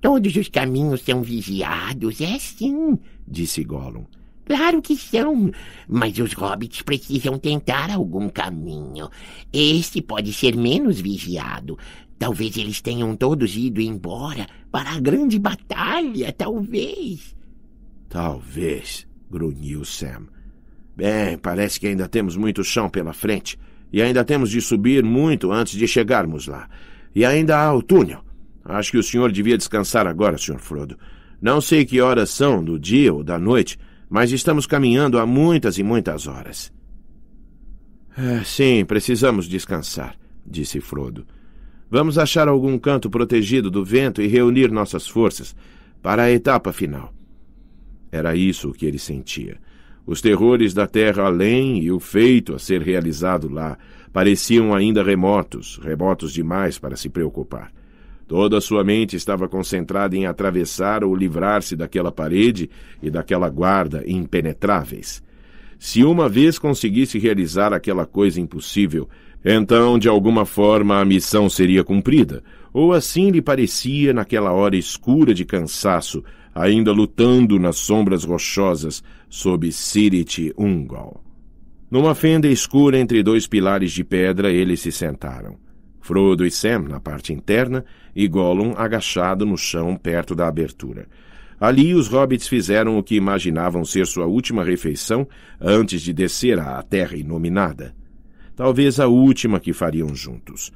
Todos os caminhos são vigiados, é sim, disse Gollum. Claro que são, mas os hobbits precisam tentar algum caminho. Este pode ser menos vigiado. Talvez eles tenham todos ido embora para a grande batalha, talvez. Talvez, grunhiu Sam. Bem, parece que ainda temos muito chão pela frente. E ainda temos de subir muito antes de chegarmos lá. E ainda há o túnel. Acho que o senhor devia descansar agora, Sr. Frodo. Não sei que horas são, do dia ou da noite, mas estamos caminhando há muitas e muitas horas. É, sim, precisamos descansar, disse Frodo. Vamos achar algum canto protegido do vento e reunir nossas forças para a etapa final. Era isso que ele sentia. Os terrores da terra além e o feito a ser realizado lá pareciam ainda remotos, remotos demais para se preocupar. Toda sua mente estava concentrada em atravessar ou livrar-se daquela parede e daquela guarda impenetráveis. Se uma vez conseguisse realizar aquela coisa impossível, então de alguma forma a missão seria cumprida, ou assim lhe parecia naquela hora escura de cansaço, ainda lutando nas sombras rochosas sob Siriti Ungol, Numa fenda escura entre dois pilares de pedra, eles se sentaram. Frodo e Sam na parte interna e Gollum agachado no chão perto da abertura. Ali os hobbits fizeram o que imaginavam ser sua última refeição antes de descer à terra inominada. Talvez a última que fariam juntos.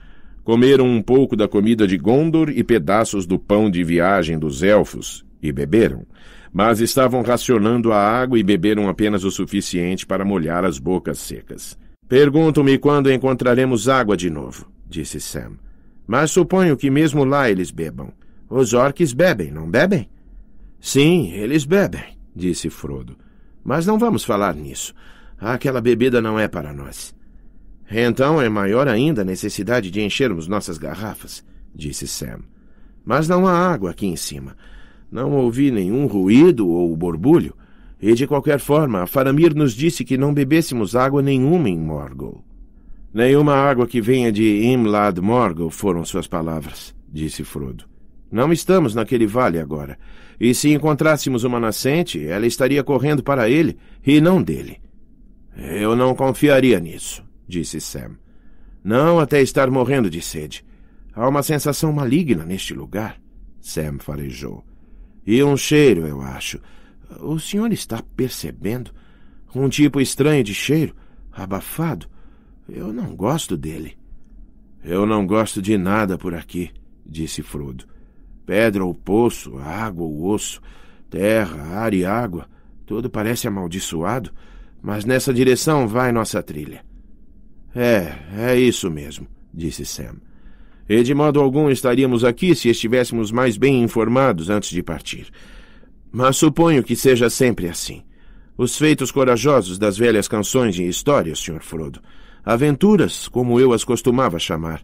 Comeram um pouco da comida de Gondor e pedaços do pão de viagem dos elfos e beberam. Mas estavam racionando a água e beberam apenas o suficiente para molhar as bocas secas. Pergunto-me quando encontraremos água de novo, disse Sam. Mas suponho que mesmo lá eles bebam. Os orques bebem, não bebem? Sim, eles bebem, disse Frodo. Mas não vamos falar nisso. Aquela bebida não é para nós. Então é maior ainda a necessidade de enchermos nossas garrafas, disse Sam. Mas não há água aqui em cima. Não ouvi nenhum ruído ou borbulho, e de qualquer forma, Faramir nos disse que não bebêssemos água nenhuma em Morgul. Nenhuma água que venha de Imlad Morgul foram suas palavras, disse Frodo. Não estamos naquele vale agora, e se encontrássemos uma nascente, ela estaria correndo para ele e não dele. Eu não confiaria nisso, disse Sam. Não até estar morrendo de sede. Há uma sensação maligna neste lugar, Sam farejou. E um cheiro, eu acho. O senhor está percebendo? Um tipo estranho de cheiro, abafado. Eu não gosto dele. Eu não gosto de nada por aqui, disse Frodo. Pedra ou poço, água ou osso, terra, ar e água, tudo parece amaldiçoado, mas nessa direção vai nossa trilha. É, é isso mesmo, disse Sam. E de modo algum estaríamos aqui se estivéssemos mais bem informados antes de partir. Mas suponho que seja sempre assim. Os feitos corajosos das velhas canções e histórias, Sr. Frodo. Aventuras, como eu as costumava chamar.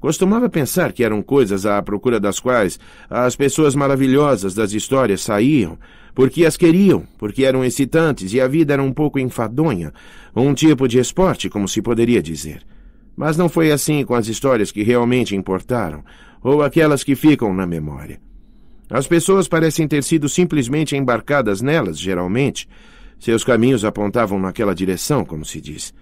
Costumava pensar que eram coisas à procura das quais as pessoas maravilhosas das histórias saíam, porque as queriam, porque eram excitantes e a vida era um pouco enfadonha, um tipo de esporte, como se poderia dizer. Mas não foi assim com as histórias que realmente importaram, ou aquelas que ficam na memória. As pessoas parecem ter sido simplesmente embarcadas nelas, geralmente. Seus caminhos apontavam naquela direção, como se diz.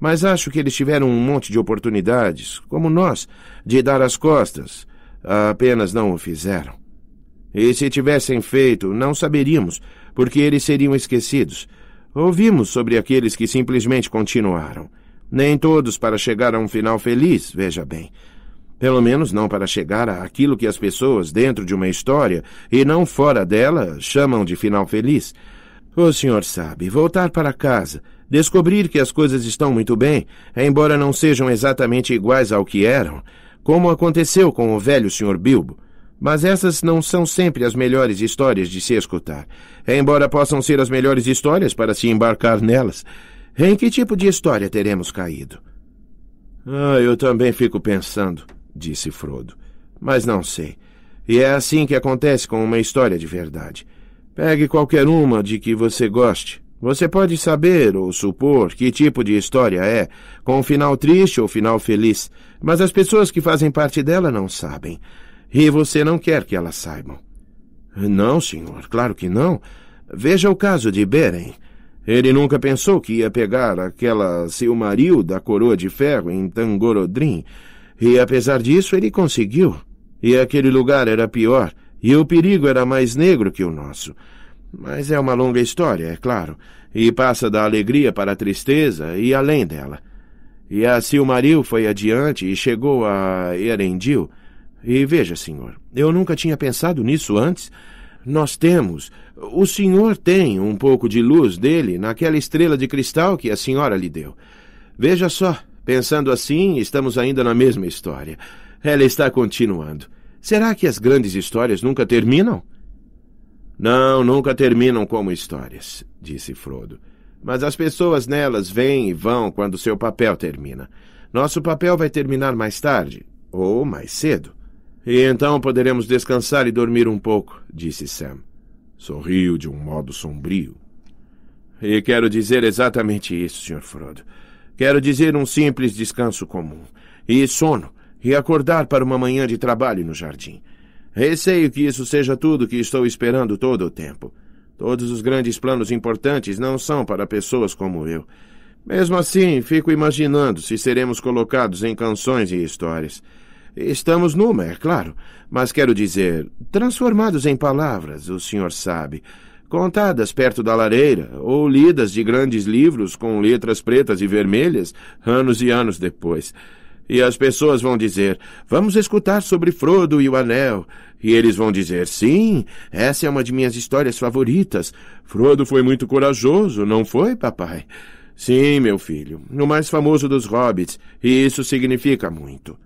Mas acho que eles tiveram um monte de oportunidades, como nós, de dar as costas. Ah, apenas não o fizeram. E se tivessem feito, não saberíamos, porque eles seriam esquecidos. Ouvimos sobre aqueles que simplesmente continuaram. Nem todos para chegar a um final feliz, veja bem. Pelo menos não para chegar àquilo que as pessoas dentro de uma história e não fora dela chamam de final feliz. O senhor sabe, voltar para casa, descobrir que as coisas estão muito bem, embora não sejam exatamente iguais ao que eram, como aconteceu com o velho senhor Bilbo. Mas essas não são sempre as melhores histórias de se escutar, embora possam ser as melhores histórias para se embarcar nelas. Em que tipo de história teremos caído? Ah, eu também fico pensando, disse Frodo. Mas não sei. E é assim que acontece com uma história de verdade. Pegue qualquer uma de que você goste. Você pode saber ou supor que tipo de história é, com um final triste ou final feliz, mas as pessoas que fazem parte dela não sabem. E você não quer que elas saibam. Não, senhor, claro que não. Veja o caso de Beren. Ele nunca pensou que ia pegar aquela Silmaril da Coroa de Ferro em Tangorodrim, e apesar disso ele conseguiu. E aquele lugar era pior, e o perigo era mais negro que o nosso. Mas é uma longa história, é claro, e passa da alegria para a tristeza e além dela. E a Silmaril foi adiante e chegou a Erendil. E veja, senhor, eu nunca tinha pensado nisso antes, nós temos. O senhor tem um pouco de luz dele naquela estrela de cristal que a senhora lhe deu. Veja só, pensando assim, estamos ainda na mesma história. Ela está continuando. Será que as grandes histórias nunca terminam? Não, nunca terminam como histórias, disse Frodo. Mas as pessoas nelas vêm e vão quando seu papel termina. Nosso papel vai terminar mais tarde ou mais cedo. E então poderemos descansar e dormir um pouco, disse Sam. Sorriu de um modo sombrio. E quero dizer exatamente isso, Sr. Frodo. Quero dizer um simples descanso comum. E sono. E acordar para uma manhã de trabalho no jardim. Receio que isso seja tudo que estou esperando todo o tempo. Todos os grandes planos importantes não são para pessoas como eu. Mesmo assim, fico imaginando se seremos colocados em canções e histórias. Estamos numa, é claro. Mas quero dizer, transformados em palavras, o senhor sabe. Contadas perto da lareira, ou lidas de grandes livros com letras pretas e vermelhas, anos e anos depois. E as pessoas vão dizer: Vamos escutar sobre Frodo e o Anel. E eles vão dizer: Sim, essa é uma de minhas histórias favoritas. Frodo foi muito corajoso, não foi, papai? Sim, meu filho, o mais famoso dos hobbits, e isso significa muito.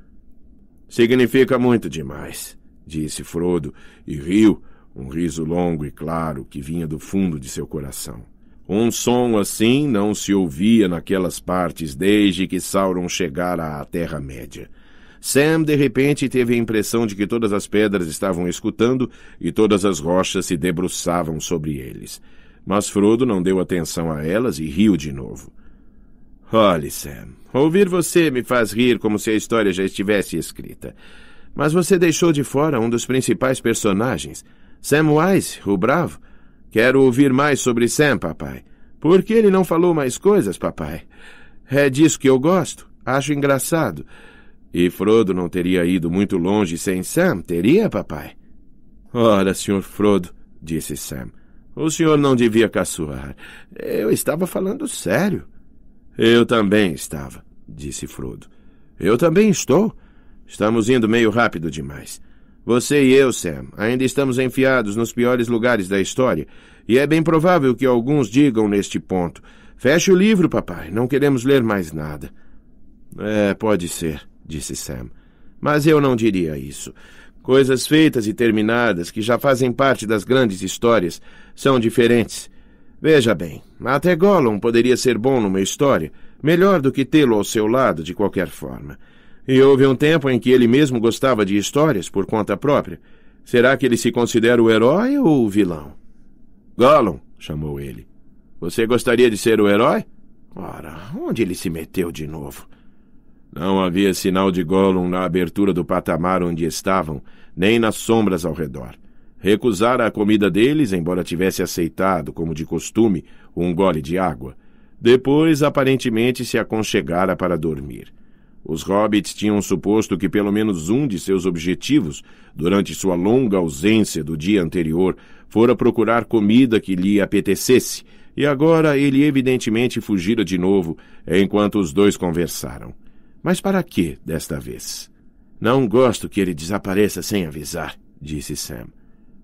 Significa muito demais, disse Frodo e riu, um riso longo e claro que vinha do fundo de seu coração. Um som assim não se ouvia naquelas partes desde que Sauron chegara à Terra-média. Sam, de repente, teve a impressão de que todas as pedras estavam escutando e todas as rochas se debruçavam sobre eles. Mas Frodo não deu atenção a elas e riu de novo. Olhe, Sam, ouvir você me faz rir como se a história já estivesse escrita. Mas você deixou de fora um dos principais personagens, Sam Wise, o bravo. Quero ouvir mais sobre Sam, papai. Por que ele não falou mais coisas, papai? É disso que eu gosto. Acho engraçado. E Frodo não teria ido muito longe sem Sam, teria, papai? Ora, senhor Frodo, disse Sam, o senhor não devia caçoar. Eu estava falando sério. Eu também estava, disse Frodo. Eu também estou. Estamos indo meio rápido demais. Você e eu, Sam, ainda estamos enfiados nos piores lugares da história, e é bem provável que alguns digam neste ponto: Feche o livro, papai, não queremos ler mais nada. É, pode ser, disse Sam. Mas eu não diria isso. Coisas feitas e terminadas, que já fazem parte das grandes histórias, são diferentes. Veja bem, até Gollum poderia ser bom numa história, melhor do que tê-lo ao seu lado de qualquer forma. E houve um tempo em que ele mesmo gostava de histórias por conta própria. Será que ele se considera o herói ou o vilão? Gollum, chamou ele. Você gostaria de ser o herói? Ora, onde ele se meteu de novo? Não havia sinal de Gollum na abertura do patamar onde estavam, nem nas sombras ao redor. Recusara a comida deles, embora tivesse aceitado, como de costume, um gole de água. Depois, aparentemente, se aconchegara para dormir. Os hobbits tinham suposto que pelo menos um de seus objetivos, durante sua longa ausência do dia anterior, fora procurar comida que lhe apetecesse, e agora ele evidentemente fugira de novo enquanto os dois conversaram. Mas para que desta vez? Não gosto que ele desapareça sem avisar, disse Sam.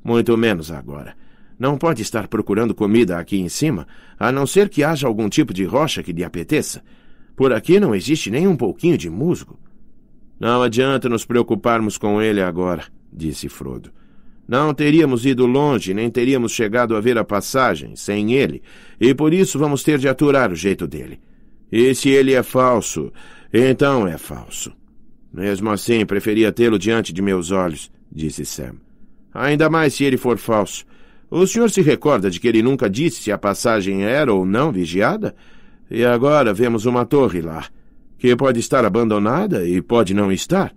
Muito menos agora. Não pode estar procurando comida aqui em cima, a não ser que haja algum tipo de rocha que lhe apeteça. Por aqui não existe nem um pouquinho de musgo. Não adianta nos preocuparmos com ele agora, disse Frodo. Não teríamos ido longe, nem teríamos chegado a ver a passagem sem ele, e por isso vamos ter de aturar o jeito dele. E se ele é falso, então é falso. Mesmo assim, preferia tê-lo diante de meus olhos, disse Sam. Ainda mais se ele for falso. O senhor se recorda de que ele nunca disse se a passagem era ou não vigiada? E agora vemos uma torre lá, que pode estar abandonada e pode não estar.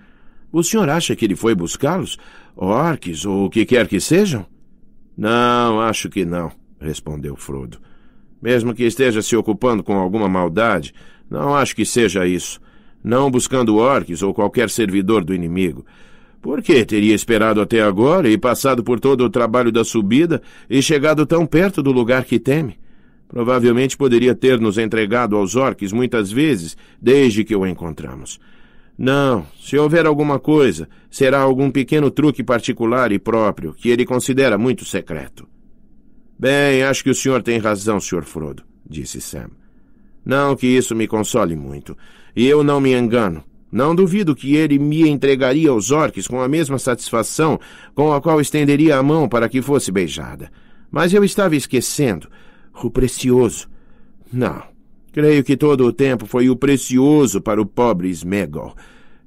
O senhor acha que ele foi buscá-los? Orques ou o que quer que sejam? Não, acho que não, respondeu Frodo. Mesmo que esteja se ocupando com alguma maldade, não acho que seja isso. Não buscando orques ou qualquer servidor do inimigo. Por que teria esperado até agora e passado por todo o trabalho da subida e chegado tão perto do lugar que teme? Provavelmente poderia ter nos entregado aos orques muitas vezes desde que o encontramos. Não, se houver alguma coisa, será algum pequeno truque particular e próprio que ele considera muito secreto. Bem, acho que o senhor tem razão, Sr. Frodo, disse Sam. Não que isso me console muito. E eu não me engano. Não duvido que ele me entregaria aos orques com a mesma satisfação com a qual estenderia a mão para que fosse beijada. Mas eu estava esquecendo. O precioso. Não. Creio que todo o tempo foi o precioso para o pobre Smegol.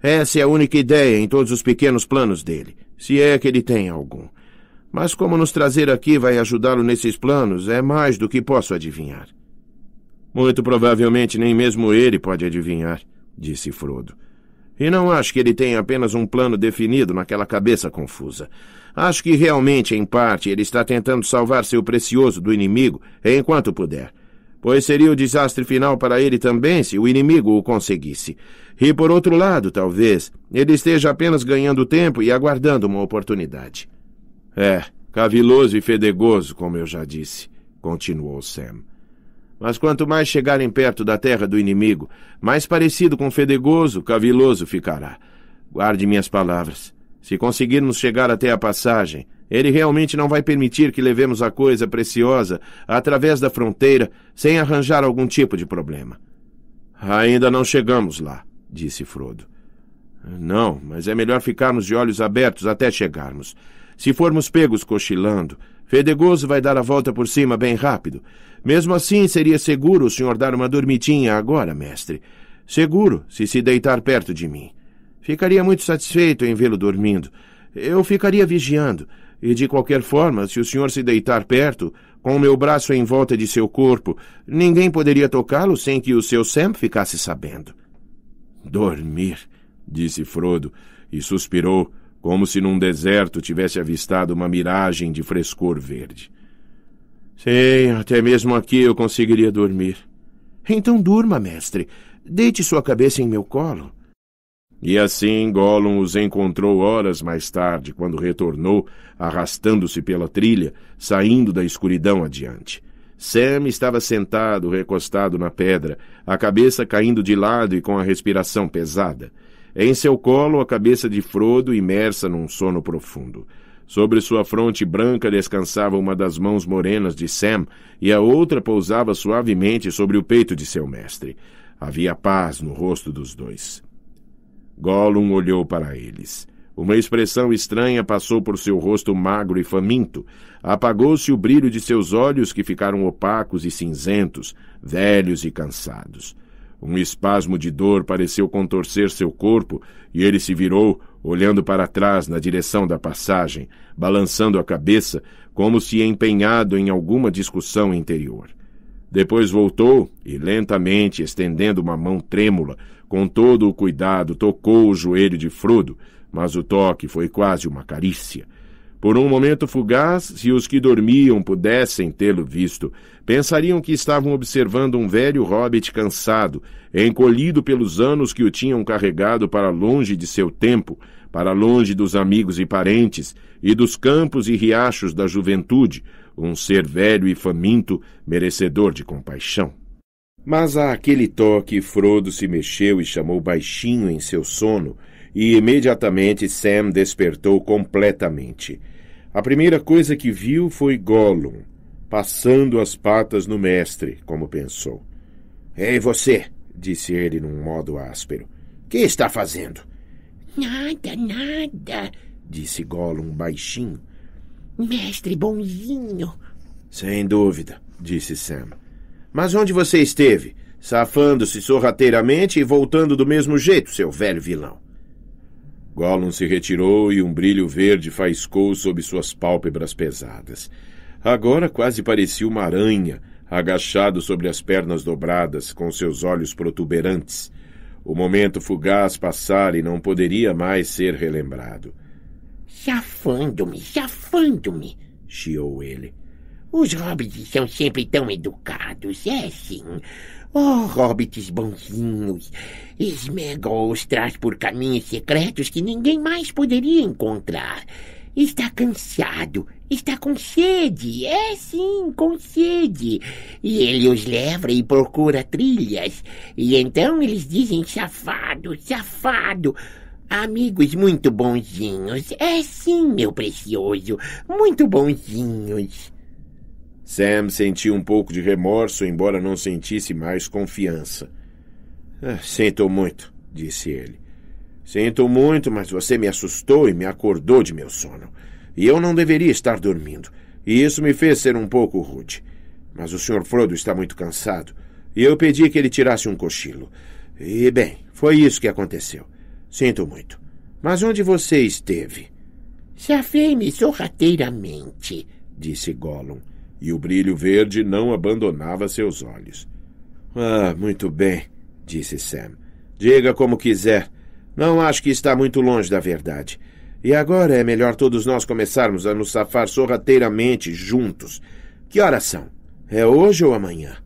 Essa é a única ideia em todos os pequenos planos dele, se é que ele tem algum. Mas como nos trazer aqui vai ajudá-lo nesses planos é mais do que posso adivinhar. Muito provavelmente nem mesmo ele pode adivinhar, disse Frodo. E não acho que ele tenha apenas um plano definido naquela cabeça confusa. Acho que realmente, em parte, ele está tentando salvar seu precioso do inimigo enquanto puder. Pois seria o desastre final para ele também se o inimigo o conseguisse. E por outro lado, talvez, ele esteja apenas ganhando tempo e aguardando uma oportunidade. É, caviloso e fedegoso, como eu já disse, continuou Sam. Mas quanto mais chegarem perto da terra do inimigo, mais parecido com Fedegoso, Caviloso ficará. Guarde minhas palavras. Se conseguirmos chegar até a passagem, ele realmente não vai permitir que levemos a coisa preciosa através da fronteira sem arranjar algum tipo de problema. Ainda não chegamos lá, disse Frodo. Não, mas é melhor ficarmos de olhos abertos até chegarmos. Se formos pegos cochilando, Fedegoso vai dar a volta por cima bem rápido, mesmo assim, seria seguro o senhor dar uma dormitinha agora, mestre. Seguro, se se deitar perto de mim. Ficaria muito satisfeito em vê-lo dormindo. Eu ficaria vigiando. E de qualquer forma, se o senhor se deitar perto, com o meu braço em volta de seu corpo, ninguém poderia tocá-lo sem que o seu Sam ficasse sabendo. Dormir, disse Frodo, e suspirou, como se num deserto tivesse avistado uma miragem de frescor verde. Sim, até mesmo aqui eu conseguiria dormir. Então durma, mestre. Deite sua cabeça em meu colo. E assim Gollum os encontrou horas mais tarde, quando retornou, arrastando-se pela trilha, saindo da escuridão adiante. Sam estava sentado, recostado na pedra, a cabeça caindo de lado e com a respiração pesada. Em seu colo, a cabeça de Frodo imersa num sono profundo. Sobre sua fronte branca descansava uma das mãos morenas de Sam e a outra pousava suavemente sobre o peito de seu mestre. Havia paz no rosto dos dois. Gollum olhou para eles. Uma expressão estranha passou por seu rosto magro e faminto. Apagou-se o brilho de seus olhos, que ficaram opacos e cinzentos, velhos e cansados. Um espasmo de dor pareceu contorcer seu corpo, e ele se virou, olhando para trás na direção da passagem, balançando a cabeça, como se empenhado em alguma discussão interior. Depois voltou e, lentamente, estendendo uma mão trêmula, com todo o cuidado, tocou o joelho de Frodo, mas o toque foi quase uma carícia. Por um momento fugaz, se os que dormiam pudessem tê-lo visto, pensariam que estavam observando um velho hobbit cansado, encolhido pelos anos que o tinham carregado para longe de seu tempo, para longe dos amigos e parentes, e dos campos e riachos da juventude, um ser velho e faminto, merecedor de compaixão. Mas a aquele toque, Frodo se mexeu e chamou baixinho em seu sono, e imediatamente Sam despertou completamente. A primeira coisa que viu foi Gollum, passando as patas no mestre, como pensou. Ei, você! disse ele num modo áspero. Que está fazendo? Nada, nada, disse Gollum baixinho. Mestre bonzinho. Sem dúvida, disse Sam. Mas onde você esteve? Safando-se sorrateiramente e voltando do mesmo jeito, seu velho vilão. Gollum se retirou e um brilho verde faiscou sob suas pálpebras pesadas. Agora quase parecia uma aranha, agachado sobre as pernas dobradas, com seus olhos protuberantes. O momento fugaz passara e não poderia mais ser relembrado. Chafando-me, chafando-me, chiou ele. Os hobbits são sempre tão educados, é sim. Oh, hobbits bonzinhos, esmega-os traz por caminhos secretos que ninguém mais poderia encontrar. Está cansado, está com sede, é sim, com sede. E ele os leva e procura trilhas. E então eles dizem safado, safado. Amigos muito bonzinhos, é sim, meu precioso, muito bonzinhos. Sam sentiu um pouco de remorso, embora não sentisse mais confiança. Ah, sinto muito, disse ele. Sinto muito, mas você me assustou e me acordou de meu sono. E eu não deveria estar dormindo. E isso me fez ser um pouco rude. Mas o Sr. Frodo está muito cansado. E eu pedi que ele tirasse um cochilo. E, bem, foi isso que aconteceu. Sinto muito. Mas onde você esteve? Se me sorrateiramente, disse Gollum e o brilho verde não abandonava seus olhos. Ah, muito bem, disse Sam. Diga como quiser. Não acho que está muito longe da verdade. E agora é melhor todos nós começarmos a nos safar sorrateiramente juntos. Que horas são? É hoje ou amanhã?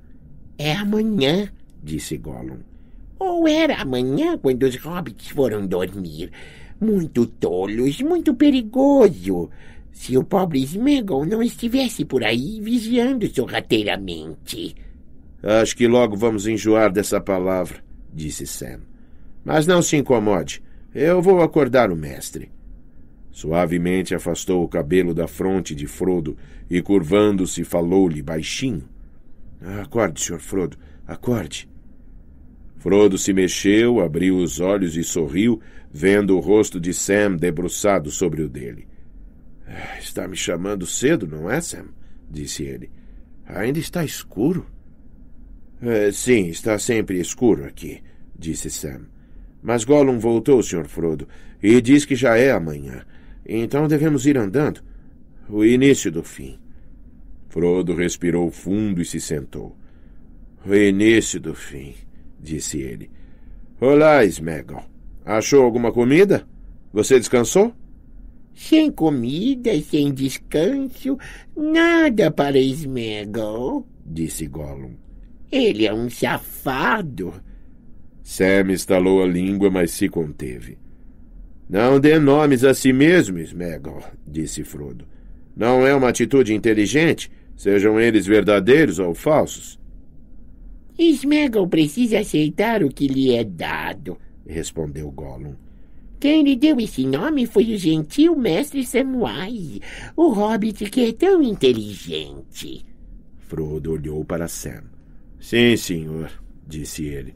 É amanhã, disse Gollum. Ou era amanhã quando os hobbits foram dormir. Muito tolos, muito perigoso. Se o pobre Smegon não estivesse por aí vigiando sorrateiramente. Acho que logo vamos enjoar dessa palavra, disse Sam. Mas não se incomode. Eu vou acordar o mestre. Suavemente afastou o cabelo da fronte de Frodo e, curvando-se, falou-lhe baixinho. Acorde, Sr. Frodo, acorde. Frodo se mexeu, abriu os olhos e sorriu, vendo o rosto de Sam debruçado sobre o dele. É, está me chamando cedo, não é, Sam? disse ele. Ainda está escuro? É, sim, está sempre escuro aqui, disse Sam. Mas Gollum voltou, Sr. Frodo, e diz que já é amanhã. Então devemos ir andando. O início do fim. Frodo respirou fundo e se sentou. O início do fim, disse ele. Olá, Smeagol. Achou alguma comida? Você descansou? Sem comida sem descanso, nada para Smeggle, disse Gollum. Ele é um safado. Sam estalou a língua, mas se conteve. Não dê nomes a si mesmo, Smeggle, disse Frodo. Não é uma atitude inteligente, sejam eles verdadeiros ou falsos. Smeggle precisa aceitar o que lhe é dado, respondeu Gollum. Quem lhe deu esse nome foi o gentil mestre Samwise, o hobbit que é tão inteligente. Frodo olhou para Sam. Sim, senhor, disse ele.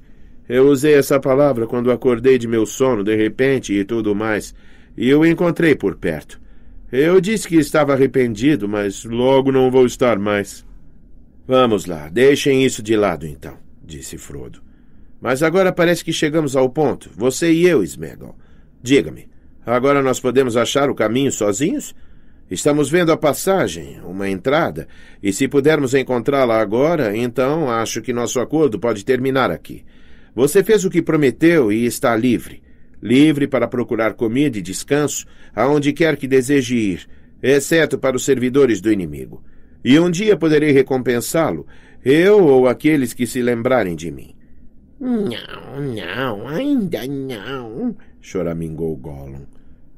Eu usei essa palavra quando acordei de meu sono de repente e tudo mais, e o encontrei por perto. Eu disse que estava arrependido, mas logo não vou estar mais. Vamos lá, deixem isso de lado então, disse Frodo. Mas agora parece que chegamos ao ponto, você e eu, Smeagol. Diga-me, agora nós podemos achar o caminho sozinhos? Estamos vendo a passagem, uma entrada, e se pudermos encontrá-la agora, então acho que nosso acordo pode terminar aqui. Você fez o que prometeu e está livre. Livre para procurar comida e descanso aonde quer que deseje ir, exceto para os servidores do inimigo. E um dia poderei recompensá-lo, eu ou aqueles que se lembrarem de mim. Não, não, ainda não, choramingou Gollum.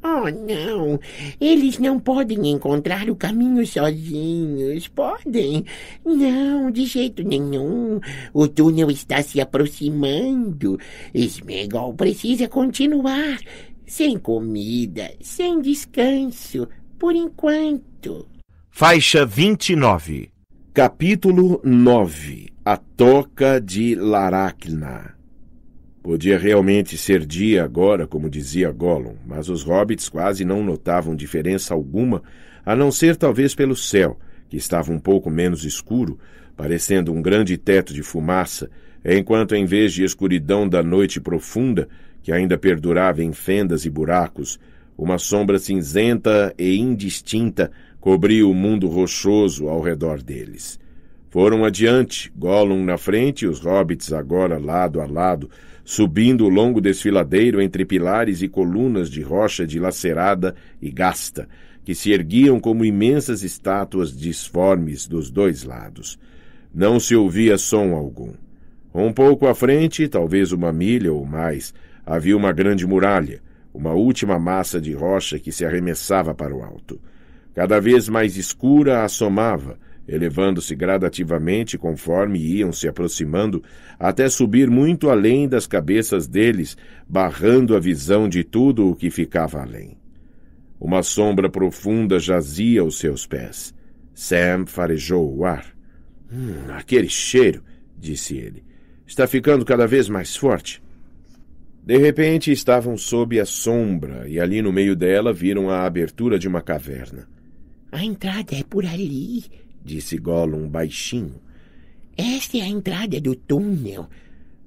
Oh, não! Eles não podem encontrar o caminho sozinhos, podem? Não, de jeito nenhum. O túnel está se aproximando. Smegol precisa continuar. Sem comida, sem descanso, por enquanto. Faixa 29 Capítulo 9 A Toca de Laracna Podia realmente ser dia agora, como dizia Gollum, mas os hobbits quase não notavam diferença alguma, a não ser talvez pelo céu, que estava um pouco menos escuro, parecendo um grande teto de fumaça, enquanto em vez de escuridão da noite profunda, que ainda perdurava em fendas e buracos, uma sombra cinzenta e indistinta cobria o mundo rochoso ao redor deles. Foram adiante, Gollum na frente e os hobbits agora lado a lado, subindo o longo desfiladeiro entre pilares e colunas de rocha dilacerada e gasta, que se erguiam como imensas estátuas disformes dos dois lados. Não se ouvia som algum. Um pouco à frente, talvez uma milha ou mais, havia uma grande muralha, uma última massa de rocha que se arremessava para o alto. Cada vez mais escura assomava, elevando-se gradativamente conforme iam se aproximando, até subir muito além das cabeças deles, barrando a visão de tudo o que ficava além. Uma sombra profunda jazia aos seus pés. Sam farejou o ar. Hum, aquele cheiro, disse ele, está ficando cada vez mais forte. De repente estavam sob a sombra e ali no meio dela viram a abertura de uma caverna. A entrada é por ali, disse Gollum baixinho. Esta é a entrada do túnel.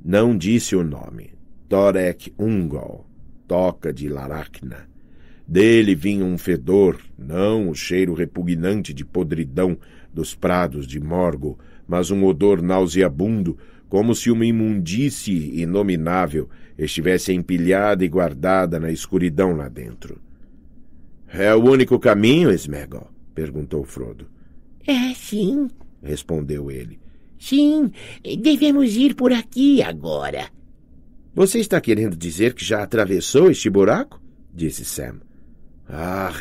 Não disse o nome. Torek Ungol, toca de Laracna. Dele vinha um fedor, não o cheiro repugnante de podridão dos prados de Morgo, mas um odor nauseabundo, como se uma imundície inominável estivesse empilhada e guardada na escuridão lá dentro. — É o único caminho, Smegol? — perguntou Frodo. É, sim, respondeu ele. Sim, devemos ir por aqui agora. Você está querendo dizer que já atravessou este buraco? disse Sam. Ah,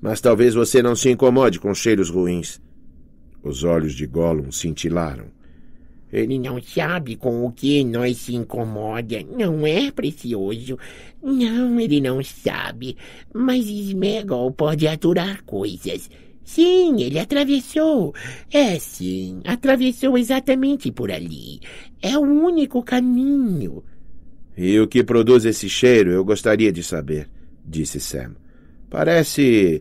mas talvez você não se incomode com cheiros ruins. Os olhos de Gollum cintilaram. Ele não sabe com o que nós se incomoda, não é, precioso? Não, ele não sabe, mas Smegol pode aturar coisas. Sim, ele atravessou. É, sim, atravessou exatamente por ali. É o único caminho. E o que produz esse cheiro eu gostaria de saber, disse Sam. Parece.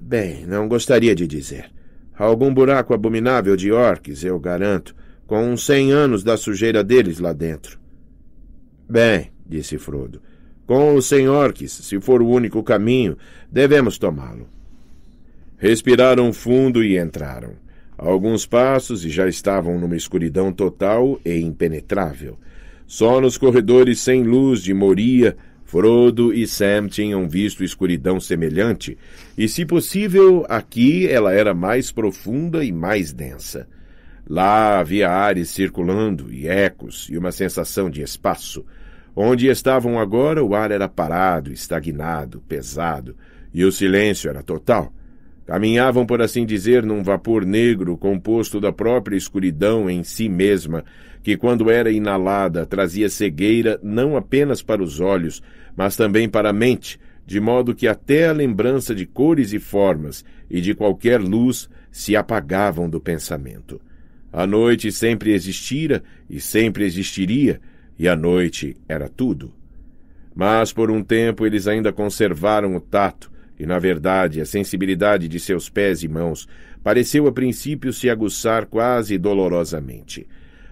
Bem, não gostaria de dizer. Algum buraco abominável de orques, eu garanto, com uns cem anos da sujeira deles lá dentro. Bem, disse Frodo, com os cem orques, se for o único caminho, devemos tomá-lo. Respiraram fundo e entraram. Alguns passos e já estavam numa escuridão total e impenetrável. Só nos corredores sem luz de Moria, Frodo e Sam tinham visto escuridão semelhante, e se possível, aqui ela era mais profunda e mais densa. Lá havia ares circulando e ecos e uma sensação de espaço. Onde estavam agora, o ar era parado, estagnado, pesado, e o silêncio era total. Caminhavam, por assim dizer, num vapor negro composto da própria escuridão em si mesma, que, quando era inalada, trazia cegueira não apenas para os olhos, mas também para a mente, de modo que até a lembrança de cores e formas e de qualquer luz se apagavam do pensamento. A noite sempre existira e sempre existiria, e a noite era tudo. Mas por um tempo eles ainda conservaram o tato, e, na verdade, a sensibilidade de seus pés e mãos pareceu a princípio se aguçar quase dolorosamente.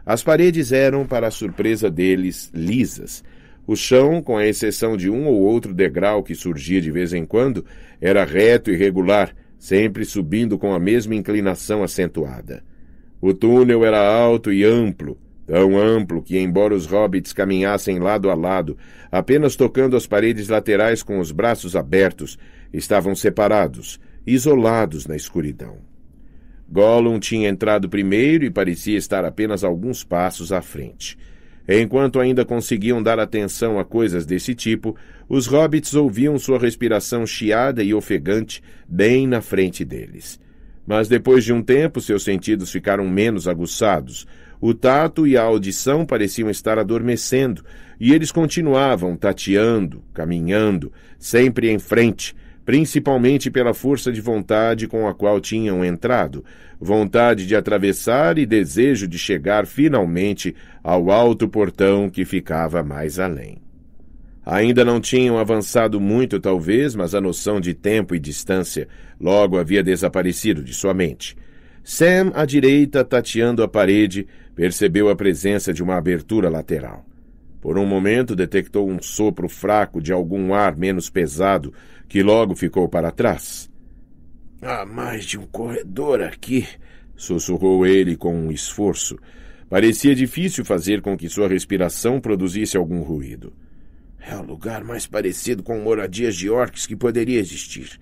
As paredes eram, para a surpresa deles, lisas. O chão, com a exceção de um ou outro degrau que surgia de vez em quando, era reto e regular, sempre subindo com a mesma inclinação acentuada. O túnel era alto e amplo, tão amplo que, embora os hobbits caminhassem lado a lado, apenas tocando as paredes laterais com os braços abertos, Estavam separados, isolados na escuridão. Gollum tinha entrado primeiro e parecia estar apenas alguns passos à frente. Enquanto ainda conseguiam dar atenção a coisas desse tipo, os hobbits ouviam sua respiração chiada e ofegante bem na frente deles. Mas depois de um tempo, seus sentidos ficaram menos aguçados. O tato e a audição pareciam estar adormecendo, e eles continuavam tateando, caminhando, sempre em frente, principalmente pela força de vontade com a qual tinham entrado, vontade de atravessar e desejo de chegar finalmente ao alto portão que ficava mais além. Ainda não tinham avançado muito, talvez, mas a noção de tempo e distância logo havia desaparecido de sua mente. Sam, à direita, tateando a parede, percebeu a presença de uma abertura lateral. Por um momento detectou um sopro fraco de algum ar menos pesado, que logo ficou para trás. Há mais de um corredor aqui, sussurrou ele com um esforço. Parecia difícil fazer com que sua respiração produzisse algum ruído. É o lugar mais parecido com moradias de orques que poderia existir.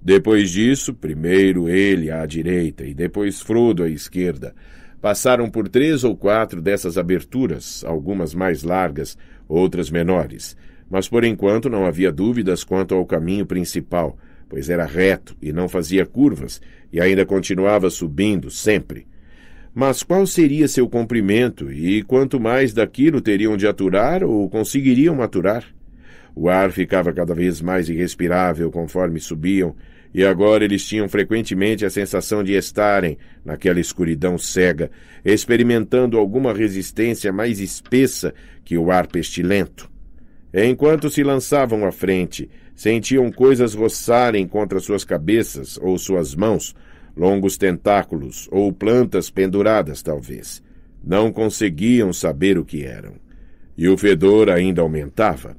Depois disso, primeiro ele à direita e depois Frodo à esquerda. Passaram por três ou quatro dessas aberturas, algumas mais largas, outras menores. Mas por enquanto não havia dúvidas quanto ao caminho principal, pois era reto e não fazia curvas, e ainda continuava subindo sempre. Mas qual seria seu comprimento e quanto mais daquilo teriam de aturar ou conseguiriam aturar? O ar ficava cada vez mais irrespirável conforme subiam, e agora eles tinham frequentemente a sensação de estarem, naquela escuridão cega, experimentando alguma resistência mais espessa que o ar pestilento. Enquanto se lançavam à frente, sentiam coisas roçarem contra suas cabeças ou suas mãos, longos tentáculos ou plantas penduradas, talvez. Não conseguiam saber o que eram. E o fedor ainda aumentava.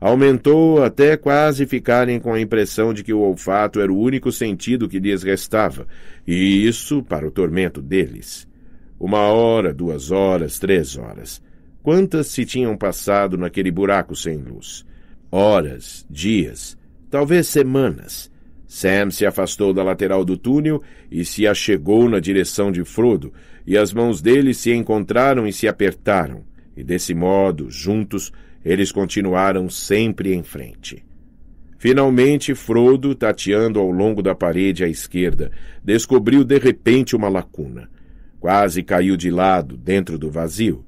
Aumentou até quase ficarem com a impressão de que o olfato era o único sentido que lhes restava, e isso para o tormento deles. Uma hora, duas horas, três horas. Quantas se tinham passado naquele buraco sem luz? Horas, dias, talvez semanas. Sam se afastou da lateral do túnel e se achegou na direção de Frodo, e as mãos dele se encontraram e se apertaram, e desse modo, juntos, eles continuaram sempre em frente. Finalmente, Frodo, tateando ao longo da parede à esquerda, descobriu de repente uma lacuna. Quase caiu de lado, dentro do vazio.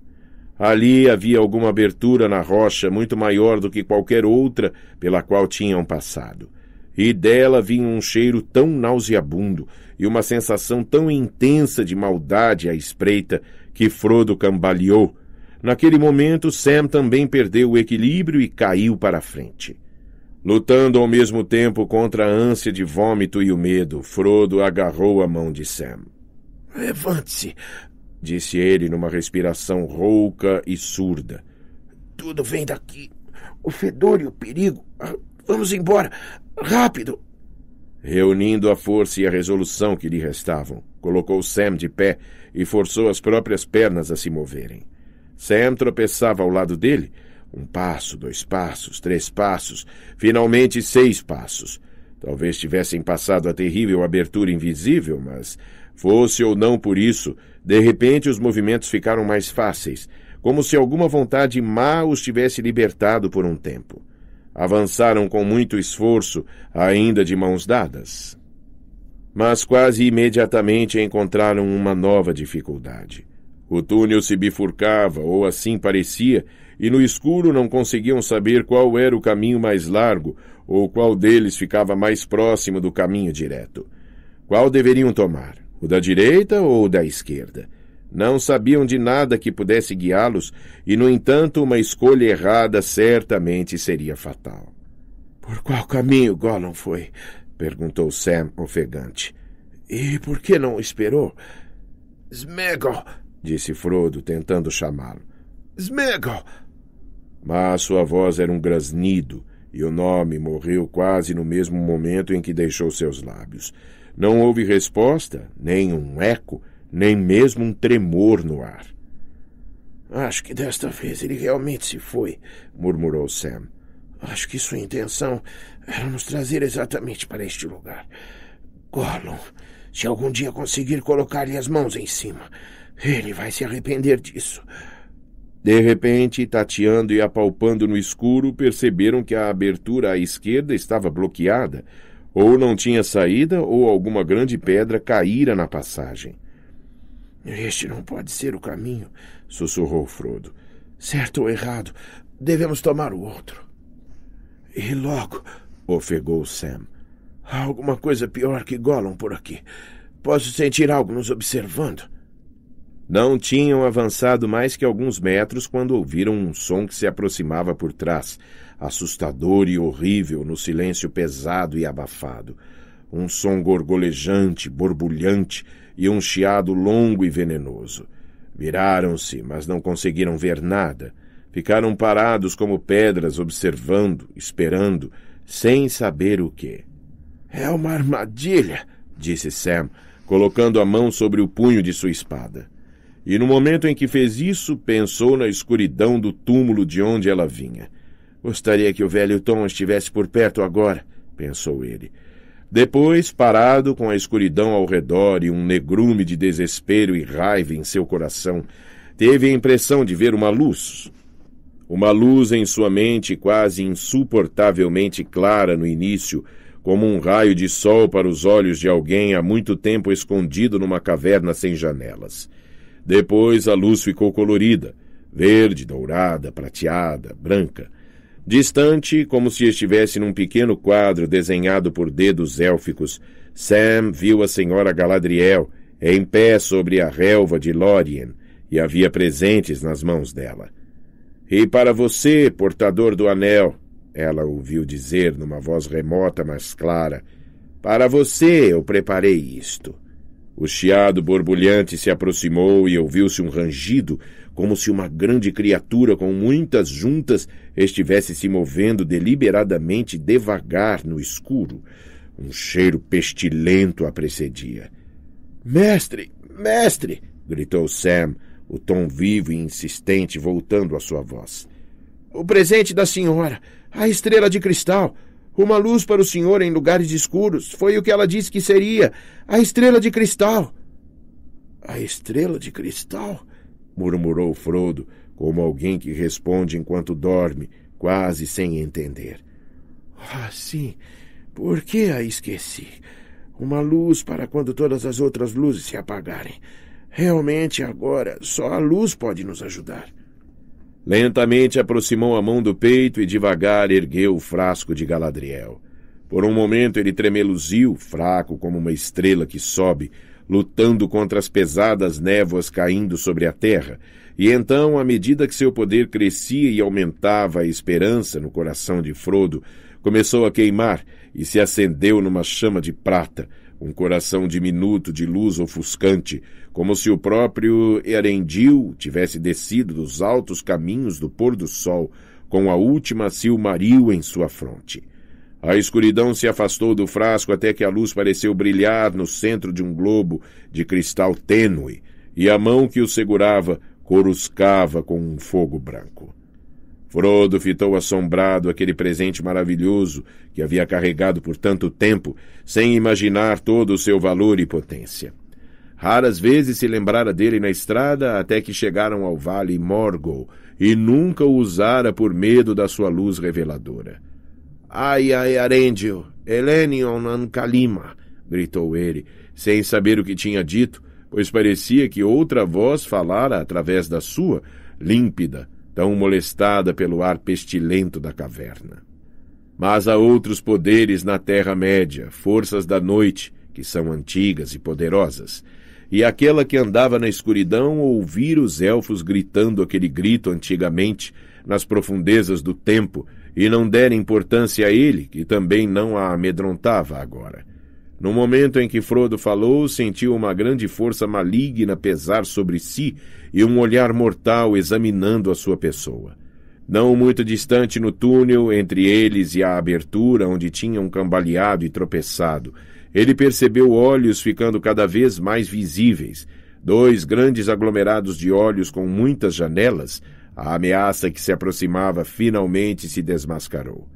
Ali havia alguma abertura na rocha muito maior do que qualquer outra pela qual tinham passado. E dela vinha um cheiro tão nauseabundo e uma sensação tão intensa de maldade à espreita que Frodo cambaleou. Naquele momento, Sam também perdeu o equilíbrio e caiu para frente. Lutando ao mesmo tempo contra a ânsia de vômito e o medo, Frodo agarrou a mão de Sam. Levante-se, disse ele numa respiração rouca e surda. Tudo vem daqui. O fedor e o perigo. Ah, vamos embora. Rápido! Reunindo a força e a resolução que lhe restavam, colocou Sam de pé e forçou as próprias pernas a se moverem. Sam tropeçava ao lado dele. Um passo, dois passos, três passos, finalmente seis passos. Talvez tivessem passado a terrível abertura invisível, mas, fosse ou não por isso, de repente, os movimentos ficaram mais fáceis, como se alguma vontade má os tivesse libertado por um tempo. Avançaram com muito esforço, ainda de mãos dadas. Mas quase imediatamente encontraram uma nova dificuldade. O túnel se bifurcava, ou assim parecia, e no escuro não conseguiam saber qual era o caminho mais largo ou qual deles ficava mais próximo do caminho direto. Qual deveriam tomar? o da direita ou o da esquerda. Não sabiam de nada que pudesse guiá-los, e, no entanto, uma escolha errada certamente seria fatal. Por qual caminho Gollum foi? perguntou Sam ofegante. E por que não esperou? Smegol, disse Frodo, tentando chamá-lo. Smegol! Mas sua voz era um grasnido, e o nome morreu quase no mesmo momento em que deixou seus lábios. Não houve resposta, nem um eco, nem mesmo um tremor no ar. Acho que desta vez ele realmente se foi, murmurou Sam. Acho que sua intenção era nos trazer exatamente para este lugar. Gollum, se algum dia conseguir colocar-lhe as mãos em cima, ele vai se arrepender disso. De repente, tateando e apalpando no escuro, perceberam que a abertura à esquerda estava bloqueada ou não tinha saída, ou alguma grande pedra caíra na passagem. Este não pode ser o caminho, sussurrou Frodo. Certo ou errado, devemos tomar o outro. E logo, ofegou Sam. Há alguma coisa pior que Gollum por aqui. Posso sentir algo nos observando. Não tinham avançado mais que alguns metros quando ouviram um som que se aproximava por trás, assustador e horrível no silêncio pesado e abafado. Um som gorgolejante, borbulhante e um chiado longo e venenoso. Viraram-se, mas não conseguiram ver nada. Ficaram parados como pedras, observando, esperando, sem saber o que. É uma armadilha, disse Sam, colocando a mão sobre o punho de sua espada. E no momento em que fez isso, pensou na escuridão do túmulo de onde ela vinha. Gostaria que o velho Tom estivesse por perto agora, pensou ele. Depois, parado com a escuridão ao redor e um negrume de desespero e raiva em seu coração, teve a impressão de ver uma luz. Uma luz em sua mente quase insuportavelmente clara no início, como um raio de sol para os olhos de alguém há muito tempo escondido numa caverna sem janelas. Depois a luz ficou colorida, verde, dourada, prateada, branca. Distante, como se estivesse num pequeno quadro desenhado por dedos élficos, Sam viu a senhora Galadriel em pé sobre a relva de Lórien e havia presentes nas mãos dela. E para você, portador do anel, ela ouviu dizer numa voz remota mas clara, para você eu preparei isto. O chiado borbulhante se aproximou e ouviu-se um rangido, como se uma grande criatura com muitas juntas estivesse se movendo deliberadamente devagar no escuro. Um cheiro pestilento a precedia. Mestre! Mestre! gritou Sam, o tom vivo e insistente voltando à sua voz. O presente da senhora! A estrela de cristal! uma luz para o senhor em lugares escuros. Foi o que ela disse que seria a estrela de cristal. A estrela de cristal? murmurou Frodo, como alguém que responde enquanto dorme, quase sem entender. Ah, sim. Por que a esqueci? Uma luz para quando todas as outras luzes se apagarem. Realmente agora só a luz pode nos ajudar. Lentamente aproximou a mão do peito e devagar ergueu o frasco de Galadriel. Por um momento ele tremeluziu, fraco como uma estrela que sobe, lutando contra as pesadas névoas caindo sobre a terra, e então, à medida que seu poder crescia e aumentava a esperança no coração de Frodo, começou a queimar e se acendeu numa chama de prata, um coração diminuto de luz ofuscante, como se o próprio Erendil tivesse descido dos altos caminhos do pôr do sol, com a última silmaril em sua fronte. A escuridão se afastou do frasco até que a luz pareceu brilhar no centro de um globo de cristal tênue, e a mão que o segurava coruscava com um fogo branco. Frodo fitou assombrado aquele presente maravilhoso que havia carregado por tanto tempo, sem imaginar todo o seu valor e potência. Raras vezes se lembrara dele na estrada até que chegaram ao Vale Morgul, e nunca o usara por medo da sua luz reveladora. Ai, ai, Arendil, Elenion Ankalima, gritou ele, sem saber o que tinha dito, pois parecia que outra voz falara através da sua, límpida, tão molestada pelo ar pestilento da caverna. Mas há outros poderes na Terra-média, forças da noite, que são antigas e poderosas, e aquela que andava na escuridão ouvira os elfos gritando aquele grito antigamente nas profundezas do tempo, e não dera importância a ele, que também não a amedrontava agora. No momento em que Frodo falou, sentiu uma grande força maligna pesar sobre si e um olhar mortal examinando a sua pessoa. Não muito distante no túnel, entre eles e a abertura onde tinham cambaleado e tropeçado, ele percebeu olhos ficando cada vez mais visíveis, dois grandes aglomerados de olhos com muitas janelas. A ameaça que se aproximava finalmente se desmascarou.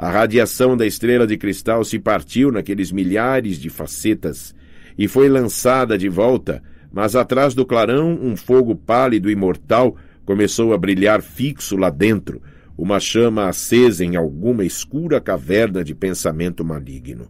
A radiação da estrela de cristal se partiu naqueles milhares de facetas e foi lançada de volta, mas atrás do clarão um fogo pálido e mortal começou a brilhar fixo lá dentro, uma chama acesa em alguma escura caverna de pensamento maligno.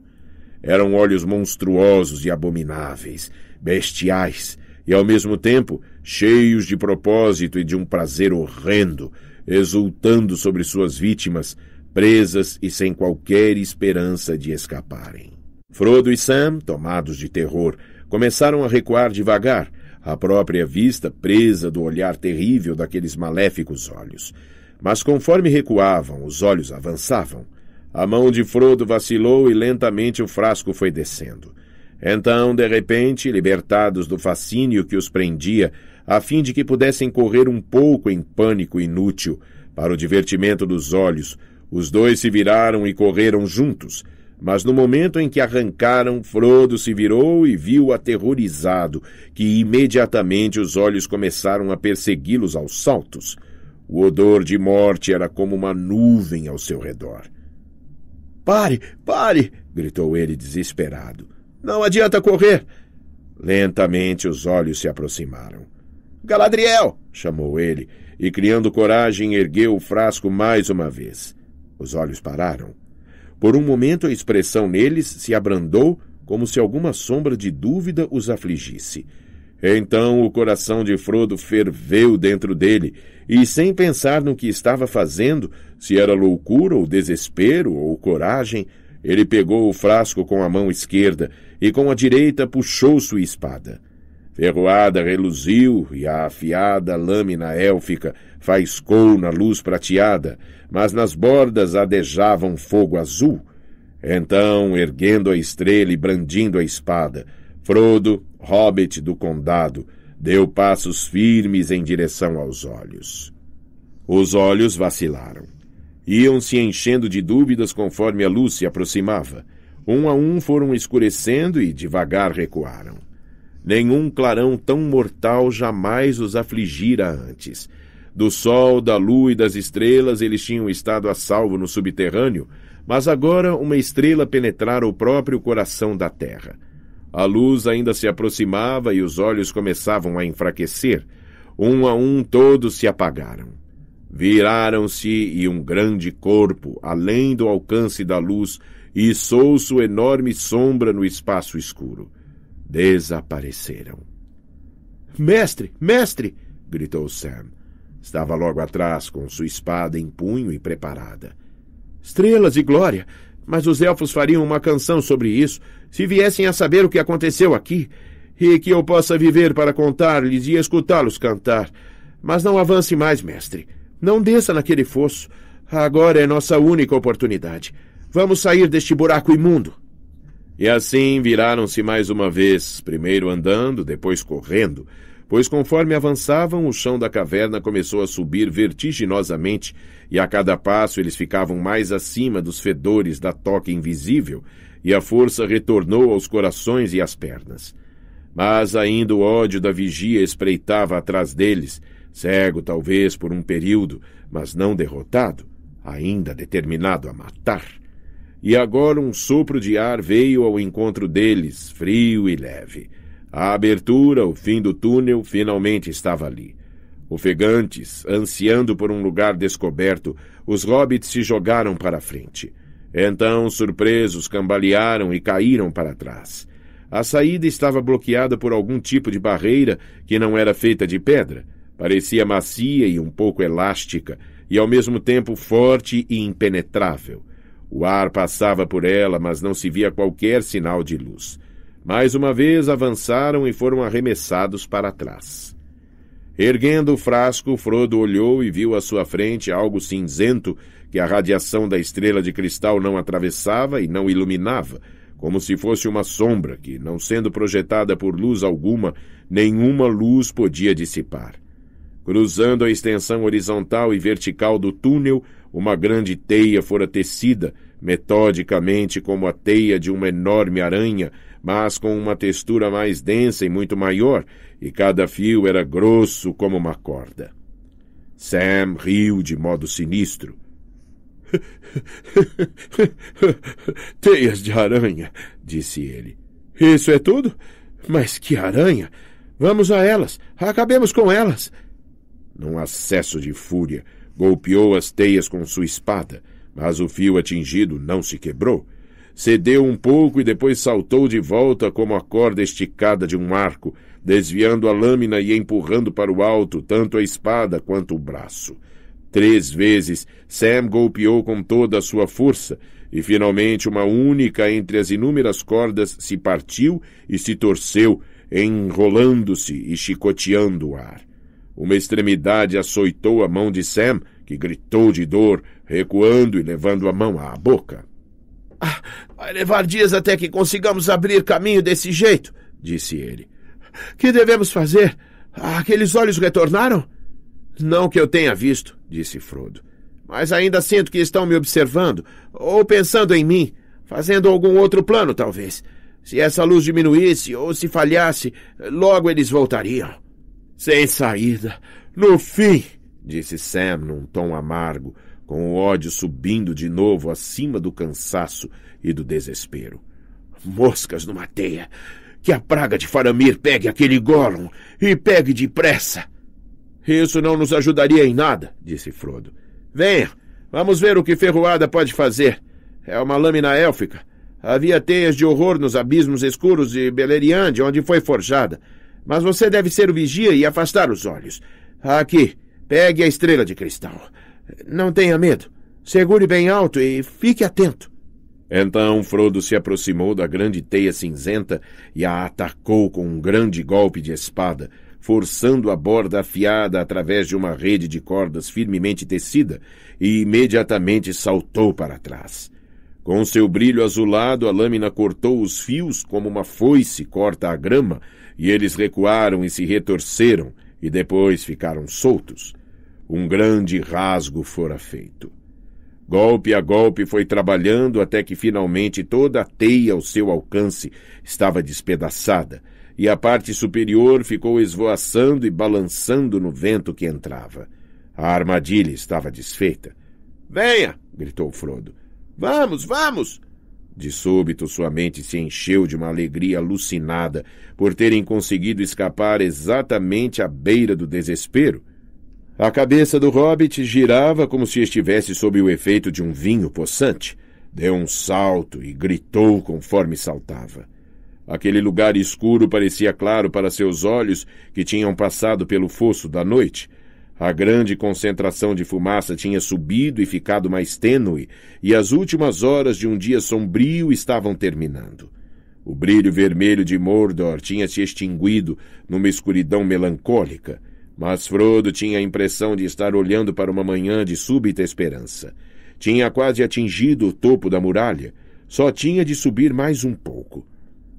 Eram olhos monstruosos e abomináveis, bestiais, e ao mesmo tempo cheios de propósito e de um prazer horrendo, exultando sobre suas vítimas, presas e sem qualquer esperança de escaparem. Frodo e Sam, tomados de terror, começaram a recuar devagar, a própria vista presa do olhar terrível daqueles maléficos olhos. Mas conforme recuavam, os olhos avançavam. A mão de Frodo vacilou e lentamente o frasco foi descendo. Então, de repente, libertados do fascínio que os prendia, a fim de que pudessem correr um pouco em pânico inútil, para o divertimento dos olhos, os dois se viraram e correram juntos, mas no momento em que arrancaram, Frodo se virou e viu aterrorizado que imediatamente os olhos começaram a persegui-los aos saltos. O odor de morte era como uma nuvem ao seu redor. Pare, pare! gritou ele desesperado. Não adianta correr! Lentamente os olhos se aproximaram. Galadriel! chamou ele, e criando coragem ergueu o frasco mais uma vez. Os olhos pararam. Por um momento a expressão neles se abrandou, como se alguma sombra de dúvida os afligisse. Então o coração de Frodo ferveu dentro dele, e sem pensar no que estava fazendo, se era loucura ou desespero ou coragem, ele pegou o frasco com a mão esquerda e com a direita puxou sua espada. Ferroada reluziu e a afiada lâmina élfica faiscou na luz prateada, mas nas bordas adejavam fogo azul. Então, erguendo a estrela e brandindo a espada, Frodo, hobbit do condado, deu passos firmes em direção aos olhos. Os olhos vacilaram. Iam se enchendo de dúvidas conforme a luz se aproximava. Um a um foram escurecendo e devagar recuaram. Nenhum clarão tão mortal jamais os afligira antes. Do sol, da lua e das estrelas eles tinham estado a salvo no subterrâneo, mas agora uma estrela penetrara o próprio coração da terra. A luz ainda se aproximava e os olhos começavam a enfraquecer. Um a um todos se apagaram. Viraram-se e um grande corpo, além do alcance da luz, içou sua enorme sombra no espaço escuro. Desapareceram. Mestre, mestre! gritou Sam. Estava logo atrás, com sua espada em punho e preparada. Estrelas e glória! Mas os elfos fariam uma canção sobre isso, se viessem a saber o que aconteceu aqui, e que eu possa viver para contar-lhes e escutá-los cantar. Mas não avance mais, mestre. Não desça naquele fosso. Agora é nossa única oportunidade. Vamos sair deste buraco imundo. E assim viraram-se mais uma vez, primeiro andando, depois correndo, pois conforme avançavam, o chão da caverna começou a subir vertiginosamente, e a cada passo eles ficavam mais acima dos fedores da toca invisível, e a força retornou aos corações e às pernas. Mas ainda o ódio da vigia espreitava atrás deles, cego talvez por um período, mas não derrotado, ainda determinado a matar. E agora um sopro de ar veio ao encontro deles, frio e leve. A abertura, o fim do túnel, finalmente estava ali. Ofegantes, ansiando por um lugar descoberto, os hobbits se jogaram para a frente. Então, surpresos, cambalearam e caíram para trás. A saída estava bloqueada por algum tipo de barreira que não era feita de pedra. Parecia macia e um pouco elástica, e ao mesmo tempo forte e impenetrável. O ar passava por ela, mas não se via qualquer sinal de luz. Mais uma vez avançaram e foram arremessados para trás. Erguendo o frasco, Frodo olhou e viu à sua frente algo cinzento que a radiação da estrela de cristal não atravessava e não iluminava, como se fosse uma sombra que, não sendo projetada por luz alguma, nenhuma luz podia dissipar. Cruzando a extensão horizontal e vertical do túnel, uma grande teia fora tecida, metodicamente como a teia de uma enorme aranha, mas com uma textura mais densa e muito maior, e cada fio era grosso como uma corda. Sam riu de modo sinistro. [laughs] Teias de aranha, disse ele. Isso é tudo? Mas que aranha! Vamos a elas! Acabemos com elas! Num acesso de fúria, golpeou as teias com sua espada, mas o fio atingido não se quebrou cedeu um pouco e depois saltou de volta como a corda esticada de um arco, desviando a lâmina e empurrando para o alto tanto a espada quanto o braço. Três vezes Sam golpeou com toda a sua força, e finalmente uma única entre as inúmeras cordas se partiu e se torceu, enrolando-se e chicoteando o ar. Uma extremidade açoitou a mão de Sam, que gritou de dor, recuando e levando a mão à boca. Vai levar dias até que consigamos abrir caminho desse jeito, disse ele. Que devemos fazer? Aqueles olhos retornaram? Não que eu tenha visto, disse Frodo. Mas ainda sinto que estão me observando, ou pensando em mim, fazendo algum outro plano, talvez. Se essa luz diminuísse ou se falhasse, logo eles voltariam. Sem saída. No fim, disse Sam num tom amargo, com o ódio subindo de novo acima do cansaço e do desespero. Moscas numa teia! Que a praga de Faramir pegue aquele Gollum e pegue depressa! Isso não nos ajudaria em nada, disse Frodo. Venha, vamos ver o que Ferroada pode fazer. É uma lâmina élfica. Havia teias de horror nos abismos escuros de Beleriand, onde foi forjada. Mas você deve ser o vigia e afastar os olhos. Aqui, pegue a estrela de cristal. Não tenha medo. Segure bem alto e fique atento. Então Frodo se aproximou da grande teia cinzenta e a atacou com um grande golpe de espada, forçando a borda afiada através de uma rede de cordas firmemente tecida, e imediatamente saltou para trás. Com seu brilho azulado, a lâmina cortou os fios como uma foice corta a grama, e eles recuaram e se retorceram, e depois ficaram soltos um grande rasgo fora feito. Golpe a golpe foi trabalhando até que finalmente toda a teia ao seu alcance estava despedaçada e a parte superior ficou esvoaçando e balançando no vento que entrava. A armadilha estava desfeita. Venha! gritou Frodo. Vamos, vamos! De súbito, sua mente se encheu de uma alegria alucinada por terem conseguido escapar exatamente à beira do desespero a cabeça do hobbit girava como se estivesse sob o efeito de um vinho possante. Deu um salto e gritou conforme saltava. Aquele lugar escuro parecia claro para seus olhos, que tinham passado pelo fosso da noite. A grande concentração de fumaça tinha subido e ficado mais tênue, e as últimas horas de um dia sombrio estavam terminando. O brilho vermelho de Mordor tinha se extinguido numa escuridão melancólica. Mas Frodo tinha a impressão de estar olhando para uma manhã de súbita esperança. Tinha quase atingido o topo da muralha. Só tinha de subir mais um pouco.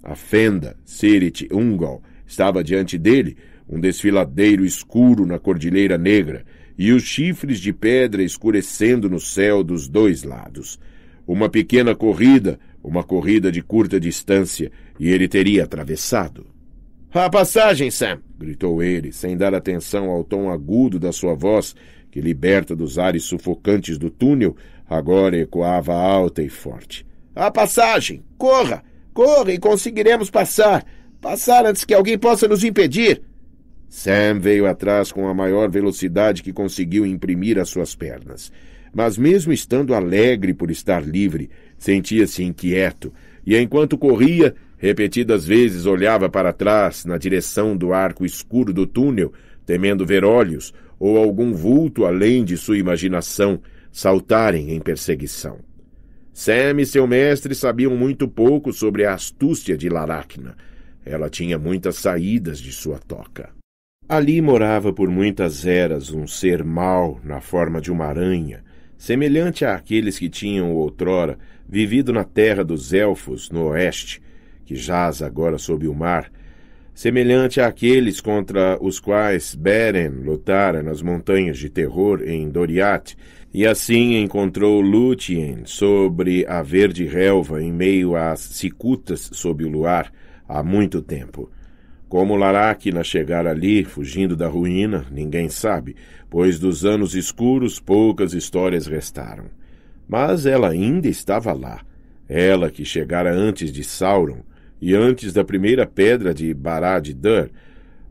A fenda, Sirit Ungol, estava diante dele, um desfiladeiro escuro na Cordilheira Negra, e os chifres de pedra escurecendo no céu dos dois lados. Uma pequena corrida, uma corrida de curta distância, e ele teria atravessado. A passagem, Sam! gritou ele, sem dar atenção ao tom agudo da sua voz, que, liberta dos ares sufocantes do túnel, agora ecoava alta e forte. A passagem! Corra! Corra e conseguiremos passar! Passar antes que alguém possa nos impedir! Sam veio atrás com a maior velocidade que conseguiu imprimir às suas pernas. Mas, mesmo estando alegre por estar livre, sentia-se inquieto, e enquanto corria, Repetidas vezes olhava para trás, na direção do arco escuro do túnel, temendo ver olhos ou algum vulto além de sua imaginação saltarem em perseguição. Sam e seu mestre sabiam muito pouco sobre a astúcia de Laracna. Ela tinha muitas saídas de sua toca. Ali morava por muitas eras um ser mau na forma de uma aranha, semelhante àqueles que tinham outrora vivido na terra dos elfos, no oeste, que jaz agora sob o mar, semelhante àqueles contra os quais Beren lutara nas montanhas de terror em Doriath, e assim encontrou Lúthien sobre a verde relva em meio às cicutas sob o luar há muito tempo. Como Laracna chegara ali, fugindo da ruína, ninguém sabe, pois dos anos escuros poucas histórias restaram. Mas ela ainda estava lá, ela que chegara antes de Sauron, e antes da primeira pedra de barad Dur,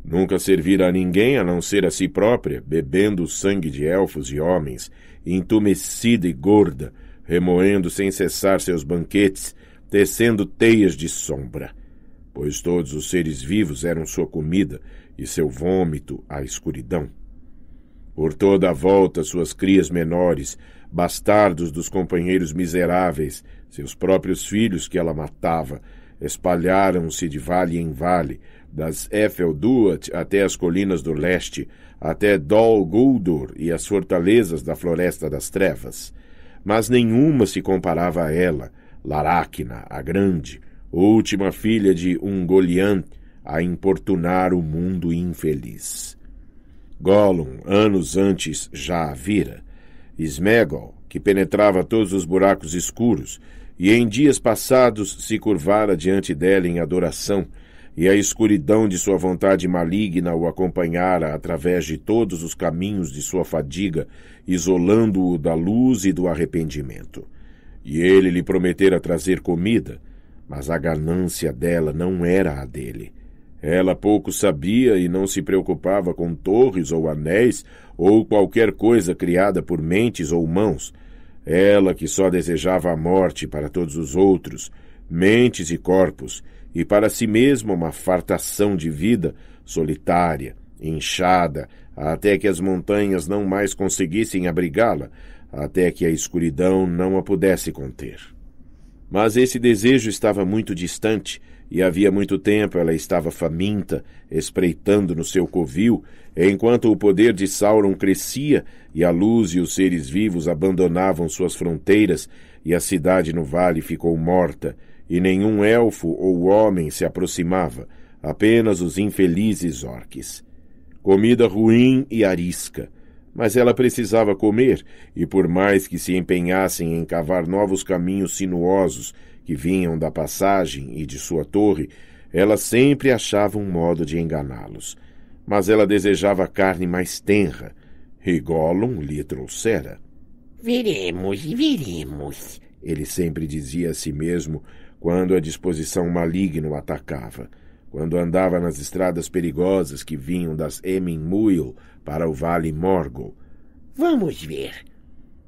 nunca servir a ninguém a não ser a si própria, bebendo o sangue de elfos e homens, entumecida e gorda, remoendo sem cessar seus banquetes, tecendo teias de sombra. Pois todos os seres vivos eram sua comida, e seu vômito a escuridão. Por toda a volta, suas crias menores, bastardos dos companheiros miseráveis, seus próprios filhos que ela matava, espalharam-se de vale em vale, das Efelduat até as colinas do leste, até Dol Guldur e as fortalezas da Floresta das Trevas. Mas nenhuma se comparava a ela, Laracna, a grande, última filha de Ungoliant, a importunar o mundo infeliz. Gollum, anos antes, já a vira. Smegol, que penetrava todos os buracos escuros, e em dias passados se curvara diante dela em adoração, e a escuridão de sua vontade maligna o acompanhara através de todos os caminhos de sua fadiga, isolando-o da luz e do arrependimento. E ele lhe prometera trazer comida, mas a ganância dela não era a dele. Ela pouco sabia e não se preocupava com torres ou anéis ou qualquer coisa criada por mentes ou mãos ela que só desejava a morte para todos os outros, mentes e corpos, e para si mesma uma fartação de vida solitária, inchada, até que as montanhas não mais conseguissem abrigá-la, até que a escuridão não a pudesse conter. Mas esse desejo estava muito distante e havia muito tempo ela estava faminta, espreitando no seu covil, enquanto o poder de Sauron crescia e a luz e os seres vivos abandonavam suas fronteiras e a cidade no vale ficou morta, e nenhum elfo ou homem se aproximava, apenas os infelizes orques. Comida ruim e arisca. Mas ela precisava comer, e por mais que se empenhassem em cavar novos caminhos sinuosos que vinham da passagem e de sua torre, ela sempre achava um modo de enganá-los. Mas ela desejava carne mais tenra, e Gollum lhe trouxera. Veremos, veremos, ele sempre dizia a si mesmo quando a disposição maligna o atacava, quando andava nas estradas perigosas que vinham das Emin Muil para o Vale Morgul. Vamos ver.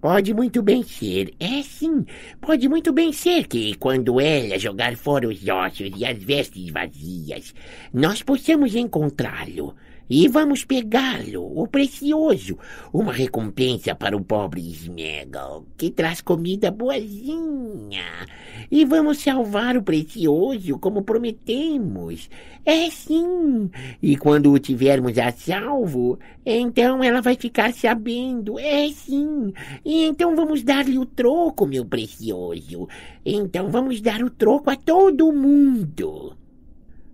Pode muito bem ser, é sim, pode muito bem ser que, quando ela jogar fora os ossos e as vestes vazias, nós possamos encontrá-lo. E vamos pegá-lo, o precioso, uma recompensa para o pobre Smeggle, que traz comida boazinha. E vamos salvar o precioso, como prometemos. É sim! E quando o tivermos a salvo, então ela vai ficar sabendo. É sim! E então vamos dar-lhe o troco, meu precioso. Então vamos dar o troco a todo mundo.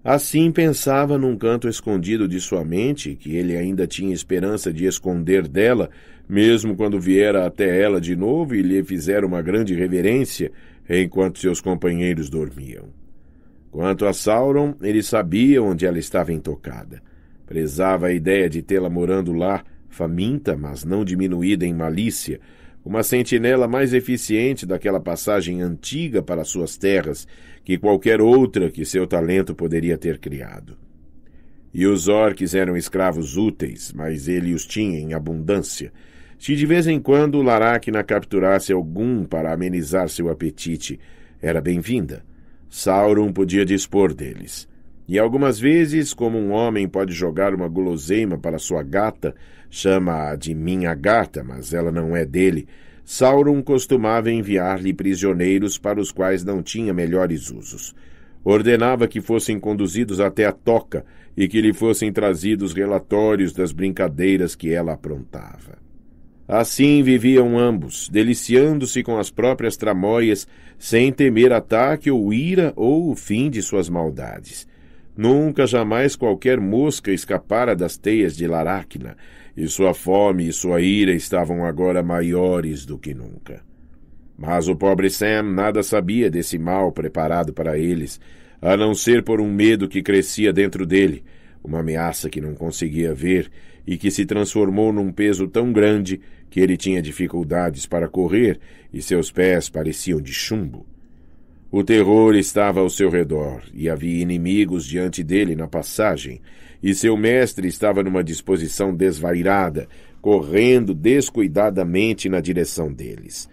Assim pensava num canto escondido de sua mente, que ele ainda tinha esperança de esconder dela, mesmo quando viera até ela de novo e lhe fizera uma grande reverência enquanto seus companheiros dormiam. Quanto a Sauron, ele sabia onde ela estava intocada. Prezava a ideia de tê-la morando lá, faminta, mas não diminuída em malícia, uma sentinela mais eficiente daquela passagem antiga para suas terras que qualquer outra que seu talento poderia ter criado. E os orques eram escravos úteis, mas ele os tinha em abundância. Se de vez em quando Laracna capturasse algum para amenizar seu apetite, era bem-vinda. Sauron podia dispor deles. E algumas vezes, como um homem pode jogar uma guloseima para sua gata, Chama-a de minha gata, mas ela não é dele. Sauron costumava enviar-lhe prisioneiros para os quais não tinha melhores usos. Ordenava que fossem conduzidos até a toca e que lhe fossem trazidos relatórios das brincadeiras que ela aprontava. Assim viviam ambos, deliciando-se com as próprias tramóias, sem temer ataque ou ira ou o fim de suas maldades. Nunca jamais qualquer mosca escapara das teias de Laracna, e sua fome e sua ira estavam agora maiores do que nunca. Mas o pobre Sam nada sabia desse mal preparado para eles, a não ser por um medo que crescia dentro dele, uma ameaça que não conseguia ver e que se transformou num peso tão grande que ele tinha dificuldades para correr e seus pés pareciam de chumbo. O terror estava ao seu redor e havia inimigos diante dele na passagem, e seu mestre estava numa disposição desvairada, correndo descuidadamente na direção deles.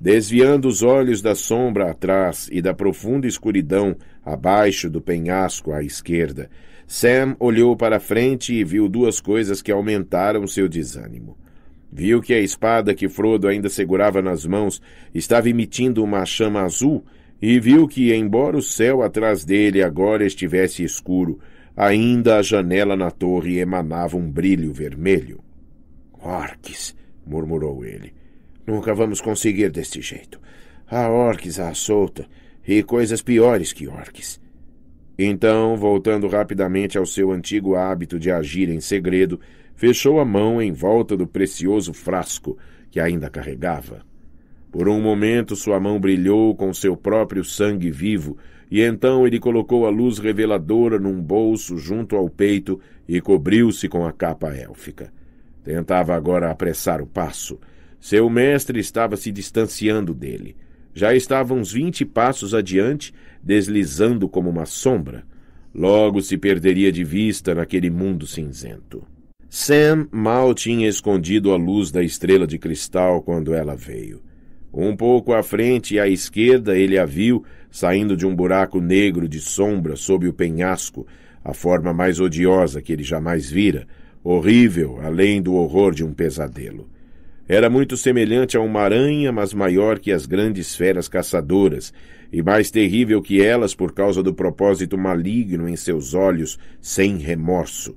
Desviando os olhos da sombra atrás e da profunda escuridão abaixo do penhasco à esquerda, Sam olhou para frente e viu duas coisas que aumentaram seu desânimo. Viu que a espada que Frodo ainda segurava nas mãos estava emitindo uma chama azul e viu que, embora o céu atrás dele agora estivesse escuro, Ainda a janela na torre emanava um brilho vermelho. Orques, murmurou ele. Nunca vamos conseguir deste jeito. Há orques à solta e coisas piores que orques. Então, voltando rapidamente ao seu antigo hábito de agir em segredo, fechou a mão em volta do precioso frasco que ainda carregava. Por um momento sua mão brilhou com seu próprio sangue vivo, e então ele colocou a luz reveladora num bolso junto ao peito e cobriu-se com a capa élfica. Tentava agora apressar o passo. Seu mestre estava se distanciando dele. Já estava uns vinte passos adiante, deslizando como uma sombra. Logo se perderia de vista naquele mundo cinzento. Sam mal tinha escondido a luz da estrela de cristal quando ela veio. Um pouco à frente e à esquerda ele a viu saindo de um buraco negro de sombra sob o penhasco, a forma mais odiosa que ele jamais vira, horrível além do horror de um pesadelo. Era muito semelhante a uma aranha, mas maior que as grandes feras caçadoras, e mais terrível que elas por causa do propósito maligno em seus olhos, sem remorso.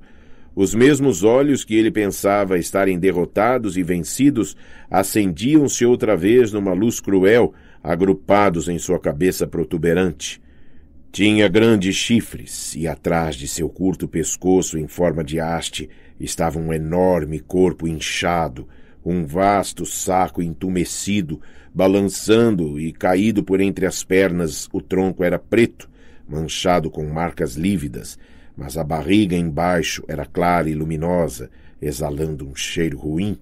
Os mesmos olhos que ele pensava estarem derrotados e vencidos acendiam-se outra vez numa luz cruel, agrupados em sua cabeça protuberante. Tinha grandes chifres e atrás de seu curto pescoço em forma de haste estava um enorme corpo inchado, um vasto saco entumecido, balançando e caído por entre as pernas. O tronco era preto, manchado com marcas lívidas, mas a barriga embaixo era clara e luminosa, exalando um cheiro ruim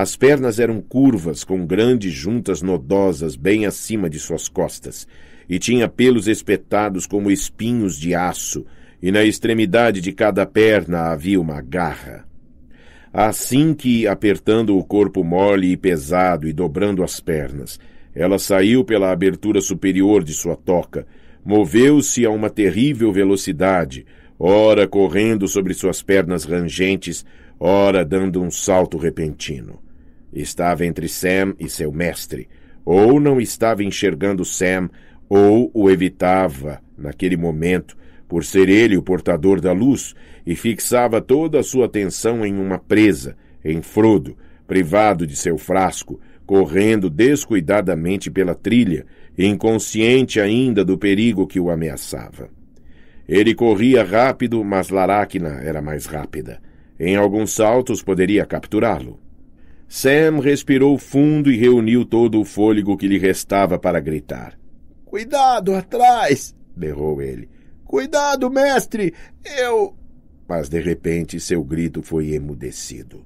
as pernas eram curvas, com grandes juntas nodosas bem acima de suas costas, e tinha pelos espetados como espinhos de aço, e na extremidade de cada perna havia uma garra. Assim que, apertando o corpo mole e pesado e dobrando as pernas, ela saiu pela abertura superior de sua toca, moveu-se a uma terrível velocidade, ora correndo sobre suas pernas rangentes, ora dando um salto repentino. Estava entre Sam e seu mestre. Ou não estava enxergando Sam, ou o evitava naquele momento, por ser ele o portador da luz, e fixava toda a sua atenção em uma presa, em Frodo, privado de seu frasco, correndo descuidadamente pela trilha, inconsciente ainda do perigo que o ameaçava. Ele corria rápido, mas Laracna era mais rápida. Em alguns saltos poderia capturá-lo. Sam respirou fundo e reuniu todo o fôlego que lhe restava para gritar. Cuidado atrás! berrou ele. Cuidado, mestre! Eu. Mas de repente seu grito foi emudecido.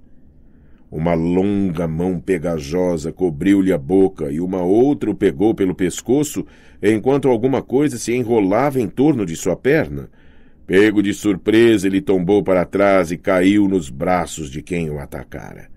Uma longa mão pegajosa cobriu-lhe a boca e uma outra o pegou pelo pescoço, enquanto alguma coisa se enrolava em torno de sua perna. Pego de surpresa, ele tombou para trás e caiu nos braços de quem o atacara.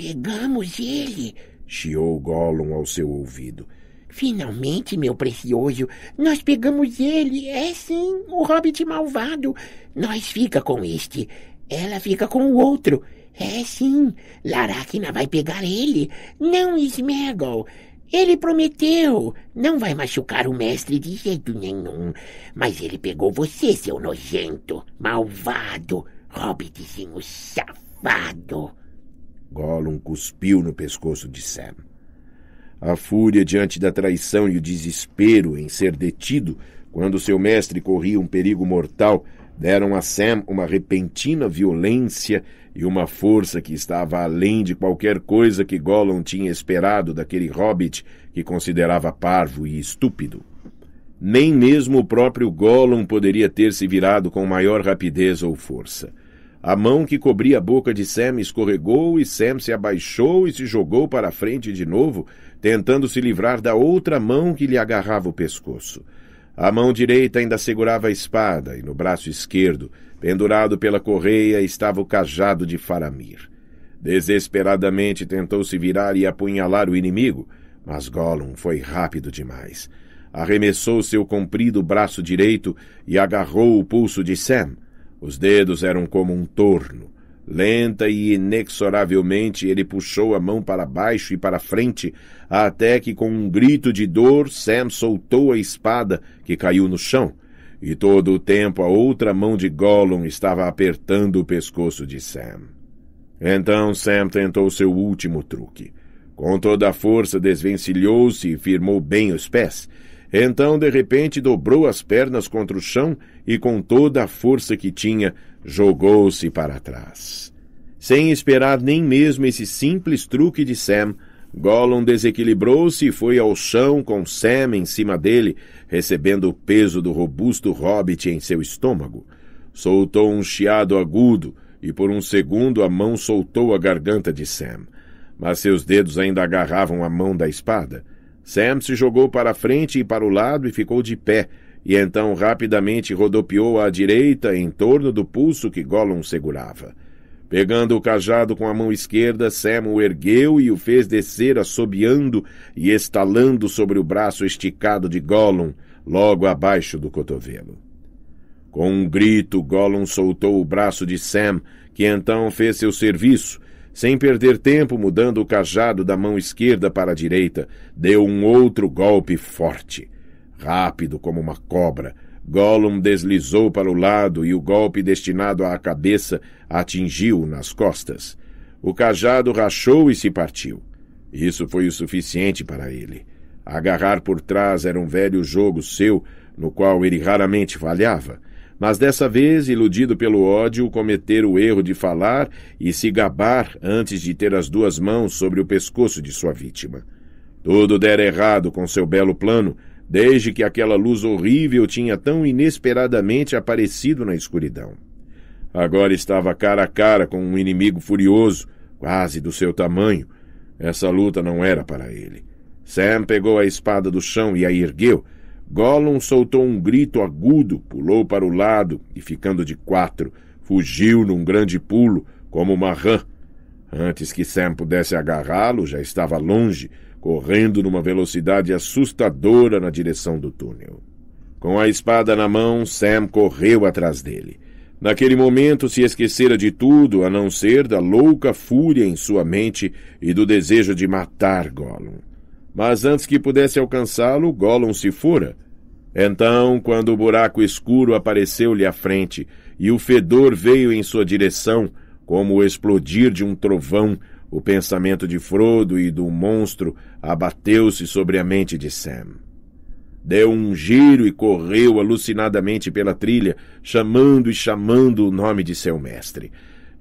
Pegamos ele! chiou Gollum ao seu ouvido. Finalmente, meu precioso, nós pegamos ele, é sim, o hobbit malvado. Nós fica com este, ela fica com o outro. É sim, Laracna vai pegar ele. Não, Smeagol, ele prometeu. Não vai machucar o mestre de jeito nenhum. Mas ele pegou você, seu nojento, malvado, hobbitzinho safado. Gollum cuspiu no pescoço de Sam. A fúria diante da traição e o desespero em ser detido quando seu mestre corria um perigo mortal deram a Sam uma repentina violência e uma força que estava além de qualquer coisa que Gollum tinha esperado daquele hobbit que considerava parvo e estúpido. Nem mesmo o próprio Gollum poderia ter se virado com maior rapidez ou força. A mão que cobria a boca de Sam escorregou e Sam se abaixou e se jogou para a frente de novo, tentando se livrar da outra mão que lhe agarrava o pescoço. A mão direita ainda segurava a espada e no braço esquerdo, pendurado pela correia, estava o cajado de Faramir. Desesperadamente tentou se virar e apunhalar o inimigo, mas Gollum foi rápido demais. Arremessou seu comprido braço direito e agarrou o pulso de Sam. Os dedos eram como um torno. Lenta e inexoravelmente ele puxou a mão para baixo e para frente, até que, com um grito de dor, Sam soltou a espada, que caiu no chão, e todo o tempo a outra mão de Gollum estava apertando o pescoço de Sam. Então Sam tentou seu último truque. Com toda a força desvencilhou-se e firmou bem os pés, então, de repente, dobrou as pernas contra o chão e, com toda a força que tinha, jogou-se para trás. Sem esperar nem mesmo esse simples truque de Sam, Gollum desequilibrou-se e foi ao chão com Sam em cima dele, recebendo o peso do robusto hobbit em seu estômago. Soltou um chiado agudo e, por um segundo, a mão soltou a garganta de Sam. Mas seus dedos ainda agarravam a mão da espada. Sam se jogou para a frente e para o lado e ficou de pé, e então rapidamente rodopiou à direita em torno do pulso que Gollum segurava. Pegando o cajado com a mão esquerda, Sam o ergueu e o fez descer assobiando e estalando sobre o braço esticado de Gollum, logo abaixo do cotovelo. Com um grito, Gollum soltou o braço de Sam, que então fez seu serviço, sem perder tempo mudando o cajado da mão esquerda para a direita, deu um outro golpe forte. Rápido como uma cobra, Gollum deslizou para o lado e o golpe destinado à cabeça atingiu nas costas. O cajado rachou e se partiu. Isso foi o suficiente para ele. Agarrar por trás era um velho jogo seu, no qual ele raramente falhava mas dessa vez, iludido pelo ódio, cometer o erro de falar e se gabar antes de ter as duas mãos sobre o pescoço de sua vítima. Tudo dera errado com seu belo plano, desde que aquela luz horrível tinha tão inesperadamente aparecido na escuridão. Agora estava cara a cara com um inimigo furioso, quase do seu tamanho. Essa luta não era para ele. Sam pegou a espada do chão e a ergueu, Gollum soltou um grito agudo, pulou para o lado e, ficando de quatro, fugiu num grande pulo, como uma rã. Antes que Sam pudesse agarrá-lo, já estava longe, correndo numa velocidade assustadora na direção do túnel. Com a espada na mão, Sam correu atrás dele. Naquele momento se esquecera de tudo a não ser da louca fúria em sua mente e do desejo de matar Gollum. Mas antes que pudesse alcançá-lo, Gollum se fora. Então, quando o buraco escuro apareceu-lhe à frente e o fedor veio em sua direção, como o explodir de um trovão, o pensamento de Frodo e do monstro abateu-se sobre a mente de Sam. Deu um giro e correu alucinadamente pela trilha, chamando e chamando o nome de seu mestre.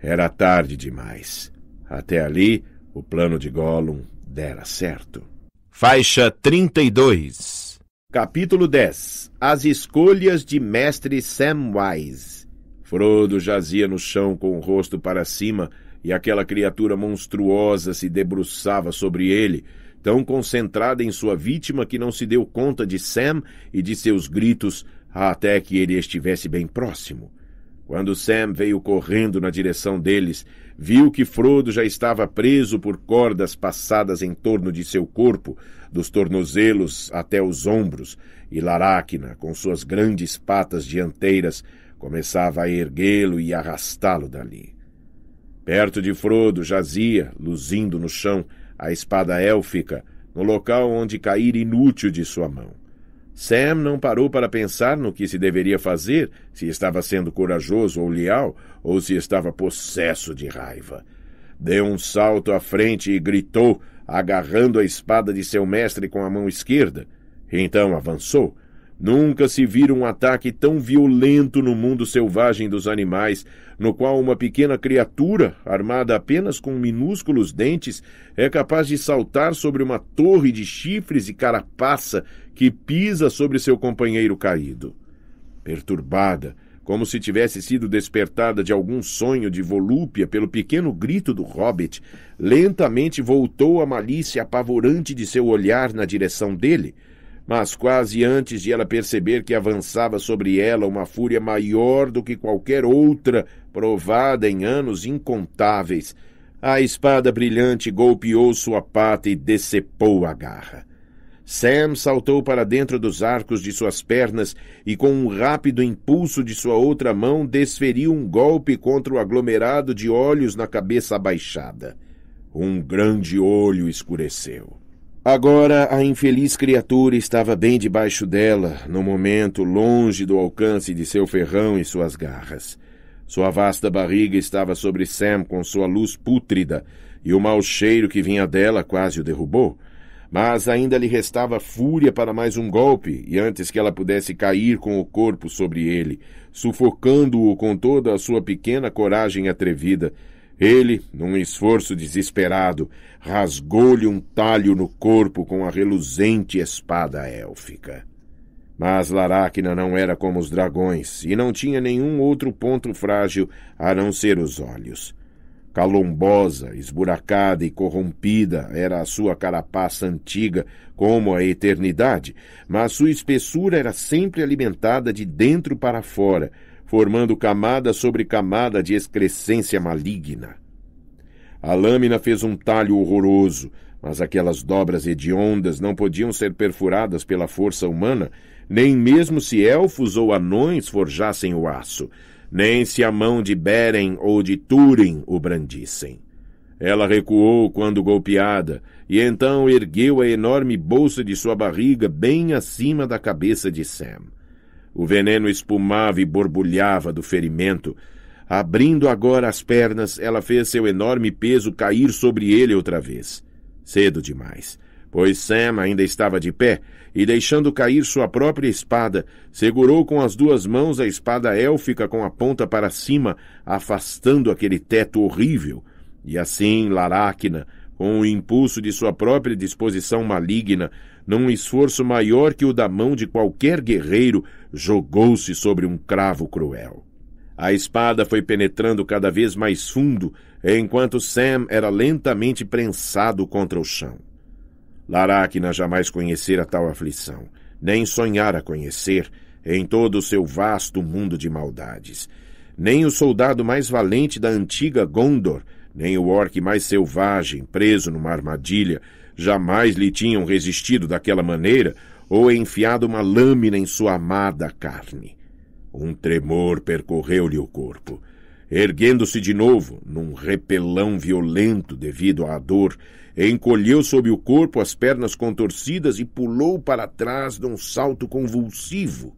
Era tarde demais. Até ali, o plano de Gollum dera certo. Faixa 32 Capítulo 10 As escolhas de mestre Samwise Frodo jazia no chão com o rosto para cima e aquela criatura monstruosa se debruçava sobre ele, tão concentrada em sua vítima que não se deu conta de Sam e de seus gritos até que ele estivesse bem próximo. Quando Sam veio correndo na direção deles, viu que Frodo já estava preso por cordas passadas em torno de seu corpo, dos tornozelos até os ombros, e Laracna, com suas grandes patas dianteiras, começava a erguê-lo e arrastá-lo dali. Perto de Frodo jazia, luzindo no chão, a espada élfica, no local onde caíra inútil de sua mão. Sam não parou para pensar no que se deveria fazer, se estava sendo corajoso ou leal, ou se estava possesso de raiva. Deu um salto à frente e gritou, agarrando a espada de seu mestre com a mão esquerda. Então avançou. Nunca se vira um ataque tão violento no mundo selvagem dos animais, no qual uma pequena criatura, armada apenas com minúsculos dentes, é capaz de saltar sobre uma torre de chifres e carapaça que pisa sobre seu companheiro caído. Perturbada, como se tivesse sido despertada de algum sonho de volúpia pelo pequeno grito do hobbit, lentamente voltou a malícia apavorante de seu olhar na direção dele, mas quase antes de ela perceber que avançava sobre ela uma fúria maior do que qualquer outra provada em anos incontáveis, a espada brilhante golpeou sua pata e decepou a garra. Sam saltou para dentro dos arcos de suas pernas e, com um rápido impulso de sua outra mão, desferiu um golpe contra o aglomerado de olhos na cabeça abaixada. Um grande olho escureceu. Agora a infeliz criatura estava bem debaixo dela, no momento longe do alcance de seu ferrão e suas garras. Sua vasta barriga estava sobre Sam com sua luz pútrida, e o mau cheiro que vinha dela quase o derrubou. Mas ainda lhe restava fúria para mais um golpe, e antes que ela pudesse cair com o corpo sobre ele, sufocando-o com toda a sua pequena coragem atrevida, ele, num esforço desesperado, rasgou-lhe um talho no corpo com a reluzente espada élfica. Mas Laracna não era como os dragões e não tinha nenhum outro ponto frágil a não ser os olhos. Calombosa, esburacada e corrompida era a sua carapaça antiga, como a eternidade, mas sua espessura era sempre alimentada de dentro para fora, formando camada sobre camada de excrescência maligna. A lâmina fez um talho horroroso, mas aquelas dobras hediondas não podiam ser perfuradas pela força humana, nem mesmo se elfos ou anões forjassem o aço nem se a mão de Beren ou de Túrin o brandissem. Ela recuou quando golpeada, e então ergueu a enorme bolsa de sua barriga bem acima da cabeça de Sam. O veneno espumava e borbulhava do ferimento. Abrindo agora as pernas, ela fez seu enorme peso cair sobre ele outra vez. Cedo demais, pois Sam ainda estava de pé e deixando cair sua própria espada, segurou com as duas mãos a espada élfica com a ponta para cima, afastando aquele teto horrível. E assim Laracna, com o impulso de sua própria disposição maligna, num esforço maior que o da mão de qualquer guerreiro, jogou-se sobre um cravo cruel. A espada foi penetrando cada vez mais fundo, enquanto Sam era lentamente prensado contra o chão. Laracna jamais conhecera tal aflição, nem sonhara conhecer, em todo o seu vasto mundo de maldades. Nem o soldado mais valente da antiga Gondor, nem o orc mais selvagem, preso numa armadilha, jamais lhe tinham resistido daquela maneira ou enfiado uma lâmina em sua amada carne. Um tremor percorreu-lhe o corpo. Erguendo-se de novo, num repelão violento devido à dor, Encolheu sob o corpo as pernas contorcidas e pulou para trás num salto convulsivo.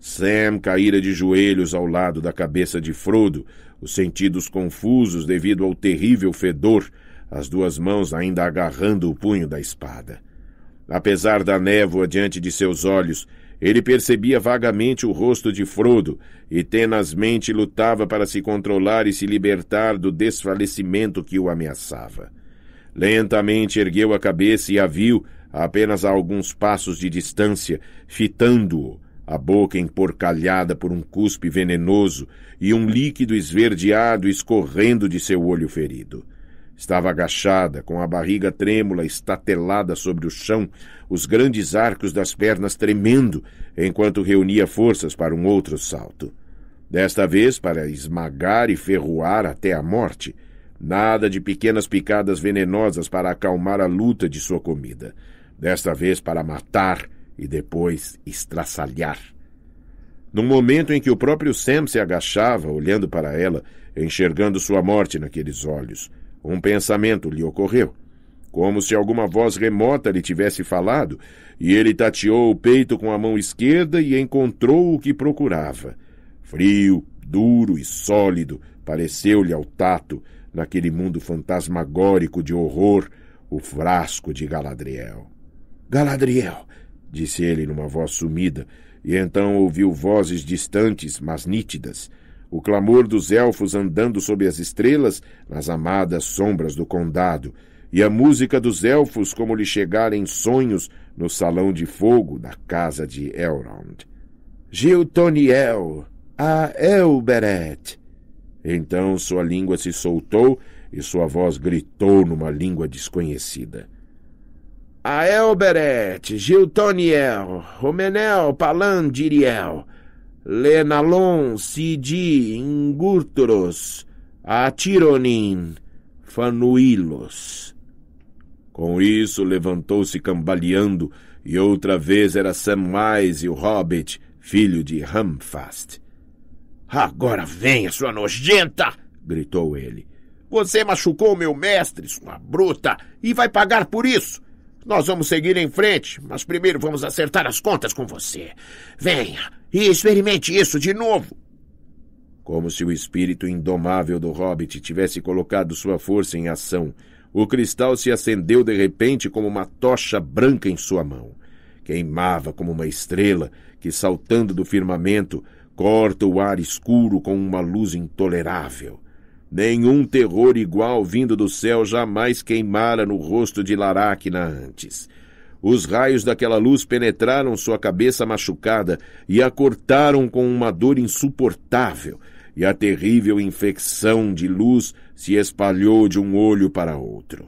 Sam caíra de joelhos ao lado da cabeça de Frodo, os sentidos confusos devido ao terrível fedor, as duas mãos ainda agarrando o punho da espada. Apesar da névoa diante de seus olhos, ele percebia vagamente o rosto de Frodo e tenazmente lutava para se controlar e se libertar do desfalecimento que o ameaçava. Lentamente ergueu a cabeça e a viu, apenas a alguns passos de distância, fitando-o, a boca emporcalhada por um cuspe venenoso e um líquido esverdeado escorrendo de seu olho ferido. Estava agachada, com a barriga trêmula estatelada sobre o chão, os grandes arcos das pernas tremendo, enquanto reunia forças para um outro salto. Desta vez para esmagar e ferroar até a morte — Nada de pequenas picadas venenosas para acalmar a luta de sua comida. Desta vez para matar e depois estraçalhar. No momento em que o próprio Sam se agachava, olhando para ela, enxergando sua morte naqueles olhos, um pensamento lhe ocorreu. Como se alguma voz remota lhe tivesse falado, e ele tateou o peito com a mão esquerda e encontrou o que procurava. Frio, duro e sólido, pareceu-lhe ao tato, naquele mundo fantasmagórico de horror, o frasco de Galadriel. Galadriel! disse ele numa voz sumida, e então ouviu vozes distantes, mas nítidas, o clamor dos elfos andando sob as estrelas nas amadas sombras do condado, e a música dos elfos como lhe chegarem em sonhos no salão de fogo da casa de Elrond. Giltoniel, a Elberet, então sua língua se soltou e sua voz gritou numa língua desconhecida. Aelberet, Giltoniel, Romenel, Palandiriel, Lenalon, Sidi, Ingurturos, Atironin, Fanuilos. Com isso levantou-se cambaleando, e outra vez era Samwise, o hobbit, filho de Hamfast. Agora venha, sua nojenta! gritou ele. Você machucou meu mestre, sua bruta, e vai pagar por isso. Nós vamos seguir em frente, mas primeiro vamos acertar as contas com você. Venha e experimente isso de novo. Como se o espírito indomável do hobbit tivesse colocado sua força em ação, o cristal se acendeu de repente como uma tocha branca em sua mão. Queimava como uma estrela que, saltando do firmamento, Corta o ar escuro com uma luz intolerável. Nenhum terror igual vindo do céu jamais queimara no rosto de Laracna antes. Os raios daquela luz penetraram sua cabeça machucada e a cortaram com uma dor insuportável, e a terrível infecção de luz se espalhou de um olho para outro.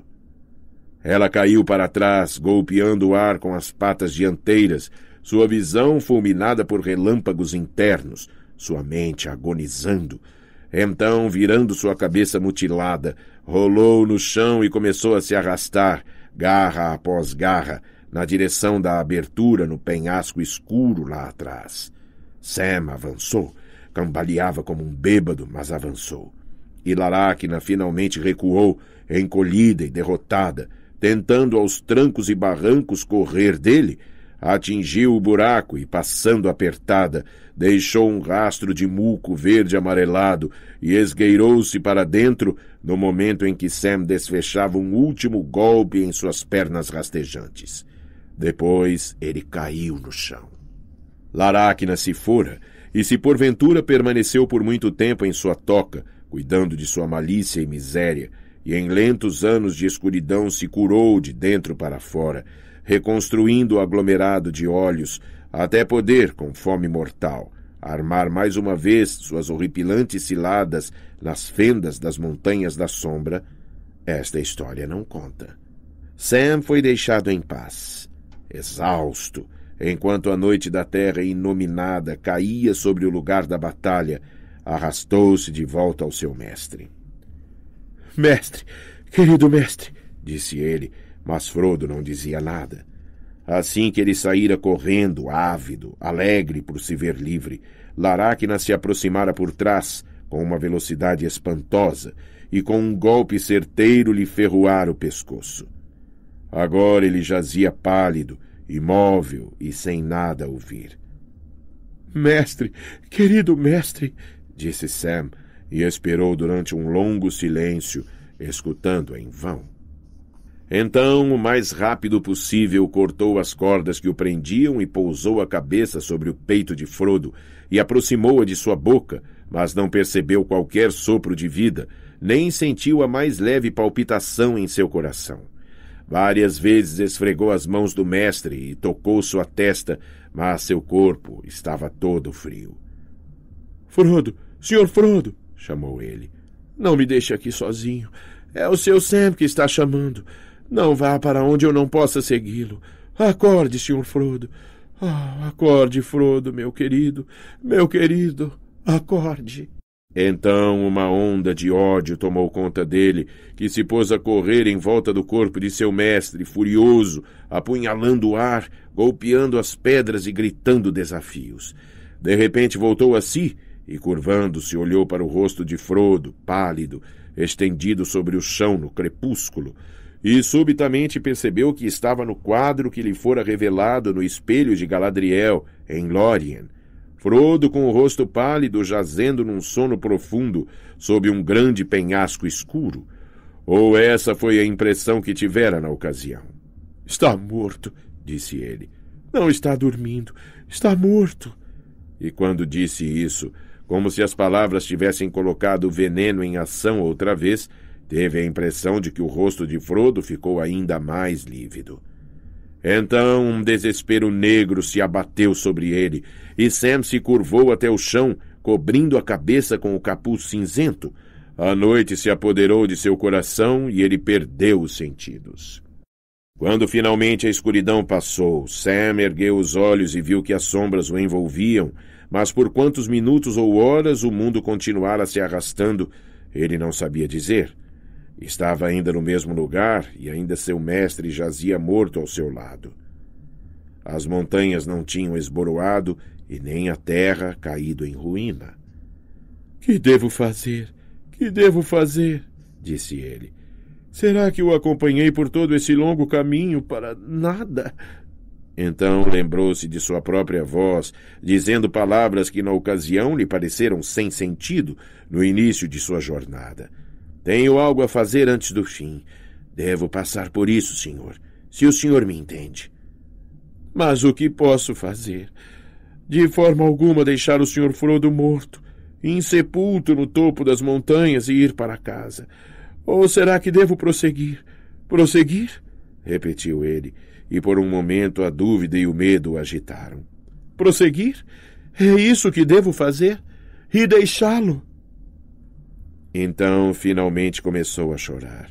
Ela caiu para trás, golpeando o ar com as patas dianteiras, sua visão fulminada por relâmpagos internos, sua mente agonizando. Então, virando sua cabeça mutilada, rolou no chão e começou a se arrastar, garra após garra, na direção da abertura no penhasco escuro lá atrás. Sam avançou, cambaleava como um bêbado, mas avançou. E Laracna finalmente recuou, encolhida e derrotada, tentando aos trancos e barrancos correr dele, atingiu o buraco e, passando apertada, deixou um rastro de muco verde amarelado e esgueirou-se para dentro no momento em que Sam desfechava um último golpe em suas pernas rastejantes. Depois ele caiu no chão. Laracna se fora, e se porventura permaneceu por muito tempo em sua toca, cuidando de sua malícia e miséria, e em lentos anos de escuridão se curou de dentro para fora, reconstruindo o aglomerado de olhos, até poder, com fome mortal, armar mais uma vez suas horripilantes ciladas nas fendas das montanhas da sombra, esta história não conta. Sam foi deixado em paz, exausto, enquanto a noite da terra inominada caía sobre o lugar da batalha, arrastou-se de volta ao seu mestre. Mestre, querido mestre, disse ele, mas Frodo não dizia nada. Assim que ele saíra correndo, ávido, alegre por se ver livre, Laracna se aproximara por trás, com uma velocidade espantosa, e com um golpe certeiro lhe ferroara o pescoço. Agora ele jazia pálido, imóvel e sem nada ouvir. Mestre, querido mestre, disse Sam, e esperou durante um longo silêncio, escutando em vão. Então, o mais rápido possível, cortou as cordas que o prendiam e pousou a cabeça sobre o peito de Frodo e aproximou-a de sua boca, mas não percebeu qualquer sopro de vida, nem sentiu a mais leve palpitação em seu coração. Várias vezes esfregou as mãos do mestre e tocou sua testa, mas seu corpo estava todo frio. Frodo, senhor Frodo, chamou ele. Não me deixe aqui sozinho. É o seu Sam que está chamando. Não vá para onde eu não possa segui-lo. Acorde, senhor Frodo. Oh, acorde, Frodo, meu querido, meu querido, acorde. Então uma onda de ódio tomou conta dele, que se pôs a correr em volta do corpo de seu mestre, furioso, apunhalando o ar, golpeando as pedras e gritando desafios. De repente voltou a si e, curvando-se, olhou para o rosto de Frodo, pálido, estendido sobre o chão no crepúsculo, e subitamente percebeu que estava no quadro que lhe fora revelado no espelho de Galadriel, em Lórien. Frodo, com o rosto pálido, jazendo num sono profundo, sob um grande penhasco escuro. Ou essa foi a impressão que tivera na ocasião. Está morto, disse ele. Não está dormindo. Está morto. E quando disse isso, como se as palavras tivessem colocado o veneno em ação outra vez, Teve a impressão de que o rosto de Frodo ficou ainda mais lívido. Então um desespero negro se abateu sobre ele, e Sam se curvou até o chão, cobrindo a cabeça com o capuz cinzento. A noite se apoderou de seu coração e ele perdeu os sentidos. Quando finalmente a escuridão passou, Sam ergueu os olhos e viu que as sombras o envolviam, mas por quantos minutos ou horas o mundo continuara se arrastando, ele não sabia dizer. Estava ainda no mesmo lugar e ainda seu mestre jazia morto ao seu lado. As montanhas não tinham esboroado e nem a terra caído em ruína. Que devo fazer? Que devo fazer? disse ele. Será que o acompanhei por todo esse longo caminho para nada? Então lembrou-se de sua própria voz, dizendo palavras que na ocasião lhe pareceram sem sentido no início de sua jornada. Tenho algo a fazer antes do fim. Devo passar por isso, senhor, se o senhor me entende. Mas o que posso fazer? De forma alguma deixar o senhor Frodo morto, insepulto no topo das montanhas e ir para casa. Ou será que devo prosseguir? Prosseguir? repetiu ele, e por um momento a dúvida e o medo o agitaram. Prosseguir? É isso que devo fazer? E deixá-lo? Então finalmente começou a chorar.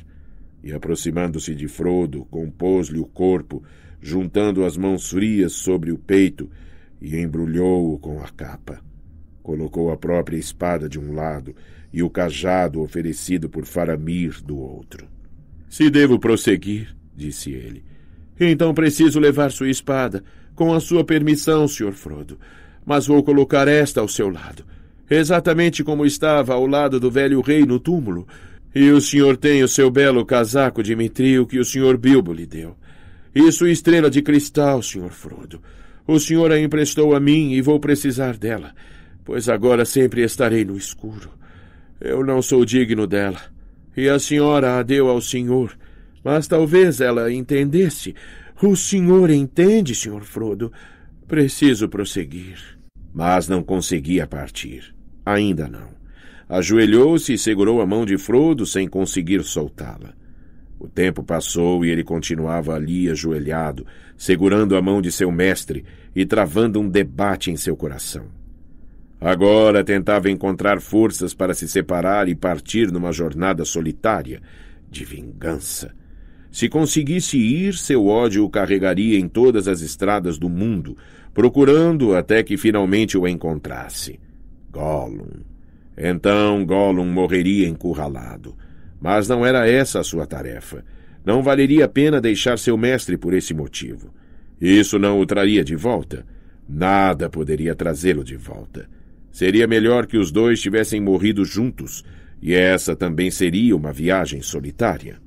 E aproximando-se de Frodo, compôs-lhe o corpo, juntando as mãos frias sobre o peito e embrulhou-o com a capa. Colocou a própria espada de um lado e o cajado oferecido por Faramir do outro. Se devo prosseguir, disse ele, então preciso levar sua espada, com a sua permissão, Sr. Frodo, mas vou colocar esta ao seu lado exatamente como estava ao lado do velho rei no túmulo. E o senhor tem o seu belo casaco de mitril que o senhor Bilbo lhe deu. Isso é estrela de cristal, senhor Frodo. O senhor a emprestou a mim e vou precisar dela, pois agora sempre estarei no escuro. Eu não sou digno dela. E a senhora a deu ao senhor. Mas talvez ela entendesse. O senhor entende, senhor Frodo. Preciso prosseguir mas não conseguia partir. Ainda não. Ajoelhou-se e segurou a mão de Frodo sem conseguir soltá-la. O tempo passou e ele continuava ali ajoelhado, segurando a mão de seu mestre e travando um debate em seu coração. Agora tentava encontrar forças para se separar e partir numa jornada solitária, de vingança. Se conseguisse ir, seu ódio o carregaria em todas as estradas do mundo, procurando até que finalmente o encontrasse. Gollum. Então Gollum morreria encurralado. Mas não era essa a sua tarefa. Não valeria a pena deixar seu mestre por esse motivo. Isso não o traria de volta. Nada poderia trazê-lo de volta. Seria melhor que os dois tivessem morrido juntos, e essa também seria uma viagem solitária.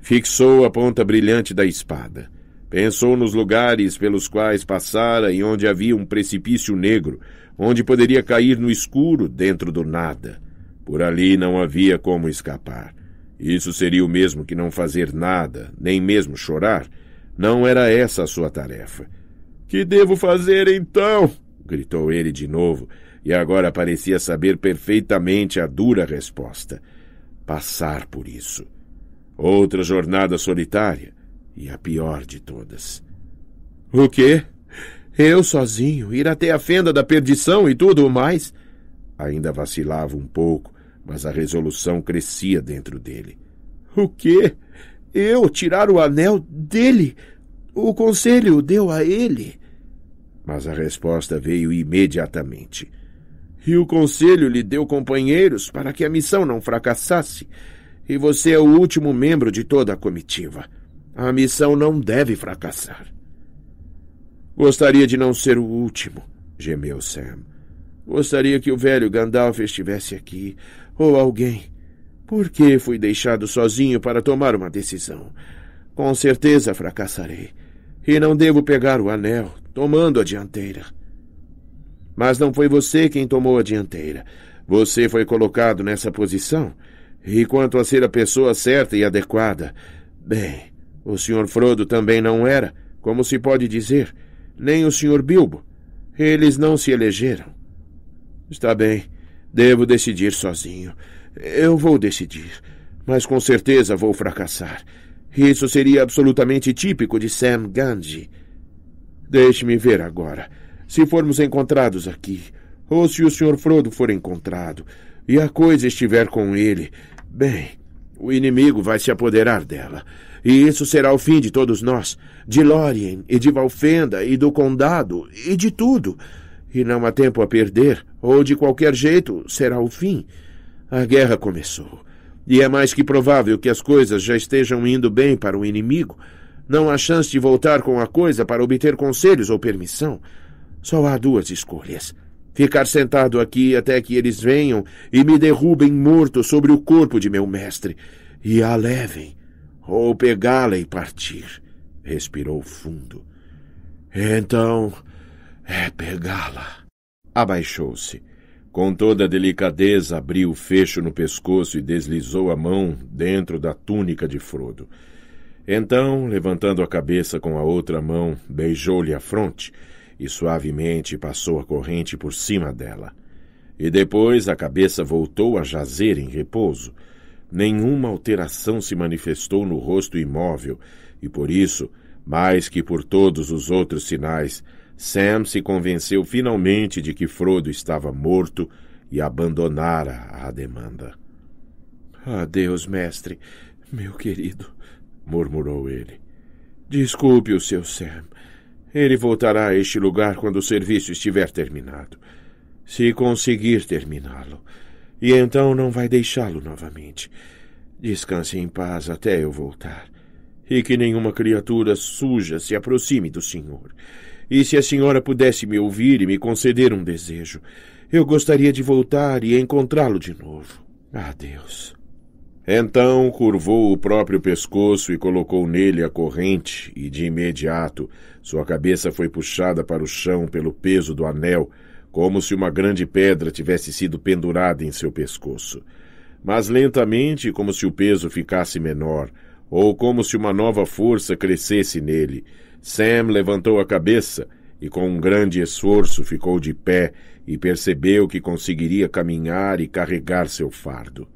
Fixou a ponta brilhante da espada. Pensou nos lugares pelos quais passara e onde havia um precipício negro, onde poderia cair no escuro dentro do nada. Por ali não havia como escapar. Isso seria o mesmo que não fazer nada, nem mesmo chorar. Não era essa a sua tarefa. Que devo fazer então? gritou ele de novo, e agora parecia saber perfeitamente a dura resposta. Passar por isso. Outra jornada solitária, e a pior de todas. O quê? Eu sozinho, ir até a fenda da perdição e tudo mais? Ainda vacilava um pouco, mas a resolução crescia dentro dele. O quê? Eu tirar o anel dele? O conselho deu a ele? Mas a resposta veio imediatamente. E o conselho lhe deu companheiros para que a missão não fracassasse. E você é o último membro de toda a comitiva. A missão não deve fracassar. Gostaria de não ser o último, gemeu Sam. Gostaria que o velho Gandalf estivesse aqui, ou alguém. Por que fui deixado sozinho para tomar uma decisão? Com certeza fracassarei. E não devo pegar o anel, tomando a dianteira. Mas não foi você quem tomou a dianteira. Você foi colocado nessa posição. E quanto a ser a pessoa certa e adequada, bem, o Sr. Frodo também não era, como se pode dizer, nem o Sr. Bilbo. Eles não se elegeram. Está bem, devo decidir sozinho. Eu vou decidir, mas com certeza vou fracassar. Isso seria absolutamente típico de Sam Gandhi. Deixe-me ver agora. Se formos encontrados aqui, ou se o Sr. Frodo for encontrado, e a coisa estiver com ele, bem, o inimigo vai se apoderar dela. E isso será o fim de todos nós, de Lórien e de Valfenda e do Condado e de tudo. E não há tempo a perder, ou de qualquer jeito será o fim. A guerra começou. E é mais que provável que as coisas já estejam indo bem para o inimigo. Não há chance de voltar com a coisa para obter conselhos ou permissão. Só há duas escolhas. Ficar sentado aqui até que eles venham e me derrubem morto sobre o corpo de meu mestre e a levem ou pegá-la e partir. Respirou fundo. Então é pegá-la. Abaixou-se. Com toda a delicadeza, abriu o fecho no pescoço e deslizou a mão dentro da túnica de Frodo. Então, levantando a cabeça com a outra mão, beijou-lhe a fronte e suavemente passou a corrente por cima dela. E depois a cabeça voltou a jazer em repouso, nenhuma alteração se manifestou no rosto imóvel, e por isso, mais que por todos os outros sinais, Sam se convenceu finalmente de que Frodo estava morto e abandonara a demanda. Adeus, ah, mestre, meu querido, murmurou ele. Desculpe o seu Sam. Ele voltará a este lugar quando o serviço estiver terminado. Se conseguir terminá-lo e então não vai deixá-lo novamente. Descanse em paz até eu voltar. E que nenhuma criatura suja se aproxime do senhor. E se a senhora pudesse me ouvir e me conceder um desejo, eu gostaria de voltar e encontrá-lo de novo. Adeus. Então curvou o próprio pescoço e colocou nele a corrente, e de imediato sua cabeça foi puxada para o chão pelo peso do anel como se uma grande pedra tivesse sido pendurada em seu pescoço. Mas lentamente, como se o peso ficasse menor, ou como se uma nova força crescesse nele, Sam levantou a cabeça e, com um grande esforço, ficou de pé e percebeu que conseguiria caminhar e carregar seu fardo.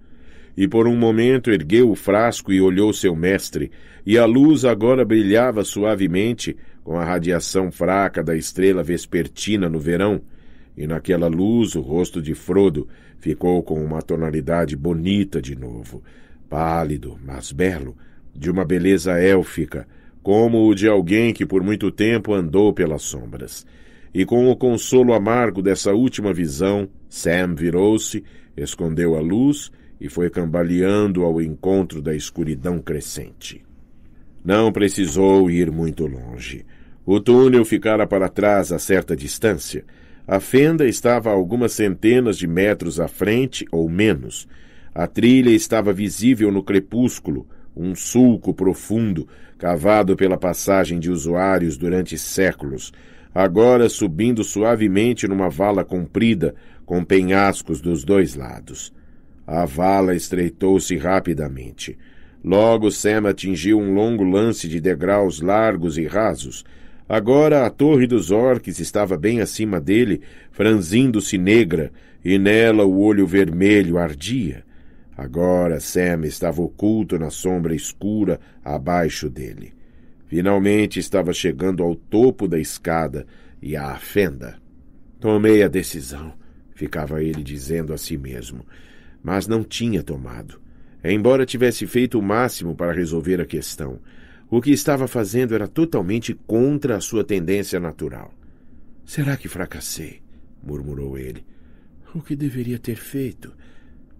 E por um momento ergueu o frasco e olhou seu mestre, e a luz agora brilhava suavemente, com a radiação fraca da estrela vespertina no verão, e naquela luz o rosto de Frodo ficou com uma tonalidade bonita de novo, pálido, mas belo, de uma beleza élfica, como o de alguém que por muito tempo andou pelas sombras. E com o consolo amargo dessa última visão, Sam virou-se, escondeu a luz e foi cambaleando ao encontro da escuridão crescente. Não precisou ir muito longe. O túnel ficara para trás a certa distância a fenda estava a algumas centenas de metros à frente ou menos. A trilha estava visível no crepúsculo, um sulco profundo, cavado pela passagem de usuários durante séculos, agora subindo suavemente numa vala comprida, com penhascos dos dois lados. A vala estreitou-se rapidamente. Logo Sam atingiu um longo lance de degraus largos e rasos, Agora a torre dos orques estava bem acima dele, franzindo-se negra, e nela o olho vermelho ardia. Agora Sam estava oculto na sombra escura abaixo dele. Finalmente estava chegando ao topo da escada e à fenda. Tomei a decisão, ficava ele dizendo a si mesmo, mas não tinha tomado. Embora tivesse feito o máximo para resolver a questão, o que estava fazendo era totalmente contra a sua tendência natural. Será que fracassei? murmurou ele. O que deveria ter feito?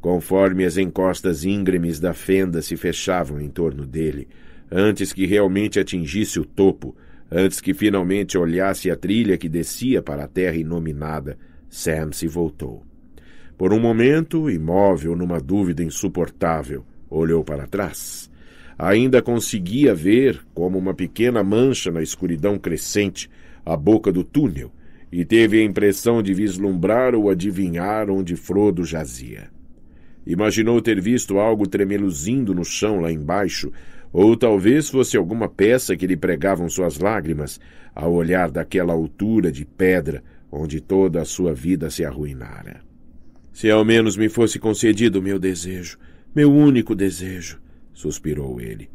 Conforme as encostas íngremes da fenda se fechavam em torno dele, antes que realmente atingisse o topo, antes que finalmente olhasse a trilha que descia para a terra inominada, Sam se voltou. Por um momento, imóvel numa dúvida insuportável, olhou para trás ainda conseguia ver, como uma pequena mancha na escuridão crescente, a boca do túnel, e teve a impressão de vislumbrar ou adivinhar onde Frodo jazia. Imaginou ter visto algo tremeluzindo no chão lá embaixo, ou talvez fosse alguma peça que lhe pregavam suas lágrimas, ao olhar daquela altura de pedra onde toda a sua vida se arruinara. Se ao menos me fosse concedido meu desejo, meu único desejo, suspirou ele.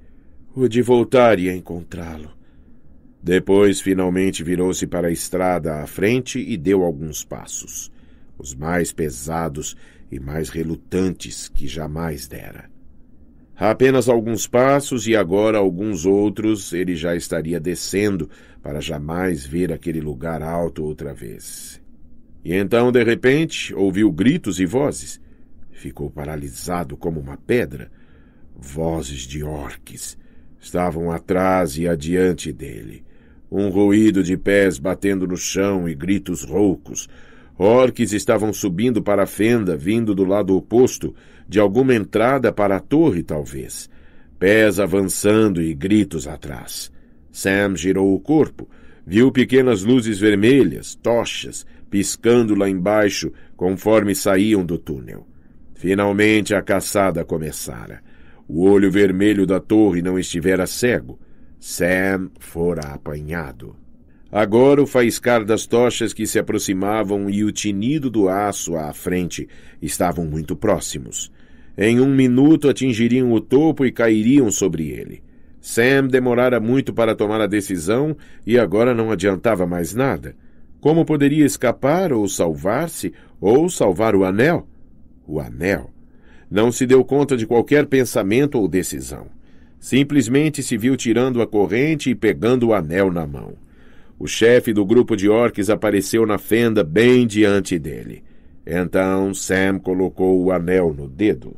O de voltar e encontrá-lo. Depois finalmente virou-se para a estrada à frente e deu alguns passos, os mais pesados e mais relutantes que jamais dera. Apenas alguns passos e agora alguns outros ele já estaria descendo para jamais ver aquele lugar alto outra vez. E então, de repente, ouviu gritos e vozes. Ficou paralisado como uma pedra Vozes de orques estavam atrás e adiante dele. Um ruído de pés batendo no chão e gritos roucos. Orques estavam subindo para a fenda, vindo do lado oposto, de alguma entrada para a torre, talvez. Pés avançando e gritos atrás. Sam girou o corpo. Viu pequenas luzes vermelhas, tochas, piscando lá embaixo conforme saíam do túnel. Finalmente a caçada começara o olho vermelho da torre não estivera cego, Sam fora apanhado. Agora o faiscar das tochas que se aproximavam e o tinido do aço à frente estavam muito próximos. Em um minuto atingiriam o topo e cairiam sobre ele. Sam demorara muito para tomar a decisão e agora não adiantava mais nada. Como poderia escapar ou salvar-se ou salvar o anel? O anel. Não se deu conta de qualquer pensamento ou decisão. Simplesmente se viu tirando a corrente e pegando o anel na mão. O chefe do grupo de orques apareceu na fenda bem diante dele. Então Sam colocou o anel no dedo.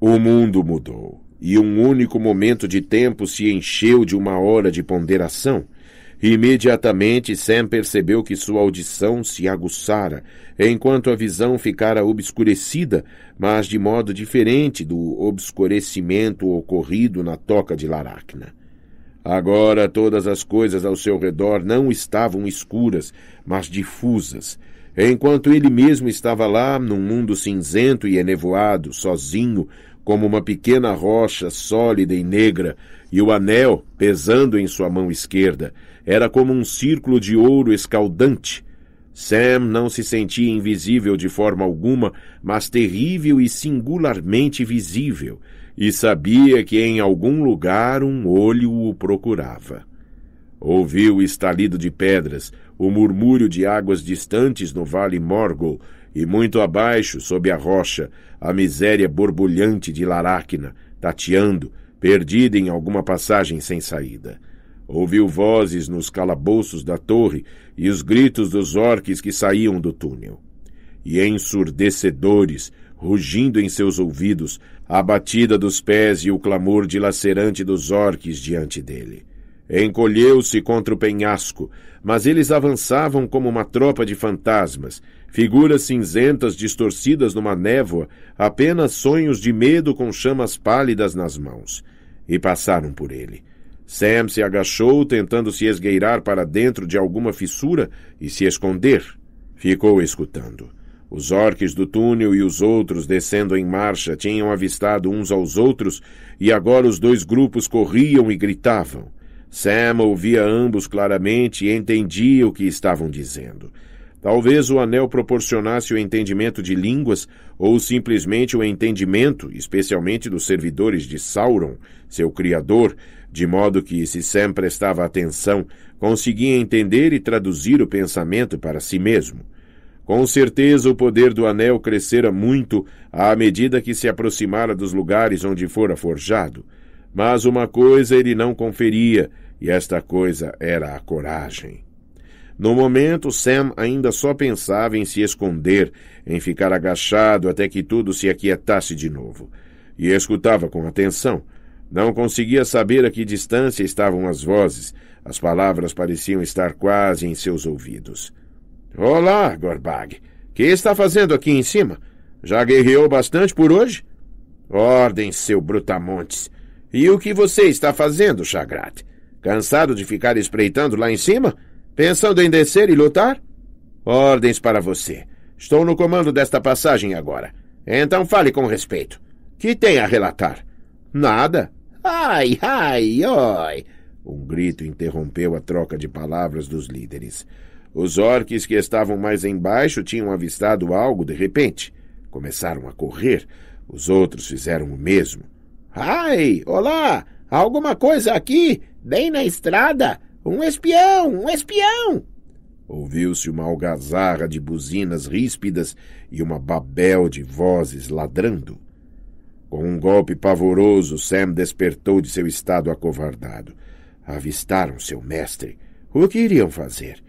O mundo mudou, e um único momento de tempo se encheu de uma hora de ponderação. Imediatamente Sam percebeu que sua audição se aguçara, enquanto a visão ficara obscurecida, mas de modo diferente do obscurecimento ocorrido na toca de Laracna. Agora todas as coisas ao seu redor não estavam escuras, mas difusas. Enquanto ele mesmo estava lá, num mundo cinzento e enevoado, sozinho, como uma pequena rocha sólida e negra, e o anel pesando em sua mão esquerda, era como um círculo de ouro escaldante. Sam não se sentia invisível de forma alguma, mas terrível e singularmente visível, e sabia que em algum lugar um olho o procurava. Ouviu o estalido de pedras, o murmúrio de águas distantes no vale Morgul, e muito abaixo, sob a rocha, a miséria borbulhante de Laracna, tateando, perdida em alguma passagem sem saída. Ouviu vozes nos calabouços da torre e os gritos dos orques que saíam do túnel. E ensurdecedores, rugindo em seus ouvidos, a batida dos pés e o clamor dilacerante dos orques diante dele. Encolheu-se contra o penhasco, mas eles avançavam como uma tropa de fantasmas, figuras cinzentas distorcidas numa névoa, apenas sonhos de medo com chamas pálidas nas mãos. E passaram por ele. Sam se agachou, tentando se esgueirar para dentro de alguma fissura e se esconder. Ficou escutando. Os orques do túnel e os outros descendo em marcha tinham avistado uns aos outros e agora os dois grupos corriam e gritavam. Sam ouvia ambos claramente e entendia o que estavam dizendo. Talvez o anel proporcionasse o entendimento de línguas ou simplesmente o entendimento, especialmente dos servidores de Sauron, seu criador, de modo que, se Sam prestava atenção, conseguia entender e traduzir o pensamento para si mesmo. Com certeza, o poder do anel crescera muito à medida que se aproximara dos lugares onde fora forjado. Mas uma coisa ele não conferia, e esta coisa era a coragem. No momento, Sam ainda só pensava em se esconder, em ficar agachado até que tudo se aquietasse de novo. E escutava com atenção não conseguia saber a que distância estavam as vozes. As palavras pareciam estar quase em seus ouvidos. Olá, Gorbag. Que está fazendo aqui em cima? Já guerreou bastante por hoje? Ordem, seu Brutamontes. E o que você está fazendo, Chagrat? Cansado de ficar espreitando lá em cima? Pensando em descer e lutar? Ordens para você. Estou no comando desta passagem agora. Então fale com respeito. Que tem a relatar? Nada. Ai, ai, oi! Um grito interrompeu a troca de palavras dos líderes. Os orques que estavam mais embaixo tinham avistado algo de repente. Começaram a correr. Os outros fizeram o mesmo. Ai! Olá! Alguma coisa aqui! Bem na estrada! Um espião! Um espião! Ouviu-se uma algazarra de buzinas ríspidas e uma babel de vozes ladrando. Com um golpe pavoroso, Sam despertou de seu estado acovardado. Avistaram seu mestre. O que iriam fazer?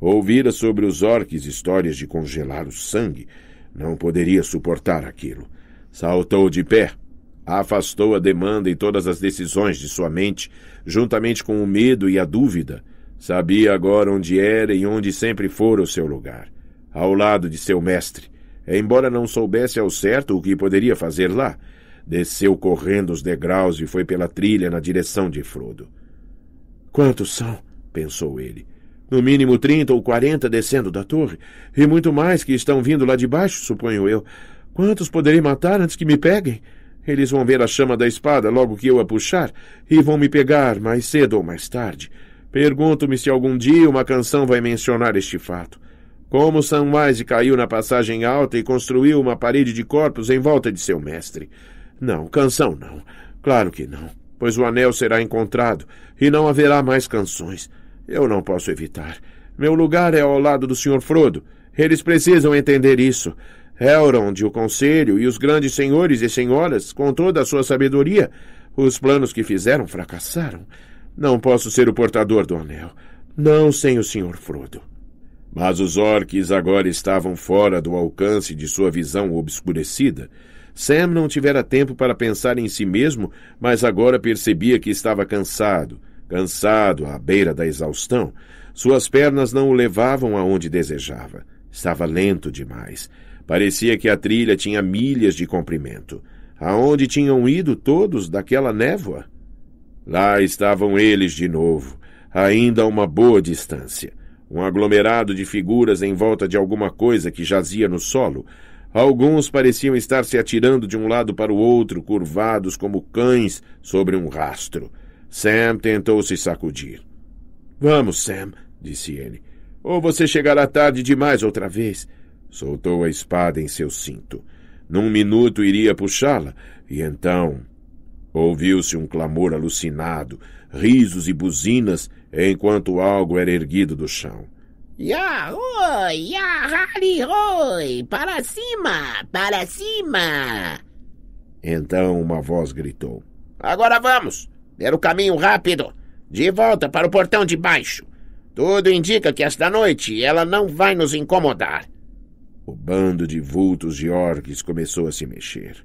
Ouvira sobre os orques histórias de congelar o sangue. Não poderia suportar aquilo. Saltou de pé, afastou a demanda e todas as decisões de sua mente, juntamente com o medo e a dúvida. Sabia agora onde era e onde sempre fora o seu lugar, ao lado de seu mestre, embora não soubesse ao certo o que poderia fazer lá. Desceu correndo os degraus e foi pela trilha na direção de Frodo. Quantos são? pensou ele. No mínimo trinta ou quarenta descendo da torre, e muito mais que estão vindo lá de baixo, suponho eu. Quantos poderei matar antes que me peguem? Eles vão ver a chama da espada logo que eu a puxar, e vão me pegar mais cedo ou mais tarde. Pergunto-me se algum dia uma canção vai mencionar este fato. Como Samwise caiu na passagem alta e construiu uma parede de corpos em volta de seu mestre. Não, canção não. Claro que não, pois o anel será encontrado e não haverá mais canções. Eu não posso evitar. Meu lugar é ao lado do Sr. Frodo. Eles precisam entender isso. Elrond, o Conselho e os grandes senhores e senhoras, com toda a sua sabedoria, os planos que fizeram fracassaram. Não posso ser o portador do anel. Não sem o Sr. Frodo. Mas os orques agora estavam fora do alcance de sua visão obscurecida Sam não tivera tempo para pensar em si mesmo, mas agora percebia que estava cansado, cansado à beira da exaustão. Suas pernas não o levavam aonde desejava. Estava lento demais. Parecia que a trilha tinha milhas de comprimento. Aonde tinham ido todos daquela névoa? Lá estavam eles de novo, ainda a uma boa distância um aglomerado de figuras em volta de alguma coisa que jazia no solo, Alguns pareciam estar se atirando de um lado para o outro, curvados como cães sobre um rastro. Sam tentou se sacudir. Vamos, Sam, disse ele. Ou você chegará tarde demais outra vez. Soltou a espada em seu cinto. Num minuto iria puxá-la, e então. Ouviu-se um clamor alucinado, risos e buzinas, enquanto algo era erguido do chão. Yahoi! Yahari roi, Para cima! Para cima! Então uma voz gritou: Agora vamos! Era o caminho rápido! De volta para o portão de baixo! Tudo indica que esta noite ela não vai nos incomodar. O bando de vultos de orques começou a se mexer.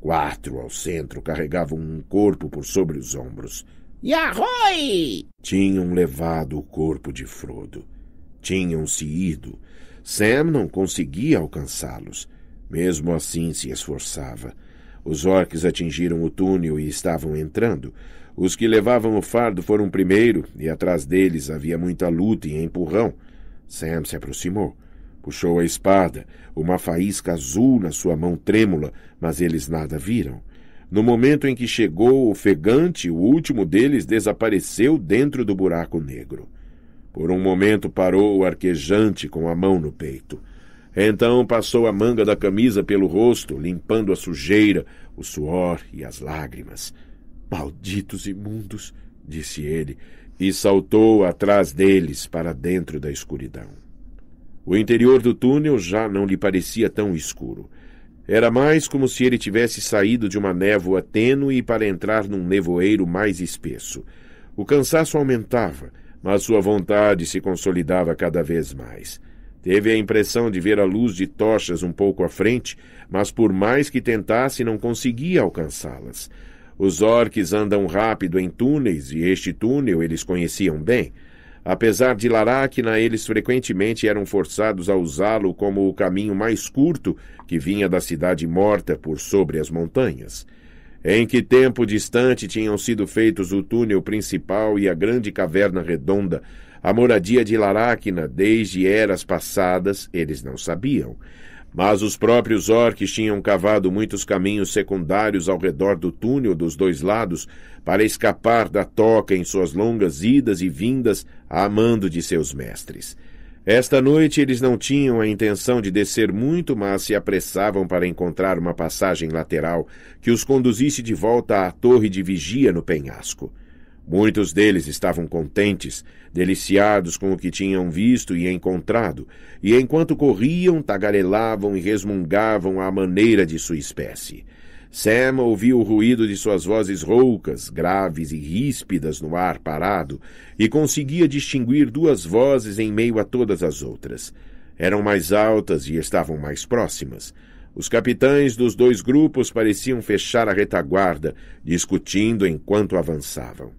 Quatro ao centro carregavam um corpo por sobre os ombros. roi. Tinham levado o corpo de Frodo. Tinham-se ido. Sam não conseguia alcançá-los. Mesmo assim se esforçava. Os orques atingiram o túnel e estavam entrando. Os que levavam o fardo foram primeiro, e atrás deles havia muita luta e empurrão. Sam se aproximou. Puxou a espada, uma faísca azul na sua mão trêmula, mas eles nada viram. No momento em que chegou ofegante, o último deles desapareceu dentro do buraco negro. Por um momento parou arquejante com a mão no peito. Então passou a manga da camisa pelo rosto, limpando a sujeira, o suor e as lágrimas. Malditos imundos! disse ele, e saltou atrás deles para dentro da escuridão. O interior do túnel já não lhe parecia tão escuro. Era mais como se ele tivesse saído de uma névoa tênue para entrar num nevoeiro mais espesso. O cansaço aumentava mas sua vontade se consolidava cada vez mais. Teve a impressão de ver a luz de tochas um pouco à frente, mas por mais que tentasse, não conseguia alcançá-las. Os orques andam rápido em túneis, e este túnel eles conheciam bem. Apesar de Laracna, eles frequentemente eram forçados a usá-lo como o caminho mais curto que vinha da cidade morta por sobre as montanhas. Em que tempo distante tinham sido feitos o túnel principal e a grande caverna redonda, a moradia de Laráquina desde eras passadas, eles não sabiam. Mas os próprios orques tinham cavado muitos caminhos secundários ao redor do túnel dos dois lados para escapar da toca em suas longas idas e vindas, amando de seus mestres. Esta noite eles não tinham a intenção de descer muito, mas se apressavam para encontrar uma passagem lateral que os conduzisse de volta à torre de vigia no penhasco. Muitos deles estavam contentes, deliciados com o que tinham visto e encontrado, e enquanto corriam, tagarelavam e resmungavam à maneira de sua espécie. Sema ouviu o ruído de suas vozes roucas, graves e ríspidas no ar parado, e conseguia distinguir duas vozes em meio a todas as outras. Eram mais altas e estavam mais próximas. Os capitães dos dois grupos pareciam fechar a retaguarda, discutindo enquanto avançavam.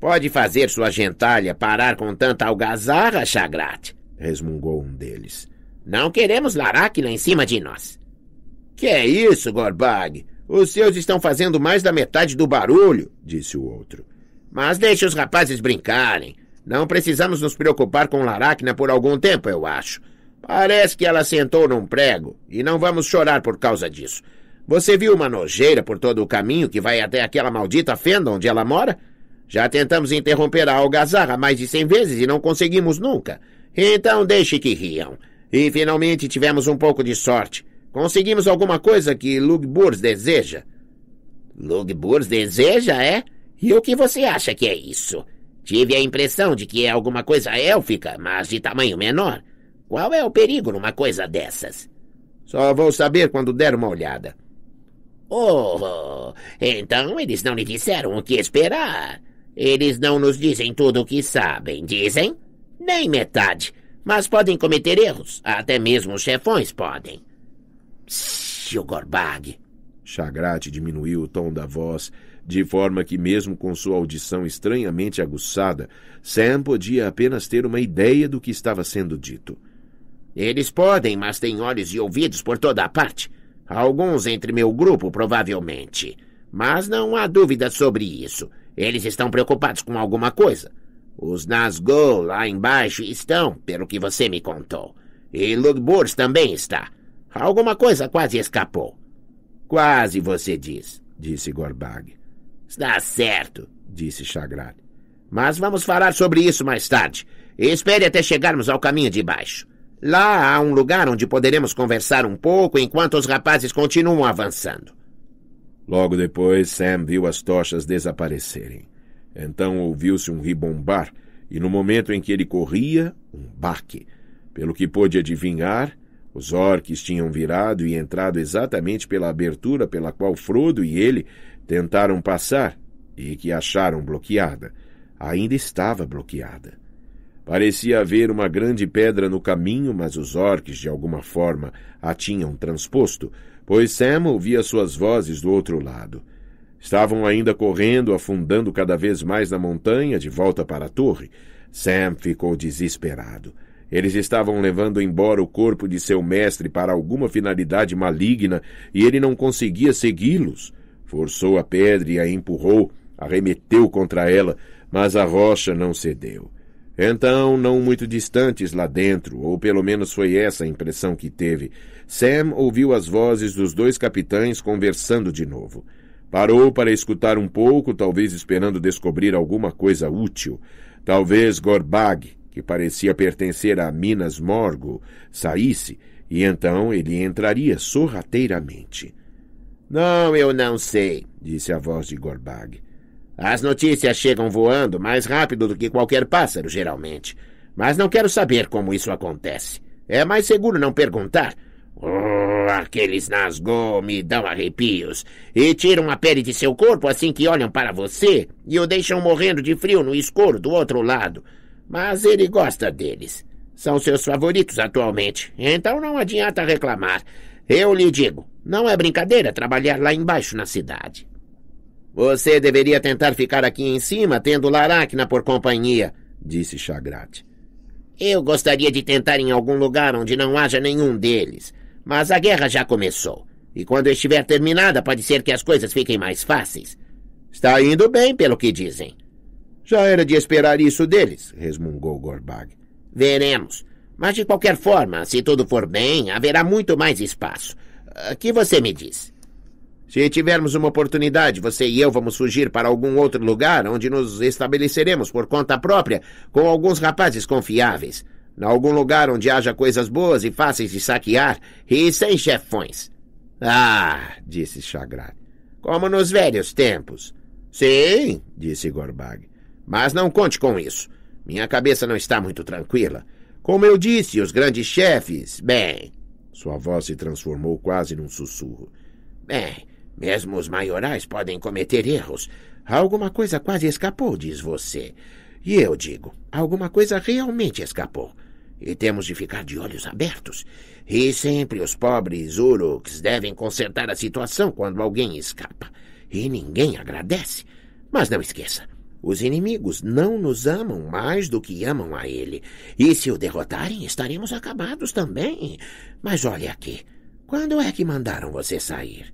Pode fazer sua gentalha parar com tanta algazarra, Chagrat, resmungou um deles. Não queremos Larak em cima de nós. Que é isso, Gorbag? Os seus estão fazendo mais da metade do barulho, disse o outro. Mas deixe os rapazes brincarem. Não precisamos nos preocupar com Laracna por algum tempo, eu acho. Parece que ela sentou num prego, e não vamos chorar por causa disso. Você viu uma nojeira por todo o caminho que vai até aquela maldita fenda onde ela mora? Já tentamos interromper a algazarra mais de cem vezes e não conseguimos nunca. Então deixe que riam. E finalmente tivemos um pouco de sorte. Conseguimos alguma coisa que Lugburs deseja? Lugburs deseja, é? E o que você acha que é isso? Tive a impressão de que é alguma coisa élfica, mas de tamanho menor. Qual é o perigo numa coisa dessas? Só vou saber quando der uma olhada. Oh, então eles não lhe disseram o que esperar. Eles não nos dizem tudo o que sabem, dizem? Nem metade. Mas podem cometer erros, até mesmo os chefões podem. Seu Gorbag! Chagrat diminuiu o tom da voz, de forma que, mesmo com sua audição estranhamente aguçada, Sam podia apenas ter uma ideia do que estava sendo dito. Eles podem, mas têm olhos e ouvidos por toda a parte. Alguns entre meu grupo, provavelmente. Mas não há dúvida sobre isso. Eles estão preocupados com alguma coisa. Os Nazgûl lá embaixo estão, pelo que você me contou. E Lugburs também está. Alguma coisa quase escapou. Quase, você diz, disse Gorbag. Está certo, disse Chagrad Mas vamos falar sobre isso mais tarde. Espere até chegarmos ao caminho de baixo. Lá há um lugar onde poderemos conversar um pouco enquanto os rapazes continuam avançando. Logo depois, Sam viu as tochas desaparecerem. Então ouviu-se um ribombar, e no momento em que ele corria, um baque. Pelo que pôde adivinhar, os orques tinham virado e entrado exatamente pela abertura pela qual Frodo e ele tentaram passar e que acharam bloqueada. Ainda estava bloqueada. Parecia haver uma grande pedra no caminho, mas os orques, de alguma forma, a tinham transposto, pois Sam ouvia suas vozes do outro lado. Estavam ainda correndo, afundando cada vez mais na montanha, de volta para a torre. Sam ficou desesperado. Eles estavam levando embora o corpo de seu mestre para alguma finalidade maligna e ele não conseguia segui-los. Forçou a pedra e a empurrou, arremeteu contra ela, mas a rocha não cedeu. Então, não muito distantes lá dentro, ou pelo menos foi essa a impressão que teve, Sam ouviu as vozes dos dois capitães conversando de novo. Parou para escutar um pouco, talvez esperando descobrir alguma coisa útil. Talvez Gorbag, que parecia pertencer a Minas Morgo, saísse, e então ele entraria sorrateiramente. Não, eu não sei, disse a voz de Gorbag. As notícias chegam voando mais rápido do que qualquer pássaro, geralmente. Mas não quero saber como isso acontece. É mais seguro não perguntar. Oh, aqueles Nazgûl me dão arrepios e tiram a pele de seu corpo assim que olham para você e o deixam morrendo de frio no escuro do outro lado. Mas ele gosta deles. São seus favoritos atualmente, então não adianta reclamar. Eu lhe digo, não é brincadeira trabalhar lá embaixo na cidade. Você deveria tentar ficar aqui em cima, tendo Laracna por companhia, disse Chagrat. Eu gostaria de tentar em algum lugar onde não haja nenhum deles, mas a guerra já começou. E quando estiver terminada, pode ser que as coisas fiquem mais fáceis. Está indo bem, pelo que dizem. Já era de esperar isso deles, resmungou Gorbag. Veremos. Mas de qualquer forma, se tudo for bem, haverá muito mais espaço. O ah, que você me diz? Se tivermos uma oportunidade, você e eu vamos fugir para algum outro lugar onde nos estabeleceremos por conta própria com alguns rapazes confiáveis. Em algum lugar onde haja coisas boas e fáceis de saquear e sem chefões. Ah, disse Chagrat. Como nos velhos tempos. Sim, disse Gorbag. Mas não conte com isso. Minha cabeça não está muito tranquila. Como eu disse, os grandes chefes. Bem. Sua voz se transformou quase num sussurro. Bem, mesmo os maiorais podem cometer erros. Alguma coisa quase escapou, diz você. E eu digo, alguma coisa realmente escapou. E temos de ficar de olhos abertos. E sempre os pobres uruks devem consertar a situação quando alguém escapa. E ninguém agradece. Mas não esqueça, os inimigos não nos amam mais do que amam a ele. E se o derrotarem, estaremos acabados também. Mas olha aqui. Quando é que mandaram você sair?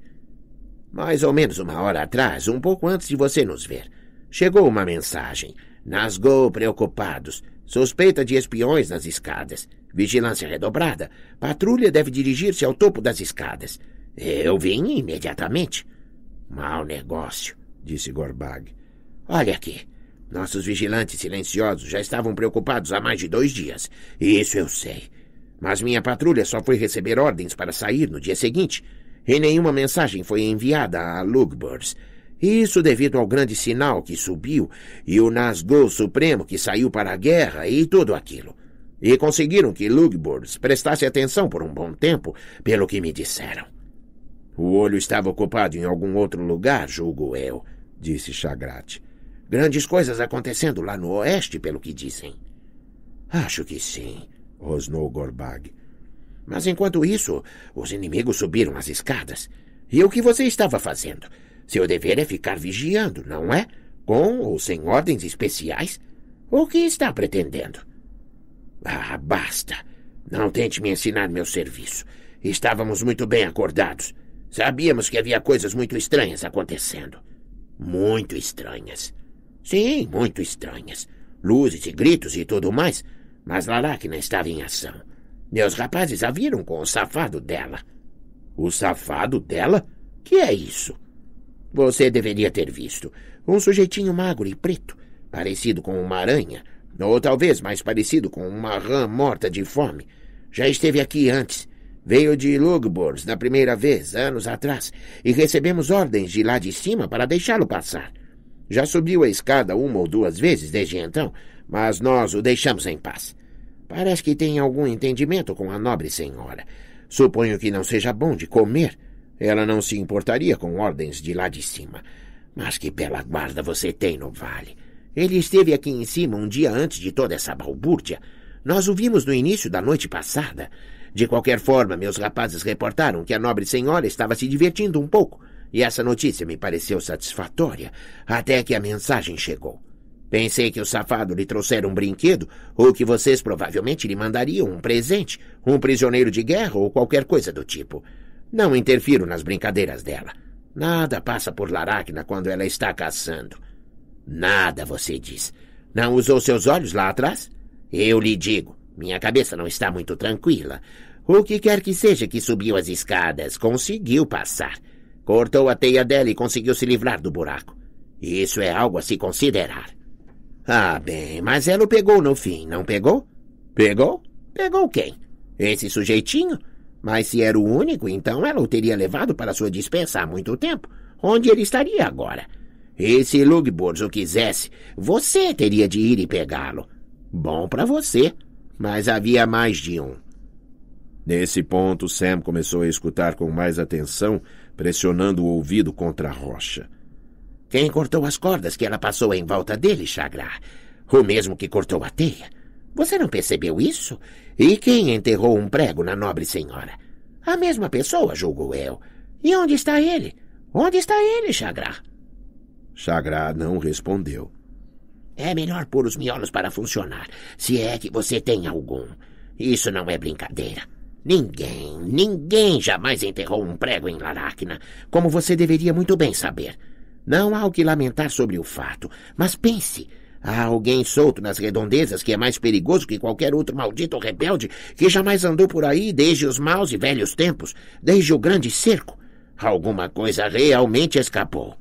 Mais ou menos uma hora atrás, um pouco antes de você nos ver. Chegou uma mensagem. Nasgou preocupados. Suspeita de espiões nas escadas. Vigilância redobrada. Patrulha deve dirigir-se ao topo das escadas. Eu vim imediatamente. Mau negócio, disse Gorbag. Olha aqui. Nossos vigilantes silenciosos já estavam preocupados há mais de dois dias. isso eu sei. Mas minha patrulha só foi receber ordens para sair no dia seguinte. E nenhuma mensagem foi enviada a Lugbers. Isso devido ao grande sinal que subiu e o Nazgûl Supremo que saiu para a guerra e tudo aquilo. E conseguiram que Lugburs prestasse atenção por um bom tempo, pelo que me disseram. O olho estava ocupado em algum outro lugar, julgo eu, disse Chagrat. Grandes coisas acontecendo lá no oeste, pelo que dizem. Acho que sim, rosnou Gorbag. Mas enquanto isso, os inimigos subiram as escadas. E o que você estava fazendo? Seu dever é ficar vigiando, não é? Com ou sem ordens especiais? O que está pretendendo? Ah, basta. Não tente me ensinar meu serviço. Estávamos muito bem acordados. Sabíamos que havia coisas muito estranhas acontecendo. Muito estranhas. Sim, muito estranhas. Luzes e gritos e tudo mais, mas Laracna estava em ação. Meus rapazes a viram com o safado dela. O safado dela? Que é isso? Você deveria ter visto. Um sujeitinho magro e preto, parecido com uma aranha, ou talvez mais parecido com uma rã morta de fome. Já esteve aqui antes. Veio de Lugbors na primeira vez, anos atrás, e recebemos ordens de lá de cima para deixá-lo passar. Já subiu a escada uma ou duas vezes desde então, mas nós o deixamos em paz. Parece que tem algum entendimento com a nobre senhora. Suponho que não seja bom de comer. Ela não se importaria com ordens de lá de cima. Mas que bela guarda você tem no vale. Ele esteve aqui em cima um dia antes de toda essa balbúrdia. Nós o vimos no início da noite passada. De qualquer forma, meus rapazes reportaram que a nobre senhora estava se divertindo um pouco e essa notícia me pareceu satisfatória até que a mensagem chegou. Pensei que o safado lhe trouxera um brinquedo ou que vocês provavelmente lhe mandariam um presente, um prisioneiro de guerra ou qualquer coisa do tipo. Não interfiro nas brincadeiras dela. Nada passa por Laracna quando ela está caçando. Nada, você diz. Não usou seus olhos lá atrás? Eu lhe digo, minha cabeça não está muito tranquila. O que quer que seja que subiu as escadas, conseguiu passar. Cortou a teia dela e conseguiu se livrar do buraco. Isso é algo a se considerar. Ah, bem, mas ela o pegou no fim, não pegou? Pegou? Pegou quem? Esse sujeitinho? Mas se era o único, então ela o teria levado para sua dispensa há muito tempo. Onde ele estaria agora? E se Lugbors o quisesse, você teria de ir e pegá-lo. Bom para você, mas havia mais de um. Nesse ponto, Sam começou a escutar com mais atenção, pressionando o ouvido contra a rocha. Quem cortou as cordas que ela passou em volta dele, Chagra? O mesmo que cortou a teia. Você não percebeu isso? E quem enterrou um prego na nobre senhora? A mesma pessoa, julgo eu. E onde está ele? Onde está ele, Chagra? Chagra não respondeu. É melhor pôr os miolos para funcionar, se é que você tem algum. Isso não é brincadeira. Ninguém, ninguém jamais enterrou um prego em Laracna, como você deveria muito bem saber. Não há o que lamentar sobre o fato, mas pense. Há alguém solto nas redondezas que é mais perigoso que qualquer outro maldito rebelde que jamais andou por aí desde os maus e velhos tempos, desde o grande cerco. Alguma coisa realmente escapou.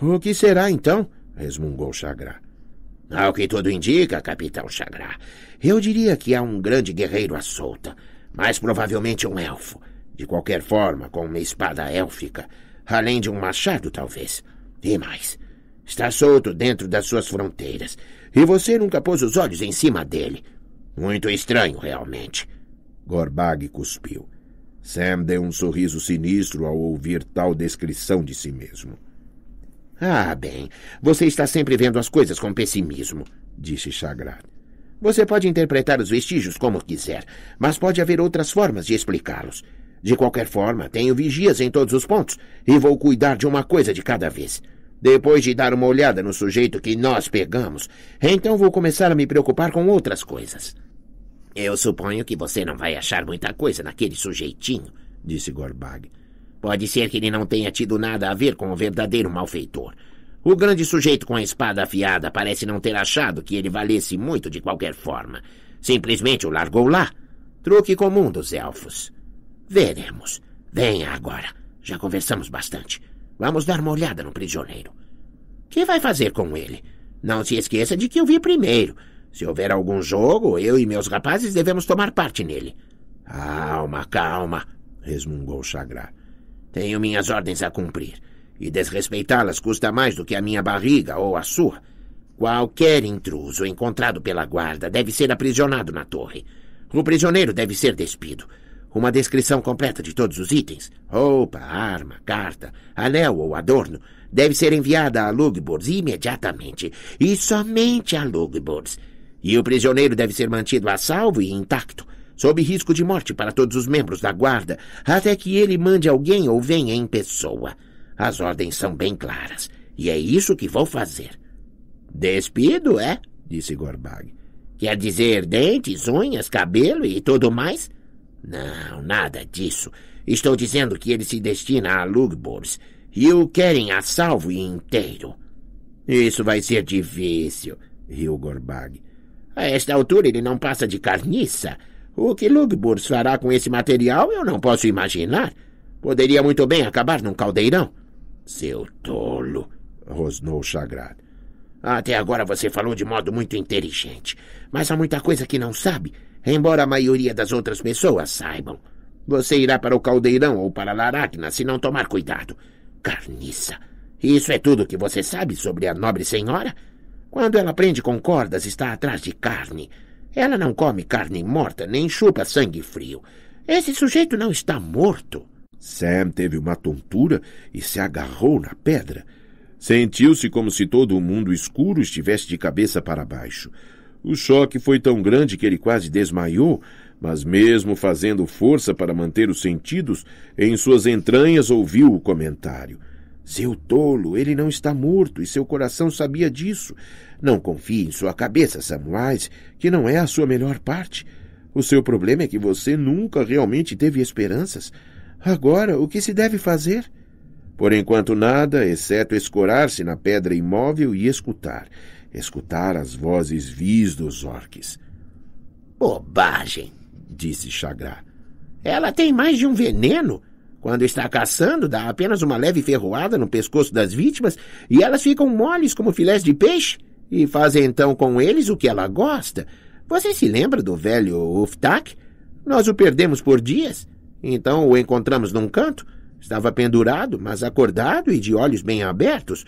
O que será então? resmungou Chagrá. Ao que tudo indica, capitão Chagrá, eu diria que há um grande guerreiro à solta mais provavelmente um elfo. De qualquer forma, com uma espada élfica, além de um machado, talvez. E mais, está solto dentro das suas fronteiras, e você nunca pôs os olhos em cima dele. Muito estranho, realmente. Gorbag cuspiu. Sam deu um sorriso sinistro ao ouvir tal descrição de si mesmo. Ah, bem, você está sempre vendo as coisas com pessimismo, disse Chagrat. Você pode interpretar os vestígios como quiser, mas pode haver outras formas de explicá-los. De qualquer forma, tenho vigias em todos os pontos e vou cuidar de uma coisa de cada vez. Depois de dar uma olhada no sujeito que nós pegamos, então vou começar a me preocupar com outras coisas. Eu suponho que você não vai achar muita coisa naquele sujeitinho, disse Gorbag. Pode ser que ele não tenha tido nada a ver com o verdadeiro malfeitor. O grande sujeito com a espada afiada parece não ter achado que ele valesse muito de qualquer forma. Simplesmente o largou lá. Truque comum dos elfos. Veremos. Venha agora. Já conversamos bastante. Vamos dar uma olhada no prisioneiro. O Que vai fazer com ele? Não se esqueça de que eu vi primeiro. Se houver algum jogo, eu e meus rapazes devemos tomar parte nele. Calma, calma, resmungou Chagrá. Tenho minhas ordens a cumprir e desrespeitá-las custa mais do que a minha barriga ou a sua. Qualquer intruso encontrado pela guarda deve ser aprisionado na torre. O prisioneiro deve ser despido. Uma descrição completa de todos os itens, roupa, arma, carta, anel ou adorno, deve ser enviada a Lugbors imediatamente, e somente a Lugbors. E o prisioneiro deve ser mantido a salvo e intacto, sob risco de morte para todos os membros da guarda, até que ele mande alguém ou venha em pessoa. As ordens são bem claras, e é isso que vou fazer. Despido, é? disse Gorbag. Quer dizer dentes, unhas, cabelo e tudo mais? Não, nada disso. Estou dizendo que ele se destina a Lugbors e o querem a salvo e inteiro. Isso vai ser difícil, riu Gorbag. A esta altura ele não passa de carniça. O que Lugburs fará com esse material eu não posso imaginar. Poderia muito bem acabar num caldeirão. Seu tolo, rosnou Chagrar. Até agora você falou de modo muito inteligente, mas há muita coisa que não sabe, embora a maioria das outras pessoas saibam. Você irá para o caldeirão ou para a Laracna se não tomar cuidado. Carniça! Isso é tudo que você sabe sobre a nobre senhora? Quando ela prende com cordas, está atrás de carne. Ela não come carne morta nem chupa sangue frio. Esse sujeito não está morto. Sam teve uma tontura e se agarrou na pedra. Sentiu-se como se todo o mundo escuro estivesse de cabeça para baixo. O choque foi tão grande que ele quase desmaiou, mas, mesmo fazendo força para manter os sentidos, em suas entranhas ouviu o comentário. Seu tolo, ele não está morto e seu coração sabia disso. Não confie em sua cabeça, Samwise, que não é a sua melhor parte. O seu problema é que você nunca realmente teve esperanças. Agora, o que se deve fazer? Por enquanto nada, exceto escorar-se na pedra imóvel e escutar. Escutar as vozes vis dos orques. Bobagem, disse Chagrá. Ela tem mais de um veneno. Quando está caçando, dá apenas uma leve ferroada no pescoço das vítimas e elas ficam moles como filés de peixe e fazem então com eles o que ela gosta. Você se lembra do velho Uftak? Nós o perdemos por dias. Então o encontramos num canto. Estava pendurado, mas acordado e de olhos bem abertos.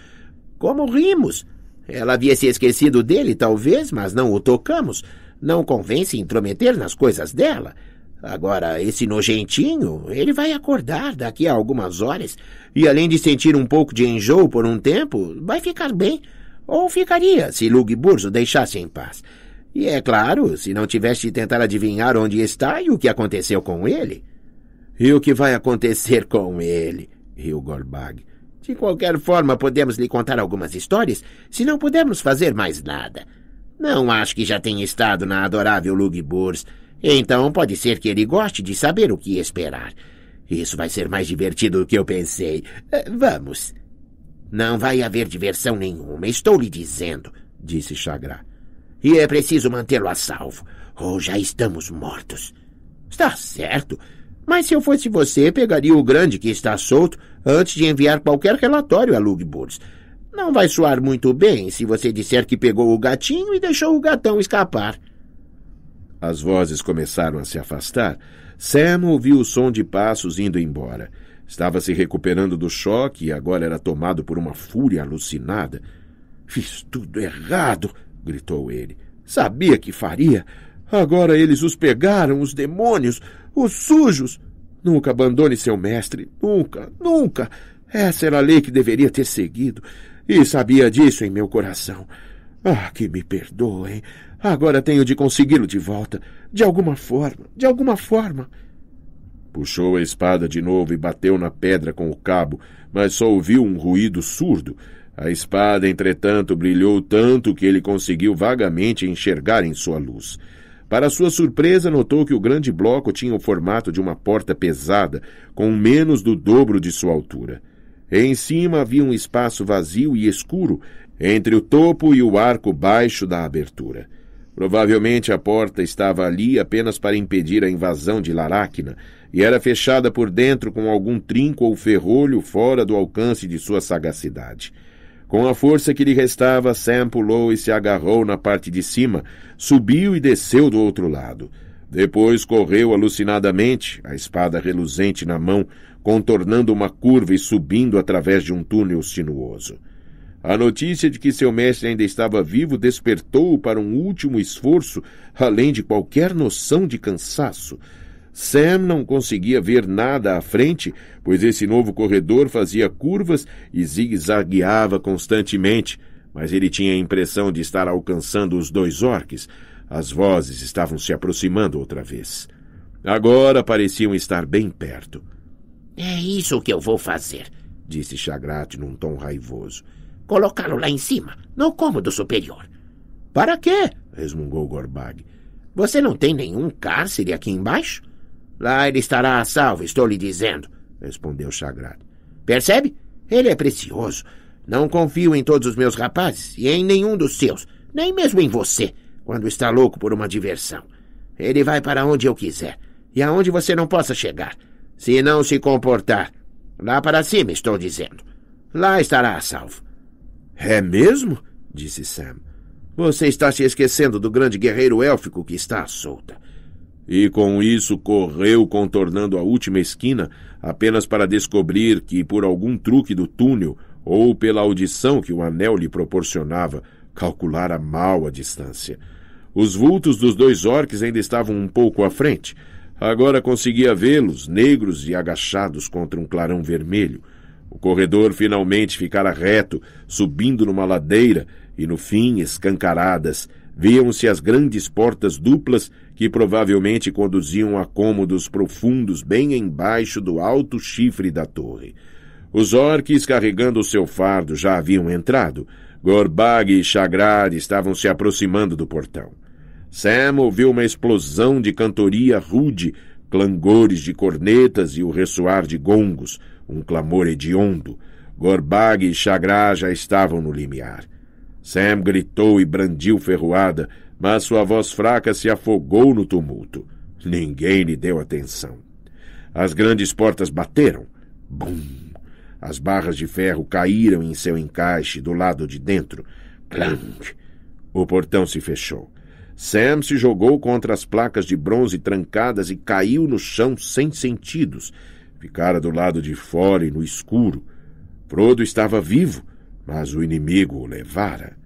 Como rimos! Ela havia se esquecido dele, talvez, mas não o tocamos. Não convém se intrometer nas coisas dela. Agora, esse nojentinho, ele vai acordar daqui a algumas horas, e além de sentir um pouco de enjoo por um tempo, vai ficar bem. Ou ficaria, se Lug Burzo deixasse em paz. E é claro, se não tivesse de tentar adivinhar onde está e o que aconteceu com ele. E o que vai acontecer com ele? riu Gorbag. De qualquer forma, podemos lhe contar algumas histórias, se não pudermos fazer mais nada. Não acho que já tenha estado na adorável Lugburs. então pode ser que ele goste de saber o que esperar. Isso vai ser mais divertido do que eu pensei. Eh, vamos. Não vai haver diversão nenhuma, estou lhe dizendo, disse Chagra. E é preciso mantê-lo a salvo, ou já estamos mortos. Está certo. Mas se eu fosse você, pegaria o grande que está solto antes de enviar qualquer relatório a Lugburns. Não vai soar muito bem se você disser que pegou o gatinho e deixou o gatão escapar. As vozes começaram a se afastar. Sam ouviu o som de passos indo embora. Estava se recuperando do choque e agora era tomado por uma fúria alucinada. Fiz tudo errado! gritou ele. Sabia que faria! Agora eles os pegaram, os demônios! os sujos. Nunca abandone seu mestre, nunca, nunca. Essa era a lei que deveria ter seguido, e sabia disso em meu coração. Ah, que me perdoem. Agora tenho de consegui-lo de volta, de alguma forma, de alguma forma. Puxou a espada de novo e bateu na pedra com o cabo, mas só ouviu um ruído surdo. A espada, entretanto, brilhou tanto que ele conseguiu vagamente enxergar em sua luz. Para sua surpresa, notou que o grande bloco tinha o formato de uma porta pesada, com menos do dobro de sua altura. Em cima havia um espaço vazio e escuro entre o topo e o arco baixo da abertura. Provavelmente a porta estava ali apenas para impedir a invasão de Laracna e era fechada por dentro com algum trinco ou ferrolho fora do alcance de sua sagacidade. Com a força que lhe restava, Sam pulou e se agarrou na parte de cima, subiu e desceu do outro lado. Depois correu alucinadamente, a espada reluzente na mão, contornando uma curva e subindo através de um túnel sinuoso. A notícia de que seu mestre ainda estava vivo despertou-o para um último esforço, além de qualquer noção de cansaço. Sam não conseguia ver nada à frente, pois esse novo corredor fazia curvas e zigue-zagueava constantemente, mas ele tinha a impressão de estar alcançando os dois orques. As vozes estavam se aproximando outra vez. Agora pareciam estar bem perto. É isso que eu vou fazer, disse Chagrat num tom raivoso. Colocá-lo lá em cima, no cômodo superior. Para quê? resmungou Gorbag. Você não tem nenhum cárcere aqui embaixo? Lá ele estará a salvo, estou lhe dizendo, respondeu Chagrado. Percebe? Ele é precioso. Não confio em todos os meus rapazes e em nenhum dos seus, nem mesmo em você, quando está louco por uma diversão. Ele vai para onde eu quiser e aonde você não possa chegar, se não se comportar. Lá para cima, estou dizendo. Lá estará a salvo. É mesmo? disse Sam. Você está se esquecendo do grande guerreiro élfico que está à solta. E com isso correu contornando a última esquina, apenas para descobrir que, por algum truque do túnel ou pela audição que o anel lhe proporcionava, calculara mal a distância. Os vultos dos dois orques ainda estavam um pouco à frente. Agora conseguia vê-los, negros e agachados contra um clarão vermelho. O corredor finalmente ficara reto, subindo numa ladeira e, no fim, escancaradas viam-se as grandes portas duplas que provavelmente conduziam a cômodos profundos bem embaixo do alto chifre da torre. Os orques, carregando o seu fardo, já haviam entrado. Gorbag e Chagrar estavam se aproximando do portão. Sam ouviu uma explosão de cantoria rude, clangores de cornetas e o ressoar de gongos, um clamor hediondo. Gorbag e Chagrar já estavam no limiar. Sam gritou e brandiu ferroada, mas sua voz fraca se afogou no tumulto. Ninguém lhe deu atenção. As grandes portas bateram. Bum! As barras de ferro caíram em seu encaixe do lado de dentro. Clank! O portão se fechou. Sam se jogou contra as placas de bronze trancadas e caiu no chão sem sentidos. Ficara do lado de fora e no escuro. Frodo estava vivo, mas o inimigo o levara.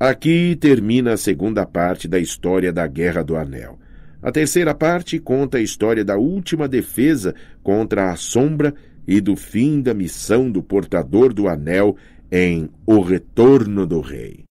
Aqui termina a segunda parte da história da Guerra do Anel. A terceira parte conta a história da última defesa contra a sombra e do fim da missão do portador do anel em O Retorno do Rei.